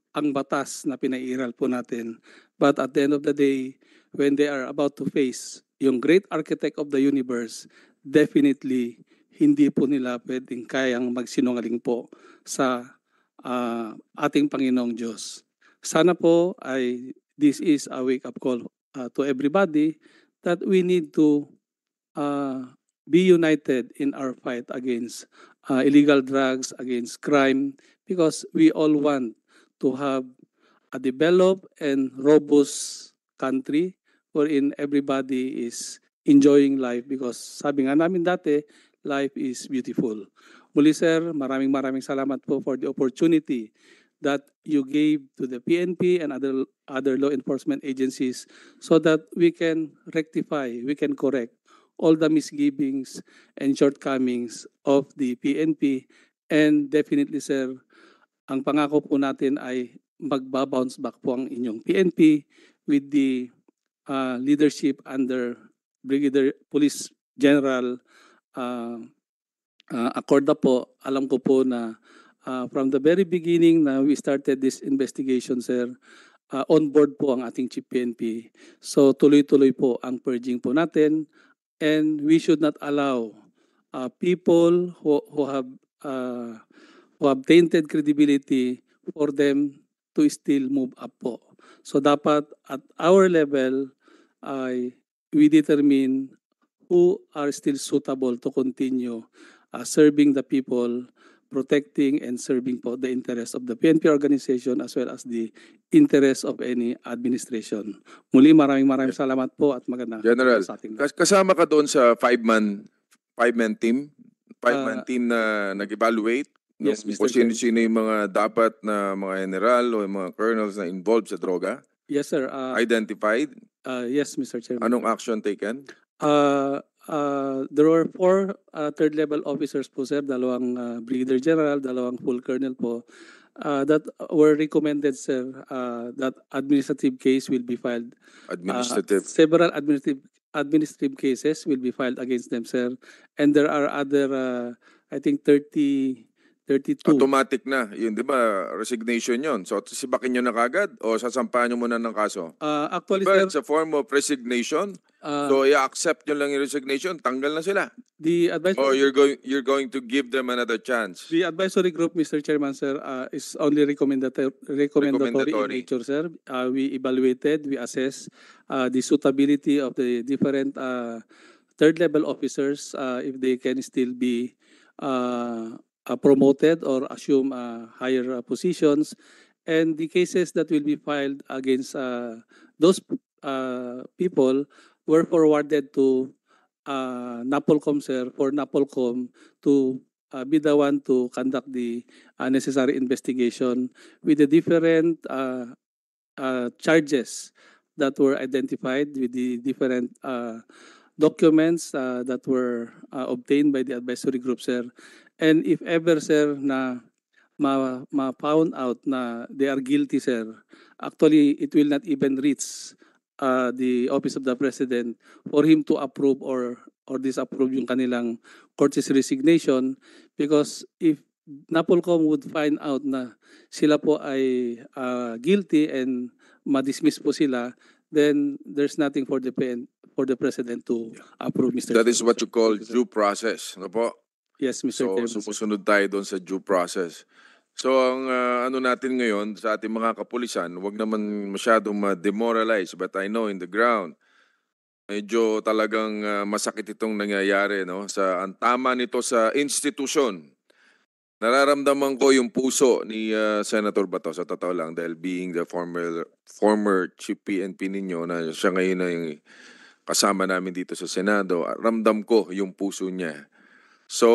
Speaker 11: ang batas na pinairal po natin. But at the end of the day, when they are about to face yung great architect of the universe, definitely hindi po nila pwedeng kayang magsinungaling po sa uh, ating Panginoong Diyos. Sana po ay this is a wake-up call uh, to everybody that we need to uh, be united in our fight against uh, illegal drugs, against crime, because we all want to have a developed and robust country wherein everybody is enjoying life because sabi nga namin dati, life is beautiful. Muli sir, maraming maraming salamat po for the opportunity that you gave to the PNP and other other law enforcement agencies so that we can rectify, we can correct all the misgivings and shortcomings of the PNP and definitely sir, ang pangako po natin ay magbabounce back po ang inyong PNP with the uh, leadership under Brigadier Police General uh, uh, Acorda po. Alam ko po na uh, from the very beginning na we started this investigation sir, uh, on board po ang ating chief PNP. So tuloy-tuloy po ang purging po natin and we should not allow uh, people who, who have uh, who have tainted credibility for them to still move up po. So dapat at our level ay uh, we determine who are still suitable to continue uh, serving the people protecting and serving po the interest of the PNP organization as well as the interest of any administration. Muli maraming maraming salamat po at maganda General, sa
Speaker 6: ating kas kasama ka doon sa five-man five-man team, five-man uh, ah. team na nag-evaluate yes, no, Mr. kung sino-sino yung mga dapat na mga general o yung mga colonels na involved sa droga.
Speaker 11: Yes, sir. Uh,
Speaker 6: Identified? Uh, yes, Mr. Chairman. Anong action taken?
Speaker 11: Uh, Uh, there were four uh, third level officers po sir, dalawang uh, brigadier general, dalawang full colonel po uh, that were recommended sir uh, that administrative case will be filed. Administrative. Uh, several administrative administrative cases will be filed against them sir and there are other uh,
Speaker 6: I think 30 32. Automatic na. Yun, di ba? Resignation yun. So, sibakin nyo na kagad o sasampahan nyo muna ng kaso? Uh, actually, diba, sir, it's a form of resignation. Uh, so, i-accept nyo lang yung resignation, tanggal na sila. The advisory or you're going, you're going to give them another chance.
Speaker 11: The advisory group, Mr. Chairman, sir, uh, is only recommendatory, recommendatory, recommendatory. in nature, sir. Uh, we evaluated, we assess uh, the suitability of the different uh, third-level officers uh, if they can still be uh, Uh, promoted or assume uh, higher uh, positions. And the cases that will be filed against those people were forwarded to uh, NAPOLCOM, sir, for NAPOLCOM to uh, be the one to conduct the uh, necessary investigation with the different uh, uh, charges that were identified with the different uh, documents uh, that were uh, obtained by the advisory group, sir. And if ever, sir, na ma-found ma out na they are guilty, sir, actually, it will not even reach uh, the Office of the President for him to approve or or disapprove yung kanilang Cortes resignation because if NAPOLCOM would find out na sila po ay uh, guilty and ma-dismiss po sila, then there's nothing for the
Speaker 6: for the president to approve Mr. That is what you call due process, no po? Yes, Mr. So, Chairman. sumusunod tayo doon sa due process. So, ang uh, ano natin ngayon sa ating mga kapulisan, wag naman masyadong ma-demoralize but I know in the ground, medyo talagang uh, masakit itong nangyayari. No? Sa, ang tama nito sa institusyon. Nararamdaman ko yung puso ni uh, Senator Bato sa totoo lang dahil being the former former chief PNP ninyo na siya ngayon ay kasama namin dito sa Senado, ramdam ko yung puso niya So,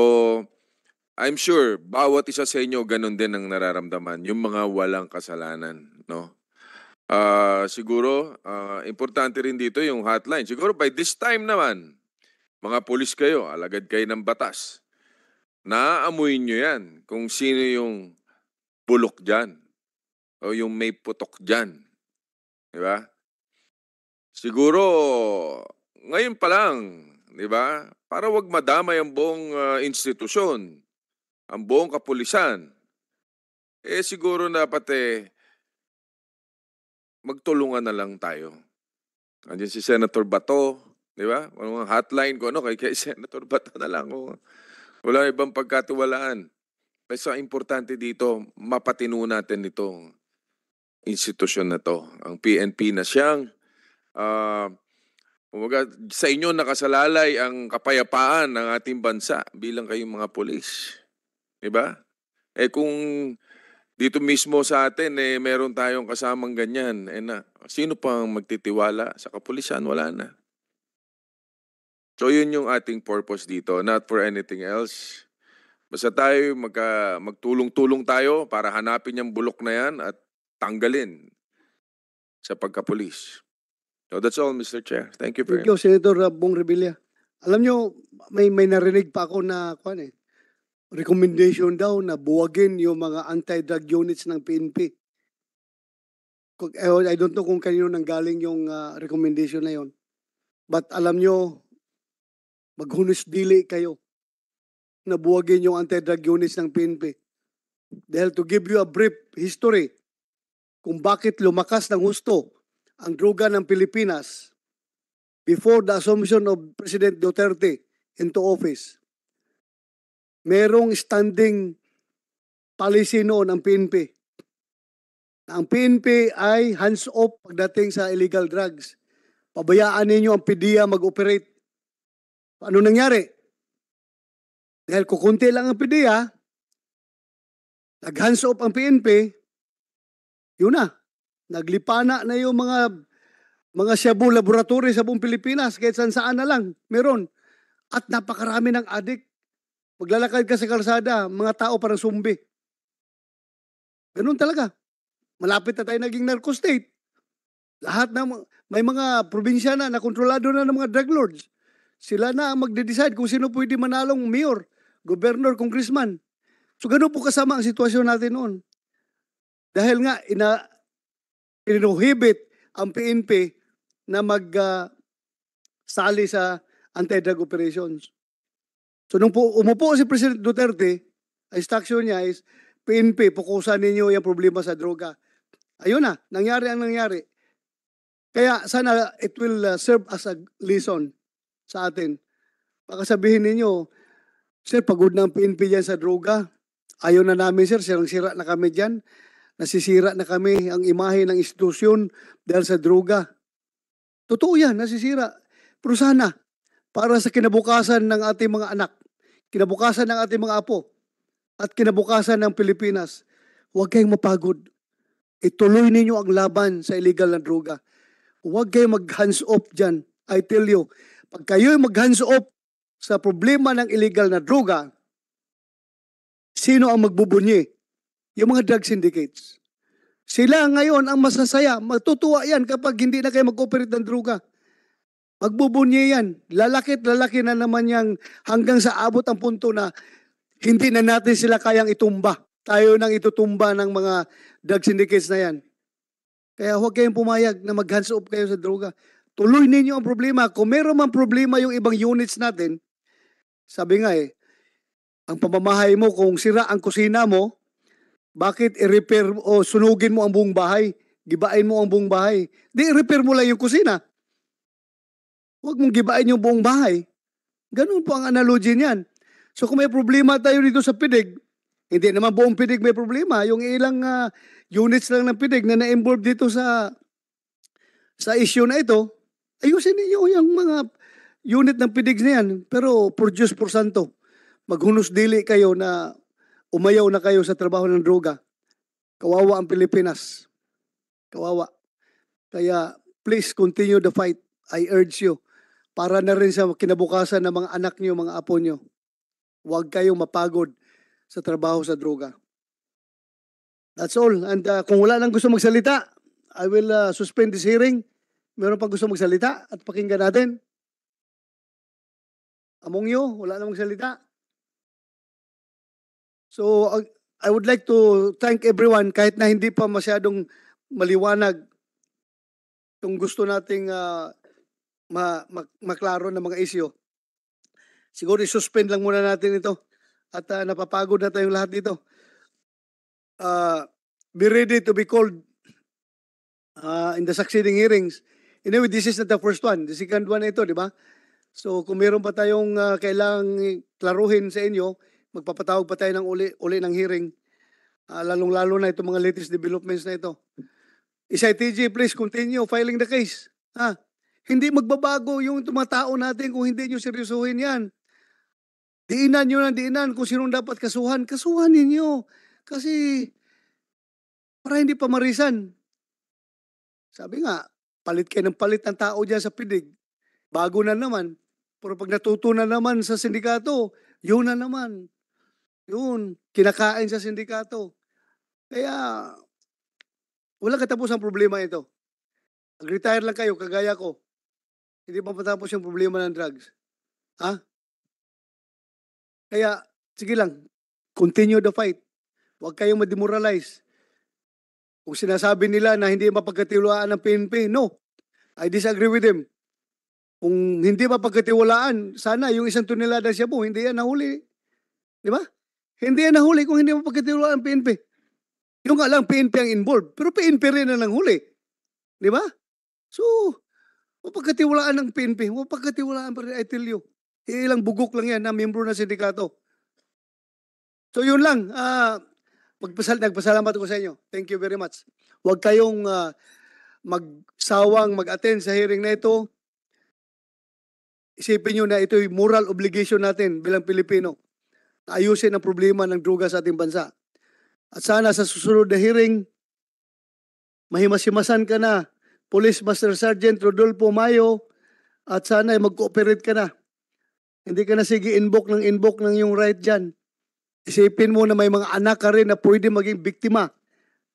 Speaker 6: I'm sure bawat isa sa inyo ganun din ang nararamdaman, yung mga walang kasalanan, no? Uh, siguro, uh, importante rin dito yung hotline. Siguro by this time naman, mga polis kayo, alagad kayo ng batas. Naaamuin nyo yan kung sino yung bulok dyan o yung may putok dyan. Di ba? Siguro, ngayon pa lang, di ba? Para wag madamay ang buong uh, institusyon, ang buong kapulisan. Eh siguro dapat eh magtulungan na lang tayo. Andiyan si Senator Bato, di ba? Ano hotline ko ano kay, kay Senator Bato na lang ko. Wala ibang pagkatiwalaan. Basta importante dito, mapatino natin itong institusyon na to. Ang PNP na siyang uh, Kumbaga, sa inyo nakasalalay ang kapayapaan ng ating bansa bilang kayong mga polis. Di ba? Eh kung dito mismo sa atin, eh, meron tayong kasamang ganyan. Eh na, sino pang magtitiwala sa kapulisan? Wala na. So yun yung ating purpose dito, not for anything else. Basta tayo magka, magtulong-tulong tayo para hanapin yung bulok na yan at tanggalin sa pagkapulis. No, that's all, Mr. Chair. Thank you very Thank much.
Speaker 2: you, Senator Bong Revilla. Alam nyo, may, may narinig pa ako na kwan eh, recommendation daw na buwagin yung mga anti-drug units ng PNP. Eh, oh, I don't know kung kanino nanggaling yung uh, recommendation na yon. But alam nyo, maghunos dili kayo na buwagin yung anti-drug units ng PNP. Dahil to give you a brief history kung bakit lumakas ng husto ang druga ng Pilipinas before the assumption of President Duterte into office. Merong standing policy noon ang PNP. Ang PNP ay hands-off pagdating sa illegal drugs. Pabayaan ninyo ang PDEA mag-operate. Ano nangyari? Dahil kukunti lang ang PDEA, nag-hands-off ang PNP, yun na, Naglipana na yung mga mga shabu laboratory sa buong Pilipinas, kahit saan saan na lang, meron. At napakarami ng adik. Maglalakad ka sa kalsada, mga tao parang sumbi. Ganun talaga. Malapit na tayo naging narco state. Lahat na, may mga probinsya na nakontrolado na ng mga drug lords. Sila na ang magde-decide kung sino pwede manalong mayor, governor, congressman. So ganun po kasama ang sitwasyon natin noon. Dahil nga, ina, pinuhibit ang PNP na mag-sali ah, uh, sa anti-drug operations. So nung po, umupo si President Duterte, ang instruction niya is, PNP, pukusan ninyo yung problema sa droga. Ayun na, nangyari ang nangyari. Kaya sana it will uh, serve as a lesson sa atin. Baka sabihin ninyo, Sir, pagod na ang PNP dyan sa droga. Ayun na namin, sir. Sirang-sira na kami dyan nasisira na kami ang imahe ng institusyon dahil sa droga. Totoo yan, nasisira. Pero sana, para sa kinabukasan ng ating mga anak, kinabukasan ng ating mga apo, at kinabukasan ng Pilipinas, huwag kayong mapagod. Ituloy ninyo ang laban sa illegal na droga. Huwag kayong mag-hands off dyan. I tell you, pag kayo'y mag-hands off sa problema ng illegal na droga, sino ang magbubunyi? Yung mga drug syndicates. Sila ngayon ang masasaya. Matutuwa yan kapag hindi na kayo mag-operate ng droga. Magbubunye yan. Lalakit, lalaki na naman yang hanggang sa abot ang punto na hindi na natin sila kayang itumba. Tayo nang itutumba ng mga drug syndicates na yan. Kaya huwag kayong pumayag na mag-hands kayo sa droga. Tuloy ninyo ang problema. Kung meron mang problema yung ibang units natin, sabi nga eh, ang pamamahay mo kung sira ang kusina mo, bakit i-repair o sunugin mo ang buong bahay? Gibain mo ang buong bahay. Di, i-repair mo lang yung kusina. Huwag mong gibain yung buong bahay. Ganun po ang analogy niyan. So kung may problema tayo dito sa pidig, hindi naman buong pidig may problema. Yung ilang uh, units lang ng pidig na na-involve dito sa sa issue na ito, ayusin niyo yung mga unit ng pidig na yan. Pero produce por santo. Maghunos dili kayo na umayaw na kayo sa trabaho ng droga. Kawawa ang Pilipinas. Kawawa. Kaya please continue the fight. I urge you. Para na rin sa kinabukasan ng mga anak niyo, mga apo niyo. Huwag kayong mapagod sa trabaho sa droga. That's all. And uh, kung wala nang gusto magsalita, I will uh, suspend this hearing. Meron pa gusto magsalita at pakinggan natin. Among you, wala nang magsalita. So uh, I would like to thank everyone kahit na hindi pa masyadong maliwanag yung gusto nating uh, ma, ma, maklaro ng mga isyo. Siguro i-suspend lang muna natin ito at uh, napapagod na tayong lahat dito. Uh, be ready to be called uh, in the succeeding hearings. Anyway, this is not the first one. The second one na ito, di ba? So kung meron pa tayong uh, kailangang klaruhin sa inyo, magpapatawag pa tayo ng uli, uli ng hearing. Uh, lalong-lalo na itong mga latest developments na ito. Isay TJ, please continue filing the case. Ha? Hindi magbabago yung mga tao natin kung hindi nyo seryosuhin yan. Diinan nyo ng diinan kung sinong dapat kasuhan. Kasuhan ninyo. Kasi para hindi pa marisan. Sabi nga, palit kayo ng palit ng tao dyan sa pidig. Bago na naman. Pero pag natutunan naman sa sindikato, yun na naman. Yun, kinakain sa sindikato. Kaya, wala katapos ang problema ito. Mag-retire lang kayo, kagaya ko. Hindi pa matapos yung problema ng drugs. Ha? Kaya, sige lang, continue the fight. Huwag kayong mademoralize. Kung sinasabi nila na hindi mapagkatiwalaan ng PNP, no. I disagree with them. Kung hindi mapagkatiwalaan, sana yung isang tunilada siya po, hindi yan nahuli. Di ba? Hindi yan nahuli kung hindi mo pagkatiwalaan ang PNP. Yung nga lang PNP ang involved, pero PNP rin na nanghuli. Di ba? So, mapagkatiwalaan ng PNP, mapagkatiwalaan pa rin, I tell you. Ilang bugok lang yan na miyembro ng sindikato. So yun lang, uh, magpasal, nagpasalamat ko sa inyo. Thank you very much. Huwag kayong uh, magsawang mag-attend sa hearing na ito. Isipin nyo na ito'y moral obligation natin bilang Pilipino ayusin ang problema ng droga sa ating bansa. At sana sa susunod na hearing, mahimasimasan ka na, Police Master Sergeant Rodolfo Mayo, at sana ay mag-cooperate ka na. Hindi ka na sige invoke ng invoke ng iyong right dyan. Isipin mo na may mga anak ka rin na pwede maging biktima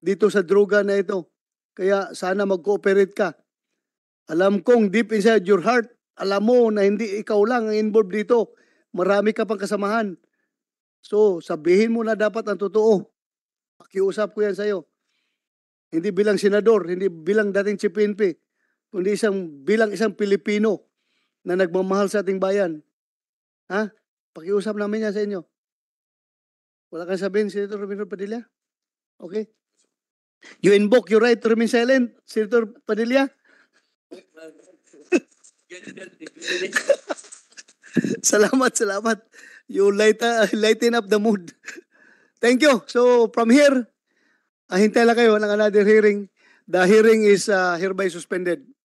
Speaker 2: dito sa droga na ito. Kaya sana mag-cooperate ka. Alam kong deep inside your heart, alam mo na hindi ikaw lang ang involved dito. Marami ka pang kasamahan. So, sabihin mo na dapat ang totoo. Pakiusap ko yan sa'yo. Hindi bilang senador, hindi bilang dating CPNP, kundi isang, bilang isang Pilipino na nagmamahal sa ating bayan. Ha? Pakiusap namin yan sa inyo. Wala kang sabihin, Senator Romero Padilla? Okay? You invoke your right to remain silent, Senator Padilla? salamat, salamat you light, uh, lighten up the mood. Thank you. So from here, ahintay ah, lang kayo ng another hearing.
Speaker 1: The hearing is uh, hereby suspended.